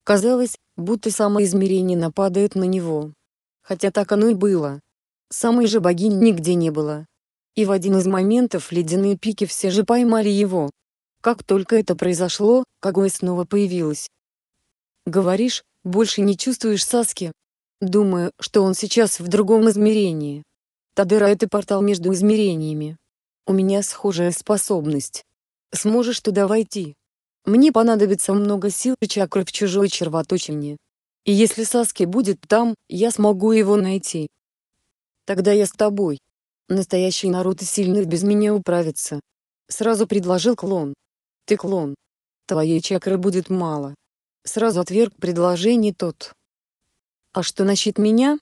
Казалось, будто самоизмерение нападает на него. Хотя так оно и было. Самой же богини нигде не было и в один из моментов ледяные пики все же поймали его. Как только это произошло, кагой снова появилась. Говоришь, больше не чувствуешь Саски? Думаю, что он сейчас в другом измерении. Тадера — это портал между измерениями. У меня схожая способность. Сможешь туда войти? Мне понадобится много сил и чакры в чужой червоточине. И если Саски будет там, я смогу его найти. Тогда я с тобой. Настоящий Наруто сильный без меня управится. Сразу предложил клон. Ты клон. Твоей чакры будет мало. Сразу отверг предложение тот. А что насчет меня?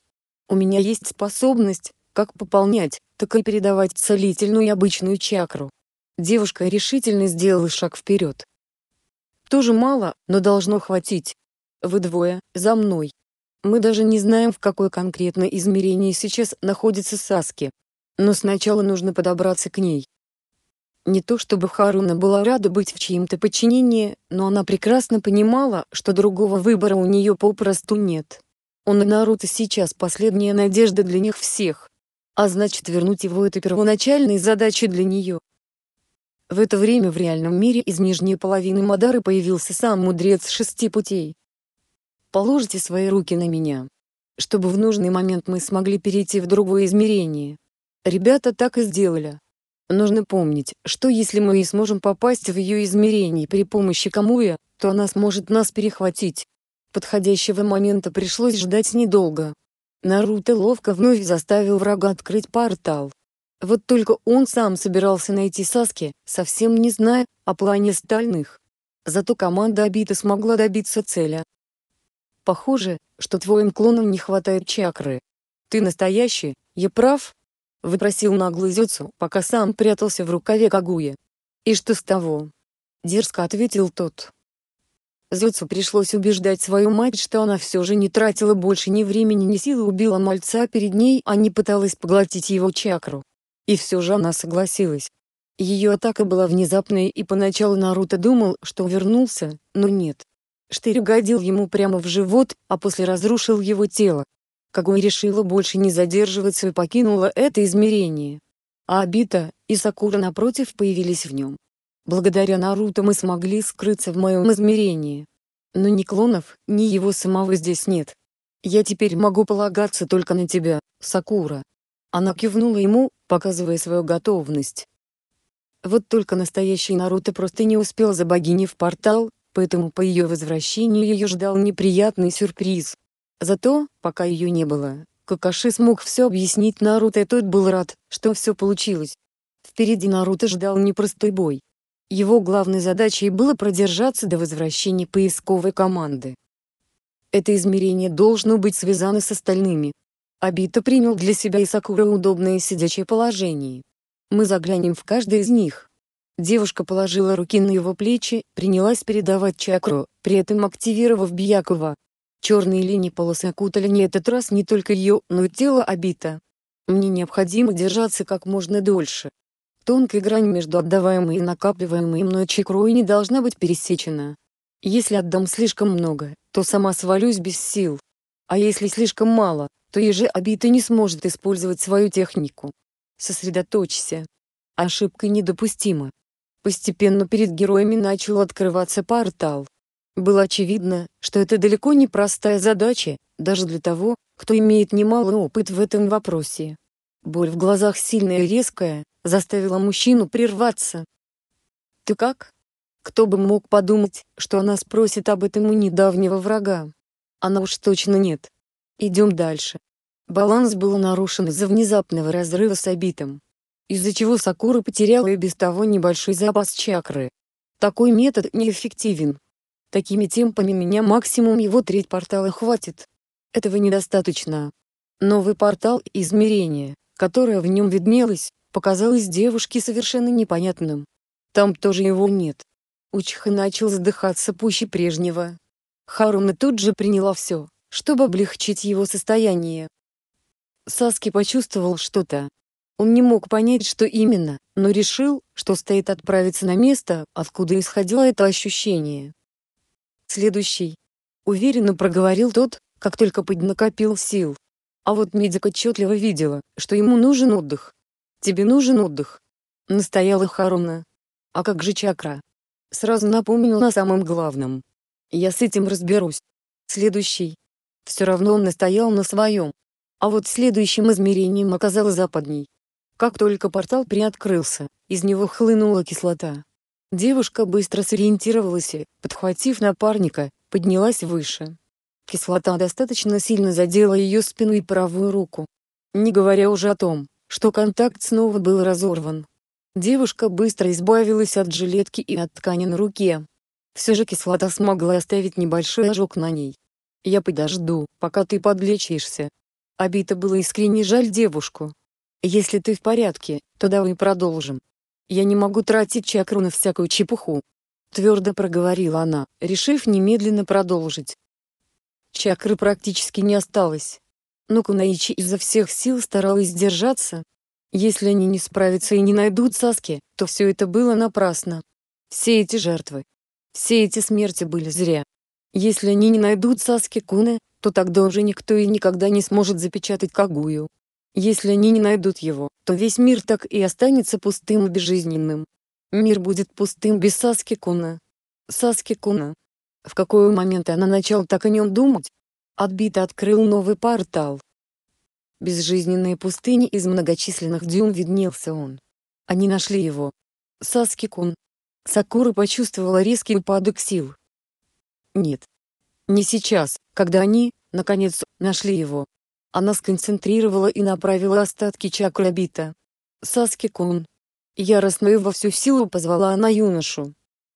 У меня есть способность, как пополнять, так и передавать целительную и обычную чакру. Девушка решительно сделала шаг вперед. Тоже мало, но должно хватить. Вы двое, за мной. Мы даже не знаем, в какое конкретное измерение сейчас находится Саски, но сначала нужно подобраться к ней. Не то чтобы Харуна была рада быть в чьем-то подчинении, но она прекрасно понимала, что другого выбора у нее попросту нет. Он и Наруто сейчас последняя надежда для них всех. А значит вернуть его это первоначальной задачей для нее. В это время в реальном мире из нижней половины Мадары появился сам мудрец шести путей. «Положите свои руки на меня, чтобы в нужный момент мы смогли перейти в другое измерение», Ребята так и сделали. Нужно помнить, что если мы не сможем попасть в ее измерение при помощи Камуя, то она сможет нас перехватить. Подходящего момента пришлось ждать недолго. Наруто ловко вновь заставил врага открыть портал. Вот только он сам собирался найти Саски, совсем не зная о плане стальных. Зато команда Абита смогла добиться цели. Похоже, что твоим клонам не хватает чакры. Ты настоящий, я прав? Выпросил наглый Зюцу, пока сам прятался в рукаве Кагуя. «И что с того?» Дерзко ответил тот. Зюцу пришлось убеждать свою мать, что она все же не тратила больше ни времени, ни силы убила мальца перед ней, а не пыталась поглотить его чакру. И все же она согласилась. Ее атака была внезапной и поначалу Наруто думал, что вернулся, но нет. Штырь угодил ему прямо в живот, а после разрушил его тело. Кагуи решила больше не задерживаться и покинула это измерение. А Абита и Сакура напротив появились в нем. Благодаря Наруто мы смогли скрыться в моем измерении. Но ни клонов, ни его самого здесь нет. Я теперь могу полагаться только на тебя, Сакура. Она кивнула ему, показывая свою готовность. Вот только настоящий Наруто просто не успел за богини в портал, поэтому по ее возвращению ее ждал неприятный сюрприз. Зато, пока ее не было, Какаши смог все объяснить Наруто и тот был рад, что все получилось. Впереди Наруто ждал непростой бой. Его главной задачей было продержаться до возвращения поисковой команды. Это измерение должно быть связано с остальными. Абита принял для себя и Сакура удобное сидячее положение. Мы заглянем в каждый из них. Девушка положила руки на его плечи, принялась передавать чакру, при этом активировав Бьякова. Черные линии полосы окутали не этот раз не только ее, но и тело обито. Мне необходимо держаться как можно дольше. Тонкая грань между отдаваемой и накапливаемой мной чекрой не должна быть пересечена. Если отдам слишком много, то сама свалюсь без сил. А если слишком мало, то еже обита не сможет использовать свою технику. Сосредоточься. Ошибка недопустима. Постепенно перед героями начал открываться портал. Было очевидно, что это далеко не простая задача, даже для того, кто имеет немалый опыт в этом вопросе. Боль в глазах сильная и резкая, заставила мужчину прерваться. «Ты как?» Кто бы мог подумать, что она спросит об этом у недавнего врага. Она уж точно нет. Идем дальше. Баланс был нарушен из-за внезапного разрыва с обитом, Из-за чего Сакура потеряла и без того небольшой запас чакры. Такой метод неэффективен. Такими темпами меня максимум его треть портала хватит. Этого недостаточно. Новый портал измерения, которое в нем виднелось, показалось девушке совершенно непонятным. Там тоже его нет. Учиха начал задыхаться пуще прежнего. Харуна тут же приняла все, чтобы облегчить его состояние. Саски почувствовал что-то. Он не мог понять, что именно, но решил, что стоит отправиться на место, откуда исходило это ощущение. Следующий. Уверенно проговорил тот, как только поднакопил сил. А вот медик отчетливо видела, что ему нужен отдых. Тебе нужен отдых. Настояла Харуна. А как же чакра? Сразу напомнил на самом главном. Я с этим разберусь. Следующий. Все равно он настоял на своем. А вот следующим измерением оказалось западней. Как только портал приоткрылся, из него хлынула кислота. Девушка быстро сориентировалась и, подхватив напарника, поднялась выше. Кислота достаточно сильно задела ее спину и правую руку. Не говоря уже о том, что контакт снова был разорван. Девушка быстро избавилась от жилетки и от ткани на руке. Все же кислота смогла оставить небольшой ожог на ней. «Я подожду, пока ты подлечишься». Обито было искренне жаль девушку. «Если ты в порядке, то давай продолжим», «Я не могу тратить чакру на всякую чепуху», — твердо проговорила она, решив немедленно продолжить. Чакры практически не осталось. Но Кунаичи изо всех сил старалась держаться. Если они не справятся и не найдут Саски, то все это было напрасно. Все эти жертвы, все эти смерти были зря. Если они не найдут Саски Куны, то тогда уже никто и никогда не сможет запечатать Кагую. Если они не найдут его, то весь мир так и останется пустым и безжизненным. Мир будет пустым без Саски Куна. Саски Куна. В какой момент она начала так о нем думать? Отбито открыл новый портал. Безжизненные пустыни из многочисленных дюн виднелся он. Они нашли его. Саски Кун. Сакура почувствовала резкий упадок сил. Нет. Не сейчас, когда они, наконец, нашли его. Она сконцентрировала и направила остатки чакры Абита. «Саски-кун!» Яростно и во всю силу позвала она юношу.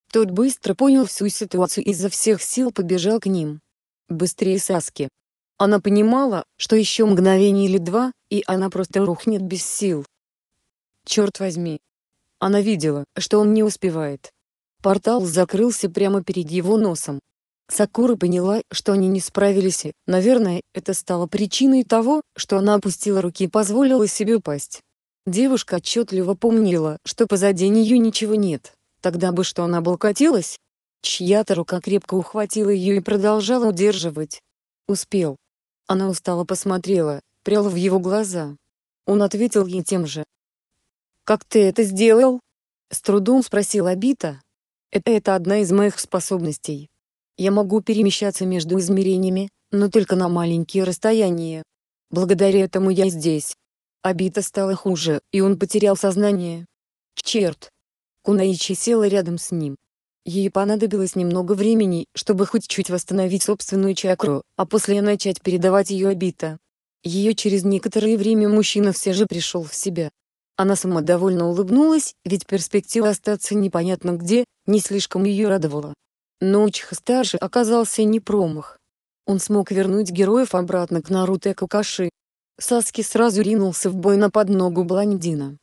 Тот быстро понял всю ситуацию и изо всех сил побежал к ним. «Быстрее, Саски!» Она понимала, что еще мгновение или два, и она просто рухнет без сил. Черт возьми. Она видела, что он не успевает. Портал закрылся прямо перед его носом. Сакура поняла, что они не справились, и, наверное, это стало причиной того, что она опустила руки и позволила себе упасть. Девушка отчетливо помнила, что позади нее ничего нет. Тогда бы что она облокотилась? Чья-то рука крепко ухватила ее и продолжала удерживать. Успел. Она устало посмотрела, пряла в его глаза. Он ответил ей тем же. «Как ты это сделал?» С трудом спросила Бита. «Э, это одна из моих способностей», я могу перемещаться между измерениями, но только на маленькие расстояния. Благодаря этому я здесь. Обита стало хуже, и он потерял сознание. Черт! Кунаичи села рядом с ним. Ей понадобилось немного времени, чтобы хоть чуть восстановить собственную чакру, а после начать передавать ее обита. Ее через некоторое время мужчина все же пришел в себя. Она самодовольно улыбнулась, ведь перспектива остаться непонятно где, не слишком ее радовала. Но Учиха-старший оказался не промах. Он смог вернуть героев обратно к Наруто и Кокаши. Саски сразу ринулся в бой на подногу блондина.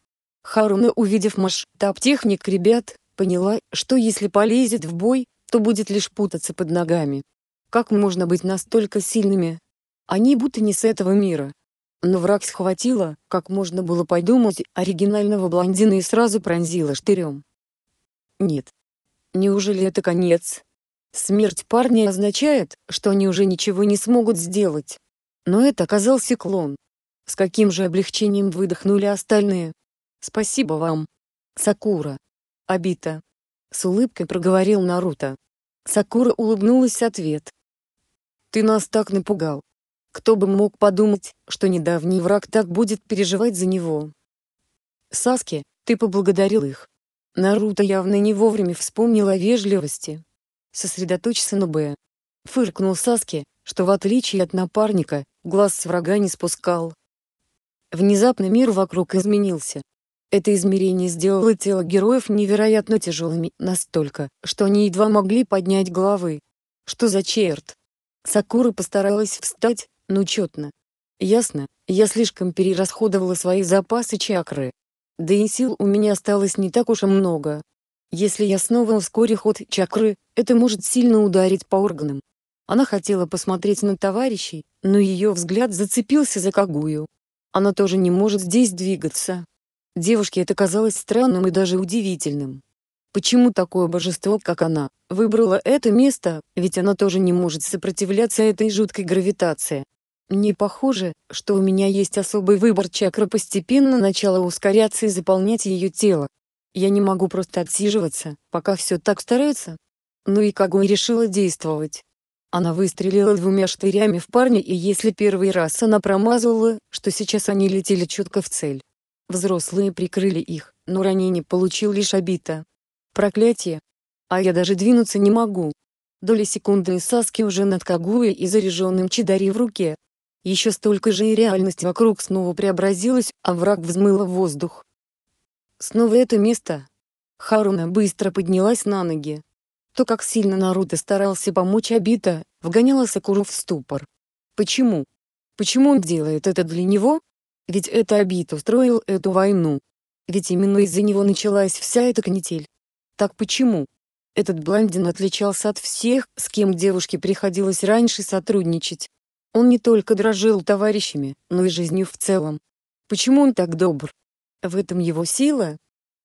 Харуна, увидев масштаб техник ребят, поняла, что если полезет в бой, то будет лишь путаться под ногами. Как можно быть настолько сильными? Они будто не с этого мира. Но враг схватила, как можно было подумать, оригинального блондина и сразу пронзила штырем. Нет. Неужели это конец? Смерть парня означает, что они уже ничего не смогут сделать. Но это оказался клон. С каким же облегчением выдохнули остальные. Спасибо вам. Сакура. Обита. С улыбкой проговорил Наруто. Сакура улыбнулась в ответ. Ты нас так напугал. Кто бы мог подумать, что недавний враг так будет переживать за него. Саски, ты поблагодарил их. Наруто явно не вовремя вспомнил о вежливости, сосредоточься на Б. Фыркнул Саски, что в отличие от напарника, глаз с врага не спускал. Внезапно мир вокруг изменился. Это измерение сделало тело героев невероятно тяжелыми, настолько, что они едва могли поднять головы. Что за черт? Сакура постаралась встать, но четно. Ясно, я слишком перерасходовала свои запасы чакры. Да и сил у меня осталось не так уж и много. Если я снова ускорю ход чакры, это может сильно ударить по органам. Она хотела посмотреть на товарищей, но ее взгляд зацепился за Кагую. Она тоже не может здесь двигаться. Девушке это казалось странным и даже удивительным. Почему такое божество, как она, выбрало это место, ведь она тоже не может сопротивляться этой жуткой гравитации. Не похоже, что у меня есть особый выбор чакры постепенно начала ускоряться и заполнять ее тело, я не могу просто отсиживаться, пока все так стараются. Ну и Кагуи решила действовать. Она выстрелила двумя штырями в парня и если первый раз она промазывала, что сейчас они летели четко в цель. Взрослые прикрыли их, но ранение получил лишь обито. Проклятие. А я даже двинуться не могу. Доли секунды и Саски уже над Кагуей и заряженным Чидари в руке. Еще столько же и реальность вокруг снова преобразилась, а враг взмыла в воздух. Снова это место. Харуна быстро поднялась на ноги. То, как сильно Наруто старался помочь Абита, вгоняло Сакуру в ступор. Почему? Почему он делает это для него? Ведь это Абит устроил эту войну. Ведь именно из-за него началась вся эта канитель. Так почему? Этот блондин отличался от всех, с кем девушке приходилось раньше сотрудничать. Он не только дрожил товарищами, но и жизнью в целом. Почему он так добр? В этом его сила.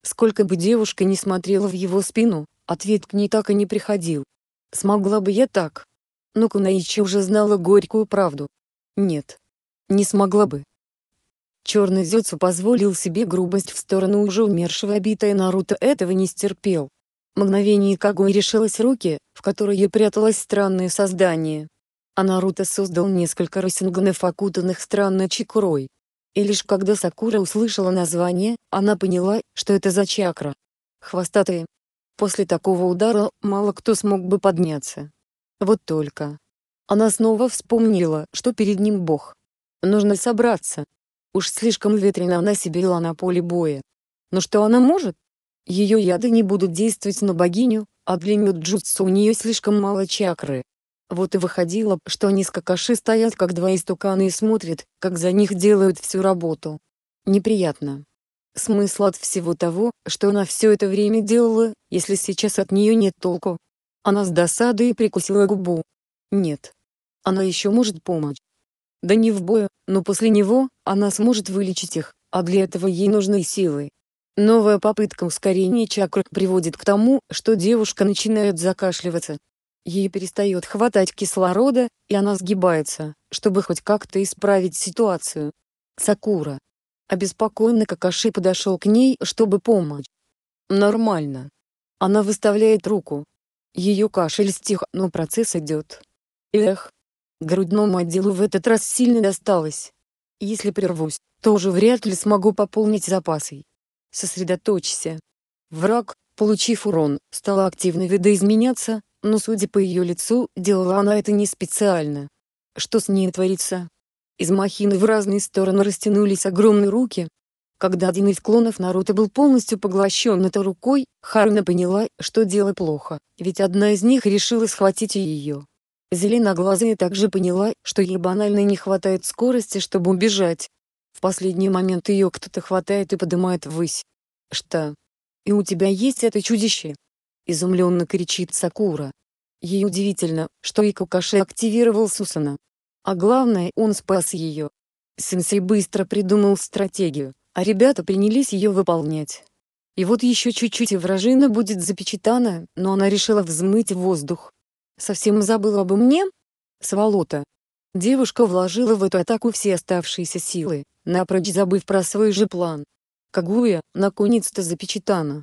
Сколько бы девушка ни смотрела в его спину, ответ к ней так и не приходил. Смогла бы я так? Но Кунаичи уже знала горькую правду. Нет. Не смогла бы. Черный Зёцу позволил себе грубость в сторону уже умершего обитая Наруто этого не стерпел. Мгновение Кагой решилась руки, в которые пряталось странное создание. А Наруто создал несколько рысинганов, окутанных странной чекурой. И лишь когда Сакура услышала название, она поняла, что это за чакра. Хвостатые. После такого удара мало кто смог бы подняться. Вот только. Она снова вспомнила, что перед ним бог. Нужно собраться. Уж слишком ветрено она сибила на поле боя. Но что она может? Ее яды не будут действовать на богиню, а для Мюджутсу у нее слишком мало чакры. Вот и выходило, что они с стоят как два истукана и смотрят, как за них делают всю работу. Неприятно. Смысл от всего того, что она все это время делала, если сейчас от нее нет толку. Она с досадой прикусила губу. Нет. Она еще может помочь. Да не в бою, но после него, она сможет вылечить их, а для этого ей нужны силы. Новая попытка ускорения чакр приводит к тому, что девушка начинает закашливаться, Ей перестает хватать кислорода, и она сгибается, чтобы хоть как-то исправить ситуацию. Сакура. Обеспокоенный Какаши подошел к ней, чтобы помочь. Нормально. Она выставляет руку. Ее кашель стих, но процесс идет. Эх. Грудному отделу в этот раз сильно досталось. Если прервусь, то уже вряд ли смогу пополнить запасы. Сосредоточься. Враг, получив урон, стал активно видоизменяться, но судя по ее лицу, делала она это не специально. Что с ней творится? Из махины в разные стороны растянулись огромные руки. Когда один из клонов Наруто был полностью поглощен этой рукой, Харуна поняла, что дело плохо, ведь одна из них решила схватить ее. Зеленоглазая также поняла, что ей банально не хватает скорости, чтобы убежать. В последний момент ее кто-то хватает и поднимает ввысь. Что? И у тебя есть это чудище? Изумленно кричит Сакура. Ей удивительно, что Икукаши активировал Сусана. А главное, он спас ее. Сенсей быстро придумал стратегию, а ребята принялись ее выполнять. И вот еще чуть-чуть и вражина будет запечатана, но она решила взмыть в воздух. Совсем забыла обо мне? Сволота. Девушка вложила в эту атаку все оставшиеся силы, напрочь забыв про свой же план. Кагуя, наконец-то запечатана.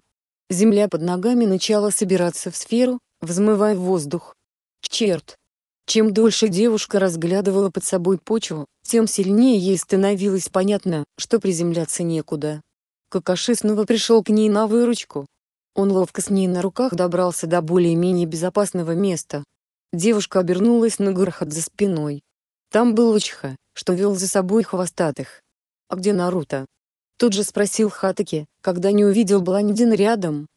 Земля под ногами начала собираться в сферу, взмывая в воздух. Черт! Чем дольше девушка разглядывала под собой почву, тем сильнее ей становилось понятно, что приземляться некуда. Какаши снова пришел к ней на выручку. Он ловко с ней на руках добрался до более-менее безопасного места. Девушка обернулась на грохот за спиной. Там был Учха, что вел за собой хвостатых. «А где Наруто?» Тут же спросил Хатаки, когда не увидел блондин рядом.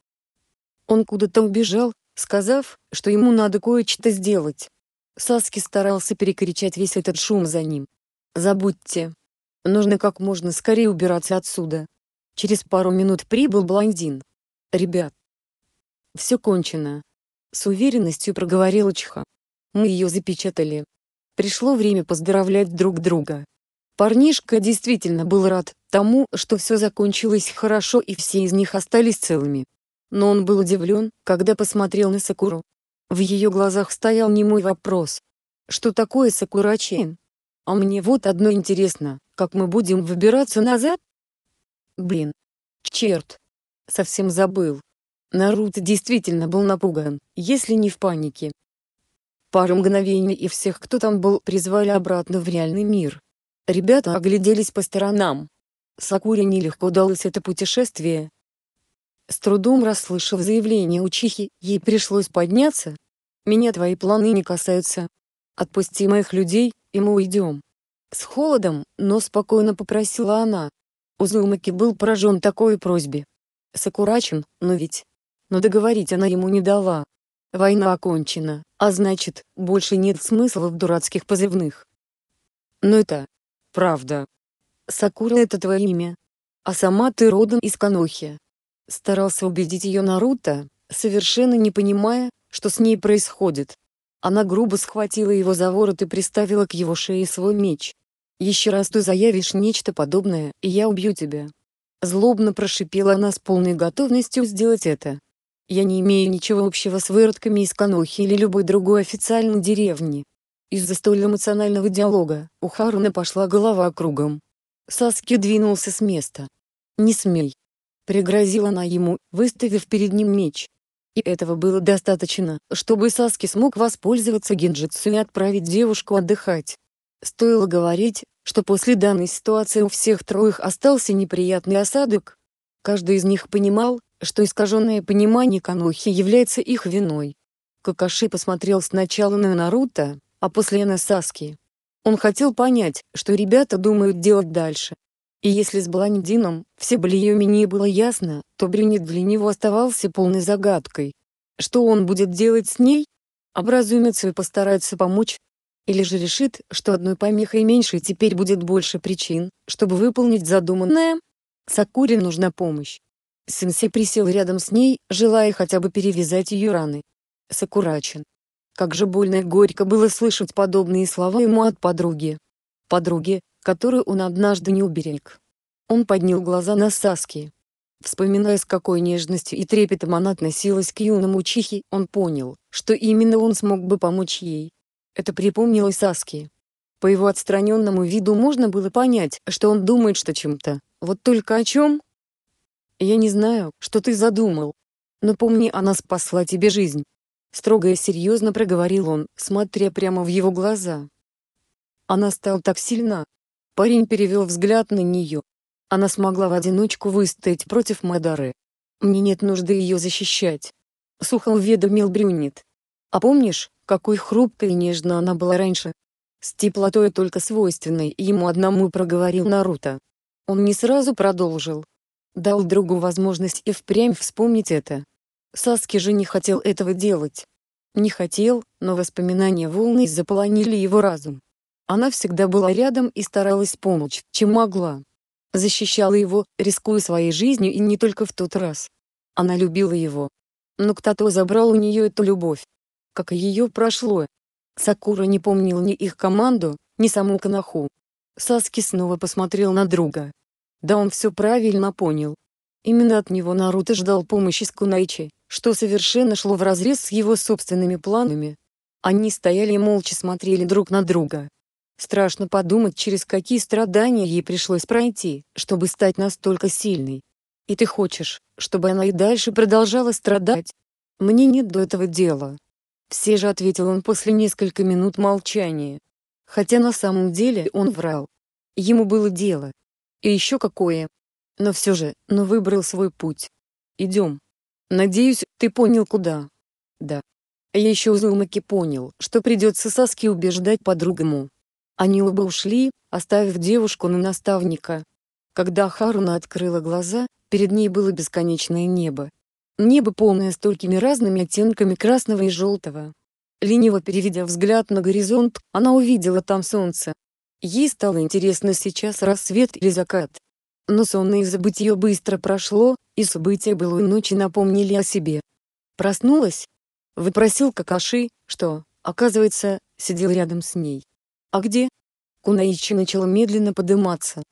Он куда-то убежал, сказав, что ему надо кое-что сделать. Саски старался перекричать весь этот шум за ним. «Забудьте. Нужно как можно скорее убираться отсюда». Через пару минут прибыл блондин. «Ребят, все кончено», — с уверенностью проговорил Чха. «Мы ее запечатали. Пришло время поздравлять друг друга». Парнишка действительно был рад тому, что все закончилось хорошо и все из них остались целыми. Но он был удивлен, когда посмотрел на Сакуру. В ее глазах стоял немой вопрос. «Что такое Сакура Чейн? А мне вот одно интересно, как мы будем выбираться назад?» «Блин! Черт! Совсем забыл!» Наруто действительно был напуган, если не в панике. Пару мгновений и всех, кто там был, призвали обратно в реальный мир. Ребята огляделись по сторонам. Сакуре нелегко далось это путешествие. С трудом расслышав заявление учихи, ей пришлось подняться. «Меня твои планы не касаются. Отпусти моих людей, и мы уйдем». С холодом, но спокойно попросила она. Узумаки был поражен такой просьбе. Сакурачен, но ведь... Но договорить она ему не дала. Война окончена, а значит, больше нет смысла в дурацких позывных. Но это правда. Сакура это твое имя. А сама ты родом из Канохи. Старался убедить ее Наруто, совершенно не понимая, что с ней происходит. Она грубо схватила его за ворот и приставила к его шее свой меч. «Еще раз ты заявишь нечто подобное, и я убью тебя». Злобно прошипела она с полной готовностью сделать это. «Я не имею ничего общего с выродками из Канохи или любой другой официальной деревни. Из-за столь эмоционального диалога у Харуна пошла голова кругом. Саски двинулся с места. «Не смей!» — пригрозила она ему, выставив перед ним меч. И этого было достаточно, чтобы Саски смог воспользоваться гинджитсу и отправить девушку отдыхать. Стоило говорить, что после данной ситуации у всех троих остался неприятный осадок. Каждый из них понимал, что искаженное понимание Канохи является их виной. Какаши посмотрел сначала на Наруто, а после на Саски. Он хотел понять, что ребята думают делать дальше. И если с блондином все Блиюми не было ясно, то брюнет для него оставался полной загадкой. Что он будет делать с ней? Образумится и постарается помочь? Или же решит, что одной помехой меньше и теперь будет больше причин, чтобы выполнить задуманное? Сакуре нужна помощь. Сенсей присел рядом с ней, желая хотя бы перевязать ее раны. Сакурачин. Как же больно и горько было слышать подобные слова ему от подруги. Подруги, которую он однажды не уберег. Он поднял глаза на Саски. Вспоминая с какой нежностью и трепетом она относилась к юному Чихе, он понял, что именно он смог бы помочь ей. Это припомнило Саски. По его отстраненному виду можно было понять, что он думает что чем-то, вот только о чем? Я не знаю, что ты задумал. Но помни, она спасла тебе жизнь. Строго и серьезно проговорил он, смотря прямо в его глаза. Она стала так сильна. Парень перевел взгляд на нее. Она смогла в одиночку выстоять против Мадары. Мне нет нужды ее защищать. Сухо уведомил Брюнет. А помнишь, какой хрупкой и нежно она была раньше? С теплотой только свойственной ему одному проговорил Наруто. Он не сразу продолжил. Дал другу возможность и впрямь вспомнить это. Саски же не хотел этого делать. Не хотел, но воспоминания волны заполонили его разум. Она всегда была рядом и старалась помочь, чем могла. Защищала его, рискуя своей жизнью и не только в тот раз. Она любила его. Но кто-то забрал у нее эту любовь. Как и ее прошло. Сакура не помнил ни их команду, ни саму Канаху. Саски снова посмотрел на друга. Да он все правильно понял. Именно от него Наруто ждал помощи с Кунайчи что совершенно шло вразрез с его собственными планами. Они стояли и молча смотрели друг на друга. Страшно подумать, через какие страдания ей пришлось пройти, чтобы стать настолько сильной. И ты хочешь, чтобы она и дальше продолжала страдать? Мне нет до этого дела. Все же ответил он после нескольких минут молчания. Хотя на самом деле он врал. Ему было дело. И еще какое. Но все же, но выбрал свой путь. Идем. Надеюсь, ты понял куда. Да. А я Еще зумаки понял, что придется Саски убеждать по-другому. Они оба ушли, оставив девушку на наставника. Когда Харуна открыла глаза, перед ней было бесконечное небо. Небо полное столькими разными оттенками красного и желтого. Лениво переведя взгляд на горизонт, она увидела там солнце. Ей стало интересно сейчас рассвет или закат но сонное забытье быстро прошло, и события былой ночи напомнили о себе. Проснулась? Выпросил Какаши, что, оказывается, сидел рядом с ней. А где? Кунаичи начала медленно подниматься.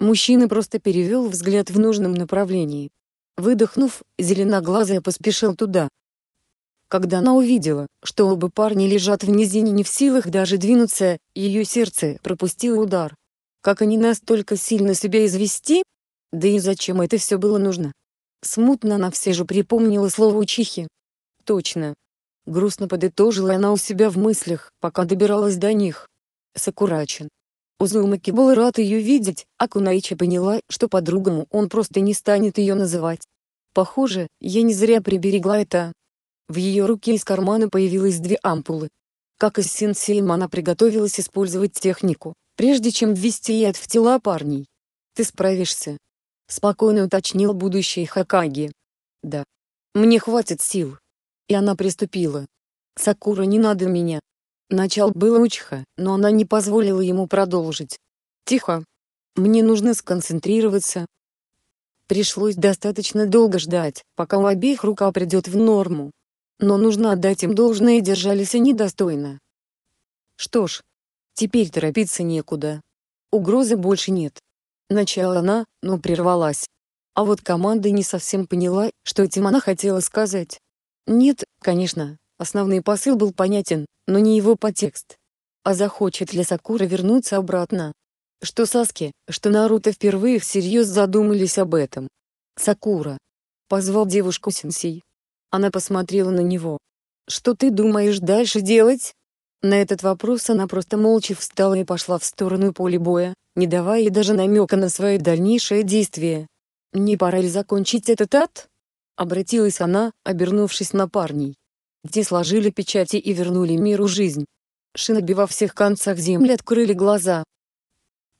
Мужчина просто перевел взгляд в нужном направлении. Выдохнув, зеленоглазая поспешил туда. Когда она увидела, что оба парня лежат в низине не в силах даже двинуться, ее сердце пропустило удар как они настолько сильно себя извести? Да и зачем это все было нужно? Смутно она все же припомнила слово чихи. Точно. Грустно подытожила она у себя в мыслях, пока добиралась до них. Сакурачин. Узумаки был рад ее видеть, а Кунаича поняла, что по-другому он просто не станет ее называть. Похоже, я не зря приберегла это. В ее руке из кармана появилось две ампулы. Как и с сенсеем она приготовилась использовать технику прежде чем ввести яд в тела парней. Ты справишься. Спокойно уточнил будущий Хакаги. Да. Мне хватит сил. И она приступила. Сакура не надо меня. Начал было Учиха, но она не позволила ему продолжить. Тихо. Мне нужно сконцентрироваться. Пришлось достаточно долго ждать, пока у обеих рука придет в норму. Но нужно отдать им должное держались они достойно. Что ж, Теперь торопиться некуда. Угрозы больше нет. Начала она, но прервалась. А вот команда не совсем поняла, что этим она хотела сказать. Нет, конечно, основной посыл был понятен, но не его подтекст. А захочет ли Сакура вернуться обратно? Что Саски, что Наруто впервые всерьез задумались об этом. Сакура. Позвал девушку Сенсей. Она посмотрела на него. «Что ты думаешь дальше делать?» На этот вопрос она просто молча встала и пошла в сторону поля боя, не давая ей даже намека на свои дальнейшие действия. «Не пора ли закончить этот ад?» Обратилась она, обернувшись на парней. Где сложили печати и вернули миру жизнь. Шиноби во всех концах земли открыли глаза.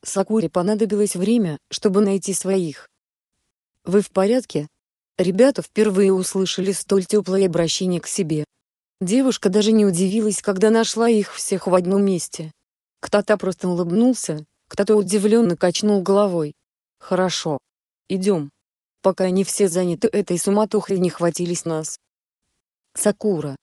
Сакуре понадобилось время, чтобы найти своих. «Вы в порядке?» Ребята впервые услышали столь теплое обращение к себе. Девушка даже не удивилась, когда нашла их всех в одном месте. Кто-то просто улыбнулся, кто-то удивленно качнул головой. «Хорошо. Идем. Пока они все заняты этой суматохой не хватились нас». «Сакура».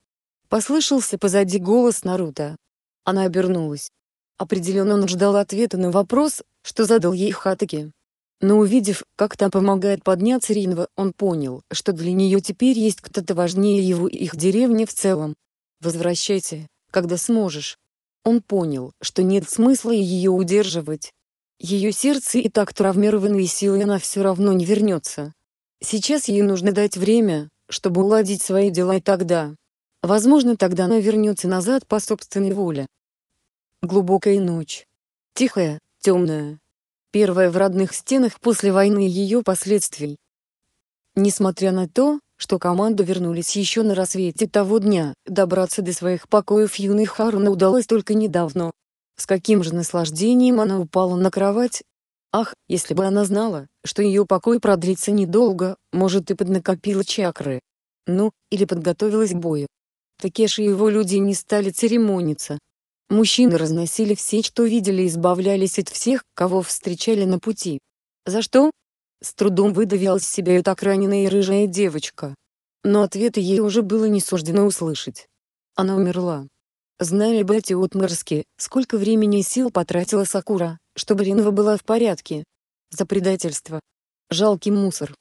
Послышался позади голос Наруто. Она обернулась. Определенно он ждал ответа на вопрос, что задал ей Хатаки. Но увидев, как та помогает подняться Ринва, он понял, что для нее теперь есть кто-то важнее его и их деревни в целом. «Возвращайся, когда сможешь». Он понял, что нет смысла ее удерживать. Ее сердце и так травмировано и силой она все равно не вернется. Сейчас ей нужно дать время, чтобы уладить свои дела и тогда. Возможно, тогда она вернется назад по собственной воле. Глубокая ночь. Тихая, темная, первая в родных стенах после войны и ее последствий. Несмотря на то, что команду вернулись еще на рассвете того дня, добраться до своих покоев юной Харуна удалось только недавно. С каким же наслаждением она упала на кровать? Ах, если бы она знала, что ее покой продлится недолго, может и поднакопила чакры. Ну, или подготовилась к бою. Такеши и его люди не стали церемониться, Мужчины разносили все, что видели и избавлялись от всех, кого встречали на пути. «За что?» С трудом выдавила из себя и раненая и рыжая девочка. Но ответа ей уже было не суждено услышать. Она умерла. Знали бы эти Отмерски, сколько времени и сил потратила Сакура, чтобы Ринва была в порядке. За предательство. Жалкий мусор.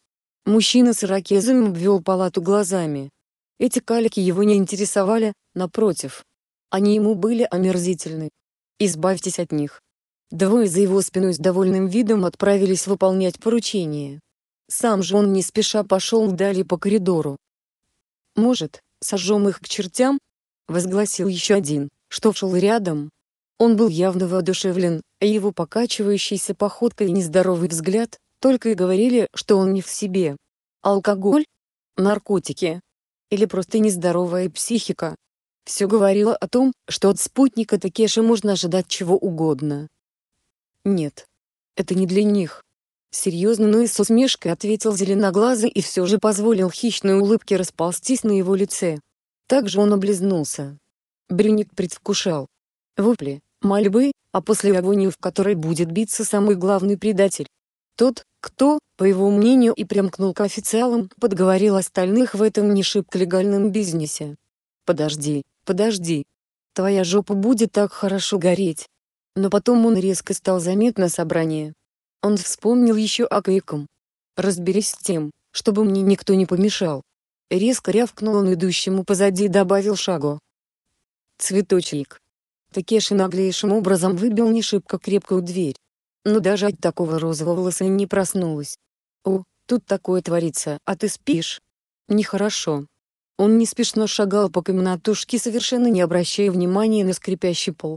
Мужчина с ирокезом обвел палату глазами. Эти калики его не интересовали, напротив. Они ему были омерзительны. Избавьтесь от них. Двое за его спиной с довольным видом отправились выполнять поручение. Сам же он не спеша пошел далее по коридору. «Может, сожжем их к чертям?» — возгласил еще один, что шел рядом. Он был явно воодушевлен, а его покачивающейся походкой и нездоровый взгляд только и говорили, что он не в себе. Алкоголь? Наркотики? Или просто нездоровая психика? Все говорило о том, что от спутника Такеши можно ожидать чего угодно. «Нет. Это не для них». Серьезно, но и с усмешкой ответил зеленоглазый и все же позволил хищной улыбке расползтись на его лице. Также он облизнулся. Брюник предвкушал. Вопли, мольбы, а после агонию, в которой будет биться самый главный предатель. Тот, кто, по его мнению, и примкнул к официалам, подговорил остальных в этом не шибко легальном бизнесе. «Подожди, подожди. Твоя жопа будет так хорошо гореть. Но потом он резко стал заметно собрание. Он вспомнил еще о Кейком. Разберись с тем, чтобы мне никто не помешал. Резко рявкнул он идущему позади и добавил шагу. Цветочек. Такеши наглейшим образом выбил не шибко крепкую дверь. Но даже от такого розового лоса не проснулась. О, тут такое творится, а ты спишь? Нехорошо. Он неспешно шагал по комнатушке, совершенно не обращая внимания на скрипящий пол.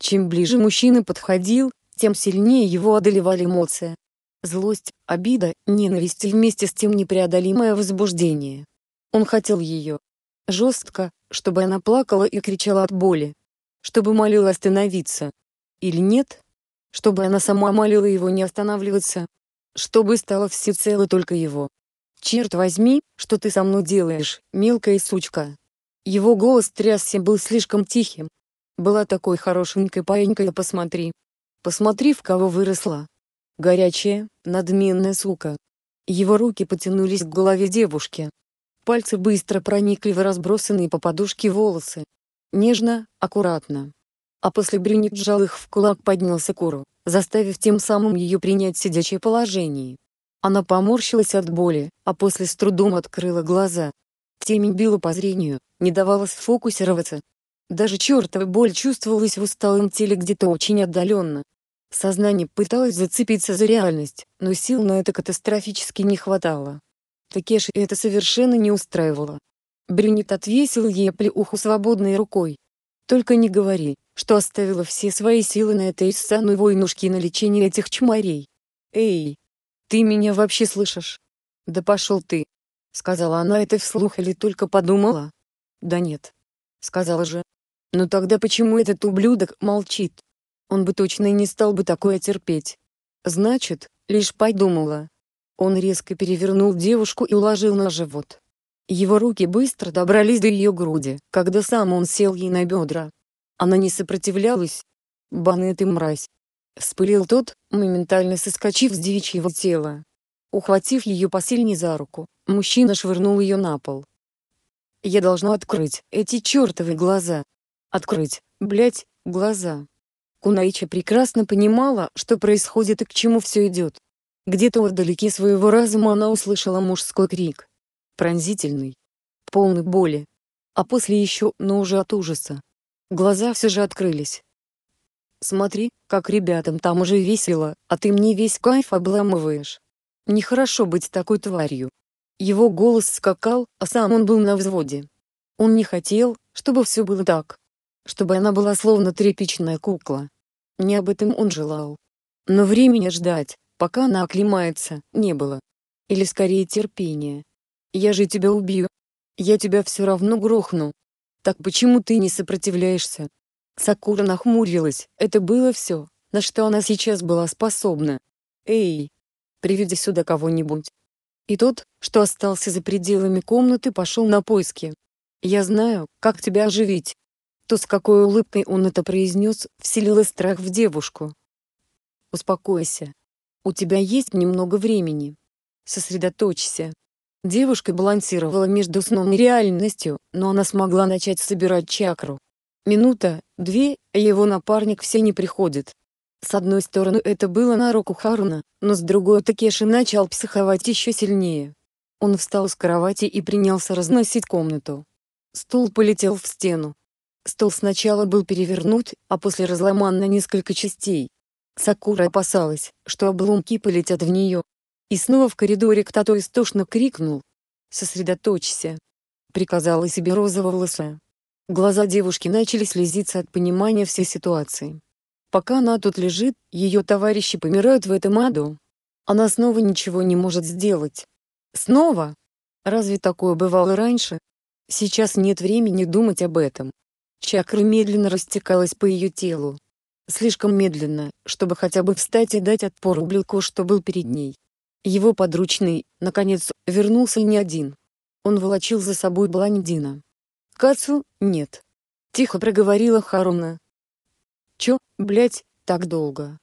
Чем ближе мужчина подходил, тем сильнее его одолевали эмоции. Злость, обида, ненависть вместе с тем непреодолимое возбуждение. Он хотел ее. Жестко, чтобы она плакала и кричала от боли. Чтобы молила остановиться. Или нет? Чтобы она сама молила его не останавливаться. Чтобы стало всецело только его. «Черт возьми, что ты со мной делаешь, мелкая сучка!» Его голос трясся был слишком тихим. «Была такой хорошенькой паенькой, посмотри! Посмотри, в кого выросла!» Горячая, надменная сука. Его руки потянулись к голове девушки. Пальцы быстро проникли в разбросанные по подушке волосы. Нежно, аккуратно. А после Брюник сжал их в кулак поднялся Куру, заставив тем самым ее принять сидячее положение. Она поморщилась от боли, а после с трудом открыла глаза. Темень била по зрению, не давала сфокусироваться. Даже чертова боль чувствовалась в усталом теле где-то очень отдаленно. Сознание пыталось зацепиться за реальность, но сил на это катастрофически не хватало. Такеши это совершенно не устраивало. Брюнет отвесил ей плеуху свободной рукой. «Только не говори, что оставила все свои силы на этой ссаной войнушке на лечение этих чморей. Эй, «Ты меня вообще слышишь?» «Да пошел ты!» Сказала она это вслух или только подумала? «Да нет!» Сказала же. «Но тогда почему этот ублюдок молчит? Он бы точно и не стал бы такое терпеть!» «Значит, лишь подумала!» Он резко перевернул девушку и уложил на живот. Его руки быстро добрались до ее груди, когда сам он сел ей на бедра. Она не сопротивлялась. «Баны ты мразь!» Вспылил тот, моментально соскочив с девичьего тела. Ухватив ее посильнее за руку, мужчина швырнул ее на пол. «Я должна открыть эти чертовы глаза!» «Открыть, блять, глаза!» Кунаича прекрасно понимала, что происходит и к чему все идет. Где-то вдалеке своего разума она услышала мужской крик. Пронзительный. Полный боли. А после еще, но уже от ужаса. Глаза все же открылись. Смотри, как ребятам там уже весело, а ты мне весь кайф обламываешь. Нехорошо быть такой тварью. Его голос скакал, а сам он был на взводе. Он не хотел, чтобы все было так. Чтобы она была словно тряпичная кукла. Не об этом он желал. Но времени ждать, пока она оклемается, не было. Или скорее терпения. Я же тебя убью. Я тебя все равно грохну. Так почему ты не сопротивляешься? Сакура нахмурилась. Это было все, на что она сейчас была способна. «Эй! Приведи сюда кого-нибудь!» И тот, что остался за пределами комнаты, пошел на поиски. «Я знаю, как тебя оживить!» То, с какой улыбкой он это произнес, вселило страх в девушку. «Успокойся. У тебя есть немного времени. Сосредоточься». Девушка балансировала между сном и реальностью, но она смогла начать собирать чакру. Минута, две, и его напарник все не приходит. С одной стороны это было на руку Харуна, но с другой Такеши начал психовать еще сильнее. Он встал с кровати и принялся разносить комнату. Стул полетел в стену. Стол сначала был перевернут, а после разломан на несколько частей. Сакура опасалась, что обломки полетят в нее. И снова в коридоре кто-то истошно крикнул. «Сосредоточься!» — приказала себе розово волосая. Глаза девушки начали слезиться от понимания всей ситуации. Пока она тут лежит, ее товарищи помирают в этом аду. Она снова ничего не может сделать. Снова? Разве такое бывало раньше? Сейчас нет времени думать об этом. Чакра медленно растекалась по ее телу. Слишком медленно, чтобы хотя бы встать и дать отпор ублюдку, что был перед ней. Его подручный, наконец, вернулся не один. Он волочил за собой блондина. Кацу нет. Тихо проговорила Харуна. Чё, блять, так долго?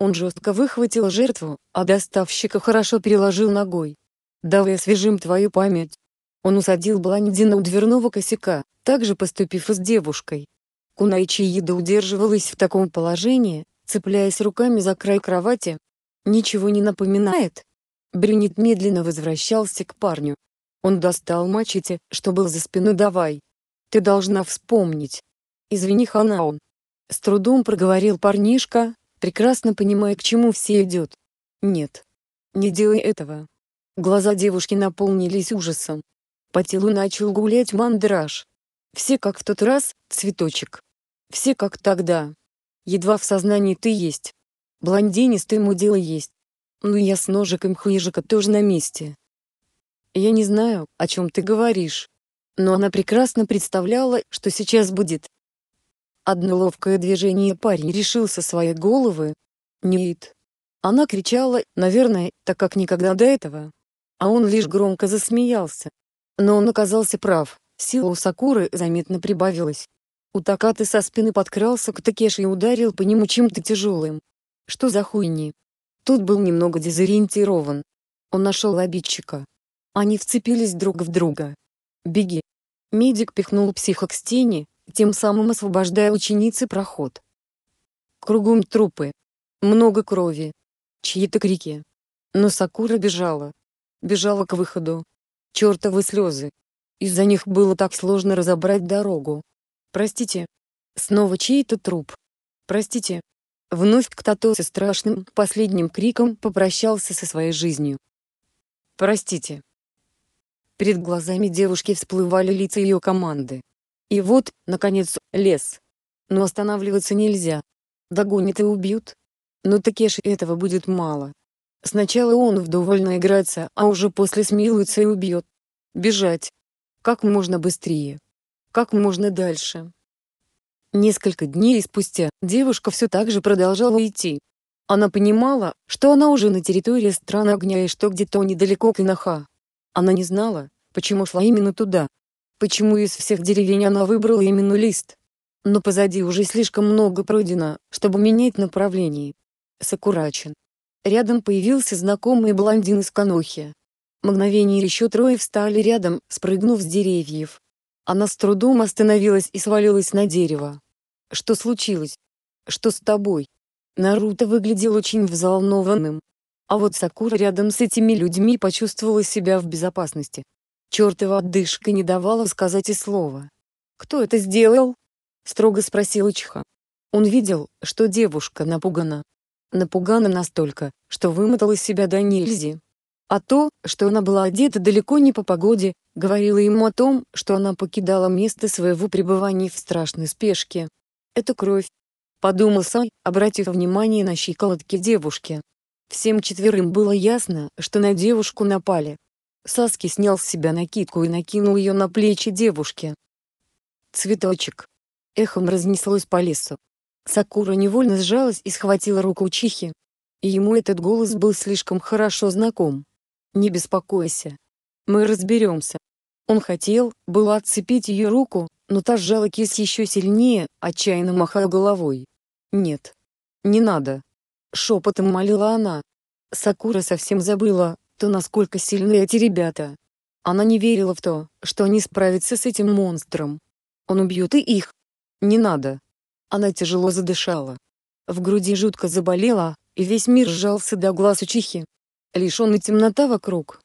Он жестко выхватил жертву, а доставщика хорошо переложил ногой. «Давай освежим твою память». Он усадил блондина у дверного косяка, также поступив и с девушкой. Кунаичи еда удерживалась в таком положении, цепляясь руками за край кровати. «Ничего не напоминает?» Брюнет медленно возвращался к парню. Он достал мачете, что был за спину «давай». Ты должна вспомнить. Извини, Ханаон. С трудом проговорил парнишка, прекрасно понимая, к чему все идет. Нет. Не делай этого. Глаза девушки наполнились ужасом. По телу начал гулять мандраж. Все как в тот раз, цветочек. Все как тогда. Едва в сознании ты есть. Блондинистый дело есть. Ну я с ножиком хыжика тоже на месте. Я не знаю, о чем ты говоришь, но она прекрасно представляла, что сейчас будет. Одно ловкое движение парень решился своей головы. «Нет!» Она кричала, наверное, так как никогда до этого. А он лишь громко засмеялся. Но он оказался прав, сила у Сакуры заметно прибавилась. У Такаты со спины подкрался к Такеши и ударил по нему чем-то тяжелым. Что за хуйни? Тут был немного дезориентирован. Он нашел обидчика. Они вцепились друг в друга. Беги. Медик пихнул психа к стене, тем самым освобождая ученицы проход. Кругом трупы. Много крови. Чьи-то крики. Но Сакура бежала. Бежала к выходу. Чёртовы слезы. Из-за них было так сложно разобрать дорогу. Простите. Снова чей-то труп. Простите. Вновь Ктато со страшным последним криком попрощался со своей жизнью. Простите. Перед глазами девушки всплывали лица ее команды. И вот, наконец, лес. Но останавливаться нельзя. Догонят и убьют. Но Такеши этого будет мало. Сначала он вдоволь наиграется, а уже после смилуется и убьет. Бежать. Как можно быстрее. Как можно дальше. Несколько дней спустя девушка все так же продолжала идти. Она понимала, что она уже на территории страны огня и что где-то недалеко Кинаха, она не знала, почему шла именно туда. Почему из всех деревень она выбрала именно лист. Но позади уже слишком много пройдено, чтобы менять направление. Сакурачин. Рядом появился знакомый блондин из Канохи. Мгновение еще трое встали рядом, спрыгнув с деревьев. Она с трудом остановилась и свалилась на дерево. «Что случилось? Что с тобой?» Наруто выглядел очень взволнованным. А вот Сакура рядом с этими людьми почувствовала себя в безопасности. Чёртова отдышка не давала сказать и слова. «Кто это сделал?» — строго спросил Ичха. Он видел, что девушка напугана. Напугана настолько, что вымотала себя до нельзя. А то, что она была одета далеко не по погоде, говорило ему о том, что она покидала место своего пребывания в страшной спешке. «Это кровь», — подумал Сай, обратив внимание на щиколотки девушки. Всем четверым было ясно, что на девушку напали. Саски снял с себя накидку и накинул ее на плечи девушки. «Цветочек!» Эхом разнеслось по лесу. Сакура невольно сжалась и схватила руку Чихи. И ему этот голос был слишком хорошо знаком. «Не беспокойся. Мы разберемся». Он хотел, было отцепить ее руку, но та сжала кисть еще сильнее, отчаянно махая головой. «Нет. Не надо». Шепотом молила она. Сакура совсем забыла, то насколько сильны эти ребята. Она не верила в то, что они справятся с этим монстром. Он убьет и их. Не надо. Она тяжело задышала. В груди жутко заболела, и весь мир сжался до глаз у чихи. Лишь и темнота вокруг.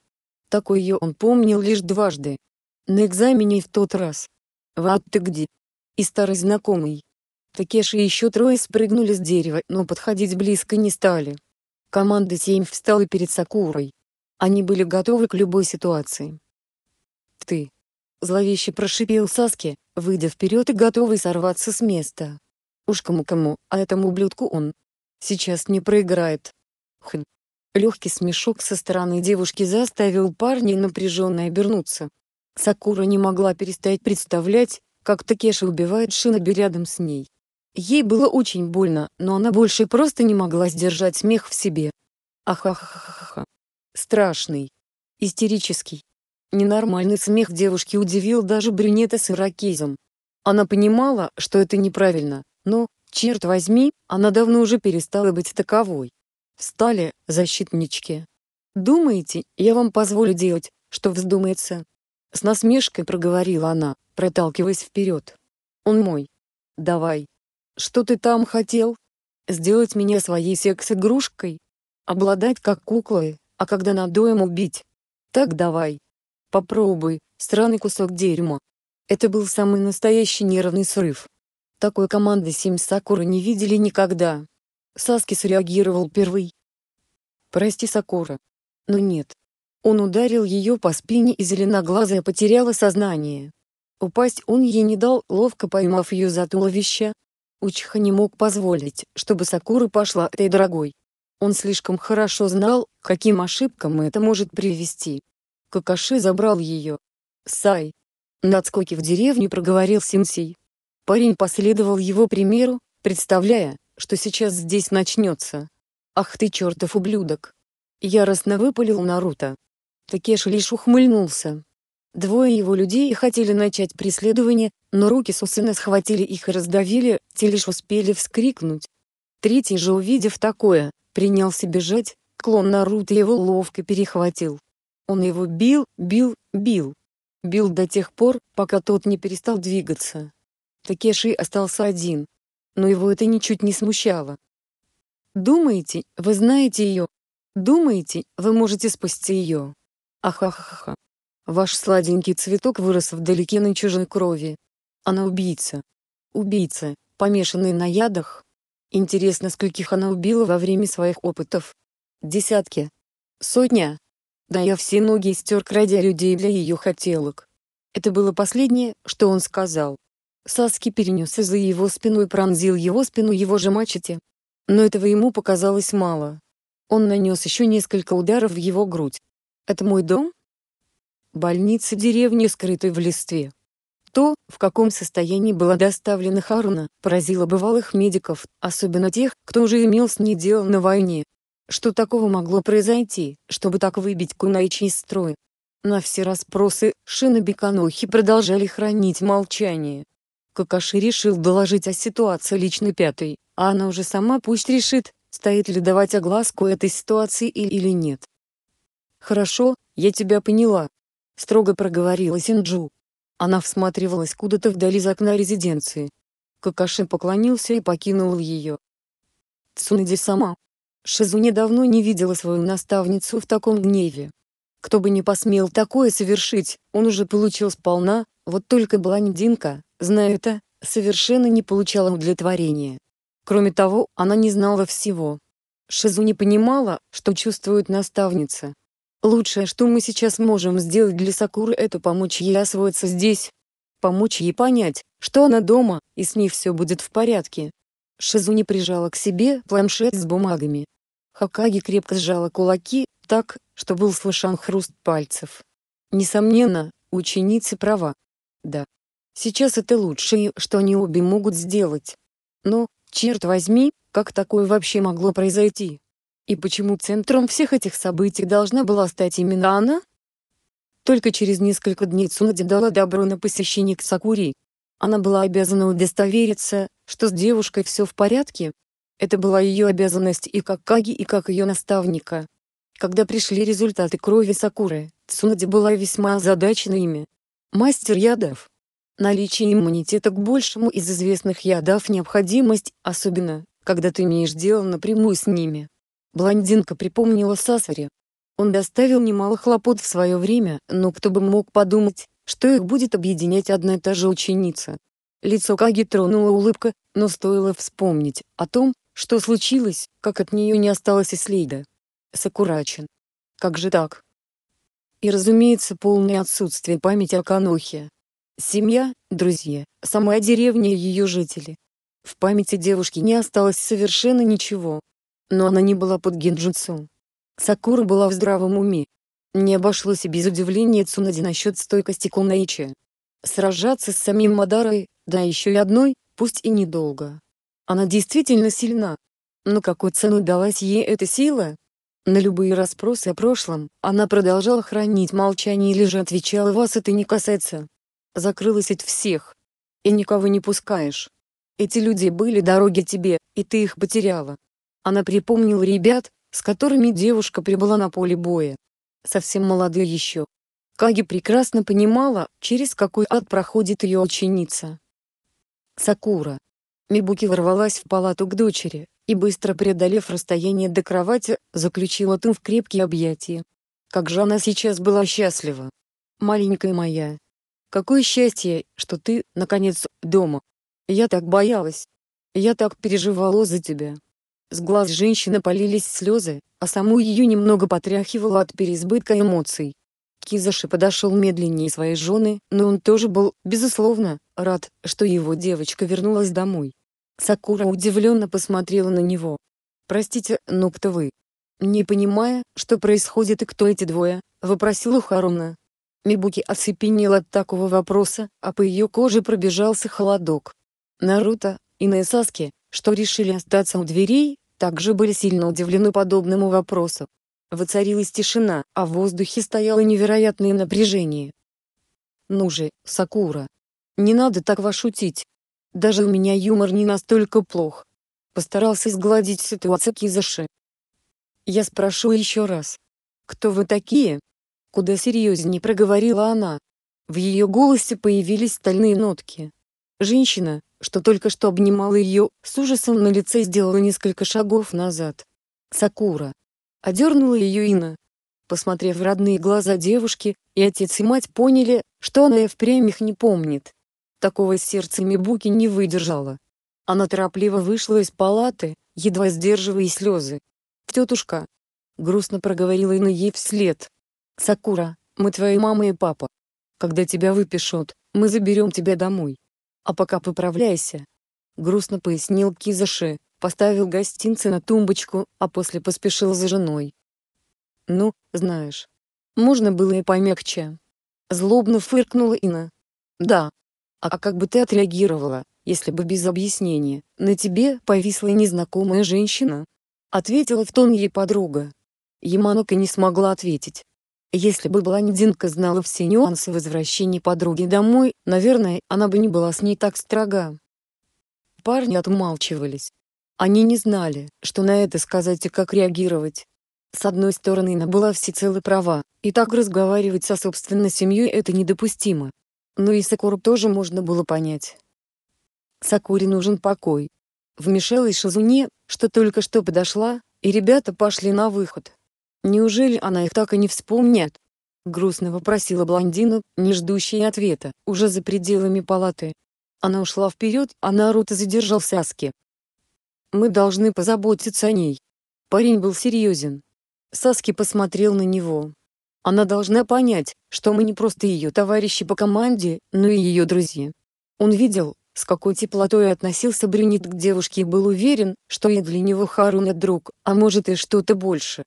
Такой ее он помнил лишь дважды. На экзамене и в тот раз. «Ват ты где?» И старый знакомый. Такеши и еще трое спрыгнули с дерева, но подходить близко не стали. Команда семь встала перед Сакурой. Они были готовы к любой ситуации. «Ты!» — зловеще прошипел Саски, выйдя вперед и готовый сорваться с места. Уж кому-кому, а этому ублюдку он сейчас не проиграет. Хм. Легкий смешок со стороны девушки заставил парней напряженно обернуться. Сакура не могла перестать представлять, как Такеши убивает Шиноби рядом с ней. Ей было очень больно, но она больше просто не могла сдержать смех в себе. Ахахахаха. Страшный. Истерический. Ненормальный смех девушки удивил даже брюнета с ирокезом. Она понимала, что это неправильно, но, черт возьми, она давно уже перестала быть таковой. Встали, защитнички. «Думаете, я вам позволю делать, что вздумается?» С насмешкой проговорила она, проталкиваясь вперед. «Он мой. Давай, что ты там хотел? Сделать меня своей секс-игрушкой? Обладать как куклой, а когда надоем убить? Так давай. Попробуй, странный кусок дерьма. Это был самый настоящий нервный срыв. Такой команды семь Сакуры не видели никогда. Саски среагировал первый. «Прости, Сакура». Но нет. Он ударил ее по спине и зеленоглазая потеряла сознание. Упасть он ей не дал, ловко поймав ее за туловище, Учиха не мог позволить, чтобы Сакура пошла этой дорогой. Он слишком хорошо знал, каким ошибкам это может привести. Какаши забрал ее. Сай. На отскоке в деревне проговорил Синсей. Парень последовал его примеру, представляя, что сейчас здесь начнется. «Ах ты чертов ублюдок!» Яростно выпалил Наруто. Такеши лишь ухмыльнулся, Двое его людей хотели начать преследование, но руки Сусына схватили их и раздавили, те лишь успели вскрикнуть. Третий же, увидев такое, принялся бежать, клон Наруто его ловко перехватил. Он его бил, бил, бил. Бил до тех пор, пока тот не перестал двигаться. Такеши остался один. Но его это ничуть не смущало. «Думаете, вы знаете ее? Думаете, вы можете спасти ее?» Ахахаха. Ваш сладенький цветок вырос вдалеке на чужой крови. Она убийца. Убийца, помешанный на ядах. Интересно, скольких она убила во время своих опытов? Десятки. Сотня. Да я все ноги стер, крадя людей для ее хотелок. Это было последнее, что он сказал. Саски перенесся за его спину и пронзил его спину его же мачете. Но этого ему показалось мало. Он нанес еще несколько ударов в его грудь. «Это мой дом?» больницы деревни, скрытой в листве. То, в каком состоянии была доставлена Харуна, поразило бывалых медиков, особенно тех, кто уже имел с ней дело на войне. Что такого могло произойти, чтобы так выбить Кунаичи из строя? На все расспросы Шиноби Канохи продолжали хранить молчание. Какаши решил доложить о ситуации лично пятой, а она уже сама пусть решит, стоит ли давать огласку этой ситуации или нет. «Хорошо, я тебя поняла», — строго проговорила Синджу. Она всматривалась куда-то вдали из окна резиденции. Какаши поклонился и покинул ее. Цунади сама. Шизуне давно не видела свою наставницу в таком гневе. Кто бы не посмел такое совершить, он уже получил сполна, вот только блондинка, зная это, совершенно не получала удовлетворения. Кроме того, она не знала всего. Шизу не понимала, что чувствует наставница, Лучшее, что мы сейчас можем сделать для Сакуры, это помочь ей освоиться здесь. Помочь ей понять, что она дома, и с ней все будет в порядке. Шизуни прижала к себе планшет с бумагами. Хакаги крепко сжала кулаки, так, что был слышен хруст пальцев. Несомненно, ученицы права. Да. Сейчас это лучшее, что они обе могут сделать. Но, черт возьми, как такое вообще могло произойти? И почему центром всех этих событий должна была стать именно она? Только через несколько дней Цунади дала добро на посещение Ксакури. Она была обязана удостовериться, что с девушкой все в порядке. Это была ее обязанность и как Каги, и как ее наставника. Когда пришли результаты крови Сакуры, Цунади была весьма озадачена ими. Мастер ядов. Наличие иммунитета к большему из известных ядов необходимость, особенно, когда ты имеешь дело напрямую с ними. Блондинка припомнила Сасари. Он доставил немало хлопот в свое время, но кто бы мог подумать, что их будет объединять одна и та же ученица. Лицо Каги тронула улыбка, но стоило вспомнить о том, что случилось, как от нее не осталось и следа. Сакурачин. Как же так? И разумеется полное отсутствие памяти о Канохе. Семья, друзья, сама деревня и ее жители. В памяти девушки не осталось совершенно ничего, но она не была под гинджутсу. Сакура была в здравом уме. Не обошлось и без удивления Цунади насчет стойкости Кунаичи. Сражаться с самим Мадарой, да еще и одной, пусть и недолго. Она действительно сильна. Но какой ценой далась ей эта сила? На любые расспросы о прошлом, она продолжала хранить молчание или же отвечала «Вас это не касается». Закрылась от всех. И никого не пускаешь. Эти люди были дороги тебе, и ты их потеряла. Она припомнила ребят, с которыми девушка прибыла на поле боя. Совсем молодые еще. Каги прекрасно понимала, через какой ад проходит ее ученица. Сакура. Мибуки ворвалась в палату к дочери, и быстро преодолев расстояние до кровати, заключила тым в крепкие объятия. Как же она сейчас была счастлива. Маленькая моя. Какое счастье, что ты, наконец, дома. Я так боялась. Я так переживала за тебя. С глаз женщины полились слезы, а саму ее немного потряхивало от переизбытка эмоций. Кизаши подошел медленнее своей жены, но он тоже был, безусловно, рад, что его девочка вернулась домой. Сакура удивленно посмотрела на него. «Простите, но кто вы?» «Не понимая, что происходит и кто эти двое?» — вопросила Харуна. Мибуки оцепенела от такого вопроса, а по ее коже пробежался холодок. «Наруто, и Саски, что решили остаться у дверей, также были сильно удивлены подобному вопросу. Воцарилась тишина, а в воздухе стояло невероятное напряжение. «Ну же, Сакура! Не надо так вас шутить! Даже у меня юмор не настолько плох!» Постарался сгладить ситуацию Кизаши. «Я спрошу еще раз. Кто вы такие?» Куда серьезнее проговорила она. В ее голосе появились стальные нотки. «Женщина, что только что обнимал ее, с ужасом на лице сделала несколько шагов назад. «Сакура!» Одернула ее Ина. Посмотрев в родные глаза девушки, и отец и мать поняли, что она и впрямь их не помнит. Такого сердца Мибуки не выдержала. Она торопливо вышла из палаты, едва сдерживая слезы. «Тетушка!» — грустно проговорила Ина ей вслед. «Сакура, мы твоя мама и папа. Когда тебя выпишут, мы заберем тебя домой. А пока поправляйся. Грустно пояснил Кизаши, поставил гостинцы на тумбочку, а после поспешил за женой. Ну, знаешь, можно было и помягче. Злобно фыркнула Инна. Да. А как бы ты отреагировала, если бы без объяснения, на тебе повисла незнакомая женщина? Ответила в тон ей подруга. Яманока не смогла ответить, если бы блондинка знала все нюансы возвращения подруги домой, наверное, она бы не была с ней так строга. Парни отмалчивались. Они не знали, что на это сказать и как реагировать. С одной стороны она была всецело права, и так разговаривать со собственной семьей это недопустимо. Но и Сакуру тоже можно было понять. Сакуре нужен покой. Вмешалась Шизуне, что только что подошла, и ребята пошли на выход. Неужели она их так и не вспомнит? Грустно вопросила блондину, не ждущая ответа, уже за пределами палаты. Она ушла вперед, а Наруто задержал Саски. «Мы должны позаботиться о ней». Парень был серьезен. Саски посмотрел на него. «Она должна понять, что мы не просто ее товарищи по команде, но и ее друзья». Он видел, с какой теплотой относился Брюнет к девушке и был уверен, что и для него Харуна друг, а может и что-то больше.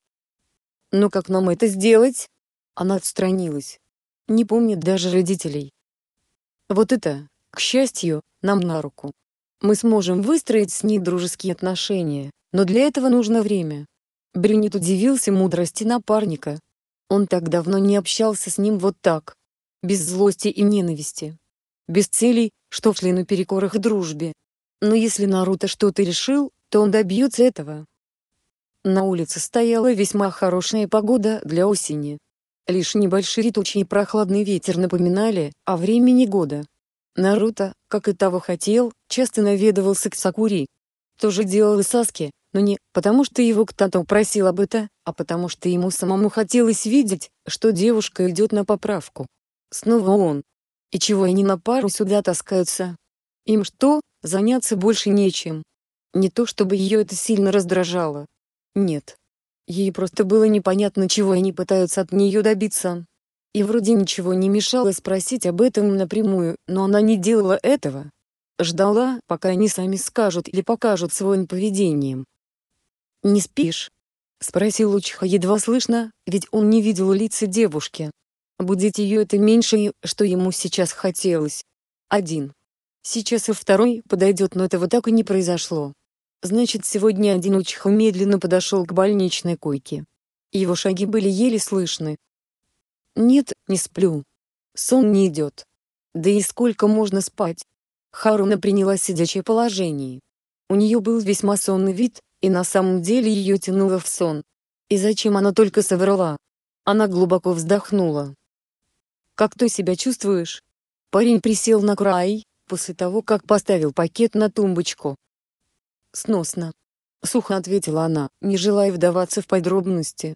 Но «Ну как нам это сделать? Она отстранилась. Не помнит даже родителей. Вот это, к счастью, нам на руку. Мы сможем выстроить с ней дружеские отношения, но для этого нужно время. Брюнет удивился мудрости напарника. Он так давно не общался с ним вот так. Без злости и ненависти. Без целей, что шли наперекор их дружбе. Но если Наруто что-то решил, то он добьется этого. На улице стояла весьма хорошая погода для осени. Лишь небольшие тучи и прохладный ветер напоминали о времени года. Наруто, как и того хотел, часто наведывался к Сакури. То же делал и Саски, но не потому что его кто-то просил об это, а потому что ему самому хотелось видеть, что девушка идет на поправку. Снова он. И чего они на пару сюда таскаются? Им что, заняться больше нечем? Не то чтобы ее это сильно раздражало, нет. Ей просто было непонятно, чего они пытаются от нее добиться. И вроде ничего не мешало спросить об этом напрямую, но она не делала этого. Ждала, пока они сами скажут или покажут своим поведением. «Не спишь?» — спросил Лучха едва слышно, ведь он не видел лица девушки. Будить ее это меньшее, что ему сейчас хотелось. Один. Сейчас и второй подойдет, но этого так и не произошло. Значит, сегодня один Учиха медленно подошел к больничной койке. Его шаги были еле слышны. «Нет, не сплю. Сон не идет. Да и сколько можно спать?» Харуна приняла сидячее положение. У нее был весьма сонный вид, и на самом деле ее тянуло в сон. И зачем она только соврала? Она глубоко вздохнула. «Как ты себя чувствуешь?» Парень присел на край, после того, как поставил пакет на тумбочку сносно. Сухо ответила она, не желая вдаваться в подробности.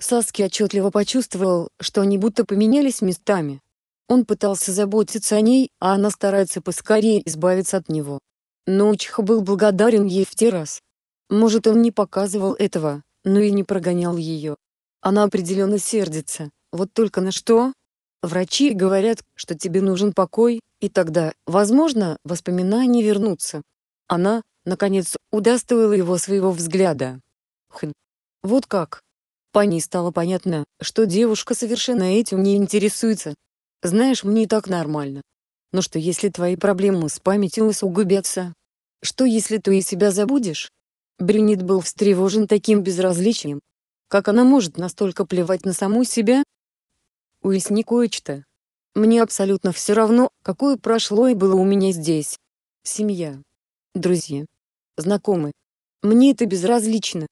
Саски отчетливо почувствовал, что они будто поменялись местами. Он пытался заботиться о ней, а она старается поскорее избавиться от него. Но Учиха был благодарен ей в те раз. Может он не показывал этого, но и не прогонял ее. Она определенно сердится, вот только на что? Врачи говорят, что тебе нужен покой, и тогда, возможно, воспоминания вернутся. Она, наконец, удостоила его своего взгляда. Хм. Вот как. По ней стало понятно, что девушка совершенно этим не интересуется. Знаешь, мне и так нормально. Но что если твои проблемы с памятью усугубятся? Что если ты и себя забудешь? Брюнет был встревожен таким безразличием. Как она может настолько плевать на саму себя? Уясни кое-что. Мне абсолютно все равно, какое прошло и было у меня здесь. Семья друзья, знакомы. Мне это безразлично.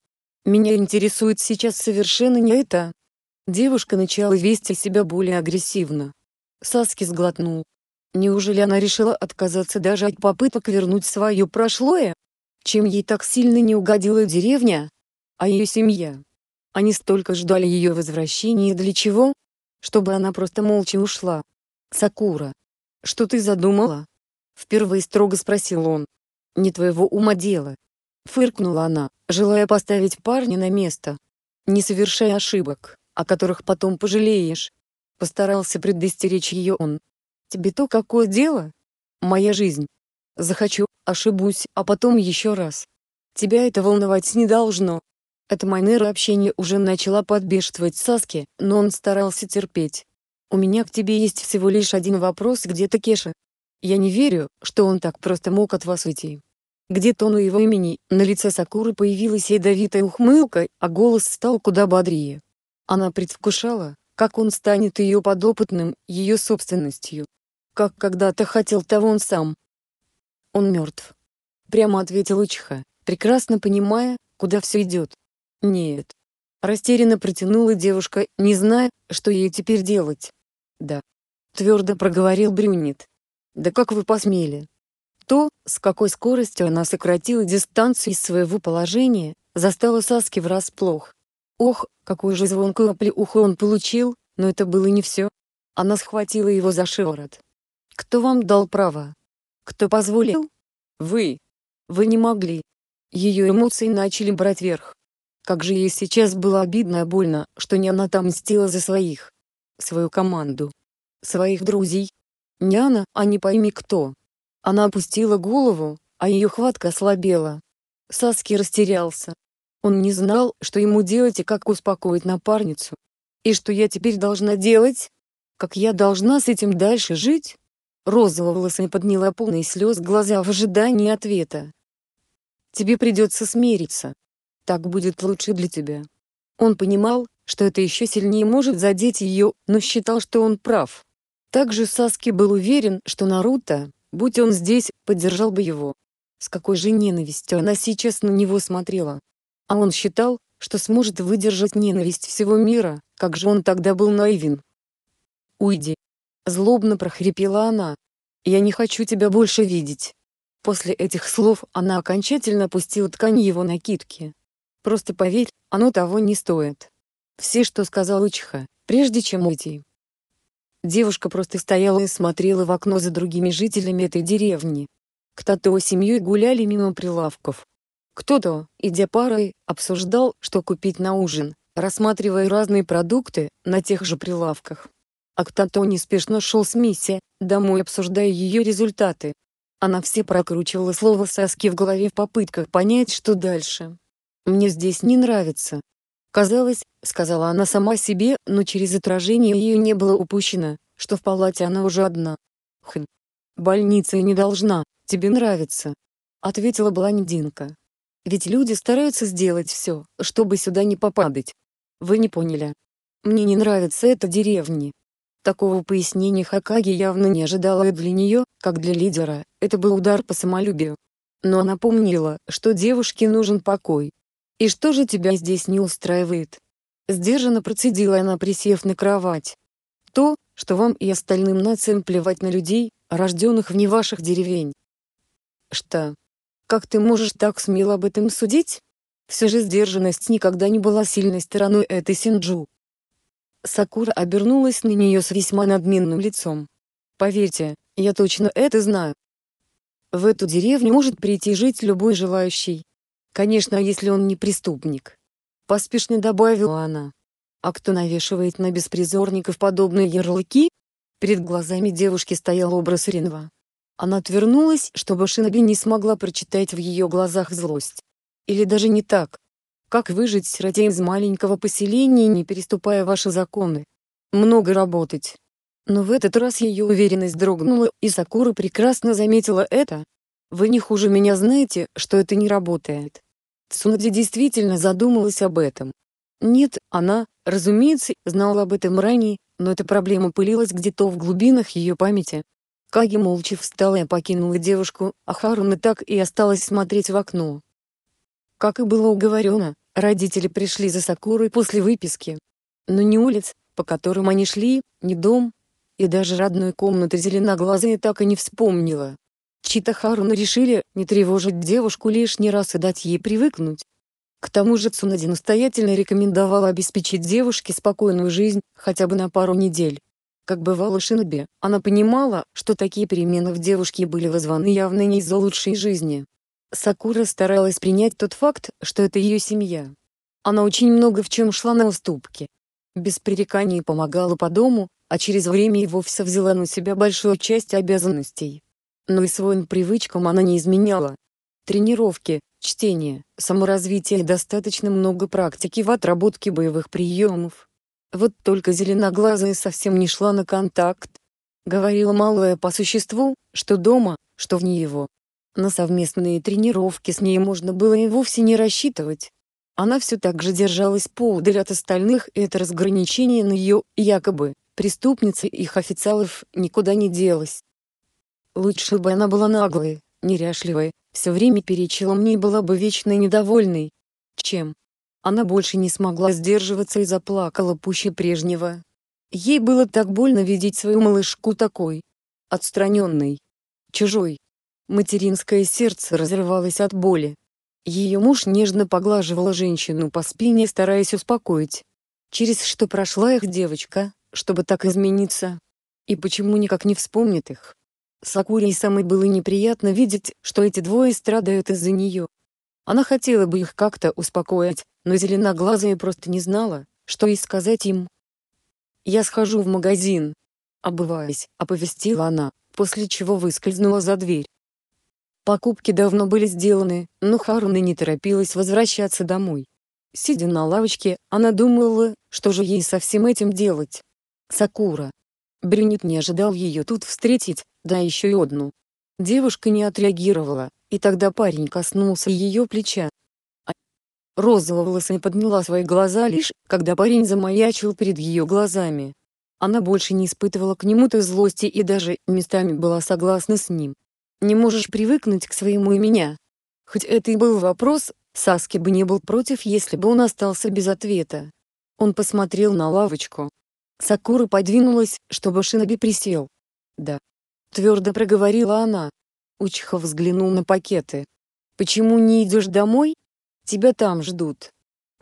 Меня интересует сейчас совершенно не это. Девушка начала вести себя более агрессивно. Саски сглотнул. Неужели она решила отказаться даже от попыток вернуть свое прошлое? Чем ей так сильно не угодила деревня? А ее семья? Они столько ждали ее возвращения и для чего? Чтобы она просто молча ушла. «Сакура, что ты задумала?» Впервые строго спросил он. Не твоего ума дело. Фыркнула она, желая поставить парня на место. Не совершай ошибок, о которых потом пожалеешь. Постарался предостеречь ее он. Тебе-то какое дело? Моя жизнь. Захочу, ошибусь, а потом еще раз. Тебя это волновать не должно. Эта манера общения уже начала подбешивать Саски, но он старался терпеть. «У меня к тебе есть всего лишь один вопрос, где ты, Кеша?» Я не верю, что он так просто мог от вас уйти. Где тону его имени, на лице Сакуры появилась ядовитая ухмылка, а голос стал куда бодрее. Она предвкушала, как он станет ее подопытным, ее собственностью. Как когда-то хотел того он сам. «Он мертв», — прямо ответил Учиха, прекрасно понимая, куда все идет. «Нет». Растерянно протянула девушка, не зная, что ей теперь делать. «Да», — твердо проговорил Брюнет. Да как вы посмели? То, с какой скоростью она сократила дистанцию из своего положения, застало Саски врасплох. Ох, какую же звонкую оплеуху он получил, но это было не все. Она схватила его за шиворот. «Кто вам дал право? Кто позволил?» «Вы!» «Вы не могли!» Ее эмоции начали брать верх. Как же ей сейчас было обидно и больно, что не она там мстила за своих. Свою команду. Своих друзей, Няна, а не пойми кто. Она опустила голову, а ее хватка ослабела. Саски растерялся. Он не знал, что ему делать и как успокоить напарницу. И что я теперь должна делать? Как я должна с этим дальше жить? Розоволосая подняла полные слез глаза в ожидании ответа. Тебе придется смириться. Так будет лучше для тебя. Он понимал, что это еще сильнее может задеть ее, но считал, что он прав. Также Саски был уверен, что Наруто, будь он здесь, поддержал бы его. С какой же ненавистью она сейчас на него смотрела. А он считал, что сможет выдержать ненависть всего мира, как же он тогда был наивен. «Уйди!» Злобно прохрипела она. «Я не хочу тебя больше видеть!» После этих слов она окончательно опустила ткань его накидки. «Просто поверь, оно того не стоит!» Все, что сказал Учиха, прежде чем уйти. Девушка просто стояла и смотрела в окно за другими жителями этой деревни. Кто-то семьей гуляли мимо прилавков. Кто-то, идя парой, обсуждал, что купить на ужин, рассматривая разные продукты на тех же прилавках. А кто-то неспешно шел с миссией домой обсуждая ее результаты. Она все прокручивала слово "саски" в голове в попытках понять, что дальше. «Мне здесь не нравится», Казалось, сказала она сама себе, но через отражение ее не было упущено, что в палате она уже одна. Хм. Больница и не должна, тебе нравится. Ответила блондинка. Ведь люди стараются сделать все, чтобы сюда не попадать. Вы не поняли. Мне не нравится эта деревня. Такого пояснения Хакаги явно не ожидала и для нее, как для лидера, это был удар по самолюбию. Но она помнила, что девушке нужен покой, «И что же тебя здесь не устраивает?» Сдержанно процедила она, присев на кровать. «То, что вам и остальным нациям плевать на людей, рожденных вне ваших деревень». «Что? Как ты можешь так смело об этом судить?» Все же сдержанность никогда не была сильной стороной этой Синджу. Сакура обернулась на нее с весьма надменным лицом. «Поверьте, я точно это знаю. В эту деревню может прийти жить любой желающий, Конечно, а если он не преступник. Поспешно добавила она. А кто навешивает на беспризорников подобные ярлыки? Перед глазами девушки стоял образ Ринва. Она отвернулась, чтобы Шиноби не смогла прочитать в ее глазах злость. Или даже не так. Как выжить сироте из маленького поселения, не переступая ваши законы? Много работать. Но в этот раз ее уверенность дрогнула, и Сакура прекрасно заметила это, вы не хуже меня знаете, что это не работает. Цунади действительно задумалась об этом. Нет, она, разумеется, знала об этом ранее, но эта проблема пылилась где-то в глубинах ее памяти. Каги молча встала и покинула девушку, а Харуна так и осталась смотреть в окно. Как и было уговорено, родители пришли за Сакурой после выписки. Но ни улиц, по которым они шли, ни дом, и даже родную комнату зеленоглазая так и не вспомнила. Чита Харуна решили не тревожить девушку лишний раз и дать ей привыкнуть. К тому же Цунади настоятельно рекомендовала обеспечить девушке спокойную жизнь, хотя бы на пару недель. Как бывало Шиноби, она понимала, что такие перемены в девушке были вызваны явно не из-за лучшей жизни. Сакура старалась принять тот факт, что это ее семья. Она очень много в чем шла на уступки. Без пререканий помогала по дому, а через время и вовсе взяла на себя большую часть обязанностей но и своим привычкам она не изменяла. Тренировки, чтение, саморазвитие и достаточно много практики в отработке боевых приемов. Вот только зеленоглазая совсем не шла на контакт. Говорила малое по существу, что дома, что вне его. На совместные тренировки с ней можно было и вовсе не рассчитывать. Она все так же держалась поудаль от остальных, и это разграничение на ее, якобы, преступницы и их официалов никуда не делось. Лучше бы она была наглой, неряшливой, все время перечилом не была бы вечно недовольной. Чем? Она больше не смогла сдерживаться и заплакала пуще прежнего. Ей было так больно видеть свою малышку такой. Отстраненной. Чужой. Материнское сердце разрывалось от боли. Ее муж нежно поглаживал женщину по спине, стараясь успокоить. Через что прошла их девочка, чтобы так измениться? И почему никак не вспомнит их? Сакуре самой было неприятно видеть, что эти двое страдают из-за нее. Она хотела бы их как-то успокоить, но зеленоглазая просто не знала, что и сказать им. «Я схожу в магазин», — обываясь, оповестила она, после чего выскользнула за дверь. Покупки давно были сделаны, но Харуна не торопилась возвращаться домой. Сидя на лавочке, она думала, что же ей со всем этим делать. Сакура. Брюнет не ожидал ее тут встретить, да еще и одну. Девушка не отреагировала, и тогда парень коснулся ее плеча. А... Розоволосая подняла свои глаза лишь, когда парень замаячил перед ее глазами. Она больше не испытывала к нему той злости и даже местами была согласна с ним. «Не можешь привыкнуть к своему и меня». Хоть это и был вопрос, Саски бы не был против, если бы он остался без ответа. Он посмотрел на лавочку. Сакура подвинулась, чтобы Шиноби присел. «Да, Твердо проговорила она. Учхов взглянул на пакеты. «Почему не идешь домой? Тебя там ждут».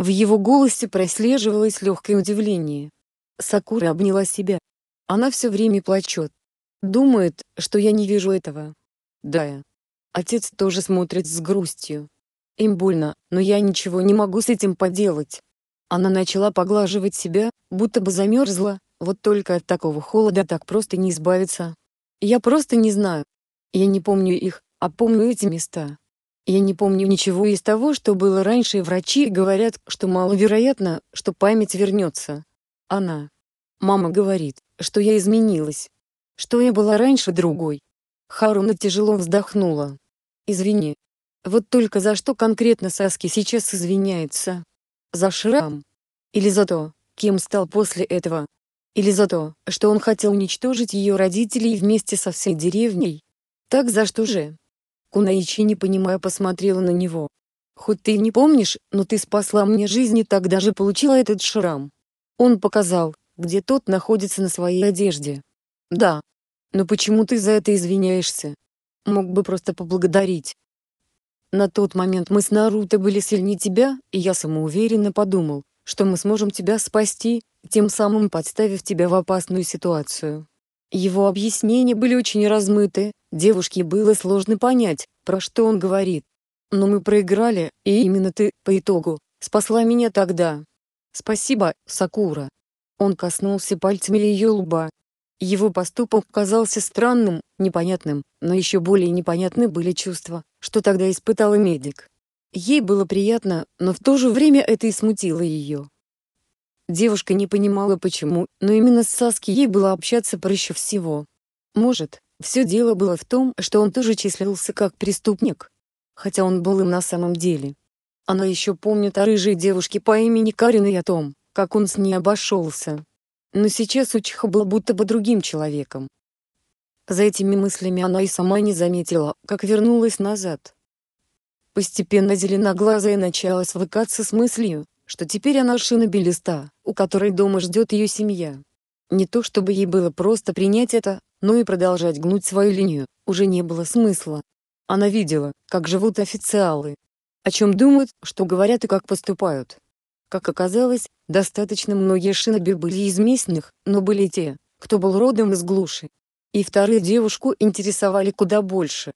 В его голосе прослеживалось легкое удивление. Сакура обняла себя. Она все время плачет. Думает, что я не вижу этого. Да. Отец тоже смотрит с грустью. Им больно, но я ничего не могу с этим поделать. Она начала поглаживать себя, будто бы замерзла, вот только от такого холода так просто не избавиться. Я просто не знаю. Я не помню их, а помню эти места. Я не помню ничего из того, что было раньше, и врачи говорят, что маловероятно, что память вернется. Она. Мама говорит, что я изменилась. Что я была раньше другой. Харуна тяжело вздохнула. Извини. Вот только за что конкретно Саски сейчас извиняется? За шрам? Или за то, кем стал после этого? Или за то, что он хотел уничтожить ее родителей вместе со всей деревней? Так за что же? Кунаичи, не понимая, посмотрела на него. Хоть ты и не помнишь, но ты спасла мне жизнь и тогда же получила этот шрам. Он показал, где тот находится на своей одежде. Да. Но почему ты за это извиняешься? Мог бы просто поблагодарить. На тот момент мы с Наруто были сильнее тебя, и я самоуверенно подумал, что мы сможем тебя спасти, тем самым подставив тебя в опасную ситуацию. Его объяснения были очень размыты, девушке было сложно понять, про что он говорит. Но мы проиграли, и именно ты, по итогу, спасла меня тогда. Спасибо, Сакура. Он коснулся пальцами ее лба. Его поступок казался странным, непонятным, но еще более непонятны были чувства, что тогда испытала медик. Ей было приятно, но в то же время это и смутило ее. Девушка не понимала почему, но именно с Саски ей было общаться проще всего. Может, все дело было в том, что он тоже числился как преступник. Хотя он был им на самом деле. Она еще помнит о рыжей девушке по имени Карин и о том, как он с ней обошелся. Но сейчас Учиха был будто бы другим человеком. За этими мыслями она и сама не заметила, как вернулась назад постепенно зеленоглазая начала свыкаться с мыслью, что теперь она шина Белиста, у которой дома ждет ее семья. Не то чтобы ей было просто принять это, но и продолжать гнуть свою линию, уже не было смысла. Она видела, как живут официалы, о чем думают, что говорят и как поступают. Как оказалось, достаточно многие шиноби были из местных, но были те, кто был родом из глуши. И вторые девушку интересовали куда больше,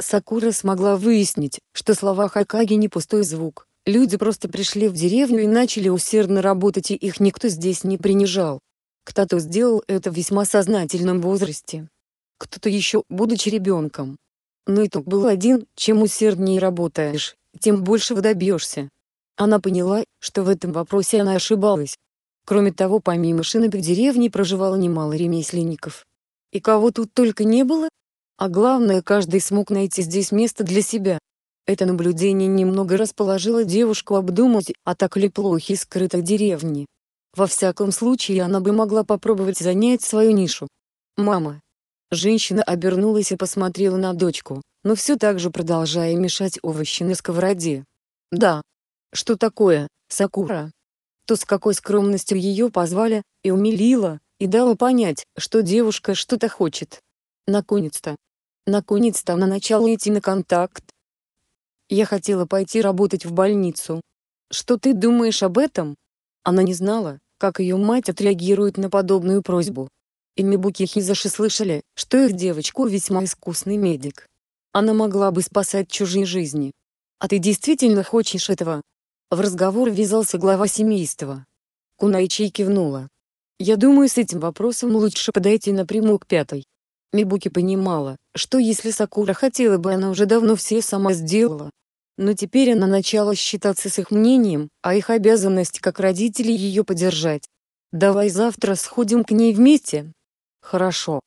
Сакура смогла выяснить, что слова Хакаги не пустой звук. Люди просто пришли в деревню и начали усердно работать, и их никто здесь не принижал. Кто-то сделал это в весьма сознательном возрасте. Кто-то еще, будучи ребенком. Но итог был один, чем усерднее работаешь, тем больше добьешься. Она поняла, что в этом вопросе она ошибалась. Кроме того, помимо шиноби в деревне проживало немало ремесленников. И кого тут только не было, а главное, каждый смог найти здесь место для себя. Это наблюдение немного расположило девушку обдумать, а так ли плохи скрытой деревни. Во всяком случае она бы могла попробовать занять свою нишу. «Мама!» Женщина обернулась и посмотрела на дочку, но все так же продолжая мешать овощи на сковороде. «Да. Что такое, Сакура?» То с какой скромностью ее позвали, и умилила, и дала понять, что девушка что-то хочет. Наконец-то, Наконец-то она начала идти на контакт. Я хотела пойти работать в больницу. Что ты думаешь об этом? Она не знала, как ее мать отреагирует на подобную просьбу. И Мибуки Хизаши слышали, что их девочку весьма искусный медик. Она могла бы спасать чужие жизни. А ты действительно хочешь этого? В разговор ввязался глава семейства. Кунаичи кивнула. Я думаю, с этим вопросом лучше подойти напрямую к пятой. Мибуки понимала, что если Сакура хотела бы, она уже давно все сама сделала. Но теперь она начала считаться с их мнением, а их обязанность как родители ее поддержать. «Давай завтра сходим к ней вместе?» «Хорошо.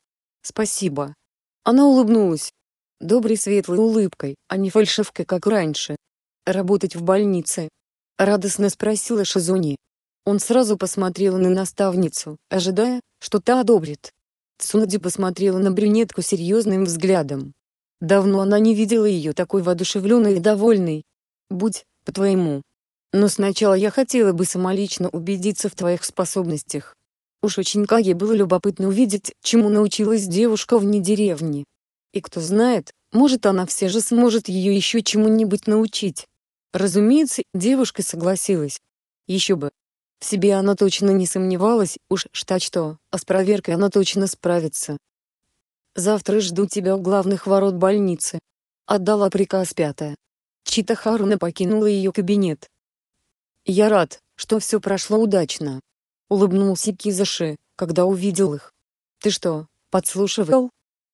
Спасибо». Она улыбнулась. Доброй светлой улыбкой, а не фальшивкой, как раньше. «Работать в больнице?» Радостно спросила Шизуни. Он сразу посмотрел на наставницу, ожидая, что та одобрит. Цунади посмотрела на брюнетку серьезным взглядом. Давно она не видела ее такой воодушевленной и довольной. «Будь, по-твоему. Но сначала я хотела бы самолично убедиться в твоих способностях». Уж очень Каге было любопытно увидеть, чему научилась девушка вне деревни. И кто знает, может она все же сможет ее еще чему-нибудь научить. Разумеется, девушка согласилась. Еще бы, в себе она точно не сомневалась, уж что что, а с проверкой она точно справится. «Завтра жду тебя у главных ворот больницы», — отдала приказ пятая. Чита Харуна покинула ее кабинет. «Я рад, что все прошло удачно», — улыбнулся Кизаши, когда увидел их. «Ты что, подслушивал?»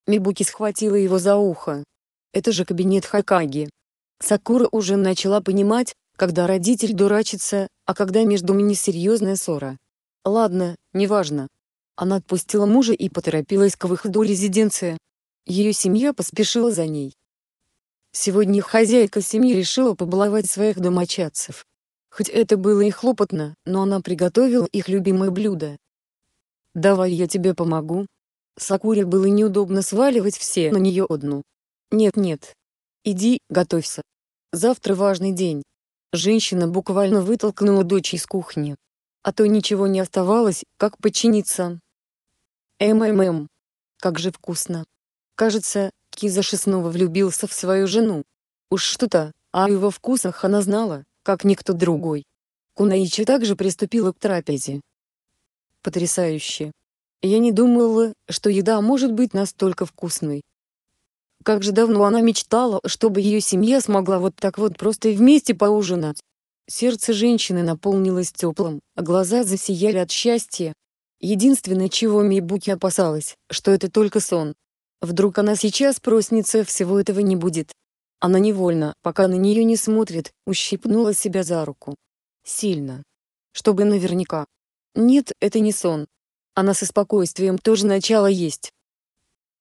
Мибуки схватила его за ухо. «Это же кабинет Хакаги». Сакура уже начала понимать, когда родитель дурачится, а когда между ними серьезная ссора. Ладно, неважно. Она отпустила мужа и поторопилась к выходу резиденции. Ее семья поспешила за ней. Сегодня хозяйка семьи решила побаловать своих домочадцев. Хоть это было и хлопотно, но она приготовила их любимое блюдо. «Давай я тебе помогу». Сакуре было неудобно сваливать все на нее одну. «Нет-нет. Иди, готовься. Завтра важный день». Женщина буквально вытолкнула дочь из кухни. А то ничего не оставалось, как подчиниться. МММ. Как же вкусно. Кажется, Киза снова влюбился в свою жену. Уж что-то, о его вкусах она знала, как никто другой. Кунаичи также приступила к трапезе. Потрясающе. Я не думала, что еда может быть настолько вкусной. Как же давно она мечтала, чтобы ее семья смогла вот так вот просто вместе поужинать. Сердце женщины наполнилось теплым, а глаза засияли от счастья. Единственное, чего Мейбуки опасалась, что это только сон. Вдруг она сейчас проснется, всего этого не будет. Она невольно, пока на нее не смотрит, ущипнула себя за руку. Сильно. Чтобы наверняка. Нет, это не сон. Она со спокойствием тоже начала есть.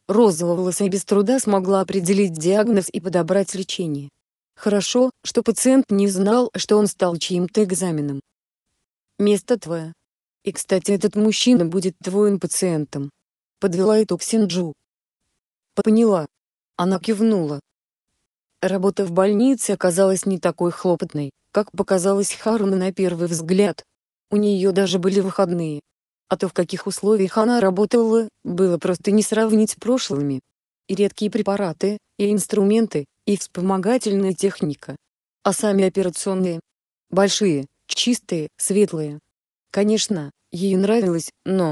Розоволосая без труда смогла определить диагноз и подобрать лечение. Хорошо, что пациент не знал, что он стал чьим-то экзаменом. Место твое. И кстати этот мужчина будет твоим пациентом. Подвела итог Синджу. Поняла. Она кивнула. Работа в больнице оказалась не такой хлопотной, как показалось Харуна на первый взгляд. У нее даже были выходные. А то в каких условиях она работала, было просто не сравнить с прошлыми. И редкие препараты, и инструменты, и вспомогательная техника. А сами операционные? Большие, чистые, светлые. Конечно, ей нравилось, но...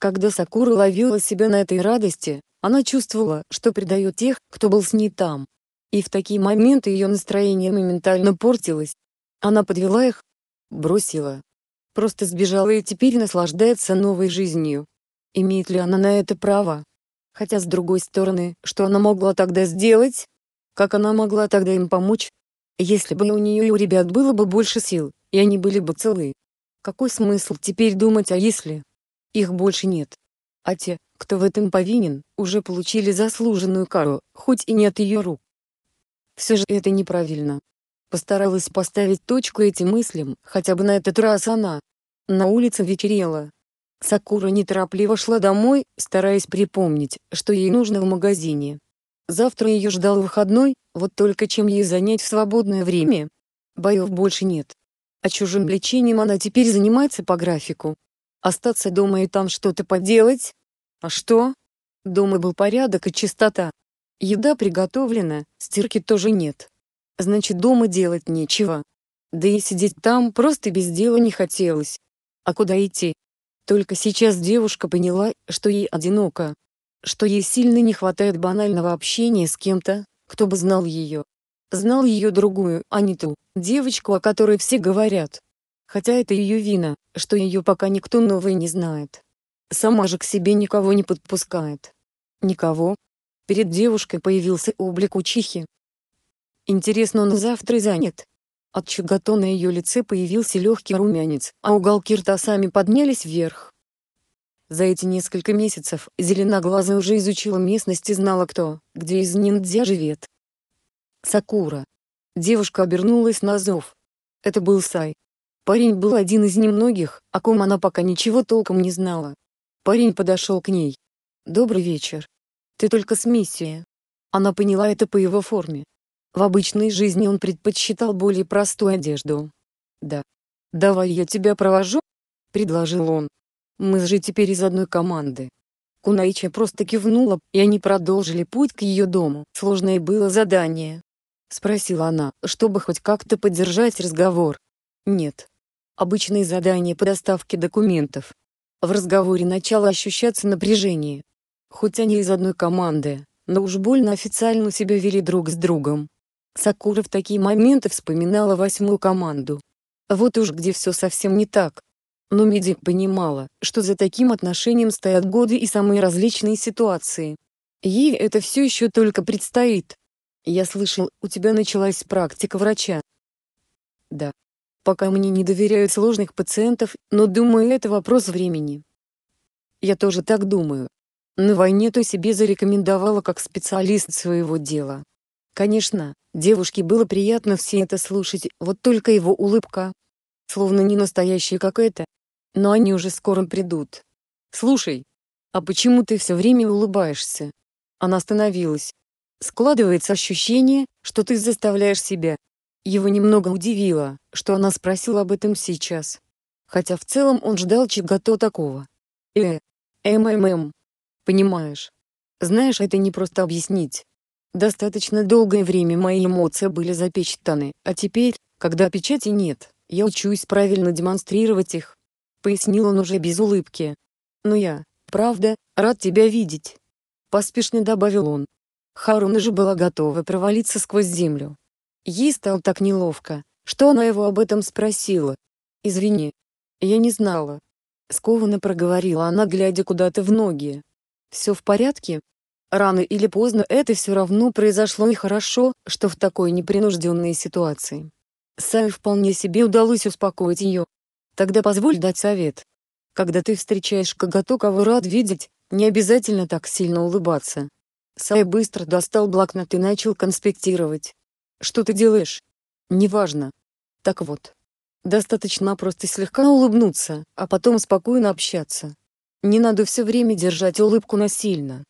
Когда Сакура ловила себя на этой радости, она чувствовала, что предает тех, кто был с ней там. И в такие моменты ее настроение моментально портилось. Она подвела их, бросила, просто сбежала и теперь наслаждается новой жизнью. Имеет ли она на это право? Хотя с другой стороны, что она могла тогда сделать? Как она могла тогда им помочь? Если бы у нее и у ребят было бы больше сил, и они были бы целы. Какой смысл теперь думать о а «если»? Их больше нет. А те, кто в этом повинен, уже получили заслуженную кару, хоть и не от ее рук. Все же это неправильно. Постаралась поставить точку этим мыслям, хотя бы на этот раз она. На улице вечерело. Сакура неторопливо шла домой, стараясь припомнить, что ей нужно в магазине. Завтра ее ждал выходной, вот только чем ей занять в свободное время? Боев больше нет. А чужим лечением она теперь занимается по графику. Остаться дома и там что-то поделать? А что? Дома был порядок и чистота. Еда приготовлена, стирки тоже нет. Значит, дома делать нечего. Да и сидеть там просто без дела не хотелось. А куда идти? Только сейчас девушка поняла, что ей одиноко. Что ей сильно не хватает банального общения с кем-то, кто бы знал ее. Знал ее другую, а не ту, девочку, о которой все говорят. Хотя это ее вина, что ее пока никто новый не знает. Сама же к себе никого не подпускает. Никого. Перед девушкой появился облик учихи, Интересно, он завтра занят. От чего на ее лице появился легкий румянец, а уголки рта сами поднялись вверх. За эти несколько месяцев зеленоглазая уже изучила местность и знала кто, где из ниндзя живет. Сакура. Девушка обернулась на зов. Это был Сай. Парень был один из немногих, о ком она пока ничего толком не знала. Парень подошел к ней. «Добрый вечер. Ты только с миссией? Она поняла это по его форме. В обычной жизни он предпочитал более простую одежду. «Да. Давай я тебя провожу?» — предложил он. «Мы же теперь из одной команды». Кунаича просто кивнула, и они продолжили путь к ее дому. Сложное было задание. Спросила она, чтобы хоть как-то поддержать разговор. Нет. Обычные задания по доставке документов. В разговоре начало ощущаться напряжение. Хоть они из одной команды, но уж больно официально себя вели друг с другом. Сакура в такие моменты вспоминала восьмую команду. Вот уж где все совсем не так. Но Медик понимала, что за таким отношением стоят годы и самые различные ситуации. Ей это все еще только предстоит. Я слышал, у тебя началась практика врача. Да. Пока мне не доверяют сложных пациентов, но думаю, это вопрос времени. Я тоже так думаю. На войне то себе зарекомендовала как специалист своего дела. Конечно, девушке было приятно все это слушать, вот только его улыбка. Словно не настоящая какая-то. Но они уже скоро придут. «Слушай, а почему ты все время улыбаешься?» Она остановилась. «Складывается ощущение, что ты заставляешь себя». Его немного удивило, что она спросила об этом сейчас. Хотя в целом он ждал чего-то такого. «Э, МММ. Понимаешь? Знаешь, это не просто объяснить. Достаточно долгое время мои эмоции были запечатаны, а теперь, когда печати нет, я учусь правильно демонстрировать их. Пояснил он уже без улыбки. Но я, правда, рад тебя видеть. Поспешно добавил он. Харуна же была готова провалиться сквозь землю. Ей стало так неловко, что она его об этом спросила. «Извини. Я не знала». Скованно проговорила она, глядя куда-то в ноги. «Все в порядке?» Рано или поздно это все равно произошло и хорошо, что в такой непринужденной ситуации. Сае вполне себе удалось успокоить ее. Тогда позволь дать совет. Когда ты встречаешь кого-то, кого а рад видеть, не обязательно так сильно улыбаться. Сай быстро достал блокнот и начал конспектировать. Что ты делаешь? Неважно. Так вот. Достаточно просто слегка улыбнуться, а потом спокойно общаться. Не надо все время держать улыбку насильно.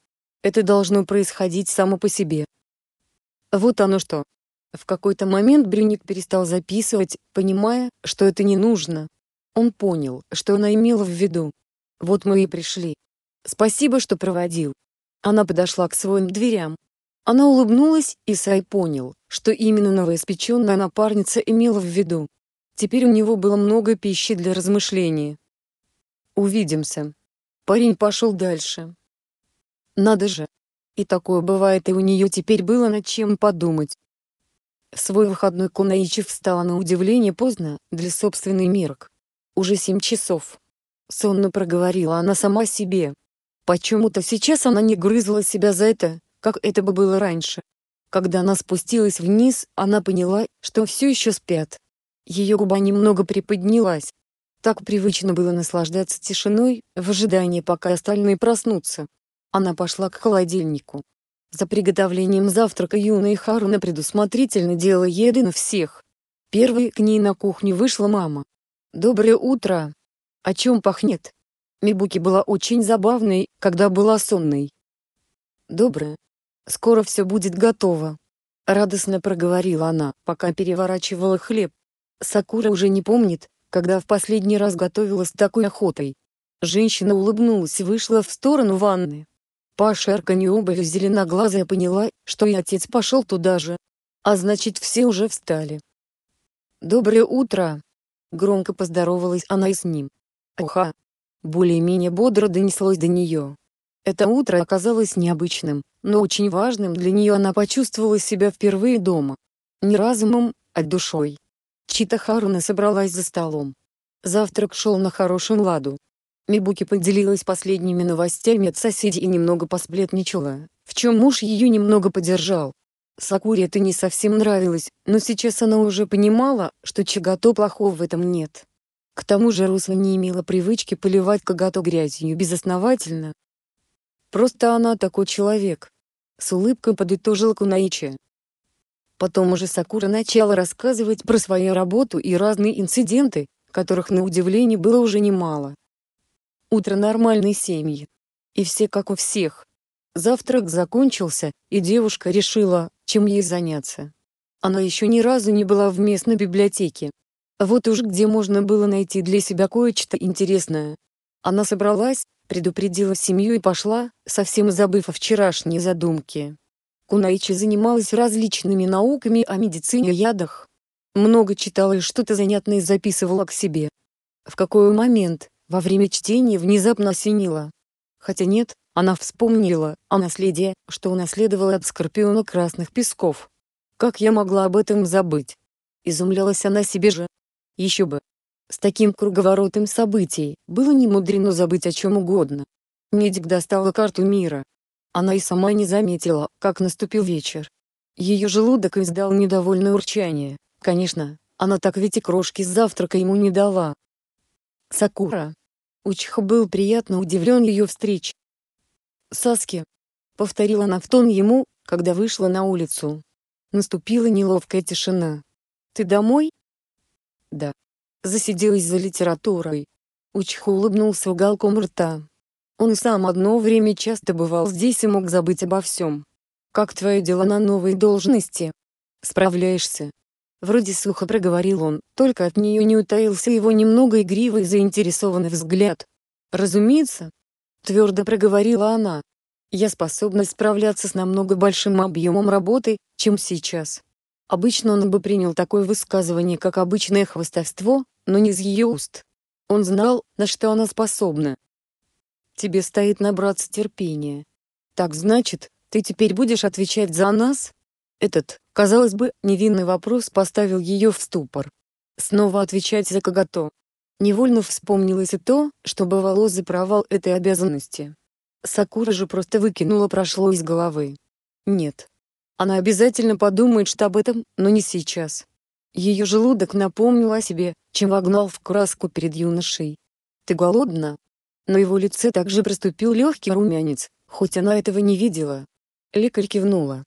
Это должно происходить само по себе. Вот оно что. В какой-то момент Брюник перестал записывать, понимая, что это не нужно. Он понял, что она имела в виду. Вот мы и пришли. Спасибо, что проводил. Она подошла к своим дверям. Она улыбнулась, и Сай понял, что именно новоиспеченная напарница имела в виду. Теперь у него было много пищи для размышлений. «Увидимся». Парень пошел дальше. Надо же. И такое бывает и у нее теперь было над чем подумать. Свой выходной Кунаичи встала на удивление поздно, для собственной мерок. Уже семь часов. Сонно проговорила она сама себе. Почему-то сейчас она не грызла себя за это, как это бы было раньше. Когда она спустилась вниз, она поняла, что все еще спят. Ее губа немного приподнялась. Так привычно было наслаждаться тишиной, в ожидании пока остальные проснутся. Она пошла к холодильнику. За приготовлением завтрака юная Харуна предусмотрительно делала еды на всех. Первой к ней на кухню вышла мама. «Доброе утро! О чем пахнет?» Мибуки была очень забавной, когда была сонной. «Доброе. Скоро все будет готово», — радостно проговорила она, пока переворачивала хлеб. Сакура уже не помнит, когда в последний раз готовилась с такой охотой. Женщина улыбнулась и вышла в сторону ванны. По шерканью обуви зеленоглазая поняла, что и отец пошел туда же. А значит все уже встали. «Доброе утро!» Громко поздоровалась она и с ним. «Уха!» Более-менее бодро донеслось до нее. Это утро оказалось необычным, но очень важным для нее она почувствовала себя впервые дома. Не разумом, а душой. Чита Харуна собралась за столом. Завтрак шел на хорошем ладу, Мибуки поделилась последними новостями от соседей и немного посплетничала, в чем муж ее немного поддержал. Сакуре это не совсем нравилось, но сейчас она уже понимала, что чего-то плохого в этом нет. К тому же русла не имела привычки поливать когато грязью безосновательно. Просто она такой человек. С улыбкой подытожила Кунаичи. Потом уже Сакура начала рассказывать про свою работу и разные инциденты, которых на удивление было уже немало. Утро нормальной семьи. И все как у всех. Завтрак закончился, и девушка решила, чем ей заняться. Она еще ни разу не была в местной библиотеке. Вот уж где можно было найти для себя кое-что интересное. Она собралась, предупредила семью и пошла, совсем забыв о вчерашней задумке. Кунаичи занималась различными науками о медицине и ядах. Много читала и что-то занятное записывала к себе. В какой момент, во время чтения внезапно осенило. Хотя нет, она вспомнила о наследии, что унаследовала от Скорпиона Красных Песков. Как я могла об этом забыть? Изумлялась она себе же. Еще бы. С таким круговоротом событий было не мудрено забыть о чем угодно. Медик достала карту мира. Она и сама не заметила, как наступил вечер. Ее желудок издал недовольное урчание. Конечно, она так ведь и крошки с завтрака ему не дала. Сакура, Учха был приятно удивлен ее встреч. «Саски!» — повторила она в тон ему, когда вышла на улицу. Наступила неловкая тишина. «Ты домой?» «Да». Засиделась за литературой. Учха улыбнулся уголком рта. Он сам одно время часто бывал здесь и мог забыть обо всем. «Как твое дело на новой должности? Справляешься?» Вроде сухо проговорил он, только от нее не утаился его немного игривый заинтересованный взгляд. «Разумеется», — твердо проговорила она, — «я способна справляться с намного большим объемом работы, чем сейчас». Обычно он бы принял такое высказывание как обычное хвастовство, но не из ее уст. Он знал, на что она способна. «Тебе стоит набраться терпения. Так значит, ты теперь будешь отвечать за нас?» Этот, казалось бы, невинный вопрос поставил ее в ступор. Снова отвечать за Кагато. Невольно вспомнилось и то, что бывало за провал этой обязанности. Сакура же просто выкинула прошло из головы. Нет. Она обязательно подумает что об этом, но не сейчас. Ее желудок напомнил о себе, чем вогнал в краску перед юношей. «Ты голодна?» На его лице также проступил легкий румянец, хоть она этого не видела. Лекарь кивнула.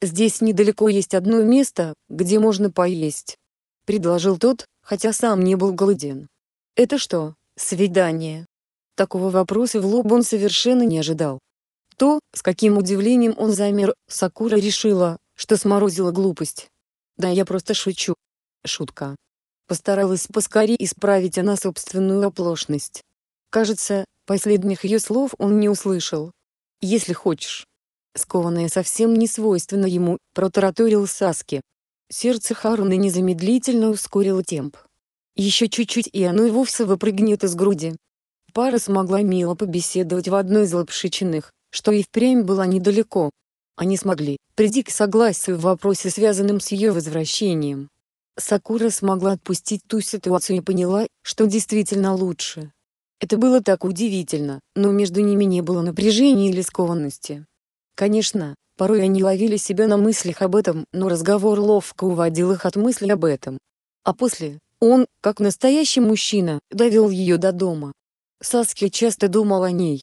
Здесь недалеко есть одно место, где можно поесть. Предложил тот, хотя сам не был голоден. Это что, свидание? Такого вопроса в лоб он совершенно не ожидал. То, с каким удивлением он замер, Сакура решила, что сморозила глупость. Да я просто шучу. Шутка. Постаралась поскорее исправить она собственную оплошность. Кажется, последних ее слов он не услышал. Если хочешь, скованное совсем не свойственно ему, протараторил Саски. Сердце Харуны незамедлительно ускорило темп. Еще чуть-чуть и оно и вовсе выпрыгнет из груди. Пара смогла мило побеседовать в одной из лапшичных, что и впрямь была недалеко. Они смогли прийти к согласию в вопросе, связанном с ее возвращением. Сакура смогла отпустить ту ситуацию и поняла, что действительно лучше. Это было так удивительно, но между ними не было напряжения или скованности. Конечно, порой они ловили себя на мыслях об этом, но разговор ловко уводил их от мысли об этом. А после, он, как настоящий мужчина, довел ее до дома. Саски часто думал о ней.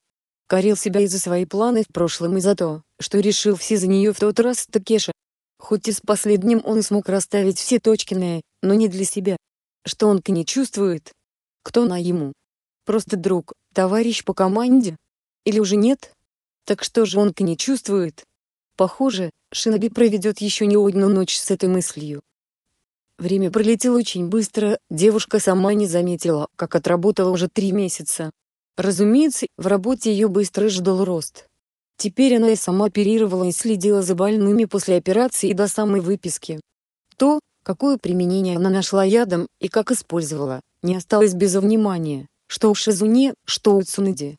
Корил себя и за свои планы в прошлом и за то, что решил все за нее в тот раз Такеша. Хоть и с последним он смог расставить все точки на «и», но не для себя. Что он к ней чувствует? Кто на ему? Просто друг, товарищ по команде? Или уже нет? Так что же Онка не чувствует? Похоже, Шиноби проведет еще не одну ночь с этой мыслью. Время пролетело очень быстро, девушка сама не заметила, как отработала уже три месяца. Разумеется, в работе ее быстро ждал рост. Теперь она и сама оперировала и следила за больными после операции и до самой выписки. То, какое применение она нашла ядом и как использовала, не осталось без внимания, что у Шизуне, что у Цунади.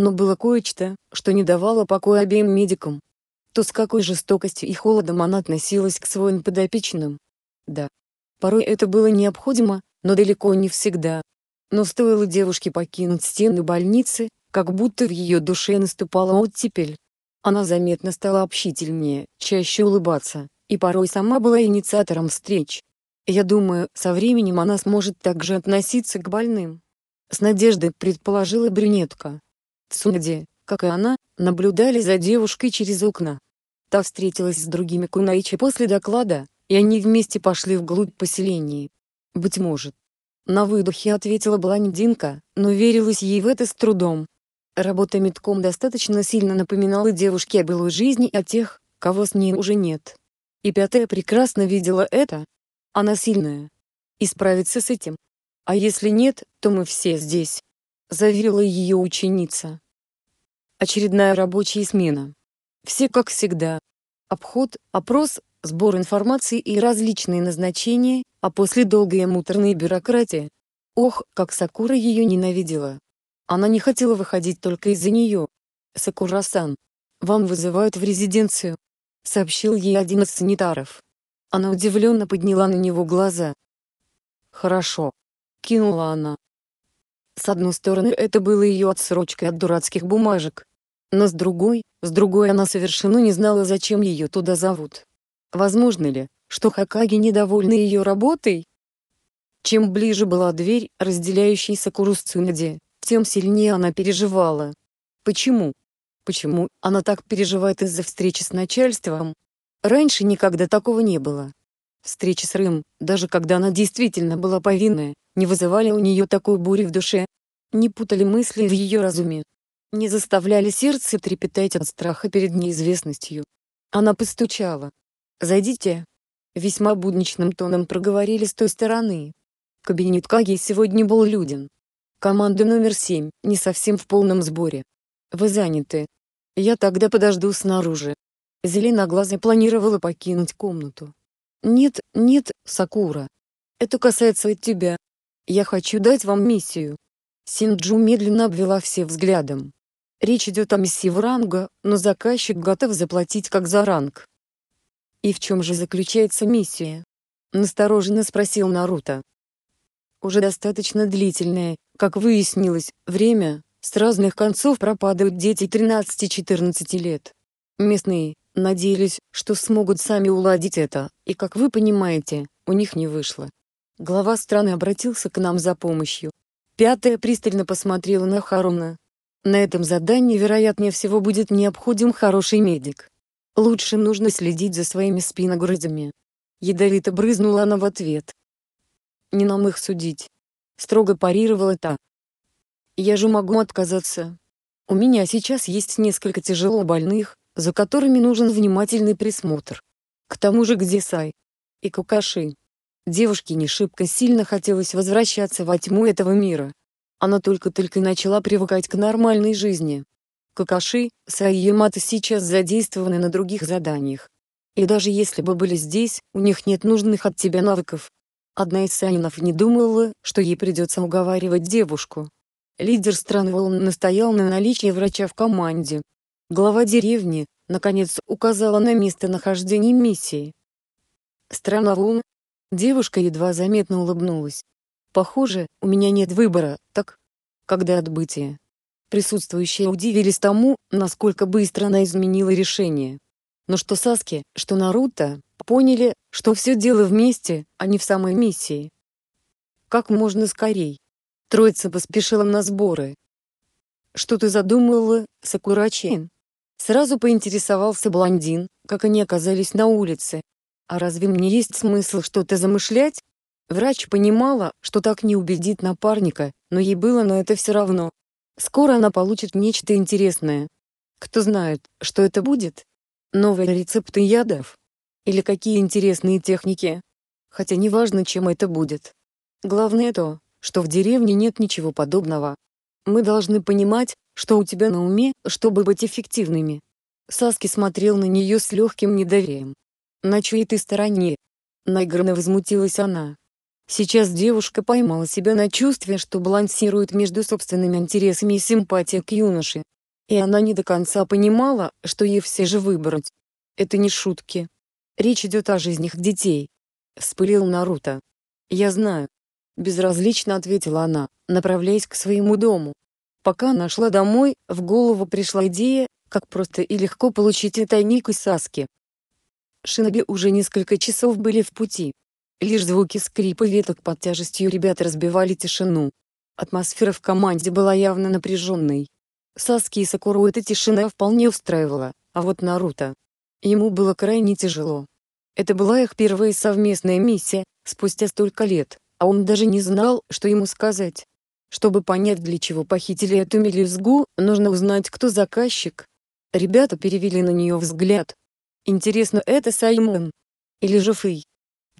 Но было кое-что, что не давало покоя обеим медикам. То с какой жестокостью и холодом она относилась к своим подопечным. Да. Порой это было необходимо, но далеко не всегда. Но стоило девушке покинуть стены больницы, как будто в ее душе наступала оттепель. Она заметно стала общительнее, чаще улыбаться, и порой сама была инициатором встреч. Я думаю, со временем она сможет также относиться к больным. С надеждой предположила брюнетка. Цунди, как и она, наблюдали за девушкой через окна. Та встретилась с другими кунаичи после доклада, и они вместе пошли вглубь поселения. «Быть может». На выдохе ответила блондинка, но верилась ей в это с трудом. Работа метком достаточно сильно напоминала девушке о былой жизни и о тех, кого с ней уже нет. И пятая прекрасно видела это. Она сильная. И справится с этим. А если нет, то мы все здесь заверила ее ученица. Очередная рабочая смена. Все как всегда. Обход, опрос, сбор информации и различные назначения, а после долгая муторная бюрократия. Ох, как Сакура ее ненавидела. Она не хотела выходить только из-за нее. «Сакура-сан, вам вызывают в резиденцию», — сообщил ей один из санитаров. Она удивленно подняла на него глаза. «Хорошо», — кинула она. С одной стороны это было ее отсрочкой от дурацких бумажек. Но с другой, с другой она совершенно не знала зачем ее туда зовут. Возможно ли, что Хакаги недовольны ее работой? Чем ближе была дверь, разделяющаяся Курусцинаде, тем сильнее она переживала. Почему? Почему она так переживает из-за встречи с начальством? Раньше никогда такого не было. Встречи с Рым, даже когда она действительно была повинная, не вызывали у нее такой бури в душе. Не путали мысли в ее разуме. Не заставляли сердце трепетать от страха перед неизвестностью. Она постучала. «Зайдите». Весьма будничным тоном проговорили с той стороны. Кабинет Каги сегодня был люден. Команда номер семь, не совсем в полном сборе. Вы заняты. Я тогда подожду снаружи. Зеленоглазая планировала покинуть комнату. «Нет, нет, Сакура. Это касается и тебя. Я хочу дать вам миссию». Синджу медленно обвела все взглядом. Речь идет о миссии в ранга, но заказчик готов заплатить как за ранг. «И в чем же заключается миссия?» — настороженно спросил Наруто. Уже достаточно длительное, как выяснилось, время, с разных концов пропадают дети 13-14 лет. Местные, надеялись, что смогут сами уладить это, и, как вы понимаете, у них не вышло. Глава страны обратился к нам за помощью. Пятая пристально посмотрела на Харуна. На этом задании, вероятнее всего, будет необходим хороший медик. Лучше нужно следить за своими спиногрызами. Ядовито брызнула она в ответ. Не нам их судить. Строго парировала та. Я же могу отказаться. У меня сейчас есть несколько тяжело больных, за которыми нужен внимательный присмотр. К тому же где Сай и Кукаши. Девушке не шибко сильно хотелось возвращаться во тьму этого мира. Она только-только начала привыкать к нормальной жизни. Какаши, Сайемата сейчас задействованы на других заданиях. И даже если бы были здесь, у них нет нужных от тебя навыков. Одна из Сайнов не думала, что ей придется уговаривать девушку. Лидер страны волн настоял на наличии врача в команде, Глава деревни, наконец, указала на местонахождение миссии. Странно, Девушка едва заметно улыбнулась. «Похоже, у меня нет выбора, так? Когда отбытие?» Присутствующие удивились тому, насколько быстро она изменила решение. Но что Саски, что Наруто, поняли, что все дело вместе, а не в самой миссии. Как можно скорей. Троица поспешила на сборы. «Что ты задумала, Сакурачи?» Сразу поинтересовался блондин, как они оказались на улице. «А разве мне есть смысл что-то замышлять?» Врач понимала, что так не убедит напарника, но ей было на это все равно. Скоро она получит нечто интересное. Кто знает, что это будет? Новые рецепты ядов? Или какие интересные техники? Хотя неважно, чем это будет. Главное то, что в деревне нет ничего подобного. Мы должны понимать, что у тебя на уме, чтобы быть эффективными?» Саски смотрел на нее с легким недоверием. «На чьей ты стороне?» Наигранно возмутилась она. Сейчас девушка поймала себя на чувстве, что балансирует между собственными интересами и симпатией к юноше. И она не до конца понимала, что ей все же выбрать. Это не шутки. Речь идет о жизнях детей. Вспылил Наруто. «Я знаю». Безразлично ответила она, направляясь к своему дому. Пока она шла домой, в голову пришла идея, как просто и легко получить тайник из Саски. Шиноби уже несколько часов были в пути. Лишь звуки скрипа веток под тяжестью ребят разбивали тишину. Атмосфера в команде была явно напряженной. Саски и Сакуру эта тишина вполне устраивала, а вот Наруто. Ему было крайне тяжело. Это была их первая совместная миссия, спустя столько лет, а он даже не знал, что ему сказать. Чтобы понять, для чего похитили эту мелюзгу, нужно узнать, кто заказчик. Ребята перевели на нее взгляд. Интересно, это Саймон? Или же Фэй?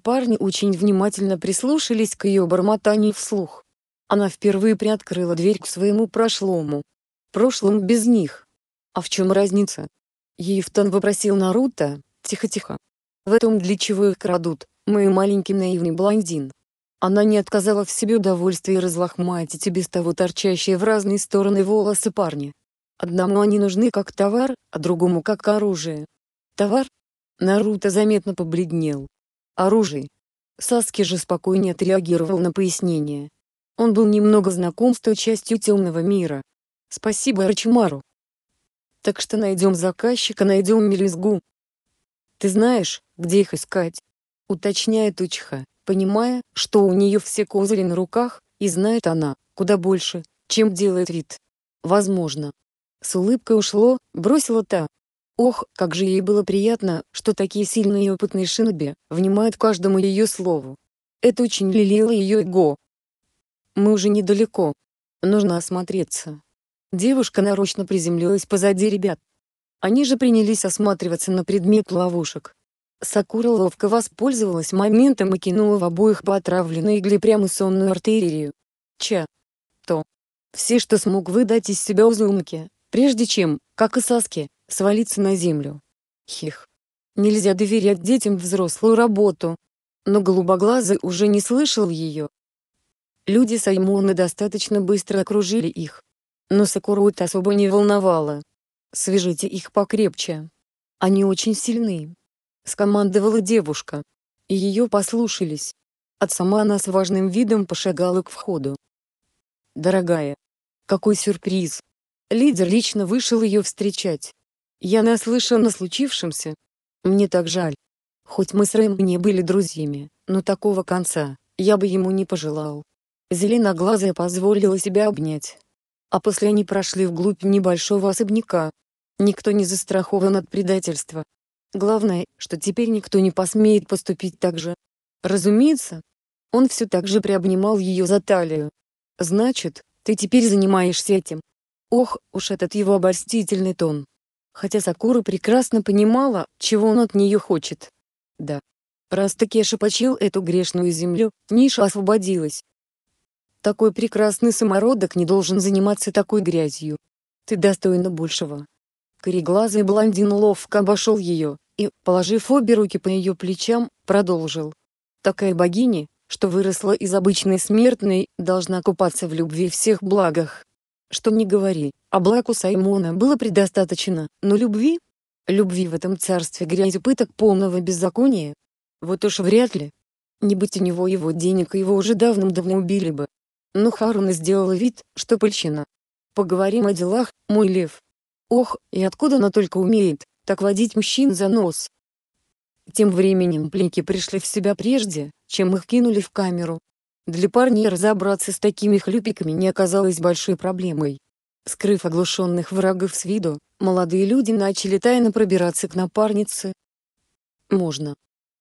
Парни очень внимательно прислушались к ее бормотанию вслух. Она впервые приоткрыла дверь к своему прошлому. Прошлому без них. А в чем разница? Евтон вопросил Наруто, тихо-тихо. В этом для чего их крадут, мой маленький наивный блондин. Она не отказала в себе удовольствие разлохматить и без того торчащие в разные стороны волосы парня. Одному они нужны как товар, а другому как оружие. Товар? Наруто заметно побледнел. Оружие. Саски же спокойнее отреагировал на пояснение. Он был немного знаком с той частью темного мира. Спасибо Арчимару. Так что найдем заказчика, найдем мелюзгу. Ты знаешь, где их искать? Уточняет Учха понимая, что у нее все козыри на руках, и знает она, куда больше, чем делает Рид. Возможно. С улыбкой ушло, бросила та. Ох, как же ей было приятно, что такие сильные и опытные шиноби внимают каждому ее слову. Это очень лелило ее эго. Мы уже недалеко. Нужно осмотреться. Девушка нарочно приземлилась позади ребят. Они же принялись осматриваться на предмет ловушек. Сакура ловко воспользовалась моментом и кинула в обоих по отравленной игле прямо сонную артерию. Ча. То. Все, что смог выдать из себя Узумаки, прежде чем, как и Саски, свалиться на землю. Хих. Нельзя доверять детям взрослую работу. Но голубоглазый уже не слышал ее. Люди Саймона достаточно быстро окружили их. Но Сакуру это особо не волновало. Свяжите их покрепче. Они очень сильные скомандовала девушка. И ее послушались. От сама она с важным видом пошагала к входу. «Дорогая! Какой сюрприз!» Лидер лично вышел ее встречать. «Я наслышан о случившемся. Мне так жаль. Хоть мы с Рэм не были друзьями, но такого конца я бы ему не пожелал». Зеленоглазая позволила себя обнять. А после они прошли вглубь небольшого особняка. Никто не застрахован от предательства, Главное, что теперь никто не посмеет поступить так же. Разумеется. Он все так же приобнимал ее за талию. Значит, ты теперь занимаешься этим. Ох, уж этот его обольстительный тон. Хотя Сакура прекрасно понимала, чего он от нее хочет. Да. Раз Такеши почил эту грешную землю, ниша освободилась. Такой прекрасный самородок не должен заниматься такой грязью. Ты достойна большего. Кореглазый блондин ловко обошел ее и, положив обе руки по ее плечам, продолжил. «Такая богиня, что выросла из обычной смертной, должна купаться в любви всех благах. Что не говори, а облаку Саймона было предостаточно, но любви? Любви в этом царстве грязи пыток полного беззакония? Вот уж вряд ли. Не быть у него его денег, его уже давным-давно убили бы. Но Харуна сделала вид, что польщена. «Поговорим о делах, мой лев», Ох, и откуда она только умеет, так водить мужчин за нос. Тем временем пленки пришли в себя прежде, чем их кинули в камеру. Для парней разобраться с такими хлюпиками не оказалось большой проблемой. Скрыв оглушенных врагов с виду, молодые люди начали тайно пробираться к напарнице. «Можно».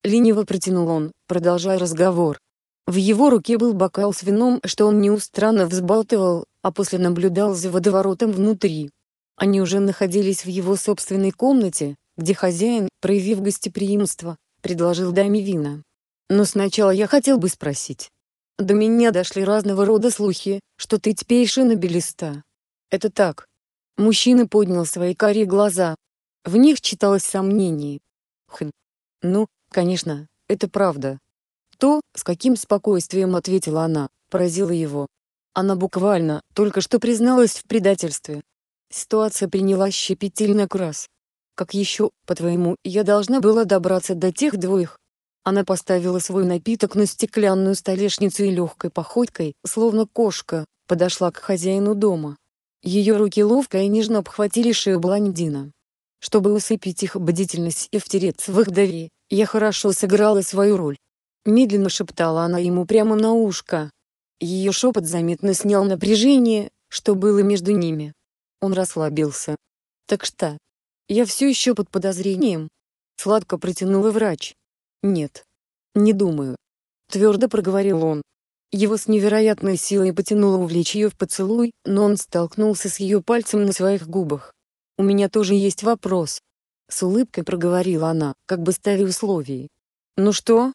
Лениво протянул он, продолжая разговор. В его руке был бокал с вином, что он неустранно взбалтывал, а после наблюдал за водоворотом внутри. Они уже находились в его собственной комнате, где хозяин, проявив гостеприимство, предложил даме вина. Но сначала я хотел бы спросить. До меня дошли разного рода слухи, что ты тпейшина белиста. Это так. Мужчина поднял свои карие глаза. В них читалось сомнение. Хм. Ну, конечно, это правда. То, с каким спокойствием ответила она, поразило его. Она буквально только что призналась в предательстве, Ситуация приняла щепетильный крас. Как еще, по-твоему, я должна была добраться до тех двоих? Она поставила свой напиток на стеклянную столешницу и легкой походкой, словно кошка, подошла к хозяину дома. Ее руки ловко и нежно обхватили шею блондина. Чтобы усыпить их бдительность и втереться в их доверие, я хорошо сыграла свою роль. Медленно шептала она ему прямо на ушко. Ее шепот заметно снял напряжение, что было между ними. Он расслабился. «Так что? Я все еще под подозрением?» Сладко протянула врач. «Нет. Не думаю». Твердо проговорил он. Его с невероятной силой потянуло увлечь ее в поцелуй, но он столкнулся с ее пальцем на своих губах. «У меня тоже есть вопрос». С улыбкой проговорила она, как бы ставя условий. «Ну что?»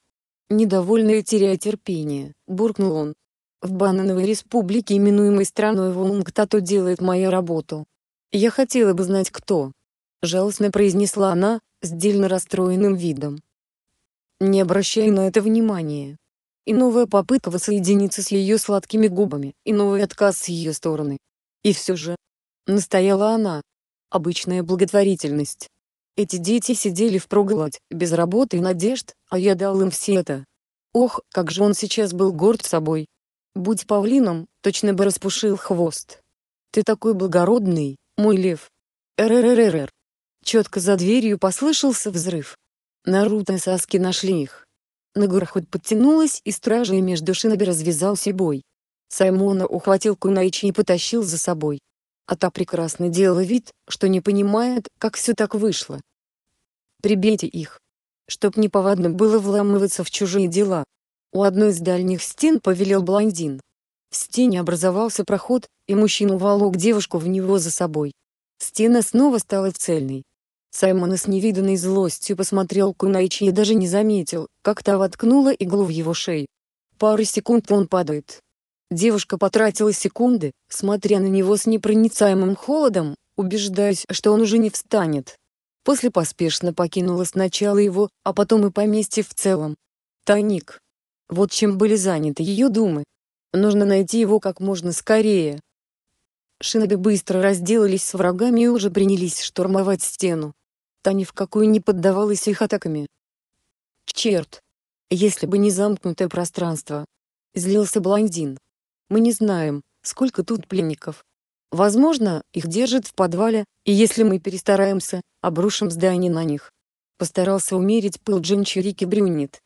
Недовольная теряя терпение, буркнул он в банановой республике, именуемой страной Вунгта, то делает мою работу. Я хотела бы знать кто. Жалостно произнесла она, с дельно расстроенным видом. Не обращай на это внимания. И новая попытка воссоединиться с ее сладкими губами, и новый отказ с ее стороны. И все же. Настояла она. Обычная благотворительность. Эти дети сидели в проголодь, без работы и надежд, а я дал им все это. Ох, как же он сейчас был горд собой. Будь павлином, точно бы распушил хвост. Ты такой благородный, мой лев. РРРР. Четко за дверью послышался взрыв. Наруто и Саски нашли их. На подтянулась и стражей между шиноби развязался бой. Саймона ухватил Кунаичи и потащил за собой. А та прекрасно делала вид, что не понимает, как все так вышло. Прибейте их. Чтоб неповадно было вламываться в чужие дела. У одной из дальних стен повелел блондин. В стене образовался проход, и мужчина волок девушку в него за собой. Стена снова стала цельной. Саймон с невиданной злостью посмотрел Кунаичи и даже не заметил, как та воткнула иглу в его шею. Пару секунд он падает. Девушка потратила секунды, смотря на него с непроницаемым холодом, убеждаясь, что он уже не встанет. После поспешно покинула сначала его, а потом и поместье в целом. Тайник. Вот чем были заняты ее думы. Нужно найти его как можно скорее. Шиноби быстро разделались с врагами и уже принялись штурмовать стену. Та ни в какую не поддавалась их атаками. Черт! Если бы не замкнутое пространство. Злился блондин. Мы не знаем, сколько тут пленников. Возможно, их держат в подвале, и если мы перестараемся, обрушим здание на них. Постарался умерить пыл Джинчирики Брюнет.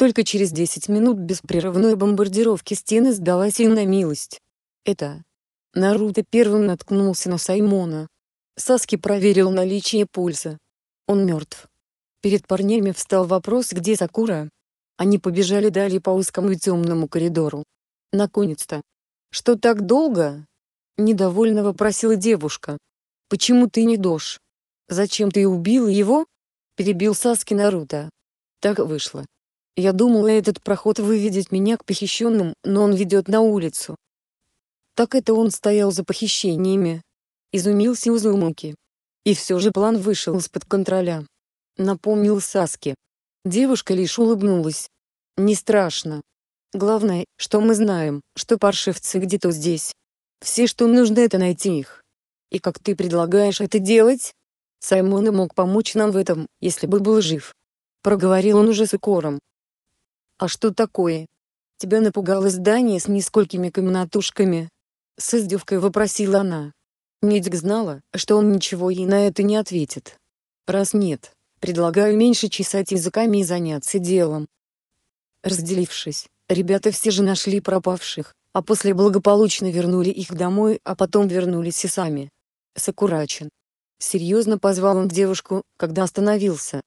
Только через 10 минут беспрерывной бомбардировки стены сдалась и на милость. Это... Наруто первым наткнулся на Саймона. Саски проверил наличие пульса. Он мертв. Перед парнями встал вопрос где Сакура. Они побежали далее по узкому и темному коридору. Наконец-то. «Что так долго?» Недовольно вопросила девушка. «Почему ты не дошь? Зачем ты убил его?» Перебил Саски Наруто. Так вышло. Я думала, этот проход выведет меня к похищенным, но он ведет на улицу. Так это он стоял за похищениями. Изумился Узумаки. И все же план вышел из-под контроля. Напомнил Саске. Девушка лишь улыбнулась. Не страшно. Главное, что мы знаем, что паршивцы где-то здесь. Все, что нужно, это найти их. И как ты предлагаешь это делать? Саймон мог помочь нам в этом, если бы был жив. Проговорил он уже с укором. А что такое? Тебя напугало здание с несколькими комнатушками? С издевкой вопросила она. Медик знала, что он ничего ей на это не ответит. Раз нет, предлагаю меньше чесать языками и заняться делом. Разделившись, ребята все же нашли пропавших, а после благополучно вернули их домой, а потом вернулись и сами. Сакурачин. Серьезно позвал он девушку, когда остановился.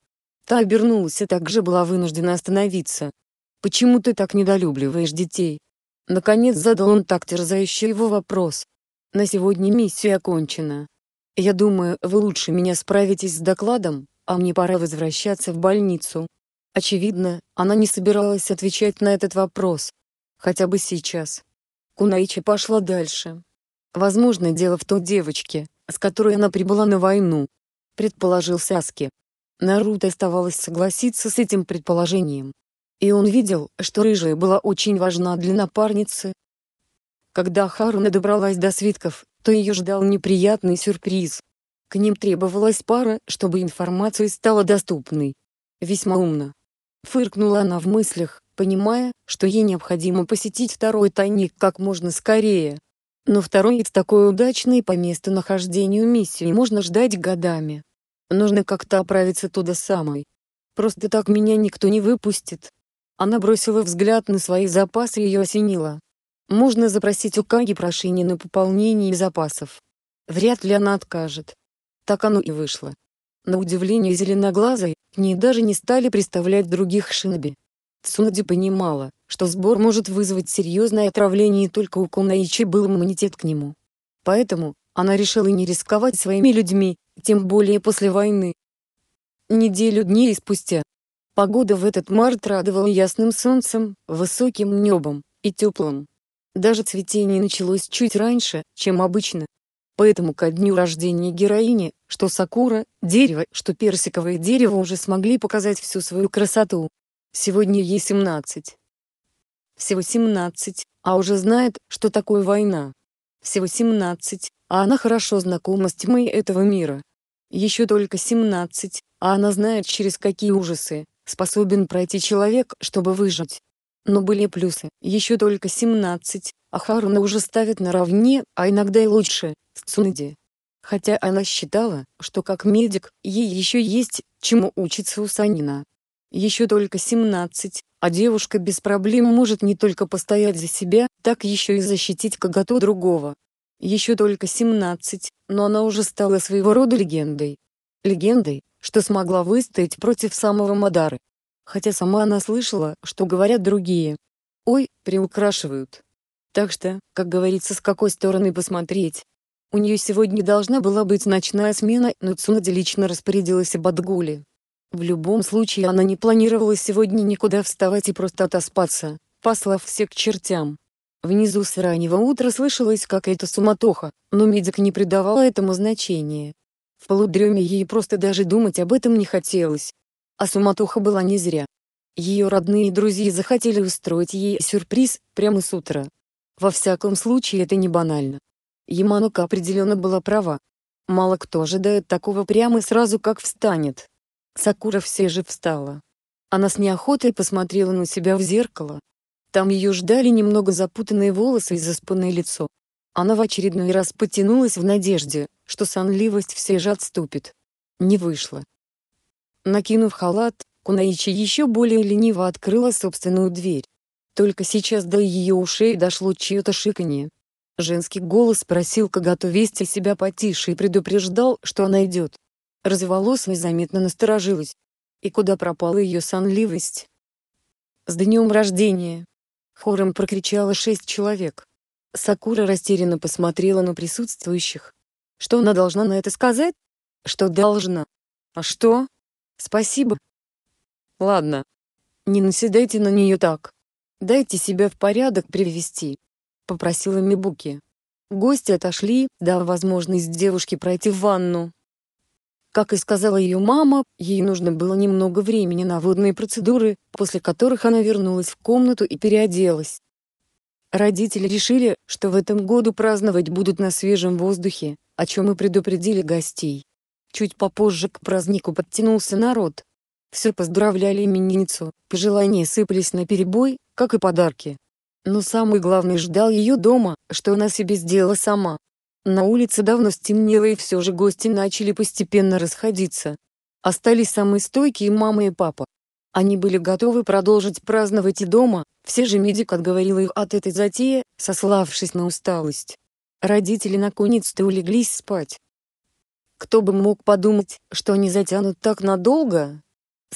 Та обернулась и также была вынуждена остановиться, «Почему ты так недолюбливаешь детей?» Наконец задал он так терзающий его вопрос. «На сегодня миссия окончена. Я думаю, вы лучше меня справитесь с докладом, а мне пора возвращаться в больницу». Очевидно, она не собиралась отвечать на этот вопрос. Хотя бы сейчас. Кунаичи пошла дальше. Возможно, дело в той девочке, с которой она прибыла на войну, предположил Саски. Наруто оставалось согласиться с этим предположением и он видел, что рыжая была очень важна для напарницы. Когда Харуна добралась до свитков, то ее ждал неприятный сюрприз. К ним требовалась пара, чтобы информация стала доступной. Весьма умно. Фыркнула она в мыслях, понимая, что ей необходимо посетить второй тайник как можно скорее. Но второй из такой удачной по месту нахождению миссии можно ждать годами. Нужно как-то оправиться туда самой. Просто так меня никто не выпустит. Она бросила взгляд на свои запасы и ее осенило. Можно запросить у Каги прошение на пополнение запасов. Вряд ли она откажет. Так оно и вышло. На удивление зеленоглазой, к ней даже не стали представлять других шиноби. Цунади понимала, что сбор может вызвать серьезное отравление и только у Кунаичи был иммунитет к нему. Поэтому, она решила не рисковать своими людьми, тем более после войны. Неделю дней спустя, Погода в этот март радовала ясным солнцем, высоким небом и теплым. Даже цветение началось чуть раньше, чем обычно. Поэтому ко дню рождения героини, что сакура, дерево, что персиковое дерево уже смогли показать всю свою красоту. Сегодня ей 17. Всего 17, а уже знает, что такое война. Всего 17, а она хорошо знакома с тьмой этого мира. Еще только 17, а она знает через какие ужасы способен пройти человек, чтобы выжить. Но были плюсы, еще только 17, а Харуна уже ставит наравне, а иногда и лучше, с Цунади. Хотя она считала, что как медик, ей еще есть, чему учиться у Санина. Еще только 17, а девушка без проблем может не только постоять за себя, так еще и защитить когото другого. Еще только 17, но она уже стала своего рода легендой легендой, что смогла выстоять против самого Мадары. Хотя сама она слышала, что говорят другие. Ой, приукрашивают. Так что, как говорится, с какой стороны посмотреть. У нее сегодня должна была быть ночная смена, но Цунади лично распорядилась об отгуле. В любом случае она не планировала сегодня никуда вставать и просто отоспаться, послав все к чертям. Внизу с раннего утра слышалась какая-то суматоха, но медик не придавала этому значения, в полудреме ей просто даже думать об этом не хотелось. А суматоха была не зря. Ее родные и друзья захотели устроить ей сюрприз прямо с утра. Во всяком случае это не банально. Яманока определенно была права. Мало кто ожидает такого прямо сразу как встанет. Сакура все же встала. Она с неохотой посмотрела на себя в зеркало. Там ее ждали немного запутанные волосы и заспанное лицо. Она в очередной раз потянулась в надежде, что сонливость все же отступит. Не вышло. Накинув халат, Кунаичи еще более лениво открыла собственную дверь. Только сейчас до ее ушей дошло чье-то шиканье. Женский голос просил Кагату вести себя потише и предупреждал, что она идет. Разволосая заметно насторожилась. И куда пропала ее сонливость? «С днем рождения!» Хором прокричало шесть человек. Сакура растерянно посмотрела на присутствующих. Что она должна на это сказать? Что должна? А что? Спасибо. Ладно. Не наседайте на нее так. Дайте себя в порядок привести. Попросила Мибуки. Гости отошли, дав возможность девушке пройти в ванну. Как и сказала ее мама, ей нужно было немного времени на водные процедуры, после которых она вернулась в комнату и переоделась. Родители решили, что в этом году праздновать будут на свежем воздухе, о чем и предупредили гостей. Чуть попозже к празднику подтянулся народ. Все поздравляли именинницу, пожелания сыпались на перебой, как и подарки. Но самый главный ждал ее дома, что она себе сделала сама. На улице давно стемнело и все же гости начали постепенно расходиться. Остались самые стойкие мама и папа. Они были готовы продолжить праздновать и дома, все же медик отговорил их от этой затеи, сославшись на усталость. Родители наконец-то улеглись спать. Кто бы мог подумать, что они затянут так надолго?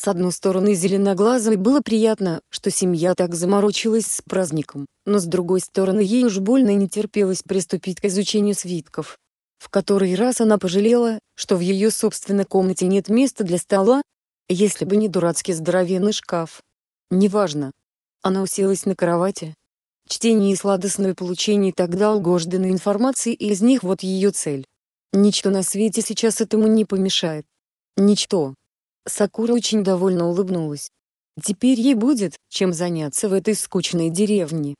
С одной стороны зеленоглазой было приятно, что семья так заморочилась с праздником, но с другой стороны ей уж больно не терпелось приступить к изучению свитков. В который раз она пожалела, что в ее собственной комнате нет места для стола, если бы не дурацкий здоровенный шкаф. Неважно. Она уселась на кровати. Чтение и сладостное получение тогда долгожданной информации и из них вот ее цель. Ничто на свете сейчас этому не помешает. Ничто. Сакура очень довольно улыбнулась. Теперь ей будет, чем заняться в этой скучной деревне.